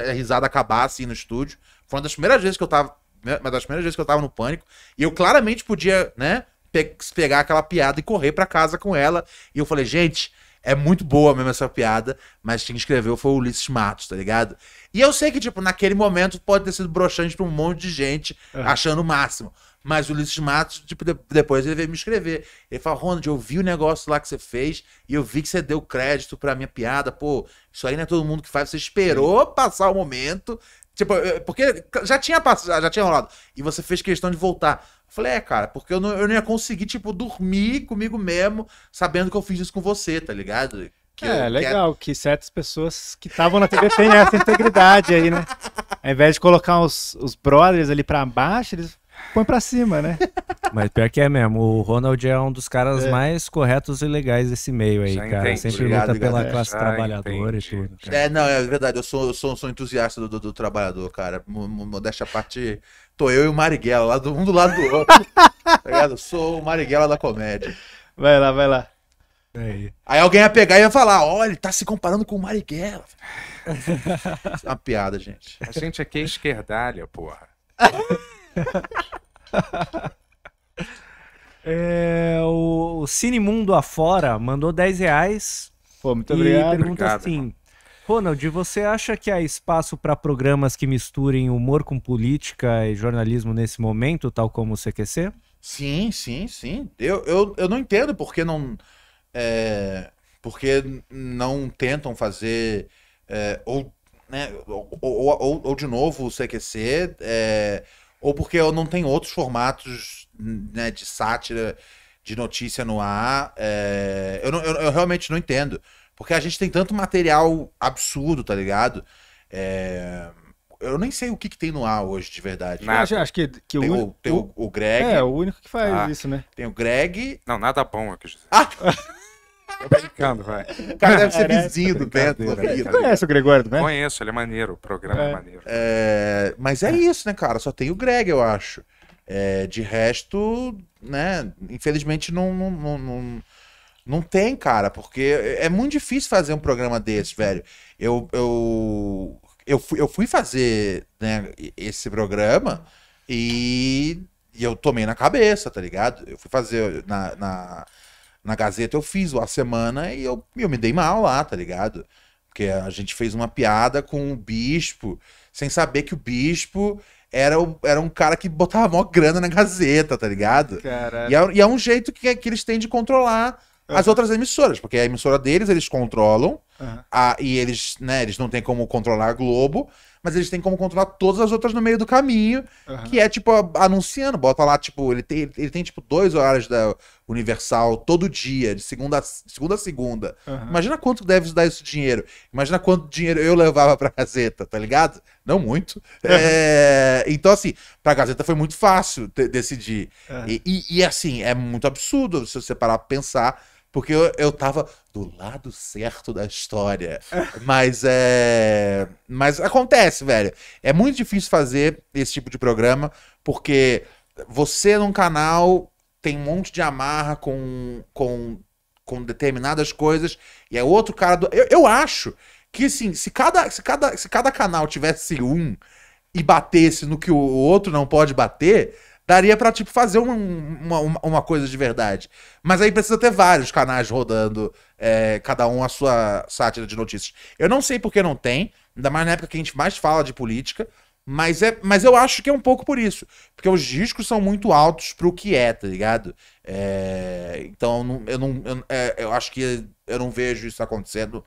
a risada acabar assim no estúdio. Foi uma das primeiras vezes que eu tava né, uma das primeiras vezes que eu tava no pânico. E eu claramente podia, né, pe pegar aquela piada e correr para casa com ela. E eu falei, gente, é muito boa mesmo essa piada, mas quem escreveu foi o Ulisses Matos, tá ligado? E eu sei que, tipo, naquele momento pode ter sido broxante pra um monte de gente é. achando o máximo. Mas o Ulisses Matos, tipo, de depois ele veio me escrever. Ele falou, Ronald, eu vi o negócio lá que você fez e eu vi que você deu crédito pra minha piada. Pô, isso aí não é todo mundo que faz. Você esperou passar o momento, Tipo, eh, porque já tinha passado, já tinha rolado. E você fez questão de voltar. Eu falei, é, cara, porque eu não, eu não ia conseguir, tipo, dormir comigo mesmo, sabendo que eu fiz isso com
você, tá ligado? Que é, legal quero... que certas pessoas que estavam na TV têm essa integridade aí, né? Ao invés de colocar os, os brothers ali pra baixo, eles põe pra cima, né?
*laughs* Mas pior que é mesmo, o Ronald é um dos caras é. mais corretos e legais desse meio aí, Já cara. Entendi. Sempre obrigado, luta pela classe Já trabalhadora entendi. e tudo.
É, não, é verdade, eu sou, eu sou, sou entusiasta do, do, do trabalhador, cara. Modéstia a parte, tô eu e o Marighella, lá do, um do lado do outro. *laughs* tá Eu sou o Marighella da comédia.
Vai lá, vai lá. Aí.
Aí. alguém ia pegar e ia falar: olha, ele tá se comparando com o Marighella. *laughs* é uma
piada, gente. A gente
aqui é esquerdalha, porra. *laughs*
é, o, o Cine Mundo Afora mandou 10 reais. Pô, muito obrigado. pergunta obrigado, assim: irmão. Ronald, você acha que há espaço para programas que misturem humor com política e jornalismo nesse momento, tal como o CQC?
Sim, sim, sim. Eu, eu, eu não entendo porque não. É, porque não tentam fazer. É, ou, né, ou, ou, ou, ou, de novo o CQC. É, ou porque não tem outros formatos né, de sátira, de notícia no ar. É... Eu, não, eu, eu, realmente não entendo. Porque a gente tem tanto material absurdo, tá ligado? É... Eu nem sei o que, que, tem no ar hoje, de verdade. Nada.
Acho que, que tem o, o, tem o, o Greg. É, o único
que faz ah, isso, né? Tem o Greg. Não, nada bom, eu quis dizer. Ah! *laughs*
Tô brincando, vai. O cara deve ser vizinho do Beto. Você conhece o Gregório do Beto? Conheço, ele é maneiro, o
programa é, é maneiro. É, mas é isso, né, cara? Só tem o Greg, eu acho. É, de resto, né, infelizmente não, não, não, não, não tem, cara, porque é muito difícil fazer um programa desse, velho. Eu, eu, eu, fui, eu fui fazer né, esse programa e, e eu tomei na cabeça, tá ligado? Eu fui fazer na, na na Gazeta eu fiz a semana e eu, eu me dei mal lá, tá ligado? Porque a gente fez uma piada com o bispo, sem saber que o bispo era, o, era um cara que botava mó grana na Gazeta, tá ligado? E é, e é, um jeito que, que eles têm de controlar uhum. as outras emissoras, porque a emissora deles eles controlam, uhum. a, e eles, né, eles não têm como controlar a Globo mas eles têm como controlar todas as outras no meio do caminho, uhum. que é tipo anunciando, bota lá, tipo, ele tem, ele tem tipo dois horários da Universal todo dia, de segunda a segunda. A segunda. Uhum. Imagina quanto deve dar isso dinheiro. Imagina quanto dinheiro eu levava pra Gazeta, tá ligado? Não muito. *laughs* É, então, assim, pra Gazeta foi muito fácil decidir. É. E, e, e, assim, é muito absurdo se você parar pra pensar porque eu, eu tava do lado certo da história. Mas é. Mas acontece, velho. É muito difícil fazer esse tipo de programa, porque você num canal tem um monte de amarra com, com, com determinadas coisas, e é outro cara do. Eu, eu acho que, assim, se cada, se, cada, se cada canal tivesse um e batesse no que o outro não pode bater Daria pra, tipo, fazer uma, uma, uma coisa de verdade. Mas aí precisa ter vários canais rodando, é, cada um a sua sátira de notícias. Eu não sei porque não tem, ainda mais na época que a gente mais fala de política, mas, é, mas eu acho que é um pouco por isso. Porque os riscos são muito altos pro que é, tá ligado? É, então eu não. Eu, não, eu, é, eu acho que eu não vejo isso acontecendo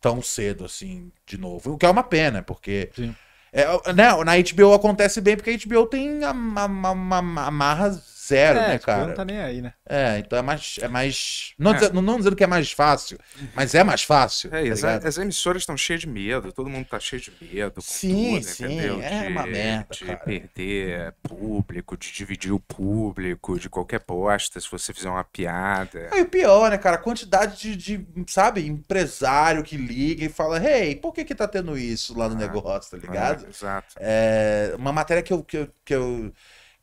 tão cedo assim, de novo. O que é uma pena, porque. Sim é, né na HBO acontece bem porque a HBO tem amarras zero, é, né, tipo, cara? Não tá nem aí, né? É, então é mais. É mais não, é. não, não, dizendo que é mais fácil, mas é mais fácil. É, tá as,
as, emissoras estão cheias de medo, todo mundo tá cheio de medo.
Sim, tudo, sim, entendeu? é de, uma merda.
De cara. perder público, de dividir o público, de qualquer posta se você fizer uma piada. Aí o
pior, né, cara? A quantidade de, de, sabe, empresário que liga e fala: hey, por que que tá tendo isso lá no ah, negócio, tá ah, ligado? É, exato. É, uma matéria que eu, que eu, que eu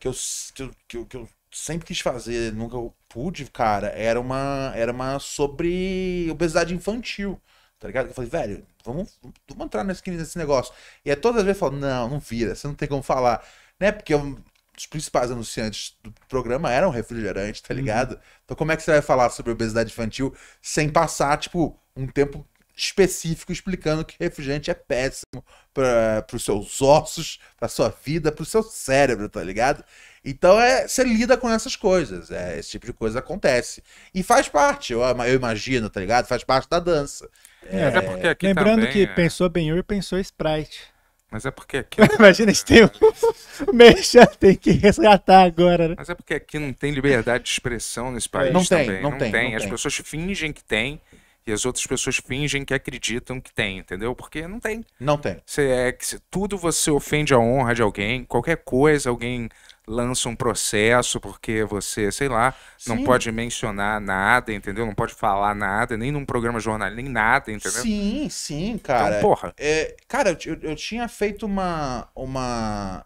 que eu, que eu, que eu sempre quis fazer, nunca pude, cara, era uma, era uma sobre obesidade infantil. Tá ligado? Eu falei, velho, vamos, vamos entrar nesse, nesse negócio. E aí todas as vezes eu falo, não, não vira, você não tem como falar. Né? Porque eu, os principais anunciantes do programa eram refrigerantes tá uhum. ligado? Uhum. Então como é que você vai falar sobre obesidade infantil sem passar, tipo, um tempo específico explicando que refrigerante é péssimo para os seus ossos, para sua vida, para o seu cérebro, tá ligado? Então é, você lida com essas coisas, é, esse tipo de coisa acontece. E faz parte, eu, eu imagino, tá ligado? Faz parte da dança.
É, é porque aqui Lembrando também, que é... pensou Hur pensou Sprite.
Mas é porque aqui.
*laughs*
Imagina, esse tempo. *laughs* Mexa, tem que resgatar agora, né?
Mas é porque aqui não tem liberdade de expressão nesse país não também. Tem, não, não tem, tem. Não As pessoas fingem que tem, e as outras pessoas fingem que acreditam que tem, entendeu? Porque não tem. Não tem. Você é que tudo você ofende a honra de alguém, qualquer coisa alguém lança um processo porque você, sei lá, não Sim. pode mencionar nada, entendeu? Não pode falar nada, nem num programa jornal, nem nada, entendeu?
Sim, sim, cara. Então, porra. É, cara, eu, eu tinha feito uma. uma...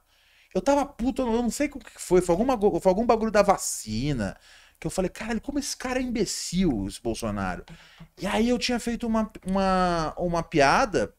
Eu tava puto, eu não sei o que foi. Foi, alguma, foi algum bagulho da vacina que eu falei, caralho, como esse cara é imbecil, esse Bolsonaro. E aí eu tinha feito uma, uma, uma piada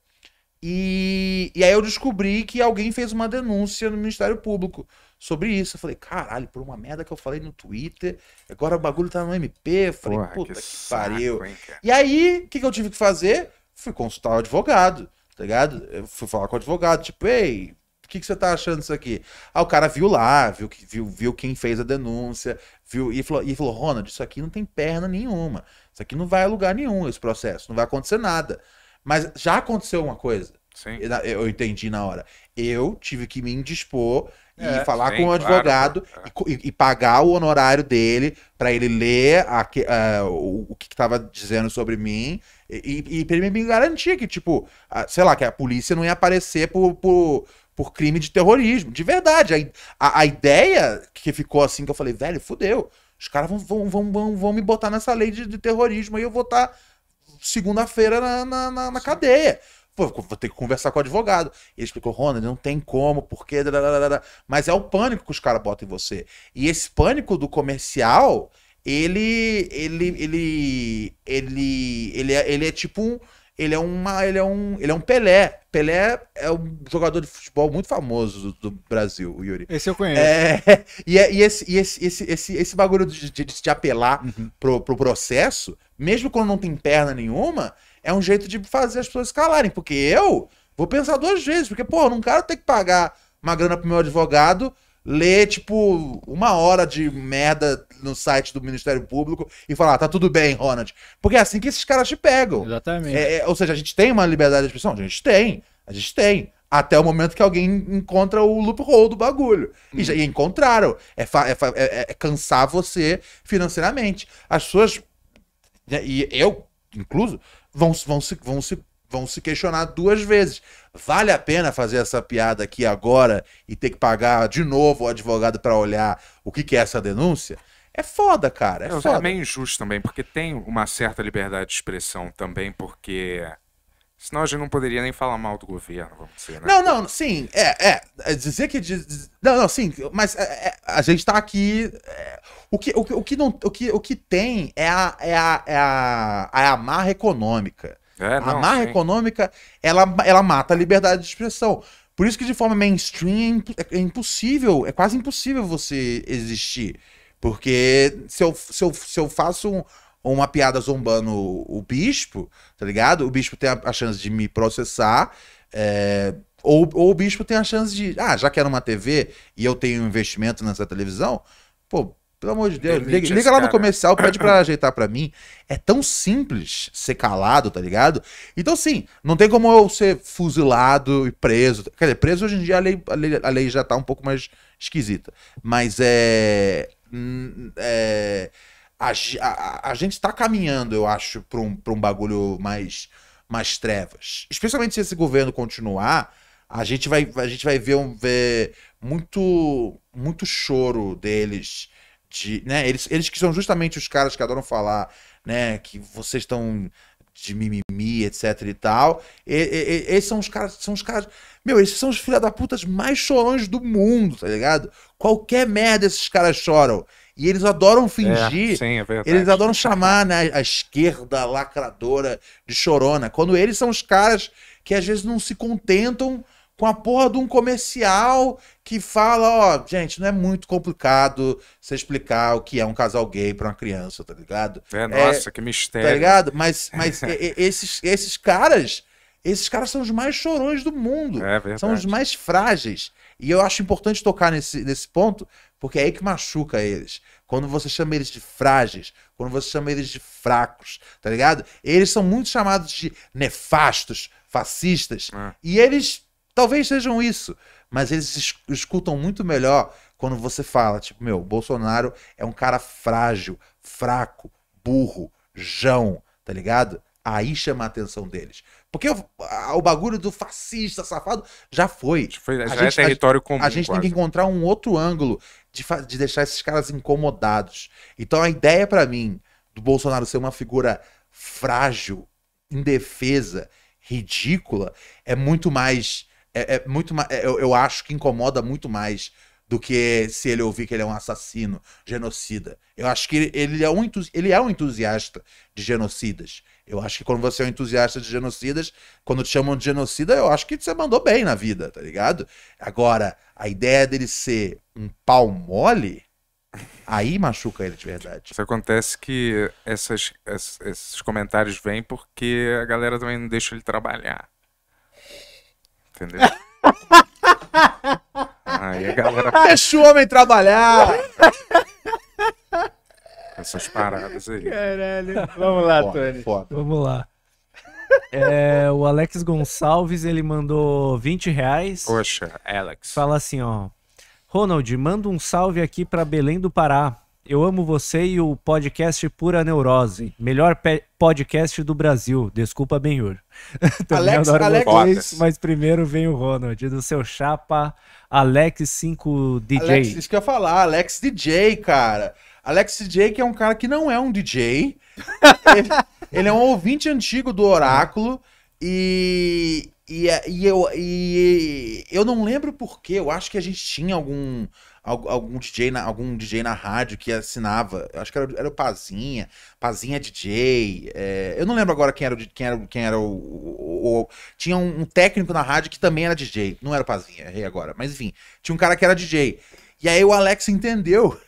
e, e aí eu descobri que alguém fez uma denúncia no Ministério Público sobre isso. Eu falei, caralho, por uma merda que eu falei no Twitter, agora o bagulho tá no MP. Eu falei, Porra, puta que, que saco, pariu. Hein, e aí, o que, que eu tive que fazer? Fui consultar o advogado, tá ligado? Eu fui falar com o advogado, tipo, ei, o que, que você tá achando disso aqui? Ah, o cara viu lá, viu, viu, viu quem fez a denúncia, viu, e falou, e falou, Ronald, isso aqui não tem perna nenhuma. Isso aqui não vai a lugar nenhum, esse processo, não vai acontecer nada. Mas já aconteceu uma coisa. Sim. Eu entendi na hora. Eu tive que me indispor é, e falar sim, com o advogado claro. e, e, pagar o honorário dele para ele ler a, é, o, o que estava dizendo sobre mim e, e, e ele me garantir que, tipo, a, sei lá, que a polícia não ia aparecer por, por por crime de terrorismo. De verdade. A, a, a, ideia que ficou assim, que eu falei, velho, fudeu. Os caras vão, vão, vão, vão, vão me botar nessa lei de, de terrorismo e eu vou estar tá segunda-feira na, na, na, na cadeia. Pô, vou ter que conversar com o advogado. Ele explicou, Ronald, não tem como, porque. Mas é o pânico que os caras botam em você. E esse pânico do comercial, ele. ele. ele. ele. ele é, ele é tipo um ele é uma, ele é um, ele é um Pelé. Pelé é um jogador de futebol muito famoso do, do Brasil, Yuri. Esse eu conheço. É, *laughs* e, é, e, esse, e esse, esse, esse, esse bagulho de, de, de apelar uhum. pro, pro processo, mesmo quando não tem perna nenhuma, é um jeito de fazer as pessoas calarem. Porque eu vou pensar duas vezes, porque, pô, eu não quero ter que pagar uma grana pro meu advogado ler, tipo, uma hora de merda no site do Ministério Público e falar, ah, tá tudo bem, Ronald. Porque é assim que esses caras te pegam. Exatamente. É, é, ou seja, a gente tem uma liberdade de expressão? A gente tem. A gente tem. Até o momento que alguém encontra o loophole do bagulho. E, já, encontraram. É é, é, é, é, cansar você financeiramente. As pessoas, né, e eu incluso, vão, vão, se, vão, se, vão se questionar duas vezes. Vale a pena fazer essa piada aqui agora e ter que pagar de novo o advogado para olhar o que, que é essa denúncia? É foda, cara. É, foda. é
meio injusto também, porque tem uma certa liberdade de expressão também, porque. Senão a gente não poderia nem falar mal do governo, vamos dizer, né? Não, não,
sim, é, é, é dizer que... não, não, sim, mas é, é, a gente tá aqui... É, o, que, o, o, que não, o, que, o que tem é a, é a, é a, é a amarra econômica. É, não, a amarra sim. econômica, ela, ela mata a liberdade de expressão. Por isso que de forma mainstream é impossível, é quase impossível você existir. Porque se eu, se eu, se eu faço um, uma piada zombando o, o, bispo, tá ligado? O bispo tem a, a chance de me processar. É, ou, ou o bispo tem a chance de. Ah, já que era uma TV e eu tenho investimento nessa televisão, pô, pelo amor de Deus, liga, liga, lá no comercial, pede para *clears throat* ajeitar para mim. É tão simples ser calado, tá ligado? Então, sim, não tem como eu ser fuzilado e preso. Quer dizer, preso hoje em dia a lei, a lei, a lei já tá um pouco mais esquisita. Mas é. Hum, hum, é, a, a, a, gente está caminhando, eu acho, para um, um bagulho mais, mais trevas. Especialmente se esse governo continuar, a gente vai, a gente vai ver, um, ver muito, muito choro deles. De, né, eles, eles que são justamente os caras que adoram falar né, que vocês estão de mimimi, etc e tal. E, e, esses são os caras, são os caras. Meu, esses são os filha da putas mais chorões do mundo, tá ligado? Qualquer merda esses caras choram. E eles adoram é, fingir.
É, sim, é verdade. Eles adoram
chamar né, a esquerda lacradora de chorona. Quando eles são os caras que às vezes não se contentam com a porra de um comercial que fala, ó, gente, não é muito complicado você explicar o que é um casal gay para uma criança, tá ligado? É, é nossa, é, que
mistério. Tá ligado?
Mas, *laughs* mas esses, esses caras, esses caras são os mais chorões do mundo. É verdade. São os mais frágeis. E eu acho importante tocar nesse, nesse ponto, porque é aí que machuca eles. Quando você chama eles de frágeis, quando você chama eles de fracos, tá ligado? Eles são muito chamados de nefastos, fascistas. É. E eles Talvez sejam isso, mas eles escutam muito melhor quando você fala, tipo, meu, Bolsonaro é um cara frágil, fraco, burro, jão, tá ligado? Aí chama a atenção deles. Porque o, a, o bagulho do fascista, safado, já foi. foi já a é gente, é território comum. A gente quase. tem que encontrar um outro ângulo de, de deixar esses caras incomodados. Então a ideia para mim do Bolsonaro ser uma figura frágil, indefesa, ridícula, é muito mais é, é muito mais, é, eu, eu acho que incomoda muito mais do que se ele ouvir que ele é um assassino, genocida. Eu acho que ele é um, ele é um entusiasta de genocidas. Eu acho que quando você é um entusiasta de genocidas, quando te chamam de genocida, eu acho que você mandou bem na vida, tá ligado? Agora, a ideia dele ser um pau mole, aí machuca ele de verdade.
Isso acontece que essas, esses comentários vêm porque a galera também não deixa ele trabalhar entendeu? Aí a galera. *laughs* Deixa o homem trabalhar! Essas paradas aí. Caralho. Vamos lá, foda, Tony. Foda.
Vamos lá. É, o Alex Gonçalves, ele mandou 20 reais. Poxa, Alex. Fala assim, ó. Ronald, manda um salve aqui para Belém do Pará. Eu amo você e o podcast Pura Neurose. Melhor podcast do Brasil. Desculpa, Benhur. *laughs* Alex, Alex. Vocês, mas primeiro vem o Ronald, do seu chapa Alex5DJ. Alex, isso
que eu ia falar, Alex DJ, cara. Alex DJ, que é um cara que não é um DJ. ele, *laughs* ele é um ouvinte antigo do Oráculo. E, e, é, e, eu, e eu não lembro porquê. Eu acho que a gente tinha algum algum DJ na, algum DJ na rádio que assinava. Eu acho que era, era o Pazinha, Pazinha DJ. É, eu não lembro agora quem era o. Quem era, quem era o, o, o tinha um, um, técnico na rádio que também era DJ. Não era o Pazinha, errei agora. Mas enfim, tinha um cara que era DJ. E aí o Alex entendeu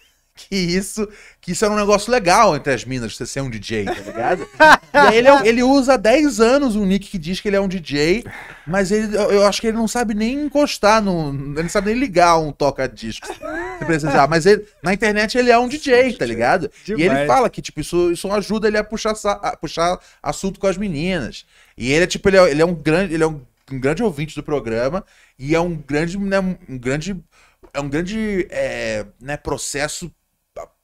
que isso, que isso era um negócio legal entre as minas, você ser um DJ, tá ligado? *laughs* e ele, é ele usa há 10 anos um nick que diz que ele é um DJ, mas ele, eu acho que ele não sabe nem encostar, no, ele não sabe nem ligar um toca-disco, se precisar. Mas ele, na internet ele é um DJ, *laughs* tá ligado? Demais. E ele fala que, tipo, isso, isso ajuda ele a puxar, a puxar assunto com as meninas. E ele é, tipo, ele é, ele é um grande, ele é um, um, grande ouvinte do programa e é um grande, né, um grande é um grande é, né, processo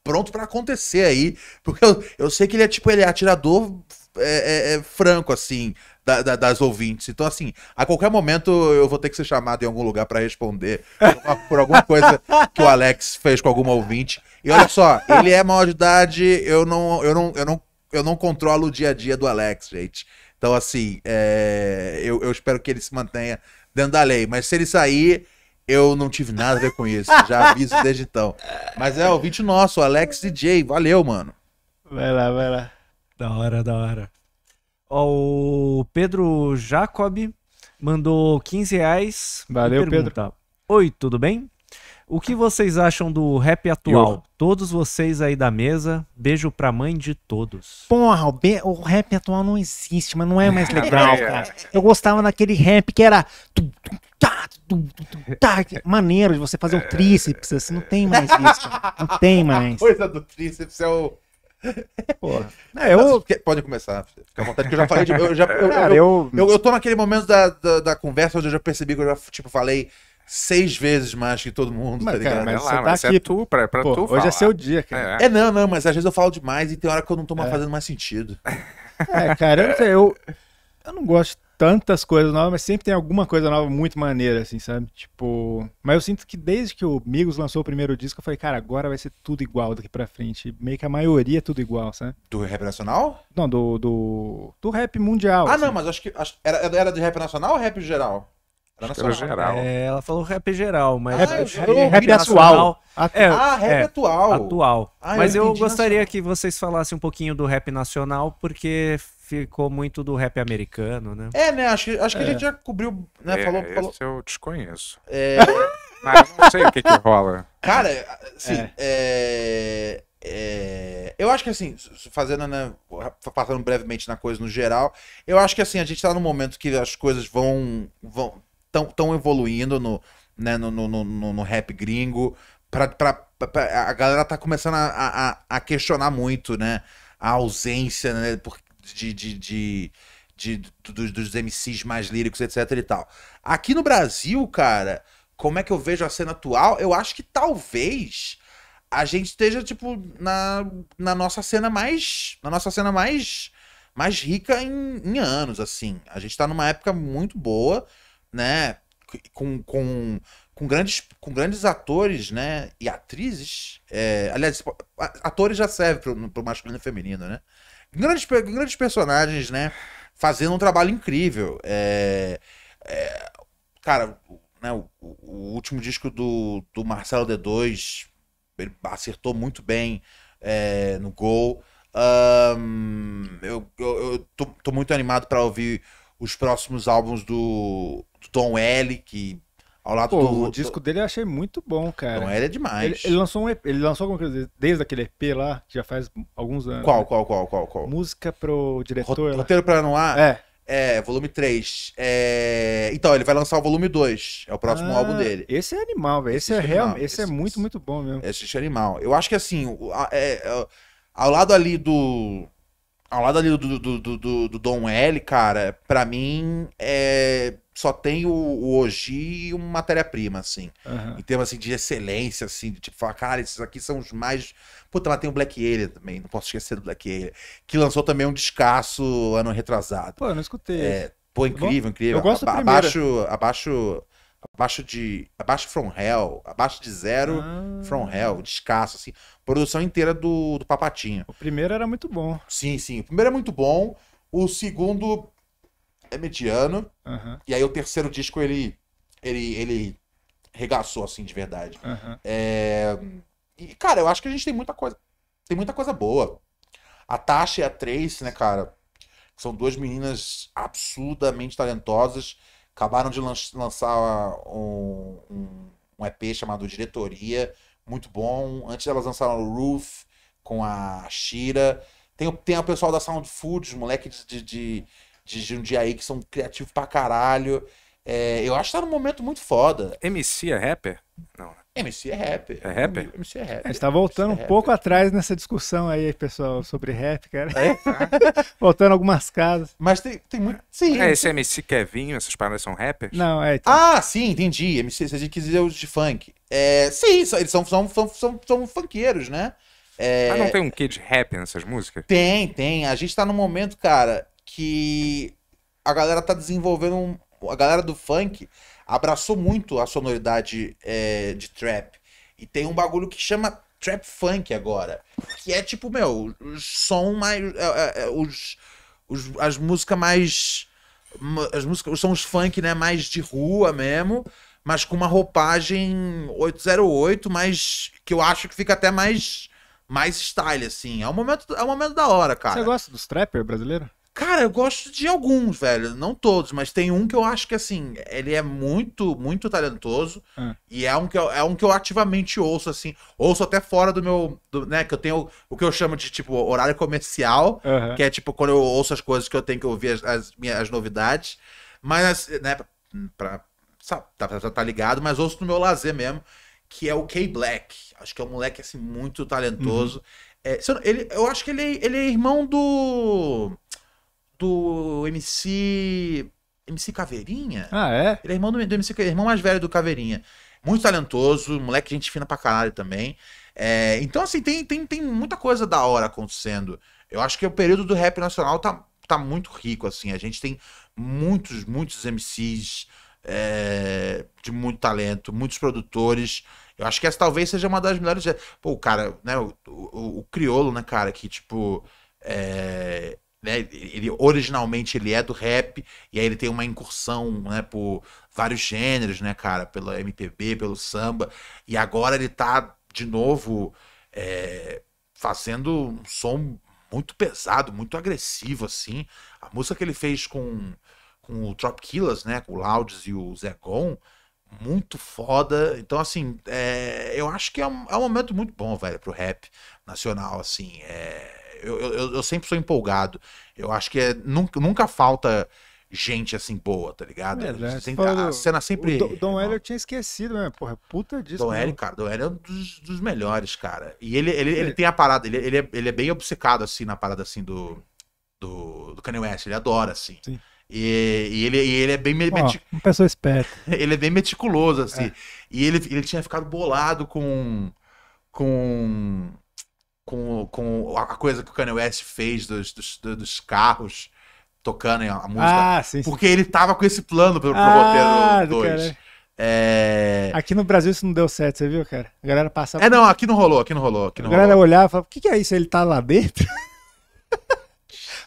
pronto para acontecer aí. Porque eu, eu, sei que ele é tipo, ele é atirador é, é, é, franco, assim, da, da, das ouvintes. Então, assim, a qualquer momento eu vou ter que ser chamado em algum lugar para responder por, por, alguma coisa que o Alex fez com alguma ouvinte. E olha só, ele é maior de idade, eu não, eu não, eu não, eu não controlo o dia a dia do Alex, gente. Então, assim, é, eu, eu espero que ele se mantenha dentro da lei. Mas se ele sair, eu não tive nada a ver com isso, *laughs* já aviso desde então. Mas é ouvinte
nosso, Alex DJ, valeu, mano. Vai lá, vai lá. Da hora, da hora. Ó, o Pedro Jacob mandou 15 reais. Valeu, Pedro. Oi, tudo bem? O que vocês acham do rap atual? Eu. Todos vocês aí da mesa, beijo pra mãe de todos.
Porra, o, be... o rap atual não existe, mas não é mais legal, *laughs* é. cara. Eu gostava daquele rap que era. Tá, tá. Maneiro de você fazer o tríceps, assim, não tem mais isso. Não tem mais.
Coisa do tríceps é o. Porra. É, eu... Pode começar, fica à vontade, que eu já falei. De... Eu, já, eu, eu, eu, eu, tô naquele momento da, da, da conversa onde eu já percebi que eu já tipo, falei seis vezes mais que todo mundo, mas, tá ligado? Cara, mas, tá é lá, tá mas aqui. É tu, pra, pra Pô, tu hoje é seu
dia, cara. É. é. não, não, mas às vezes eu falo demais e tem hora que eu não tô mais fazendo mais sentido. É, cara, eu não sei, eu, eu não gosto tantas coisas novas, mas sempre tem alguma coisa nova muito maneira, assim, sabe? Tipo. Mas eu sinto que desde que o Migos lançou o primeiro disco, eu falei, cara, agora vai ser tudo igual daqui pra frente. Meio que a maioria é tudo igual, sabe? Do rap nacional? Não, do. Do, do rap mundial. Ah, assim. não, mas
acho que. Acho, era, era do rap nacional ou rap geral? Era
nacional. geral.
É, ela falou rap geral, mas. Ah, é rap, rap, rap, atual. Atu... É, ah, rap é, atual. Atual. Ah, mas eu, eu gostaria nacional. que vocês falassem um pouquinho do rap nacional, porque ficou muito do rap americano, né? É, né? Acho, que, acho que a é. gente já cobriu. Né? É, falou, falou...
eu desconheço.
É. *laughs*
mas não sei o que, que rola. Cara, assim. é...
É, eu acho que assim, fazendo, né, passando brevemente na coisa no geral, eu acho que assim, a gente tá num momento que as coisas vão, vão tão, tão evoluindo no, né, no, no, no, no rap gringo. Pra, pra, pra, a galera tá começando a, a, a questionar muito, né? A ausência né, de, de, de, de dos, dos MCs mais líricos, etc e tal. Aqui no Brasil, cara, como é que eu vejo a cena atual? Eu acho que talvez a gente esteja, tipo, na, na nossa cena mais. Na nossa cena mais mais rica em, em anos, assim. A gente tá numa época muito boa né? Com, com, com, grandes, com grandes atores, né? E atrizes. É, aliás, atores já servem pro, pro masculino e feminino, né? Grandes, grandes personagens, né? Fazendo um trabalho incrível. É, é, cara, né, o, o, último disco do, do Marcelo D2, ele acertou muito bem é, no gol. Um, eu, eu, eu tô, tô, muito animado para ouvir os próximos álbuns do, do Tom L, que
ao lado Pô, do. O disco do... dele eu achei muito bom, cara. Tom L é demais. Ele, ele lançou um EP, ele lançou alguma coisa desde aquele EP lá, que já faz alguns anos. Qual, né? qual, qual, qual, qual? Música pro diretor. Roteiro pra não ar? É.
É, volume 3. É... Então, ele vai lançar o volume 2. É o próximo ah, álbum dele. Esse é animal, velho. Esse, esse, é, real, é esse, esse, é, é muito, muito bom mesmo. Esse é animal. Eu acho que assim, é, ao lado ali do ao lado ali do, do, do, do, do Dom L, cara, pra mim é, só tem o, o Oji e uma matéria-prima, assim. Uhum. Em termos assim, de excelência, assim, de tipo, falar, cara, esses aqui são os mais. Puta, mas tem o Black Alien também, não posso esquecer do Black Alien. Que lançou também um descasso ano retrasado. Pô,
eu não escutei. É, pô, tá incrível, incrível. Eu gosto Aba abaixo,
abaixo abaixo de. Abaixo From Hell, abaixo de zero ah. From Hell, descasso, assim. Produção inteira do, do Papatinho. O
primeiro era muito bom.
Sim, sim. O primeiro é muito bom. O segundo é mediano. Uhum. E aí o terceiro disco ele. ele, ele regaçou, assim, de verdade. Uhum. É... E, cara, eu acho que a gente tem muita coisa. Tem muita coisa boa. A Tasha e a Trace, né, cara? São duas meninas absurdamente talentosas Acabaram de lançar um, um, um EP chamado Diretoria, muito bom. Antes elas lançaram o Roof com a Shira. Tem, tem o pessoal da Sound Food, os moleques de, de, de Jundiaí que são criativos pra caralho. É, eu acho que tá num momento muito foda. MC é rapper? Não, né? MC é rapper. É rapper? MC é rapper.
A gente tá voltando MC é um é
pouco atrás nessa discussão aí, pessoal, sobre rap, cara. É? *laughs* voltando algumas casas. Mas tem, tem muito. Sim. É,
esse MC Kevinho, essas palavras são rappers?
Não, é. Então... Ah, sim,
entendi. MC, se a gente quiser é os de funk. É, sim, eles são, são, são, são, são funkeiros, né? É... Mas ah, não tem um
quê de rap nessas músicas?
Tem, tem. A gente tá num momento, cara, que a galera tá desenvolvendo um. A galera do funk abraçou muito a sonoridade é, de trap. E tem um bagulho que chama trap funk agora. Que é tipo, meu, o som mais. É, é, é, os, os, as músicas mais. As músicas são os funk, né? Mais de rua mesmo, mas com uma roupagem 808, mas que eu acho que fica até mais mais style, assim. É um momento, é um momento da hora, cara. Você gosta dos trappers brasileiros Cara, eu gosto de alguns, velho. Não todos, mas tem um que eu acho que, assim, ele é muito, muito talentoso. Ah. E é um, que eu, é um que eu ativamente ouço, assim. Ouço até fora do meu. Do, né? Que eu tenho o que eu chamo de, tipo, horário comercial. Uhum. Que é, tipo, quando eu ouço as coisas que eu tenho que ouvir, as, as minhas as novidades. Mas, assim, né? Pra, sabe, tá, tá, tá, tá ligado, mas ouço no meu lazer mesmo. Que é o K Black. Acho que é um moleque, assim, muito talentoso. Uhum. É, eu, ele, eu acho que ele, é, ele é irmão do do MC. MC Caveirinha? Ah, é? Ele é irmão do, do MC, é irmão mais velho do Caveirinha. Muito talentoso, moleque, gente fina pra caralho também. É, então, assim, tem, tem, tem muita coisa da hora acontecendo. Eu acho que o período do rap nacional tá, tá muito rico, assim. A gente tem muitos, muitos MCs é, de muito talento, muitos produtores. Eu acho que essa talvez seja uma das melhores. Pô, o cara, né? O, o, o criolo, né, cara, que, tipo. É, né? Ele originalmente ele é do rap e aí ele tem uma incursão, né, por vários gêneros, né, cara, pela MPB, pelo samba e agora ele tá de novo é, fazendo um som muito pesado, muito agressivo assim. A música que ele fez com com o Trop Killers, né, com o Louds e o Zé Gon, muito foda. Então, assim, é, eu acho que é um, é um momento muito bom, velho, pro rap nacional, assim. É, eu, eu, eu sempre sou empolgado. Eu acho que é, nunca, nunca falta gente assim boa, tá ligado? É, né? Sempre, a cena sempre. O
Dom Hélio eu tinha esquecido, né? Porra, puta disso. Dom né? Hélio,
cara, Dom Hélio é um dos, dos, melhores, cara. E ele, ele, ele, é. tem a parada, ele, ele, é, ele é bem obcecado, assim, na parada assim do, do, do Kanye West, ele adora, assim. Sim. E, e, ele, e ele é bem uma
pessoa esperta. *laughs*
ele é bem meticuloso, assim. É. E ele, ele tinha ficado bolado com. com com, com a coisa que o Kanye West fez dos, dos, dos carros tocando a música. Ah, sim, sim. Porque ele tava com esse plano pro, pro ah, roteiro 2. É...
Aqui no Brasil isso não deu certo, você viu, cara? A galera passava. É,
não, aqui não rolou, aqui não rolou. Aqui não a galera
rolou. olhava e falava: o que, que é isso? Ele tá lá dentro? *laughs*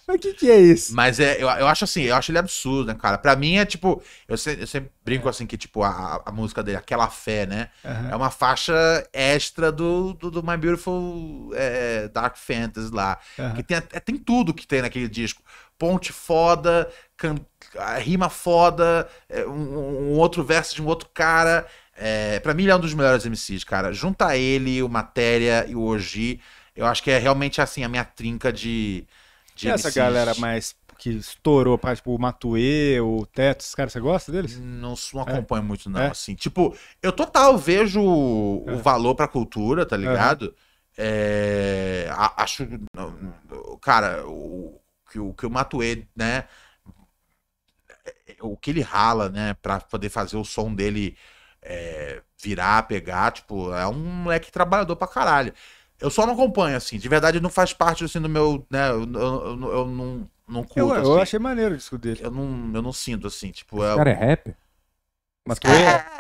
Mas o que, que é isso? Mas é, eu, eu acho assim, eu acho ele absurdo, né, cara? Pra mim é tipo. Eu, eu sempre brinco assim que, tipo, a, a música dele, aquela fé, né? Uhum. É uma faixa extra do, do, do My Beautiful é, Dark Fantasy lá. Uhum. Que tem, é, tem tudo que tem naquele disco. Ponte foda, can, rima foda, é, um, um outro verso de um outro cara. É, para mim, ele é um dos melhores MCs, cara. Junta ele, o Matéria e o Oji. Eu acho que é realmente assim a minha trinca de,
e essa galera mais que estourou, tipo, o matuê o Teto, esses caras, você gosta deles? Não, não é? acompanho é. muito, não, é.
assim. Tipo, eu total vejo é. o valor pra cultura, tá ligado? É, acho, cara, o que o, que o né, é, o que ele rala, né, pra poder fazer o som dele virar, pegar, tipo, é um moleque trabalhador pra caralho. Eu só não acompanho, assim. De verdade, não faz parte, assim, do meu. Né, eu, eu, eu, eu não, não curto. Eu, eu assim.
achei maneiro o disco dele. Eu não, eu não sinto, assim. Tipo, Esse é... cara é rap? Mas é,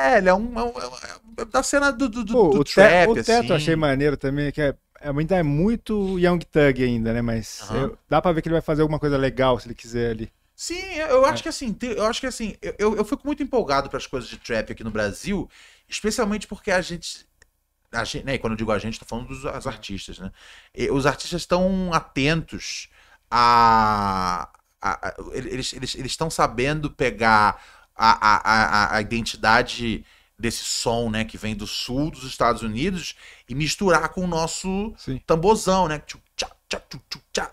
é, é, ele é um. É é, é, é da cena do, do, Pô, do o trap, te, O teto assim. eu achei
maneiro também, que é. Ainda é muito Young Thug ainda, né? Mas uhum. dá pra ver que ele vai fazer alguma coisa legal se ele quiser ali.
Sim, eu acho que assim, eu acho que assim, eu, eu fico muito empolgado para as coisas de trap aqui no Brasil, especialmente porque a gente a gente, né, quando eu digo a gente, estou falando dos artistas, né? E os artistas estão atentos a, a, a eles eles estão sabendo pegar a, a, a, identidade desse som, né, que vem do sul dos Estados Unidos e misturar com o nosso Sim. tambozão, né?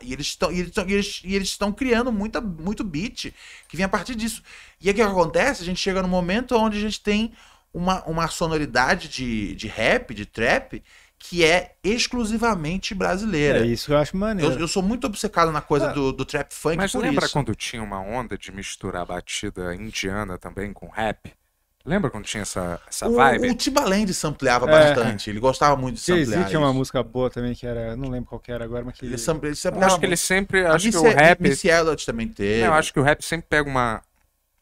E eles estão eles tão, eles, eles estão criando muita, muito beat que vem a partir disso. E aí o que acontece? A gente chega num momento onde a gente tem uma, uma sonoridade de, de rap, de trap, que é exclusivamente brasileira. É isso que eu acho maneiro. Eu, eu sou muito obcecado na coisa ah, do, do trap funk mas por lembra isso.
quando tinha uma onda de misturar batida indiana também com rap? Lembra quando tinha essa, essa o,
vibe? O
Timbaland sampleava é. bastante. Ele gostava muito de que samplear. Existe uma música boa também que era. Não lembro qual que era agora, mas que. Ele, Ele sampleava acho que ele sempre. acho que o rap. Missy
também
teve. eu acho que o rap sempre pega uma,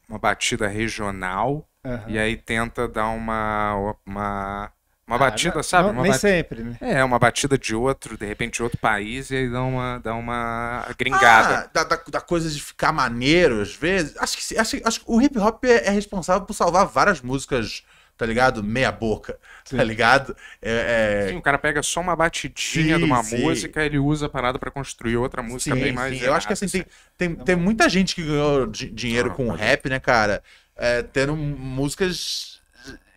uma batida regional Uhum. E aí tenta dar uma, uma uma ah, batida, ah, sabe? Não, uma nem bat... sempre, né? É, uma batida de
outro, de repente, de outro país, e aí dá uma, dá uma gringada. Ah, da, da, da, coisa de ficar maneiro, às vezes. Acho que, acho, acho que o hip hop é, é, responsável por salvar várias músicas, tá ligado? Meia boca, tá sim. tá ligado? É, é... Sim, o cara pega só uma batidinha sim, de uma sim. música,
ele usa a parada pra construir outra música bem mais. Sim. Eu acho que assim,
tem, tem, tem é muita gente que ganhou dinheiro não, ah, com o rap, né, cara? é, tendo músicas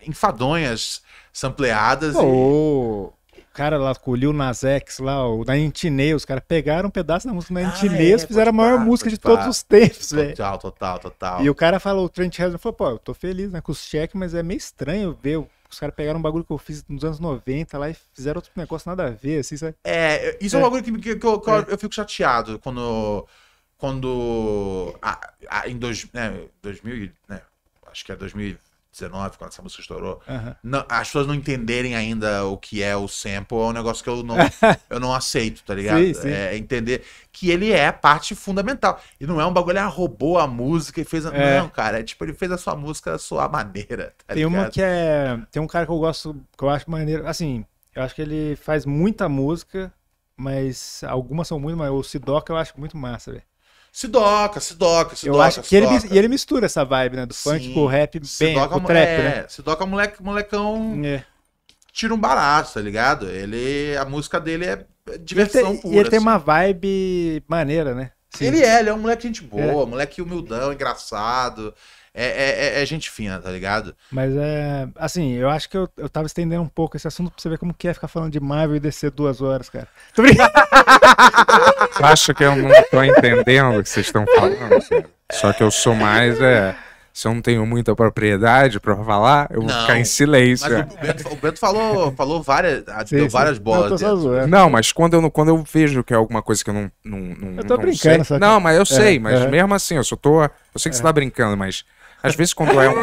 enfadonhas, sampleadas. Pô, e... O cara lá colheu nas X lá, o da Intinê, os caras pegaram um pedaço da música da Intinê ah, é, fizeram a maior música de todos os tempos, velho. Total, total, total. E o cara falou, o Trent Reznor falou, pô, eu tô feliz né, com os cheques, mas é meio estranho ver os caras pegaram um bagulho que eu fiz nos anos 90 lá e fizeram outro negócio nada a ver, assim, sabe? É, isso é, é um bagulho que, que, que, eu, que é.
eu, fico chateado quando. Quando. em dois, né, 2000, né, acho que é 2019, quando essa música estourou, uhum. não, as pessoas não entenderem ainda o que é o sample é um negócio que eu não, *laughs* eu não aceito, tá ligado? Sim, sim. É entender que ele é parte fundamental. E não é um bagulho, ele roubou a música e fez. A... É. Não, cara, é tipo, ele fez a sua música da sua maneira, tá Tem ligado? uma que
é. Tem um cara que eu gosto, que eu acho maneiro, assim. Eu acho que ele faz muita música, mas algumas são muito, mas o Sidoca eu acho muito massa, velho se doca,
se Eu acho que ele, e
ele mistura essa vibe, né? Do Sim. funk com o rap bem, com o trap, é, né?
Sidoca moleque, molecão é. tira um barato, tá ligado? Ele, a música dele é diversão e ele tem, pura. E ele assim. tem uma
vibe maneira, né? Sim. Ele é, ele é um moleque gente é. boa, é.
moleque humildão, engraçado. É, é, é, é, gente fina, tá ligado?
Mas é. Assim, eu acho que eu, eu tava estendendo um pouco esse assunto pra você ver como que é ficar falando de Marvel e descer duas horas, cara. *laughs* Tô brincando.
acho que eu não tô entendendo o que vocês estão falando.
Cara.
Assim?
Só que eu sou mais. É, se eu não tenho muita propriedade pra falar, eu vou não, ficar em silêncio. Mas o,
é. Bento, o Bento falou, falou várias. Sim, ah, deu sim. várias bolas. Não,
não, mas quando eu, quando eu vejo que é alguma coisa que eu não. não, não eu tô não brincando, sei. Não, mas eu é, sei, mas mesmo assim, eu só tô. Eu sei que você é. tá brincando, mas. Às vezes quando é um.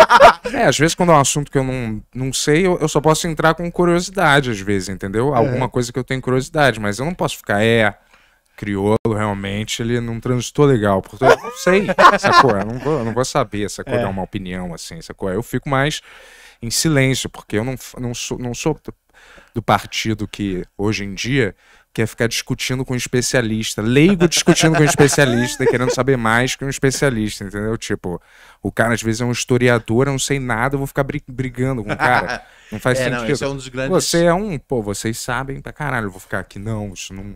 *laughs* é, às vezes quando é um assunto que eu não, não sei, eu, eu só posso entrar com curiosidade, às vezes, entendeu? É. Alguma é. coisa que eu tenho curiosidade, mas eu não posso ficar, é. crioulo realmente, ele não transitou legal, porque eu não sei, sacou? Eu não vou, eu não vou saber, sacou? É. Dar uma opinião, assim, sacou? Eu fico mais em silêncio, porque eu não, não, sou, não sou do partido que, hoje em dia, que é ficar discutindo com um especialista, leigo discutindo com um especialista, querendo saber mais que um especialista, entendeu? Tipo, o cara às vezes é um historiador, eu não sei nada, eu vou ficar brigando com o cara. Não faz *laughs* é, sentido. Não, isso é um dos grandes... Você é um, pô, vocês sabem pra caralho, eu vou ficar aqui, não, isso não,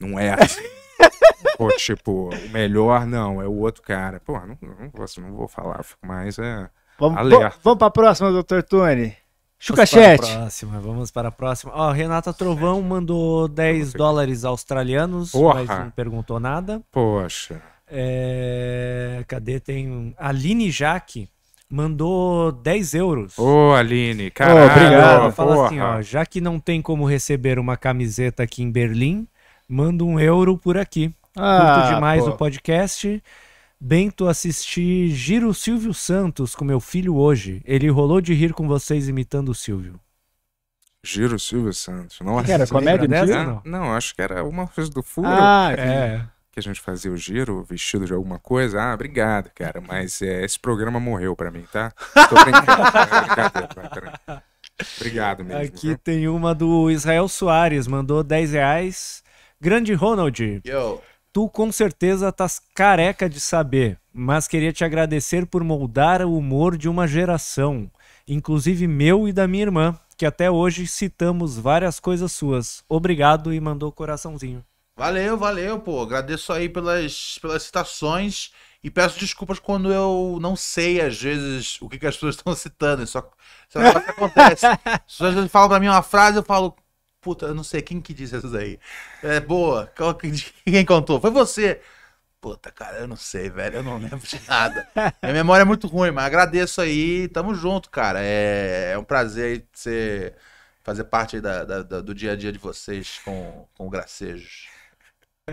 não é assim. pô, tipo, o melhor não, é o outro cara. Pô, não, não, não, assim, não vou falar, mas mais é. Vamos, para
vamos pra próxima, doutor Tony. Chucachete. Vamos para a
próxima. Vamos para a próxima. Ó, Renata Trovão mandou 10 dólares australianos, Porra. mas não perguntou nada.
Poxa.
É, cadê? Tem Aline Jaque mandou 10 euros. Ô, oh, Aline, caralho. Oh, obrigado. Ela fala assim, ó, já que não tem como receber uma camiseta aqui em Berlim, manda um euro por aqui. Ah, Curto demais o podcast Bento, assisti Giro Silvio Santos com meu filho hoje. Ele rolou de rir com vocês imitando o Silvio.
Giro Silvio Santos. Não que era comédia dessa? Não? não, acho que era uma coisa do furo. Ah, que, é. Que a gente fazia o giro vestido de alguma coisa. Ah, obrigado, cara. Mas é, esse programa morreu pra mim, tá? Tô brincando. é *laughs* obrigado mesmo. Aqui
viu? tem uma do Israel Soares. Mandou 10 reais. Grande Ronald. Yo. Tu com certeza estás careca de saber, mas queria te agradecer por moldar o humor de uma geração, inclusive meu e da minha irmã, que até hoje citamos várias coisas suas. Obrigado e mandou coraçãozinho.
Valeu, valeu, pô. Agradeço aí pelas, pelas citações e peço desculpas quando eu não sei, às vezes, o que, que as pessoas estão citando. Isso, só, é acontece. As pessoas às vezes falam pra mim uma frase, eu falo, Puta, eu não sei quem que disse essas aí. É boa. Quem contou? Foi você. Puta, cara, eu não sei, velho. Eu não lembro de nada. Minha memória é muito ruim, mas agradeço aí. Tamo junto, cara. É, é um prazer ser, fazer parte da, da, da, do dia a dia de vocês
com, com gracejos.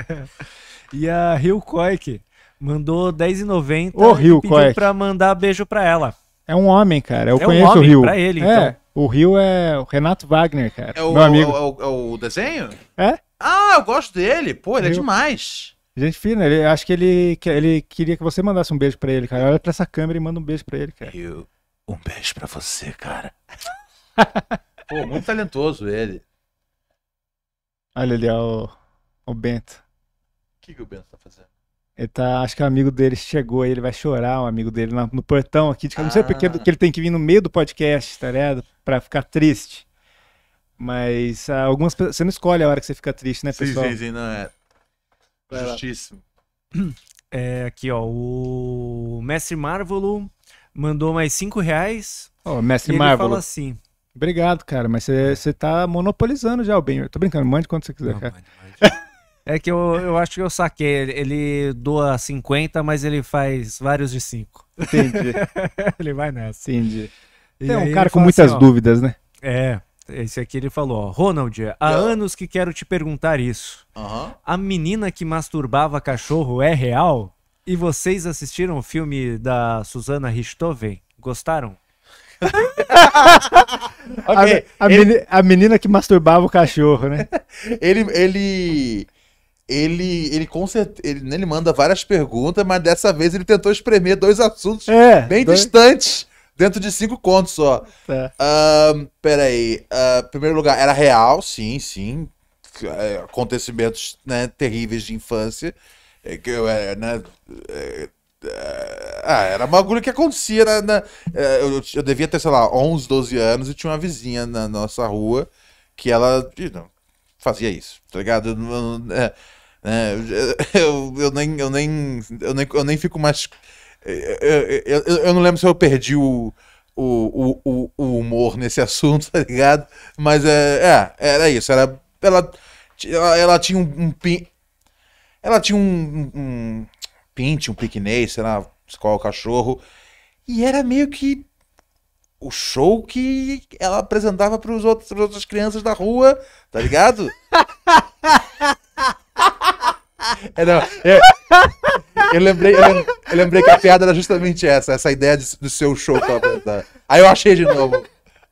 *laughs* e a Rio Koik mandou R$10,90 e pediu Koik. pra mandar beijo pra ela.
É um homem, cara. Eu é conheço um homem, o Rio. Pra ele, é. então. O Rio é o Renato Wagner, cara. É o, meu amigo. É o,
o, é o, desenho?
É? Ah, eu gosto dele. Pô, ele é Rio. é demais.
Gente fina, ele, acho que ele, ele queria que você mandasse um beijo pra ele, cara. Olha pra essa câmera e manda um beijo pra ele, cara. Rio, um beijo pra você, cara.
*laughs* Pô, muito talentoso ele.
Olha ali, ó, o, o Bento.
O que, que o Bento tá fazendo?
Ele tá, acho que o amigo dele chegou aí, ele vai chorar, o amigo dele no, portão aqui. De, ah. Não sei porque ah. que ele tem que vir no meio do podcast, tá ligado? Pra ficar triste. Mas ah, algumas Você não escolhe a hora que você fica triste, né, pessoal? Sim, sim,
sim, não é. Justíssimo.
É, aqui,
ó. O Mestre Marvolo mandou mais cinco reais. Ó, oh, Mestre e Marvolo. Ele fala assim.
Obrigado, cara, mas você tá monopolizando já o bem. Eu tô brincando, mande quando você quiser, não, cara. Mande,
mande. É que eu, eu acho que eu saquei. Ele doa 50, mas ele faz vários de 5. Entendi. *laughs*
ele vai nessa. Entendi. E Tem um cara com muitas assim, ó, dúvidas, né?
É. Esse aqui ele falou, ó, Ronald, há yeah. anos que quero te perguntar isso. Uhum. A menina que masturbava cachorro é real? E vocês assistiram o filme da Susana Richthofen? Gostaram? *laughs* okay, a, a, ele...
meni, a, menina que masturbava o cachorro, né?
*laughs* ele, ele, ele ele com certeza, ele, né, ele manda várias perguntas, mas dessa vez ele tentou espremer dois assuntos é, bem dois... distantes dentro de cinco contos só. É. Uh, peraí, uh, primeiro lugar, era real, sim, sim, é, acontecimentos né, terríveis de infância, é, que eu era, né, é, ah, era uma agulha que acontecia na, na eu, eu, devia ter, sei lá, 11, 12 anos e tinha uma vizinha na nossa rua que ela não, fazia isso, tá ligado? Eu, eu, é, eu, eu, nem, eu, nem, eu, nem, eu nem fico mais. Eu, é, é, eu, eu não lembro se eu perdi o, o, o, o, humor nesse *laughs* assunto, tá ligado? Mas é, é era isso. Era, ela, ela, ela tinha um, um pin, Ela tinha um, um, um pinte, um piquenês, sei lá qual cachorro. E era meio que o show que ela apresentava para os outros outras crianças da rua, tá ligado? *laughs* É, não, eu, é. eu, lembrei, eu, lembrei que a piada era justamente essa, essa ideia de, do seu show tá apresentar. Aí eu achei de novo.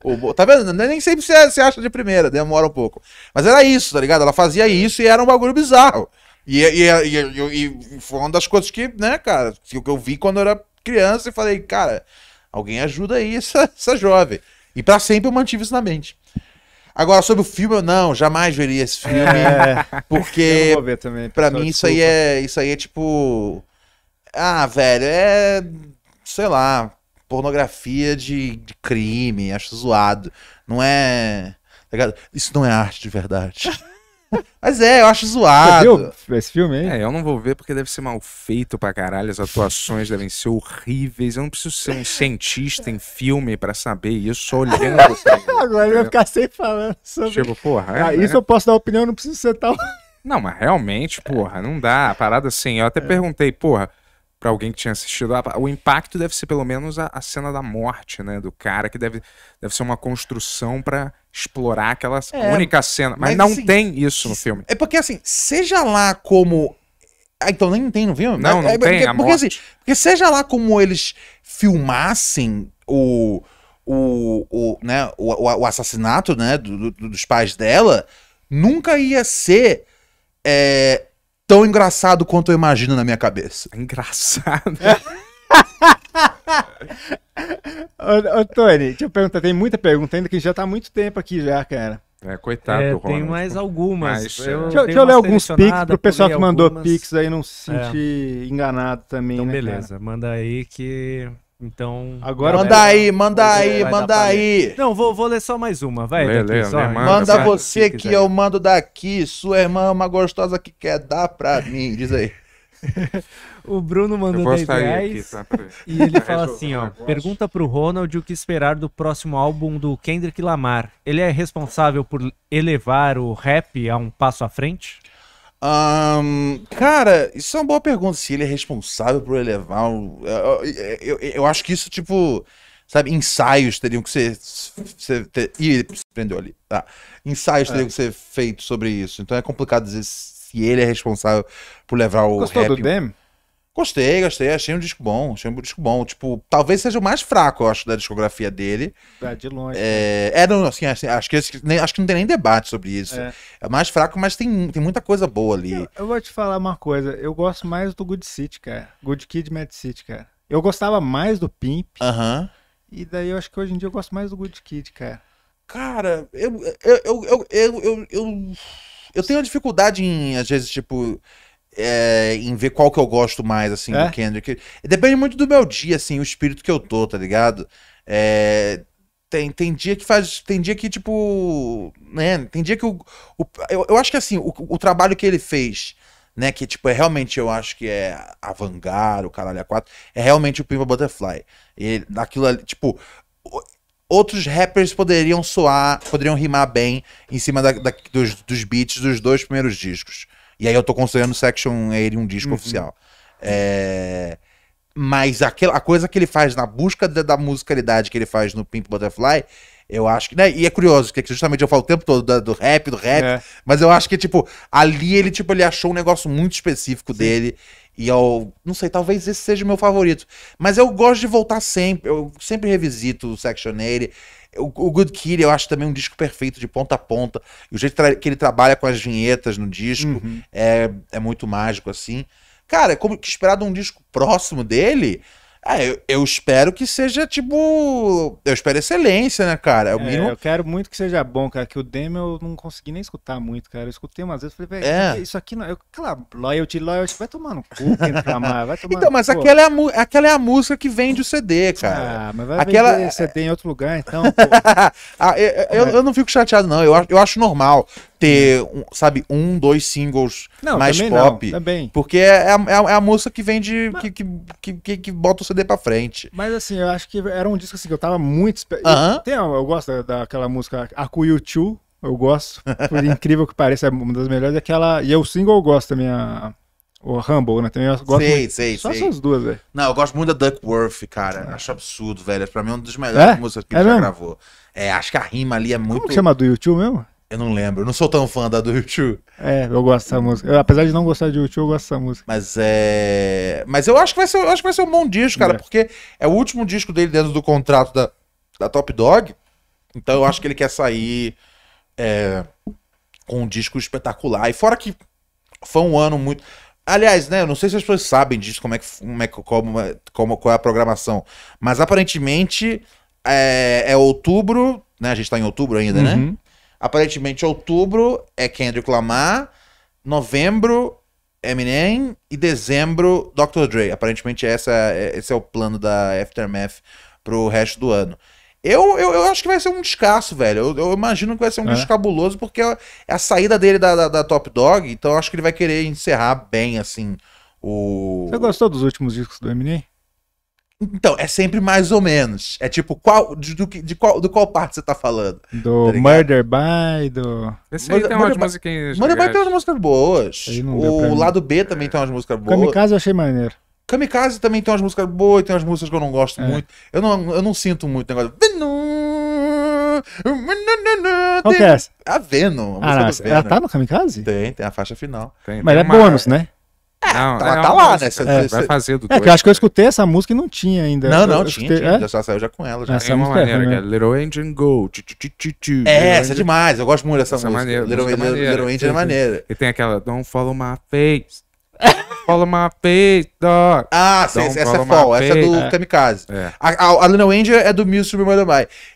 O, tá vendo? É nem sempre você acha de primeira, demora um pouco. Mas era isso, tá ligado? Ela fazia isso e era um bagulho bizarro. E, e, e, e, foi uma das coisas que, né, cara, que eu vi quando eu era criança e falei, cara, alguém ajuda aí essa, essa jovem. E para sempre eu mantive isso na mente. Agora, sobre o filme, eu não, jamais veria esse filme. É. Porque. Também, pra mim, isso aí é. Isso aí é tipo. Ah, velho, é. Sei lá. Pornografia de, de crime, acho zoado. Não é. Tá isso não é arte de verdade. *laughs* Mas é, eu acho zoado. Você viu esse filme aí? É, eu não vou ver porque deve ser mal feito pra caralho,
as atuações devem ser horríveis. Eu não preciso ser um cientista em filme pra saber isso, só *laughs* olhando.
Agora ele vai ficar sem falando sobre... Tipo,
porra, ah, é, ah, Isso né? eu
posso dar opinião, não preciso ser tal... Não,
mas realmente, porra, não dá. A parada assim, eu até perguntei, porra, para alguém que tinha assistido. Ah, o impacto deve ser pelo menos a, a, cena da morte, né? Do cara, que deve, deve ser uma construção para explorar aquela é, única cena. Mas, mas não assim, tem isso no
filme. É porque, assim, seja lá como. Ah, então nem tem no filme? Não, é, não é, tem. Porque, porque, assim, porque seja lá como eles filmassem o. O, o, né, o, o assassinato né, do, do, dos pais dela nunca ia ser é, tão engraçado quanto eu imagino na minha cabeça. É engraçado.
*laughs* ô, ô, Tony, deixa eu perguntar. Tem muita pergunta ainda que já tá há muito tempo aqui já, cara.
É, coitado é, do Ronald. Tem mais algumas. Mas,
é. eu, deixa, eu, deixa eu ler alguns pix pro pessoal que mandou algumas... pix aí não se é. sentir é. enganado também. Então, né, beleza. Cara? Manda aí que então. Agora manda aí, manda aí, manda
aí. Não, vou, vou ler só mais uma, vai. Lê, daqui, lê, só, lê, manda, manda você que eu
mando daqui.
Sua irmã é uma gostosa que quer dar pra mim. Diz aí. *laughs* o Bruno mandou 10 reais aqui, tá? e ele *laughs* fala assim, ó, pergunta pro Ronald o que esperar do próximo álbum do Kendrick Lamar. Ele é responsável por elevar o rap a um passo à frente?
Um, cara, isso é uma boa pergunta. Se ele é responsável por elevar. Um, eu, é, é, é, eu, eu, acho que isso, tipo. Sabe, ensaios teriam que ser. ser ter, ih, ele prendeu ali. Tá. Ensaios é. teriam que ser feitos sobre isso. Então é complicado dizer se ele é responsável por levar o. Gostou rap... do Dem? Gostei, gostei, achei um disco bom, achei um disco bom. Tipo, talvez seja o mais fraco, eu acho, da discografia dele. É, de longe. É, né? é não, assim, assim acho, que, acho que não tem nem debate sobre isso. É, é mais fraco, mas tem, tem muita coisa boa ali. Eu,
eu, vou te falar uma coisa, eu gosto mais do Good City, cara. Good Kid, Mad City, cara. Eu gostava mais do Pimp. Aham. Uh -huh. E daí eu acho que hoje em dia eu gosto mais do Good Kid, cara.
Cara, eu, eu, eu, eu, eu, eu, eu, eu tenho dificuldade em, às vezes, tipo é, em ver qual que eu gosto mais, assim, é? do Kendrick. Depende muito do meu dia, assim, o espírito que eu tô, tá ligado? É, tem, tem dia que faz. Tem dia que, tipo. Né? Tem dia que o. o eu, eu acho que assim, o, o, trabalho que ele fez, né? Que, tipo, é realmente, eu acho que é a Vanguard, o Caralho A4, é realmente o Pimba Butterfly. Ele, aquilo ali, tipo. Outros rappers poderiam soar, poderiam rimar bem em cima da, da, dos, dos beats dos dois primeiros discos. E aí eu tô considerando o Section ele um disco uhum. oficial. É... Mas aquela, a coisa que ele faz na busca da, da, musicalidade que ele faz no Pimp Butterfly, eu acho que. Né? E é curioso, que é justamente eu falo o tempo todo do, do rap, do rap. É. Mas eu acho que, tipo, ali ele, tipo, ele achou um negócio muito específico Sim. dele. E eu. Não sei, talvez esse seja o meu favorito. Mas eu gosto de voltar sempre. Eu sempre revisito o Section 80. O, Good Kid eu acho também um disco perfeito de ponta a ponta. E o jeito que ele trabalha com as vinhetas no disco uhum. é, é muito mágico, assim. Cara, é como que esperado um disco próximo dele, ah,
eu, eu, espero que seja,
tipo. Eu espero excelência, né, cara? É, é mínimo... Eu
quero muito que seja bom, cara. Que o demo eu não consegui nem escutar muito, cara. Eu escutei umas vezes falei, velho, é. isso aqui não. Eu, aquela loyalty, loyalty, vai tomar no cu, reclamar, vai tomar Então, mas aquela é,
a, aquela é a música que vende o CD, cara. Ah, mas vai aquela... vender
CD em outro lugar, então.
*laughs* ah, eu, eu, eu, não fico chateado, não. Eu, eu acho normal ter, um, sabe, um, dois singles não, mais também pop. Não, também. Porque é, é, a, é a moça é que vende, mas... que, que, que, que, bota o CD pra frente.
Mas assim, eu acho que era um disco assim que eu tava muito. Esper... Uh -huh. Tem, eu, gosto daquela música Akuyu Chu, eu gosto. Por *laughs* incrível que pareça, é uma das melhores. Aquela, e o single eu gosto também, a o Rumble, né? Também eu gosto sei, muito. sei, Só sei. essas duas, velho.
Não, eu gosto muito da Duckworth, cara. É. Acho absurdo, velho. Pra mim é uma das melhores é? músicas que é ele já gravou. É, acho que a rima ali é muito. Como que chama do YouTube mesmo? Eu não lembro, eu não sou tão fã da do YouTube.
É, eu gosto dessa música. Eu, apesar de não gostar de YouTube, eu gosto dessa música.
Mas é. Mas eu acho que vai ser, eu acho que vai ser um bom disco, cara, é. porque é o último disco dele dentro do contrato da, da Top Dog. Então eu acho que ele quer sair é, com um disco espetacular. E fora que foi um ano muito. Aliás, né? Eu não sei se as pessoas sabem disso, como é que, como é, como, como, qual é a programação. Mas aparentemente é, é outubro, né? A gente tá em outubro ainda, né? uhum. né? Aparentemente, outubro é Kendrick Lamar, novembro Eminem e dezembro Dr. Dre. Aparentemente, essa, é, esse é o plano da Aftermath pro resto do ano. Eu, eu, eu acho que vai ser um descasso, velho. Eu, eu imagino que vai ser um é. descabuloso, porque é a saída dele da, da, da Top Dog, então acho que ele vai querer encerrar bem, assim, o... Você gostou dos últimos discos do Eminem? Então, é sempre mais ou menos. É tipo, qual, de, do, de qual, do qual parte você tá falando?
Do tá Murder By, do. Esse aí Murder, tem umas
músicas. Murder By tem umas músicas boas. O lado B também é. tem umas músicas boas. Kamikaze
eu achei maneiro.
Kamikaze também tem umas músicas boas e tem umas músicas que eu não gosto é. muito. Eu não, eu não sinto muito o negócio. Qual que é essa? A Venom. A ah, não, Ela tá no Kamikaze? Tem, tem a faixa final. Tem, Mas tem é uma... bônus, né? É, não, ela tá, é tá lá, né? é, Vai fazer do É, que eu acho que eu
escutei essa música e não tinha ainda. Não, não, eu, eu tinha, escutei, tinha. É? Já saiu já com
ela. Já. Essa é uma maneira, é né? Little Engine Go. tch, tch, tch.
é, essa é
demais. Eu gosto muito dessa essa música. Maneira, Little, música Little, Little Engine é maneira. E tem aquela Don't Follow My Face. Follow my face, dog. Ah, sim, essa é fall, essa é do é. Kamikaze. É. A,
a, a Little Angel é do Mills Super Mario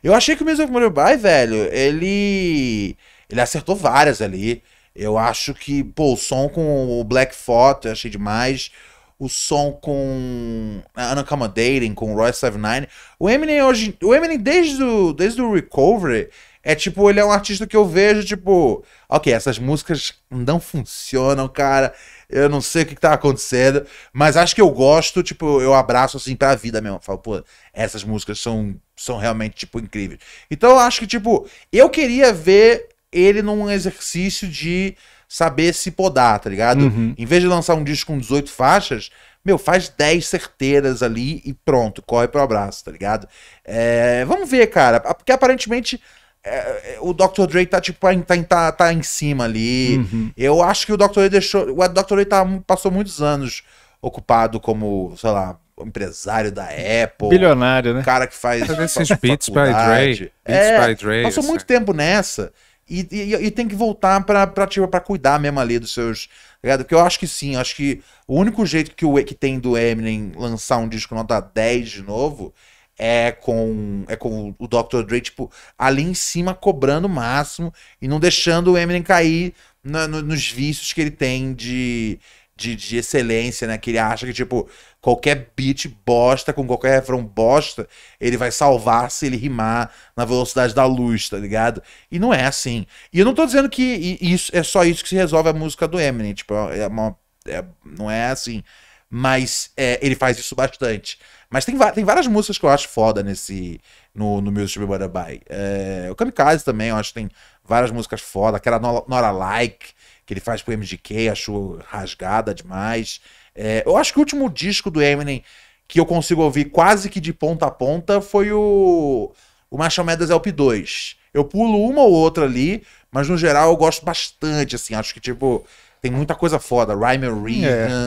Eu achei que o Mills Super Mario velho, ele. Ele acertou várias ali. Eu acho que, pô, o som com o Black Thought eu achei demais. O som com ah, Unaccommodating, com o Roy 79. O Eminem hoje. O Eminem desde o, desde o Recovery. É tipo, ele é um artista que eu vejo, tipo, ok, essas músicas não funcionam, cara. Eu não sei o que, que tá acontecendo, mas acho que eu gosto, tipo, eu abraço assim pra vida mesmo. falo, pô, essas músicas são, são realmente, tipo, incríveis. Então eu acho que, tipo, eu queria ver ele num exercício de saber se podar, tá ligado? Uhum. Em vez de lançar um disco com 18 faixas, meu, faz 10 certeiras ali e pronto, corre pro abraço, tá ligado? É, vamos ver, cara, porque aparentemente é, é o Dr. Dre tá, tipo, tá, tá, tá em cima ali. Uhum. Eu acho que o Dr. Dre deixou. O Dr. Dre tá, passou muitos anos ocupado como, sei lá, empresário da Apple. Bilionário, né? cara que faz. Fazendo esses beats by Dre. Beats é, by Dre. Passou assim. muito tempo nessa. E, e, e tem que voltar para tipo, pra cuidar mesmo ali dos seus. Tá ligado? Porque eu acho que sim, acho que o único jeito que, o, que tem do Eminem lançar um disco nota 10 de novo é com é com o Dr. Dre, tipo, ali em cima cobrando o máximo e não deixando o Eminem cair na, no, nos vícios que ele tem de, de, de, excelência, né? Que ele acha que, tipo, qualquer beat bosta, com qualquer refrão bosta, ele vai salvar se ele rimar na velocidade da luz, tá ligado? E não é assim. E eu não tô dizendo que isso é só isso que se resolve a música do Eminem, tipo, é, é uma, é, não é assim. Mas é, ele faz isso bastante. Mas tem, tem várias músicas que eu acho foda nesse. No, no Music What Buy. É, o Kamikaze também, eu acho que tem várias músicas foda. Aquela Nora Like, que ele faz pro MGK, acho rasgada demais. É, eu acho que o último disco do Eminem que eu consigo ouvir quase que de ponta a ponta foi o, o Marshall Mathers LP2. Eu pulo uma ou outra ali, mas no geral eu gosto bastante, assim, acho que, tipo, tem muita coisa foda.
Rhyme and Reason...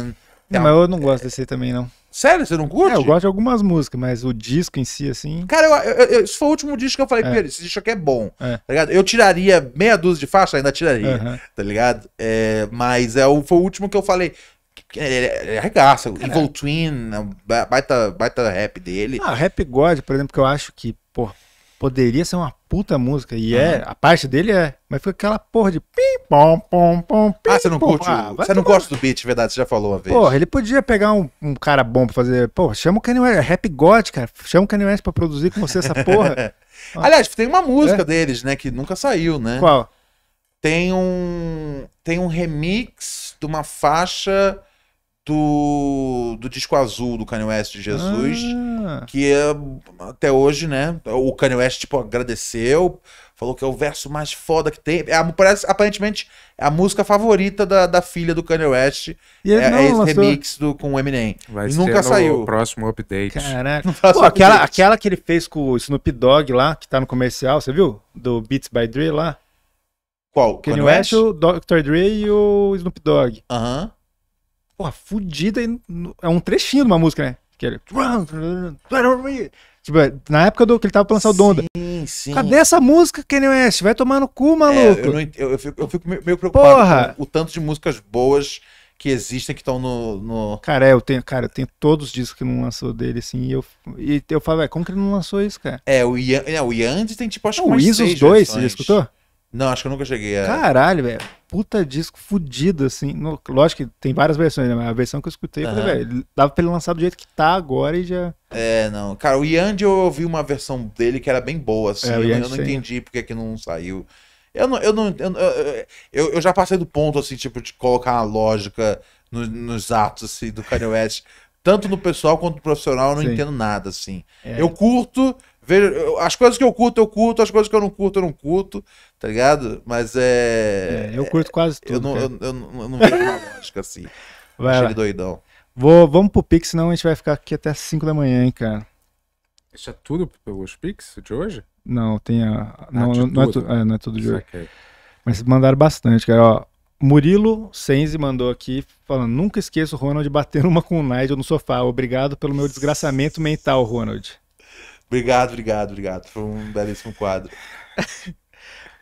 É. Não, mas eu não gosto desse também, não. Sério, você não curte? É, eu gosto de algumas músicas, mas o disco em si, assim.
Cara, eu, eu, eu esse foi o último disco que eu falei, é. ele esse disco aqui é bom. É. Tá ligado? Eu tiraria meia dúzia de faixa, ainda tiraria, uhum. tá ligado? É, mas é, foi o último que eu falei. Ele arregaça, é. Evil Twin, né,
baita, baita rap dele. Ah, Rap God, por exemplo, que eu acho que, pô, poderia ser uma puta música. E é, uhum. é, a parte dele é. Mas foi aquela porra de pim, pom, pom, pom, pim, Ah, você não curte? Ah,
você não gosta do beat, verdade? Você já falou uma vez. Porra,
ele podia pegar um, um cara bom pra fazer. Pô, chama o Kanye West, é rap God, cara. Chama o Kanye West pra produzir com você essa porra.
*laughs* Ah. Aliás, tem uma música é? deles, né, que nunca saiu, né? Qual? Tem um. Tem um remix de uma faixa do, do disco azul do Kanye West de Jesus, ah. que é, até hoje, né? O Kanye West, tipo, agradeceu, falou que é o verso mais foda que tem. É, parece, aparentemente, é a música favorita da, da filha do Kanye West.
E é, não, é esse remix do, com o Eminem. Vai e nunca saiu. o próximo update. Caraca. *laughs* Pô, update. Aquela, aquela que ele fez com o Snoop Dogg lá, que tá no comercial, você viu? Do Beats by Dre lá. Qual? Kanye, Kanye West, West, o Dr. Dre e o Snoop Dogg. Aham. Uh -huh porra, fudida. E é um trechinho de uma música, né? Que ele. É tipo, é na época do, que ele tava pra lançar o Donda. Sim, sim. Cadê essa música, Kanye West? Vai tomar no cu, maluco. É, eu, não,
eu, eu, fico, eu, fico, meio
preocupado porra. com o tanto de músicas boas que existem que estão no, no, Cara, é, eu tenho, cara, eu tenho todos os discos que não lançou dele, assim, e eu, e eu falo, é, como que ele não lançou isso, cara? É, o, Ian, é, o Yandy tem tipo
acho que. O os dois, você já escutou? Não, acho que eu nunca cheguei a.
Caralho, velho. Puta disco fudido, assim. No, lógico que tem várias versões, né? Mas a versão que eu escutei, uhum. velho, dava pra ele lançar do jeito que tá agora e já.
É, não. Cara, o Yandy eu ouvi uma versão dele que era bem boa, assim. É, eu, eu, não sim. entendi porque que não saiu. Eu não. Eu, não eu, eu, eu, já passei do ponto, assim, tipo, de colocar uma lógica no, nos atos, assim, do Kanye West. Tanto no pessoal quanto no profissional, eu não sim. entendo nada, assim. É. Eu curto, Vejo, as coisas que eu curto, eu curto, as coisas que eu não curto, eu não curto, tá ligado? Mas é. é eu curto quase tudo. Eu não, eu, eu, não, eu não vejo uma lógica assim. *laughs*
Vai Achei lá. doidão.
Vou, vamos pro Pix, senão a gente vai ficar aqui até 5 da manhã, hein, cara.
Isso é tudo pelos Pix de hoje?
Não, tem a. Ah, não, não, não, é, tu, é, não é, tudo de hoje. Mas mandaram bastante, cara. Ó, Murilo Senzi mandou aqui falando: nunca esqueço o Ronald batendo uma com o Nigel no sofá. Obrigado pelo meu desgraçamento mental, Ronald. Obrigado, obrigado, obrigado. Foi um belíssimo quadro. *laughs*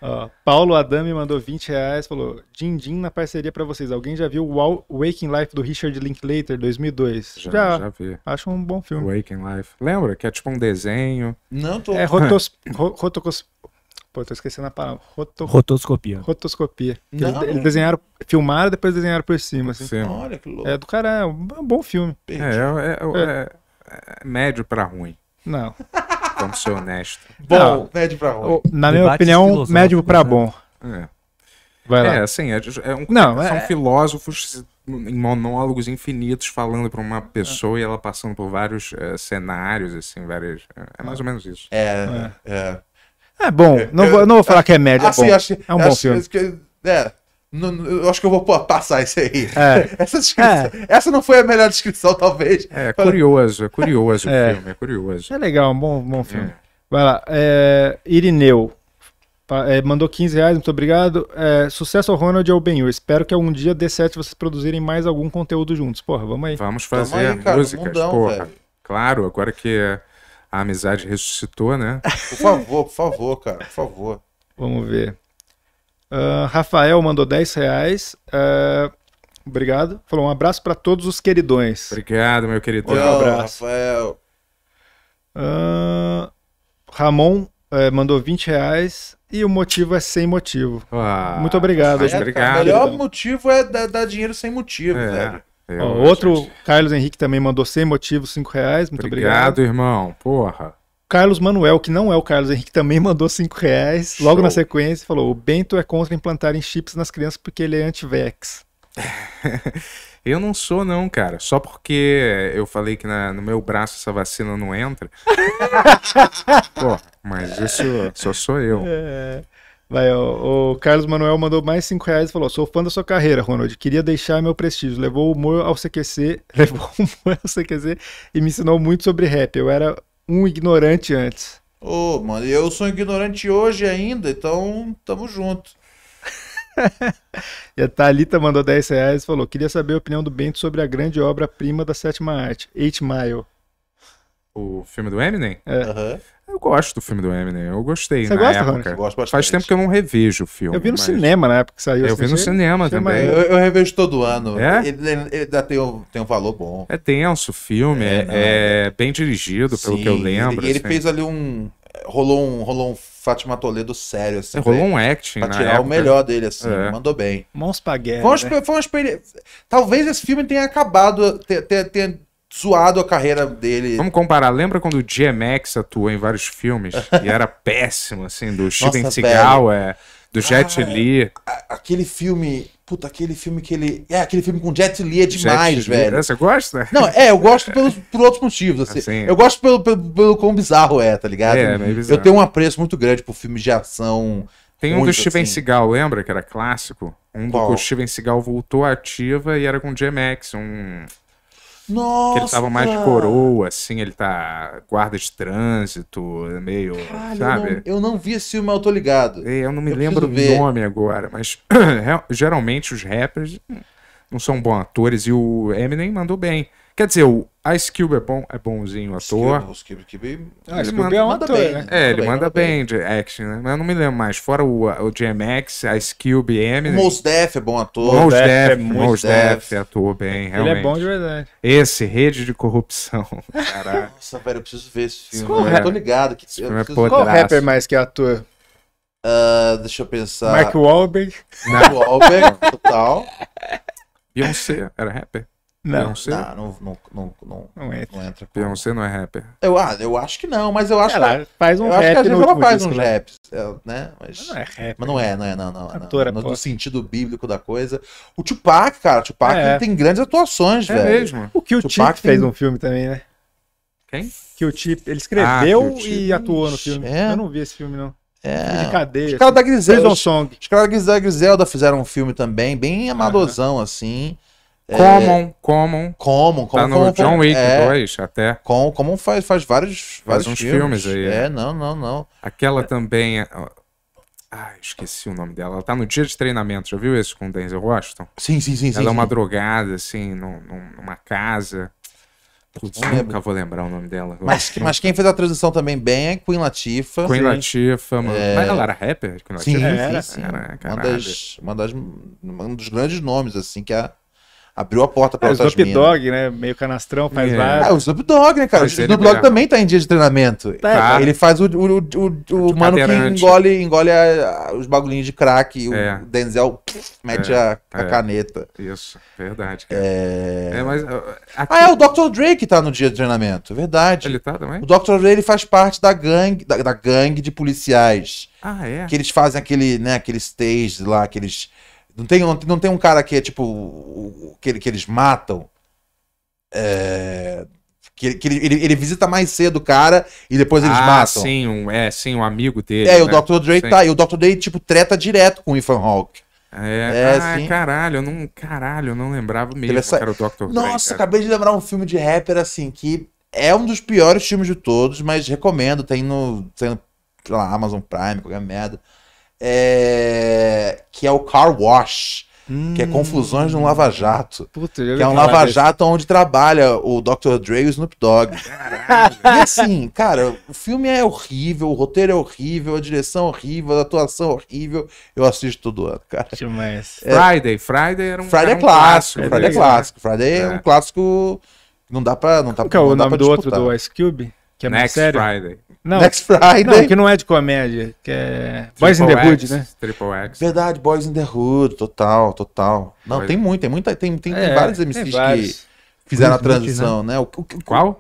Ó, Paulo Adami mandou 20 reais, falou: Din Din na parceria para vocês. Alguém já viu o Waking Life do Richard Linklater, 2002? Já, já, já vi.
Acho um bom filme. Waking Life. Lembra? Que é tipo um desenho. Não, tô. É rotos,
*laughs* ro, rotocos, Pô, tô esquecendo a palavra. Roto... Rotoscopia. Rotoscopia. Não. Eles, eles desenharam, filmaram, depois desenharam por cima. Assim. Sim. Olha que louco. É do cara, é um bom filme. É é, é, é,
é, é médio para ruim. Não. Vamos ser honestos. Bom,
médio pra bom. Na minha opinião, médio pra né? bom.
É. Vai lá. É, assim, é, é um, Não, são é... filósofos em monólogos infinitos falando para uma pessoa é. e ela passando por vários eh, cenários, assim, várias. É, é mais ou menos isso. É, é. É, é bom, é,
não, eu, vou, não vou falar que é médio. É assim, é, bom. Acho, é um bom acho, filme.
Que, é, não, eu acho que eu vou passar isso aí. É. *laughs* Essa, é. essa não foi a melhor descrição, talvez. É, curioso, é curioso é. o filme, é curioso.
É
legal, bom, bom filme. É. Vai lá. É, Irineu. Tá, é, mandou 15 reais, muito obrigado. sucesso ao Ronald e ao Benhur. Espero que algum dia dê certo vocês produzirem mais algum conteúdo juntos. Porra, vamos aí. Vamos fazer aí, cara, músicas, mundão, porra.
Velho. Claro, agora que a amizade ressuscitou, né? Por favor, por favor,
cara, por favor. Vamos ver. Ah, Rafael mandou 10 reais. Uh, obrigado. Falou um abraço para todos os queridões.
Obrigado, meu queridão. Olá, um abraço.
Rafael.
Uh, Ramon eh, mandou 20 reais. E o motivo é sem motivo. Muito obrigado. É, obrigado. O melhor motivo é dar, dar dinheiro sem motivo, é. velho. É, eu, Ó, outro, gente... É Carlos Henrique também mandou sem motivo, 5 reais. Muito obrigado. Obrigado,
irmão. Porra.
Carlos Manuel, que não é o Carlos Henrique, também mandou 5 reais. Show. Logo na sequência, falou: o Bento é contra implantarem chips nas crianças porque ele é anti-vex.
*laughs* eu não sou, não, cara. Só porque eu falei que na,
no meu braço essa vacina não entra. *laughs* Pô, mas isso só sou eu. É. Vai, o Carlos Manuel mandou mais 5 reais e falou: sou fã da sua carreira, Ronald. Queria deixar meu prestígio. Levou o humor ao CQC, *laughs* levou o humor ao CQC e me ensinou muito sobre rap. Eu era um ignorante antes. Ô, oh, mano, eu sou ignorante
hoje ainda, então tamo junto.
*laughs* e a Thalita mandou 10 reais e falou: Queria saber a opinião do Bento sobre a grande obra-prima da sétima arte, Eight Mile.
O filme do Eminem? É. Uhum. Eu gosto do filme do Eminem, eu gostei Você na gosta, época. Eu gosto Faz tempo que eu não revejo o filme. Eu vi no mas... cinema
na época que saiu. Eu assim, vi no cinema também.
Eu,
eu, revejo todo ano. É? Ele, ele, ele tem, um, tem um valor bom.
É tenso o filme, é, é, é, é bem dirigido, Sim, pelo que eu lembro. E ele, assim. fez
ali um... Rolou um, rolou um Fátima Toledo sério, assim. É, rolou um acting, né? tirar o melhor dele, assim. É. Mandou bem. Mão Spaghetti. Foi, uma né? experiência. Talvez esse filme tenha acabado, tenha, tenha suado a carreira dele. Vamos
comparar. Lembra quando o GMX atuou em vários filmes e era *laughs* péssimo, assim, do Steven Seagal, é, do Jet ah, Li?
Aquele filme... Puta, aquele filme que ele... É, aquele filme com Jet Li é demais, Jet velho. Li. É, você gosta? Não, é, eu gosto pelos, *laughs* por outros motivos, assim. assim eu gosto pelo, pelo, pelo quão bizarro é, tá ligado? É, é Eu tenho um apreço muito grande por filmes de ação... Tem um Muito do
Steven assim. Seagal, lembra? Que era clássico. Um Qual? do que o Steven Seagal voltou ativa e era com o GMX. um
nossa! Que ele tava mais coroa,
assim, ele tá guarda de trânsito, meio. Caralho, sabe?
Eu não, eu não vi esse filme, mas eu tô ligado. É, eu não me eu lembro do ver. nome
agora, mas *clears throat* geralmente os rappers não são bons atores e o Eminem mandou bem. Quer dizer, o Ice Cube é bom, é bonzinho ator.
Os Cube, os Cube,
ah, ele é manda, ator, bem. Né? É, ele bem, manda bem, bem de action, né? Mas eu não me lembro mais. Fora o, o GMX, Ice Cube, Eminem. O Def é bom ator. Mos Def, é Mos Def atuou bem, realmente. Ele é bom de verdade. Esse, Rede de Corrupção.
Caraca. Nossa, velho, eu preciso ver esse filme. Qual, é. tô ligado. Que, eu é preciso... é Qual rapper
mais que atua? É ator?
Uh, deixa eu pensar. Mark Wahlberg.
Mark Wahlberg,
total. Beyoncé,
era rapper? Não, Beyoncé?
Não, não, não, não, não entra. Não
entra com... Beyoncé não é rapper.
Eu, ah, eu acho que não, mas eu acho ela que. Faz um eu rap acho que às vezes ela faz uns né? raps, é, né? Mas, não é rap. Mas não é, não é, não, não. Atora, no, no, sentido bíblico da coisa. O Tupac, cara, o Tupac é. tem grandes atuações, é velho. Mesmo. O que o Tupac tem... fez um
filme também, né? Quem? Que o Tip, ele ah, escreveu ah, e atuou no filme. É. Eu não vi esse filme, não. É. De cadeia. Os caras assim. da Griselda. Os,
os caras da Griselda fizeram um filme também, bem amadosão assim. É, Common, Common. É, Common, Common. Tá no Common, John Wick é, 2 até. Common, faz, faz vários, vários faz uns filmes. filmes aí. É, é, não, não, não.
Aquela também. Ah, esqueci o nome dela. Ela tá no dia de treinamento. Já viu esse com o Denzel Washington?
Sim, sim, sim. Ela sim, é uma sim.
drogada, assim, num, numa casa. Putz, nunca lembro. vou lembrar o nome dela. Mas, mas, quem
fez a transição também bem é Queen Latifah. Queen Latifah, mano. É... Mas ela era rapper? Queen Latifah? era, sim, sim. Era, uma das, uma das, um dos grandes nomes, assim, que a, abriu a porta para é, outras minas. O Dogg,
né? Meio canastrão, faz é. Ah, o Snoop Dogg, né, cara? o Snoop Dogg é. também
tá em dia de treinamento. Tá, Ele faz o, o, o, o, o mano que engole, engole a, a, os bagulhinhos de crack, e o é. Denzel pff, mete é, a, a é. caneta. Isso, verdade. Cara. É... mas, aqui... Ah, é, o Dr. Dre que tá no dia de treinamento, verdade. Ele tá também? O Dr. Dre, ele faz parte da gangue, da, da gangue de policiais. Ah, é? Que eles fazem aquele, né, aquele stage lá, aqueles não tem, não tem um cara que é tipo. que, que eles matam. É, que, que ele, ele, ele, visita mais cedo o cara e depois eles ah, matam.
Sim, um, é, sim, um amigo dele. É, né? o Dr. Dre sim. tá. E
o Dr. Dre, tipo, treta direto com o Ethan Hawk.
É, é ah, sim. caralho, eu não, caralho, eu não lembrava mesmo essa... É era o Dr. Dre. Nossa, cara.
acabei de lembrar um filme de rapper assim, que é um dos piores filmes de todos, mas recomendo, tem no, tem no lá, Amazon Prime, qualquer merda é... que é o Car Wash.
Hum. Que é hum. Confusões de um
Lava-Jato.
Que é um Lava-Jato
onde trabalha o Dr. Dre e o Snoop Dogg. Caralho. E assim, cara, o filme é horrível, o roteiro é horrível, a direção é horrível, a atuação é horrível. Eu assisto todo ano, cara. Mas... É...
Friday. Friday era um,
Friday é clássico. Friday é, é clássico.
Friday é, é. um clássico. Não dá pra. Não tá, que é o nome
do disputar. outro do Ice Cube? Que é Next sério? Friday. Não, Next Friday. Não, que não é de comédia, que é Boys in the Hood, né?
Triple X. Verdade, Boys in the Hood, total, total. Não, tem
muito, tem é muita, tem, tem, é, vários MCs tem
vários. que fizeram Will a transição, Smith, né? né? O, o, o, Qual?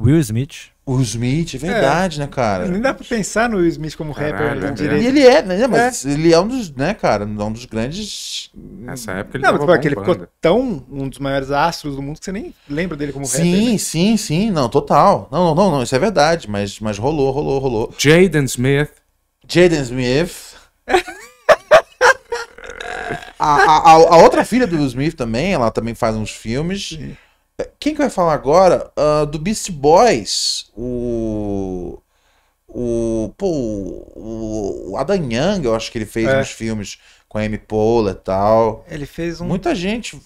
Will Smith. O Will Smith, é verdade, é, né, cara? Nem
dá pra pensar no Will Smith como Caralho, rapper direito. E ele é, né? Mas
é. ele é um dos, né, cara? Um dos grandes. Nessa época ele Não, mas porque ele ficou
tão um dos maiores astros do mundo que você nem lembra dele como sim, rapper. Sim, né?
sim, sim. Não, total. Não, não, não, não, isso é verdade. Mas, mas rolou, rolou, rolou. Jaden Smith. Jaden Smith. *laughs* a, a, a, outra filha do Will Smith também, ela também faz uns filmes. Sim. É, quem que vai falar agora? Uh, do Beast Boys. O. O. Pô, o, o Adam Young, eu acho que ele fez é. uns filmes com a Amy Poehler e tal.
Ele fez um. Muita gente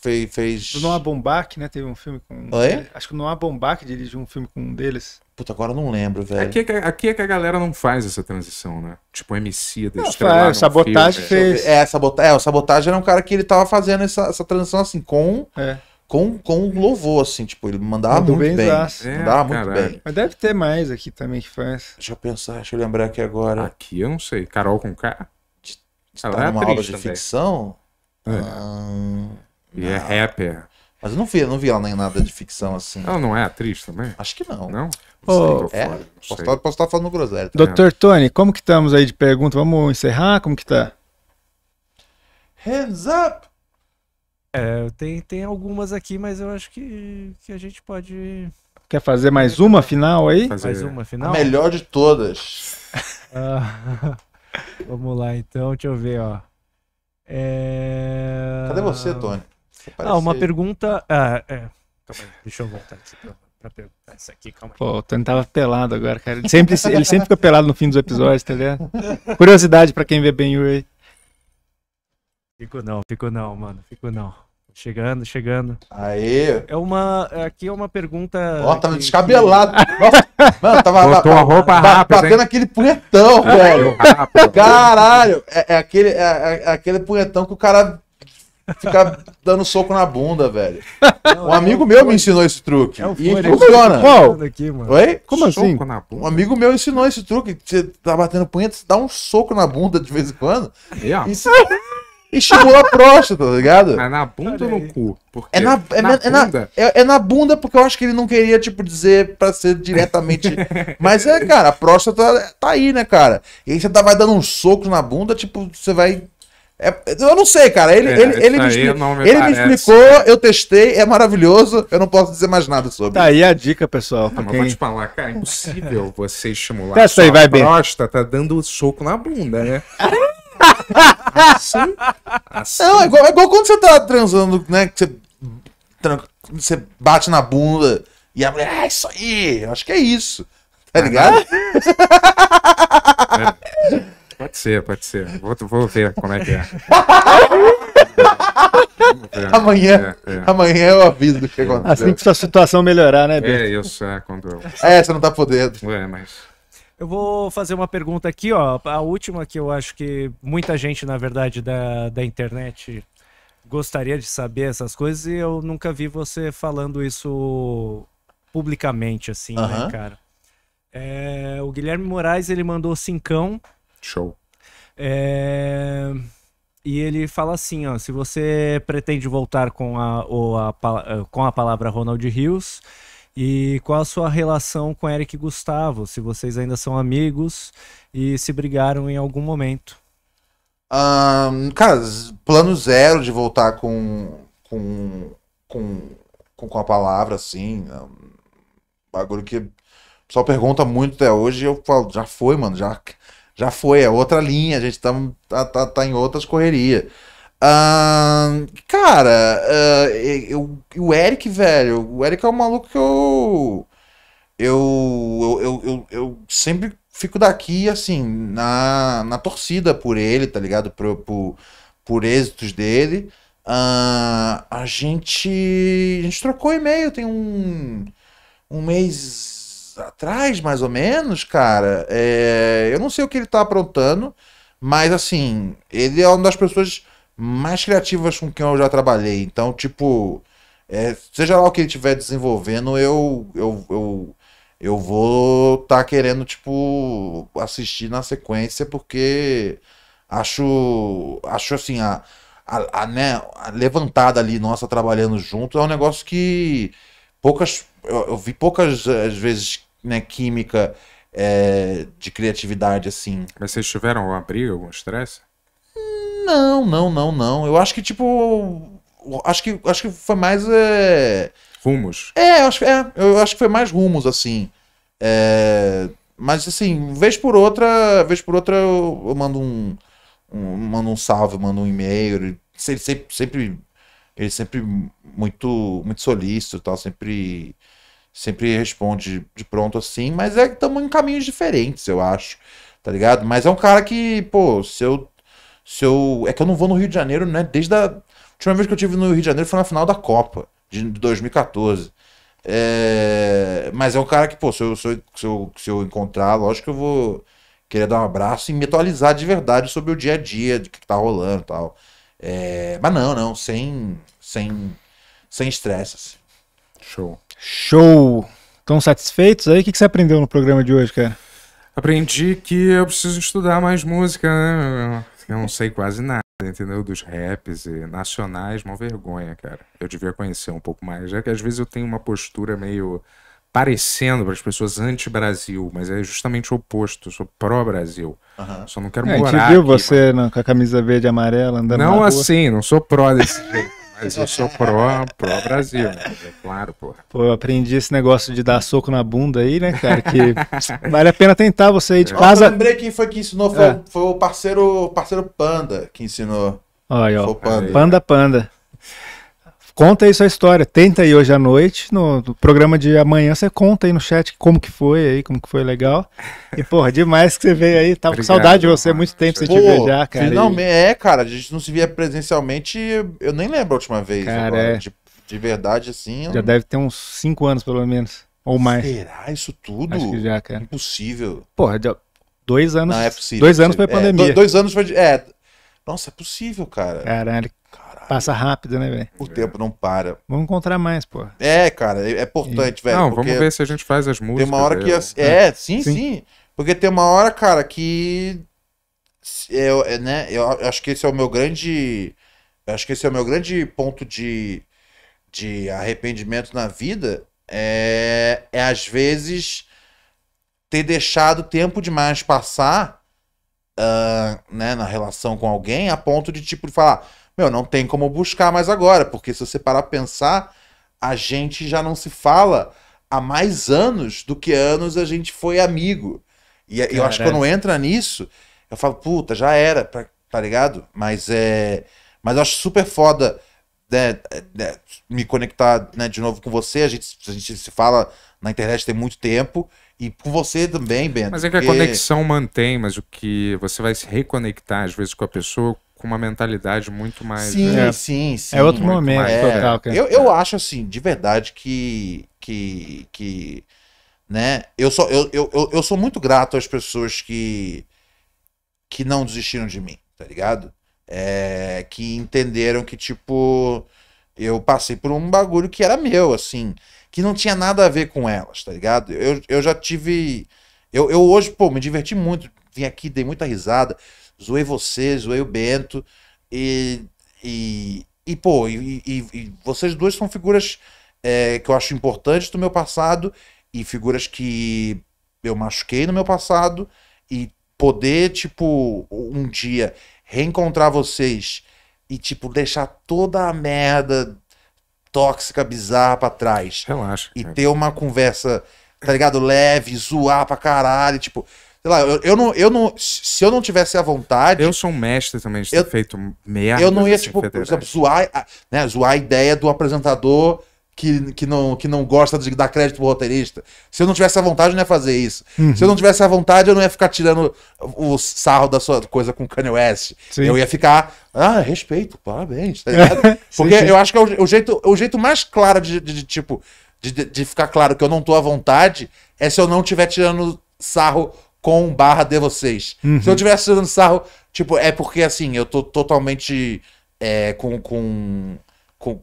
fe fez.
O Noah Bombach, né? Teve um filme com. Oi? Acho que o Noah Bombach dirigiu um filme com um deles. Puta, agora eu não lembro, velho. Aqui,
é aqui é que a galera não faz essa transição, né? Tipo, MC da Estrela. É, sabotagem filme, fez.
É, sabota... é, o Sabotagem era um cara que ele tava fazendo essa, essa transição assim com. É com, com louvor, assim, tipo, ele mandava muito bem.
É, mandava muito caralho. bem. Mas deve ter mais aqui também que faz. Deixa eu pensar, deixa eu lembrar aqui agora.
Aqui eu não sei. Carol com K? De, de Ela tá é numa aula de também. Né?
ficção? É.
Ah,
e é rapper. Mas eu não vi, não vi ela nem nada de ficção assim. Ela não é atriz também? Acho que não. Não?
Oh, é? posso,
estar, tá, posso estar tá falando groselha. Tá? Doutor
Tony, como que estamos aí de pergunta? Vamos encerrar? Como que tá?
Hands up!
É, tem,
tem algumas aqui, mas eu acho que, que a gente pode.
Quer fazer mais uma final aí? Fazer... Mais uma final? A melhor de todas.
*laughs* Ah, *laughs* vamos lá, então, deixa eu ver, ó. É... Cadê você, Tony? Você ah, uma aí. pergunta. Ah, é.
Calma aí, deixa eu voltar aqui pra, perguntar isso aqui, calma aí. Pô, o Tony tava pelado agora, cara. Ele sempre, ele sempre fica pelado no fim dos episódios, tá ligado? *laughs* Curiosidade pra quem vê bem o aí.
Fico não, fico não, mano. Fico não. Chegando, chegando. Aí. É uma. Aqui é uma pergunta. Ó, oh, tava que... descabelado. Nossa, mano, tava. Botou a roupa rápido. Batendo hein? aquele punhetão, velho.
Rápido. Caralho. É, é aquele, é, é, é aquele punhetão que o cara fica dando soco na bunda, velho. Não, um é amigo meu me ensinou esse truque. É e funciona. Qual? Tá
Oi? Como assim? Um
amigo meu ensinou esse truque. Você tá batendo punheta, você dá um soco na bunda de vez em quando. Yeah. E estimula a próstata, tá ligado? É na bunda ou no
cu? Porque é na, é, na é, na, bunda.
É, é, na bunda porque eu acho que ele não queria, tipo, dizer pra ser diretamente. *laughs* Mas é, cara, a próstata tá aí, né, cara? E aí você tá, vai dando uns socos na bunda, tipo, você vai é, eu não sei, cara. Ele, é, ele, ele, me, expli me, ele me, explicou, eu testei, é maravilhoso, eu não posso dizer mais nada sobre. Tá aí a dica, pessoal. Não, quem... Mas vou
falar, cara, é impossível você estimular Testa aí, vai
próstata dando soco na bunda, né? *laughs* assim? assim? Não, é, é igual, é igual quando você tá transando, né? Que você, você bate na bunda e a mulher, ah, isso aí, acho que é isso. Tá ligado?
É. Pode ser, pode ser. Vou, vou ver como é que é.
É, é, amanhã, é, é. amanhã eu aviso do que aconteceu. Assim que sua situação melhorar, né, é, Beto? É eu
sei quando eu... É, você não tá podendo. é mas...
Eu vou fazer uma pergunta aqui, ó. A última que eu acho que muita gente, na verdade, da, da internet gostaria de saber essas coisas e eu nunca vi você falando isso publicamente, assim, né, cara? É, o Guilherme Moraes, ele mandou cincão. Show. É, e ele fala assim, ó, se você pretende voltar com a, ou a, com a palavra Ronald Rios e qual a sua relação com Eric e Gustavo? Se vocês ainda são amigos e se brigaram em algum momento?
Um, cara, plano zero de voltar com, com, com, com a palavra, assim. Um, né? bagulho que só pergunta muito até hoje. E eu falo, já foi, mano, já, já foi. É outra linha, a gente tá, tá, tá em outras correrias cara, uh, eu, o Eric, velho, o Eric é um maluco que eu. Eu, eu, eu, eu sempre fico daqui, assim, na, na torcida por ele, tá ligado? Por, por, por êxitos dele. Uh, a gente. A gente trocou e-mail tem um. Um mês atrás, mais ou menos, cara. É, eu não sei o que ele tá aprontando, mas, assim, ele é uma das pessoas mais criativas com quem eu já trabalhei. Então, tipo, é, seja lá o que ele estiver desenvolvendo, eu, eu, eu, eu vou estar tá querendo, tipo, assistir na sequência, porque acho, acho assim, a, a, a, né, a levantada ali, nossa, trabalhando junto, é um negócio que poucas, eu, eu vi poucas, eh, às vezes, né, química é, de criatividade, assim. Mas vocês tiveram uma briga, algum estresse? Hum, não, não, não, não. Eu acho que, tipo. Acho que, acho que foi mais. É... Rumos. É, acho, é, eu acho que foi mais rumos, assim. É... Mas, assim, vez por outra, vez por outra, eu, eu mando um, um. Mando um salve, mando um e-mail. Ele sempre, sempre. Ele sempre muito, muito solícito e tal, sempre sempre responde de pronto assim, mas é que estamos em caminhos diferentes, eu acho, tá ligado? Mas é um cara que, pô, se eu se eu... É que eu não vou no Rio de Janeiro, né? Desde a. última vez que eu tive no Rio de Janeiro foi na final da Copa de 2014. É... Mas é um cara que, pô, se eu, se, eu, se, eu, se eu encontrar, lógico que eu vou querer dar um abraço e me atualizar de verdade sobre o dia a dia, do que tá rolando e tal. É... Mas não, não, sem. sem. sem estresse. Assim. Show.
Show! Estão satisfeitos aí? O que você aprendeu no programa de hoje, cara?
Aprendi que eu preciso estudar mais
música, né?
Eu não sei quase nada, entendeu? Dos raps e nacionais, uma vergonha, cara. Eu devia conhecer um pouco mais. Já que às vezes eu tenho uma postura meio parecendo para as pessoas anti-Brasil, mas é justamente o oposto. Eu sou pró-Brasil. Uhum.
Só não quero é, morar. A gente viu aqui, você com a camisa verde e amarela andando Não assim, não sou pró desse *laughs* jeito. Mas eu sou pró, pró Brasil, né? É claro, pô. Pô, eu aprendi esse negócio de dar soco na bunda aí, né, cara? Que *laughs* vale a pena tentar você aí de é. casa. Eu lembrei
quem foi que ensinou, foi, é. foi o parceiro, parceiro Panda que ensinou.
Olha, ó. Panda. panda, panda. Conta aí sua história. Tenta aí hoje à noite. No, no, programa de amanhã você conta aí no chat como que foi aí, como que foi legal. E, porra, demais que você veio aí. Tava Obrigado, com saudade de você, muito tempo sem te ver já, cara. Finalmente,
é, cara, a gente não se via presencialmente, eu nem lembro a última vez. Cara, agora, é. de, de, verdade, assim. Já não... deve
ter uns cinco anos, pelo menos. Ou mais. Será isso tudo? Acho que já, cara. Impossível. Porra, dois anos. Não, é possível. Dois anos é foi é, pandemia. É, dois anos foi. é. Nossa, é possível, cara. Caralho, Passa rápido, né, velho? O tempo não para. Vamos encontrar mais, pô.
É, cara, é importante, e... velho. Não, vamos ver se a gente faz as músicas. Tem uma hora né? que. As... É. é, sim, sim, sim. Porque tem uma hora, cara, que. Eu, é, é, né, eu acho que esse é o meu grande. Acho que esse é o meu grande ponto de, de arrependimento na vida. É, é às vezes ter deixado tempo demais passar uh, né, na relação com alguém a ponto de tipo falar meu, não tem como buscar mais agora, porque se você parar pra pensar, a gente já não se fala há mais anos do que anos a gente foi amigo. E é, eu acho que quando entra nisso, eu falo, puta, já era, pra, tá ligado? Mas é. Mas eu acho super foda né, né, me conectar né, de novo com você. A gente, a gente se fala na internet tem muito tempo. E com você também, Bento. Mas é que porque... a conexão
mantém, mas o que você vai se reconectar às vezes com a pessoa com uma mentalidade muito mais. Sim, né? sim, é sim. É
outro momento. É, total, cara. Eu, eu tá. acho assim, de verdade, que. que, que né? Eu, sou, eu, eu, eu sou muito grato às pessoas que, que não desistiram de mim, tá ligado? É, que entenderam que, tipo, eu passei por um bagulho que era meu, assim, que não tinha nada a ver com elas, tá ligado? Eu, eu já tive. Eu, eu hoje, pô, me diverti muito, vim aqui, dei muita risada zoei você, zoei o Bento. E, e, e pô, e, e, e vocês dois são figuras é, que eu acho importantes do meu passado e figuras que eu machuquei no meu passado e poder, tipo, um dia reencontrar vocês e, tipo, deixar toda a merda tóxica, bizarra pra trás. Relaxa. E é. ter uma conversa, tá ligado? Leve, zoar pra caralho, tipo. Sei lá, eu, eu, não, eu não. Se eu não tivesse a vontade. Eu sou um mestre também de ter eu, feito merda. Eu não ia, assim, tipo, federais. por exemplo, zoar, né, zoar a ideia do apresentador que, que, não, que não gosta de dar crédito pro roteirista. Se eu não tivesse a vontade, eu não ia fazer isso. Uhum. Se eu não tivesse a vontade, eu não ia ficar tirando o sarro da sua coisa com o Kanye West. Sim. Eu ia ficar, ah, respeito, parabéns, tá *laughs* Porque sim, sim. eu acho que é o, o, jeito, o jeito mais claro de, de, de tipo, de, de, ficar claro que eu não tô à vontade é se eu não tiver tirando sarro com barra de vocês. Uhum. Se eu tivesse usando sarro, tipo, é porque assim, eu tô totalmente é, com, com, com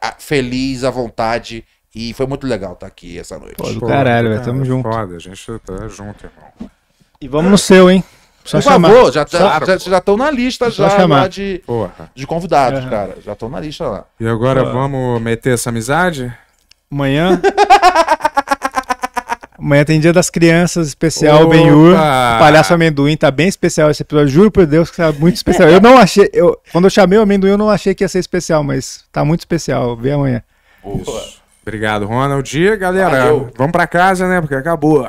a, feliz à vontade. E foi muito legal estar tá aqui essa noite. Pô, do Pô, caralho, velho. Tamo junto. Foda, a gente tá junto, irmão. E vamos no seu, hein? Só Por
chamar. favor, já estão tá- já, já,
na lista Só já de, de convidados, cara. Já estão na lista lá.
E agora vamos meter essa amizade?
Amanhã. *laughs* Amanhã tem Dia das Crianças especial, ben Palhaço Amendoim tá bem especial esse episódio. Juro por Deus que tá muito especial. Eu não achei, eu, quando eu chamei o Amendoim, eu não achei que ia ser especial, mas tá muito especial. Vê amanhã.
Boa. Obrigado, Ronald. E galera, Valeu.
vamos para casa, né? Porque acabou.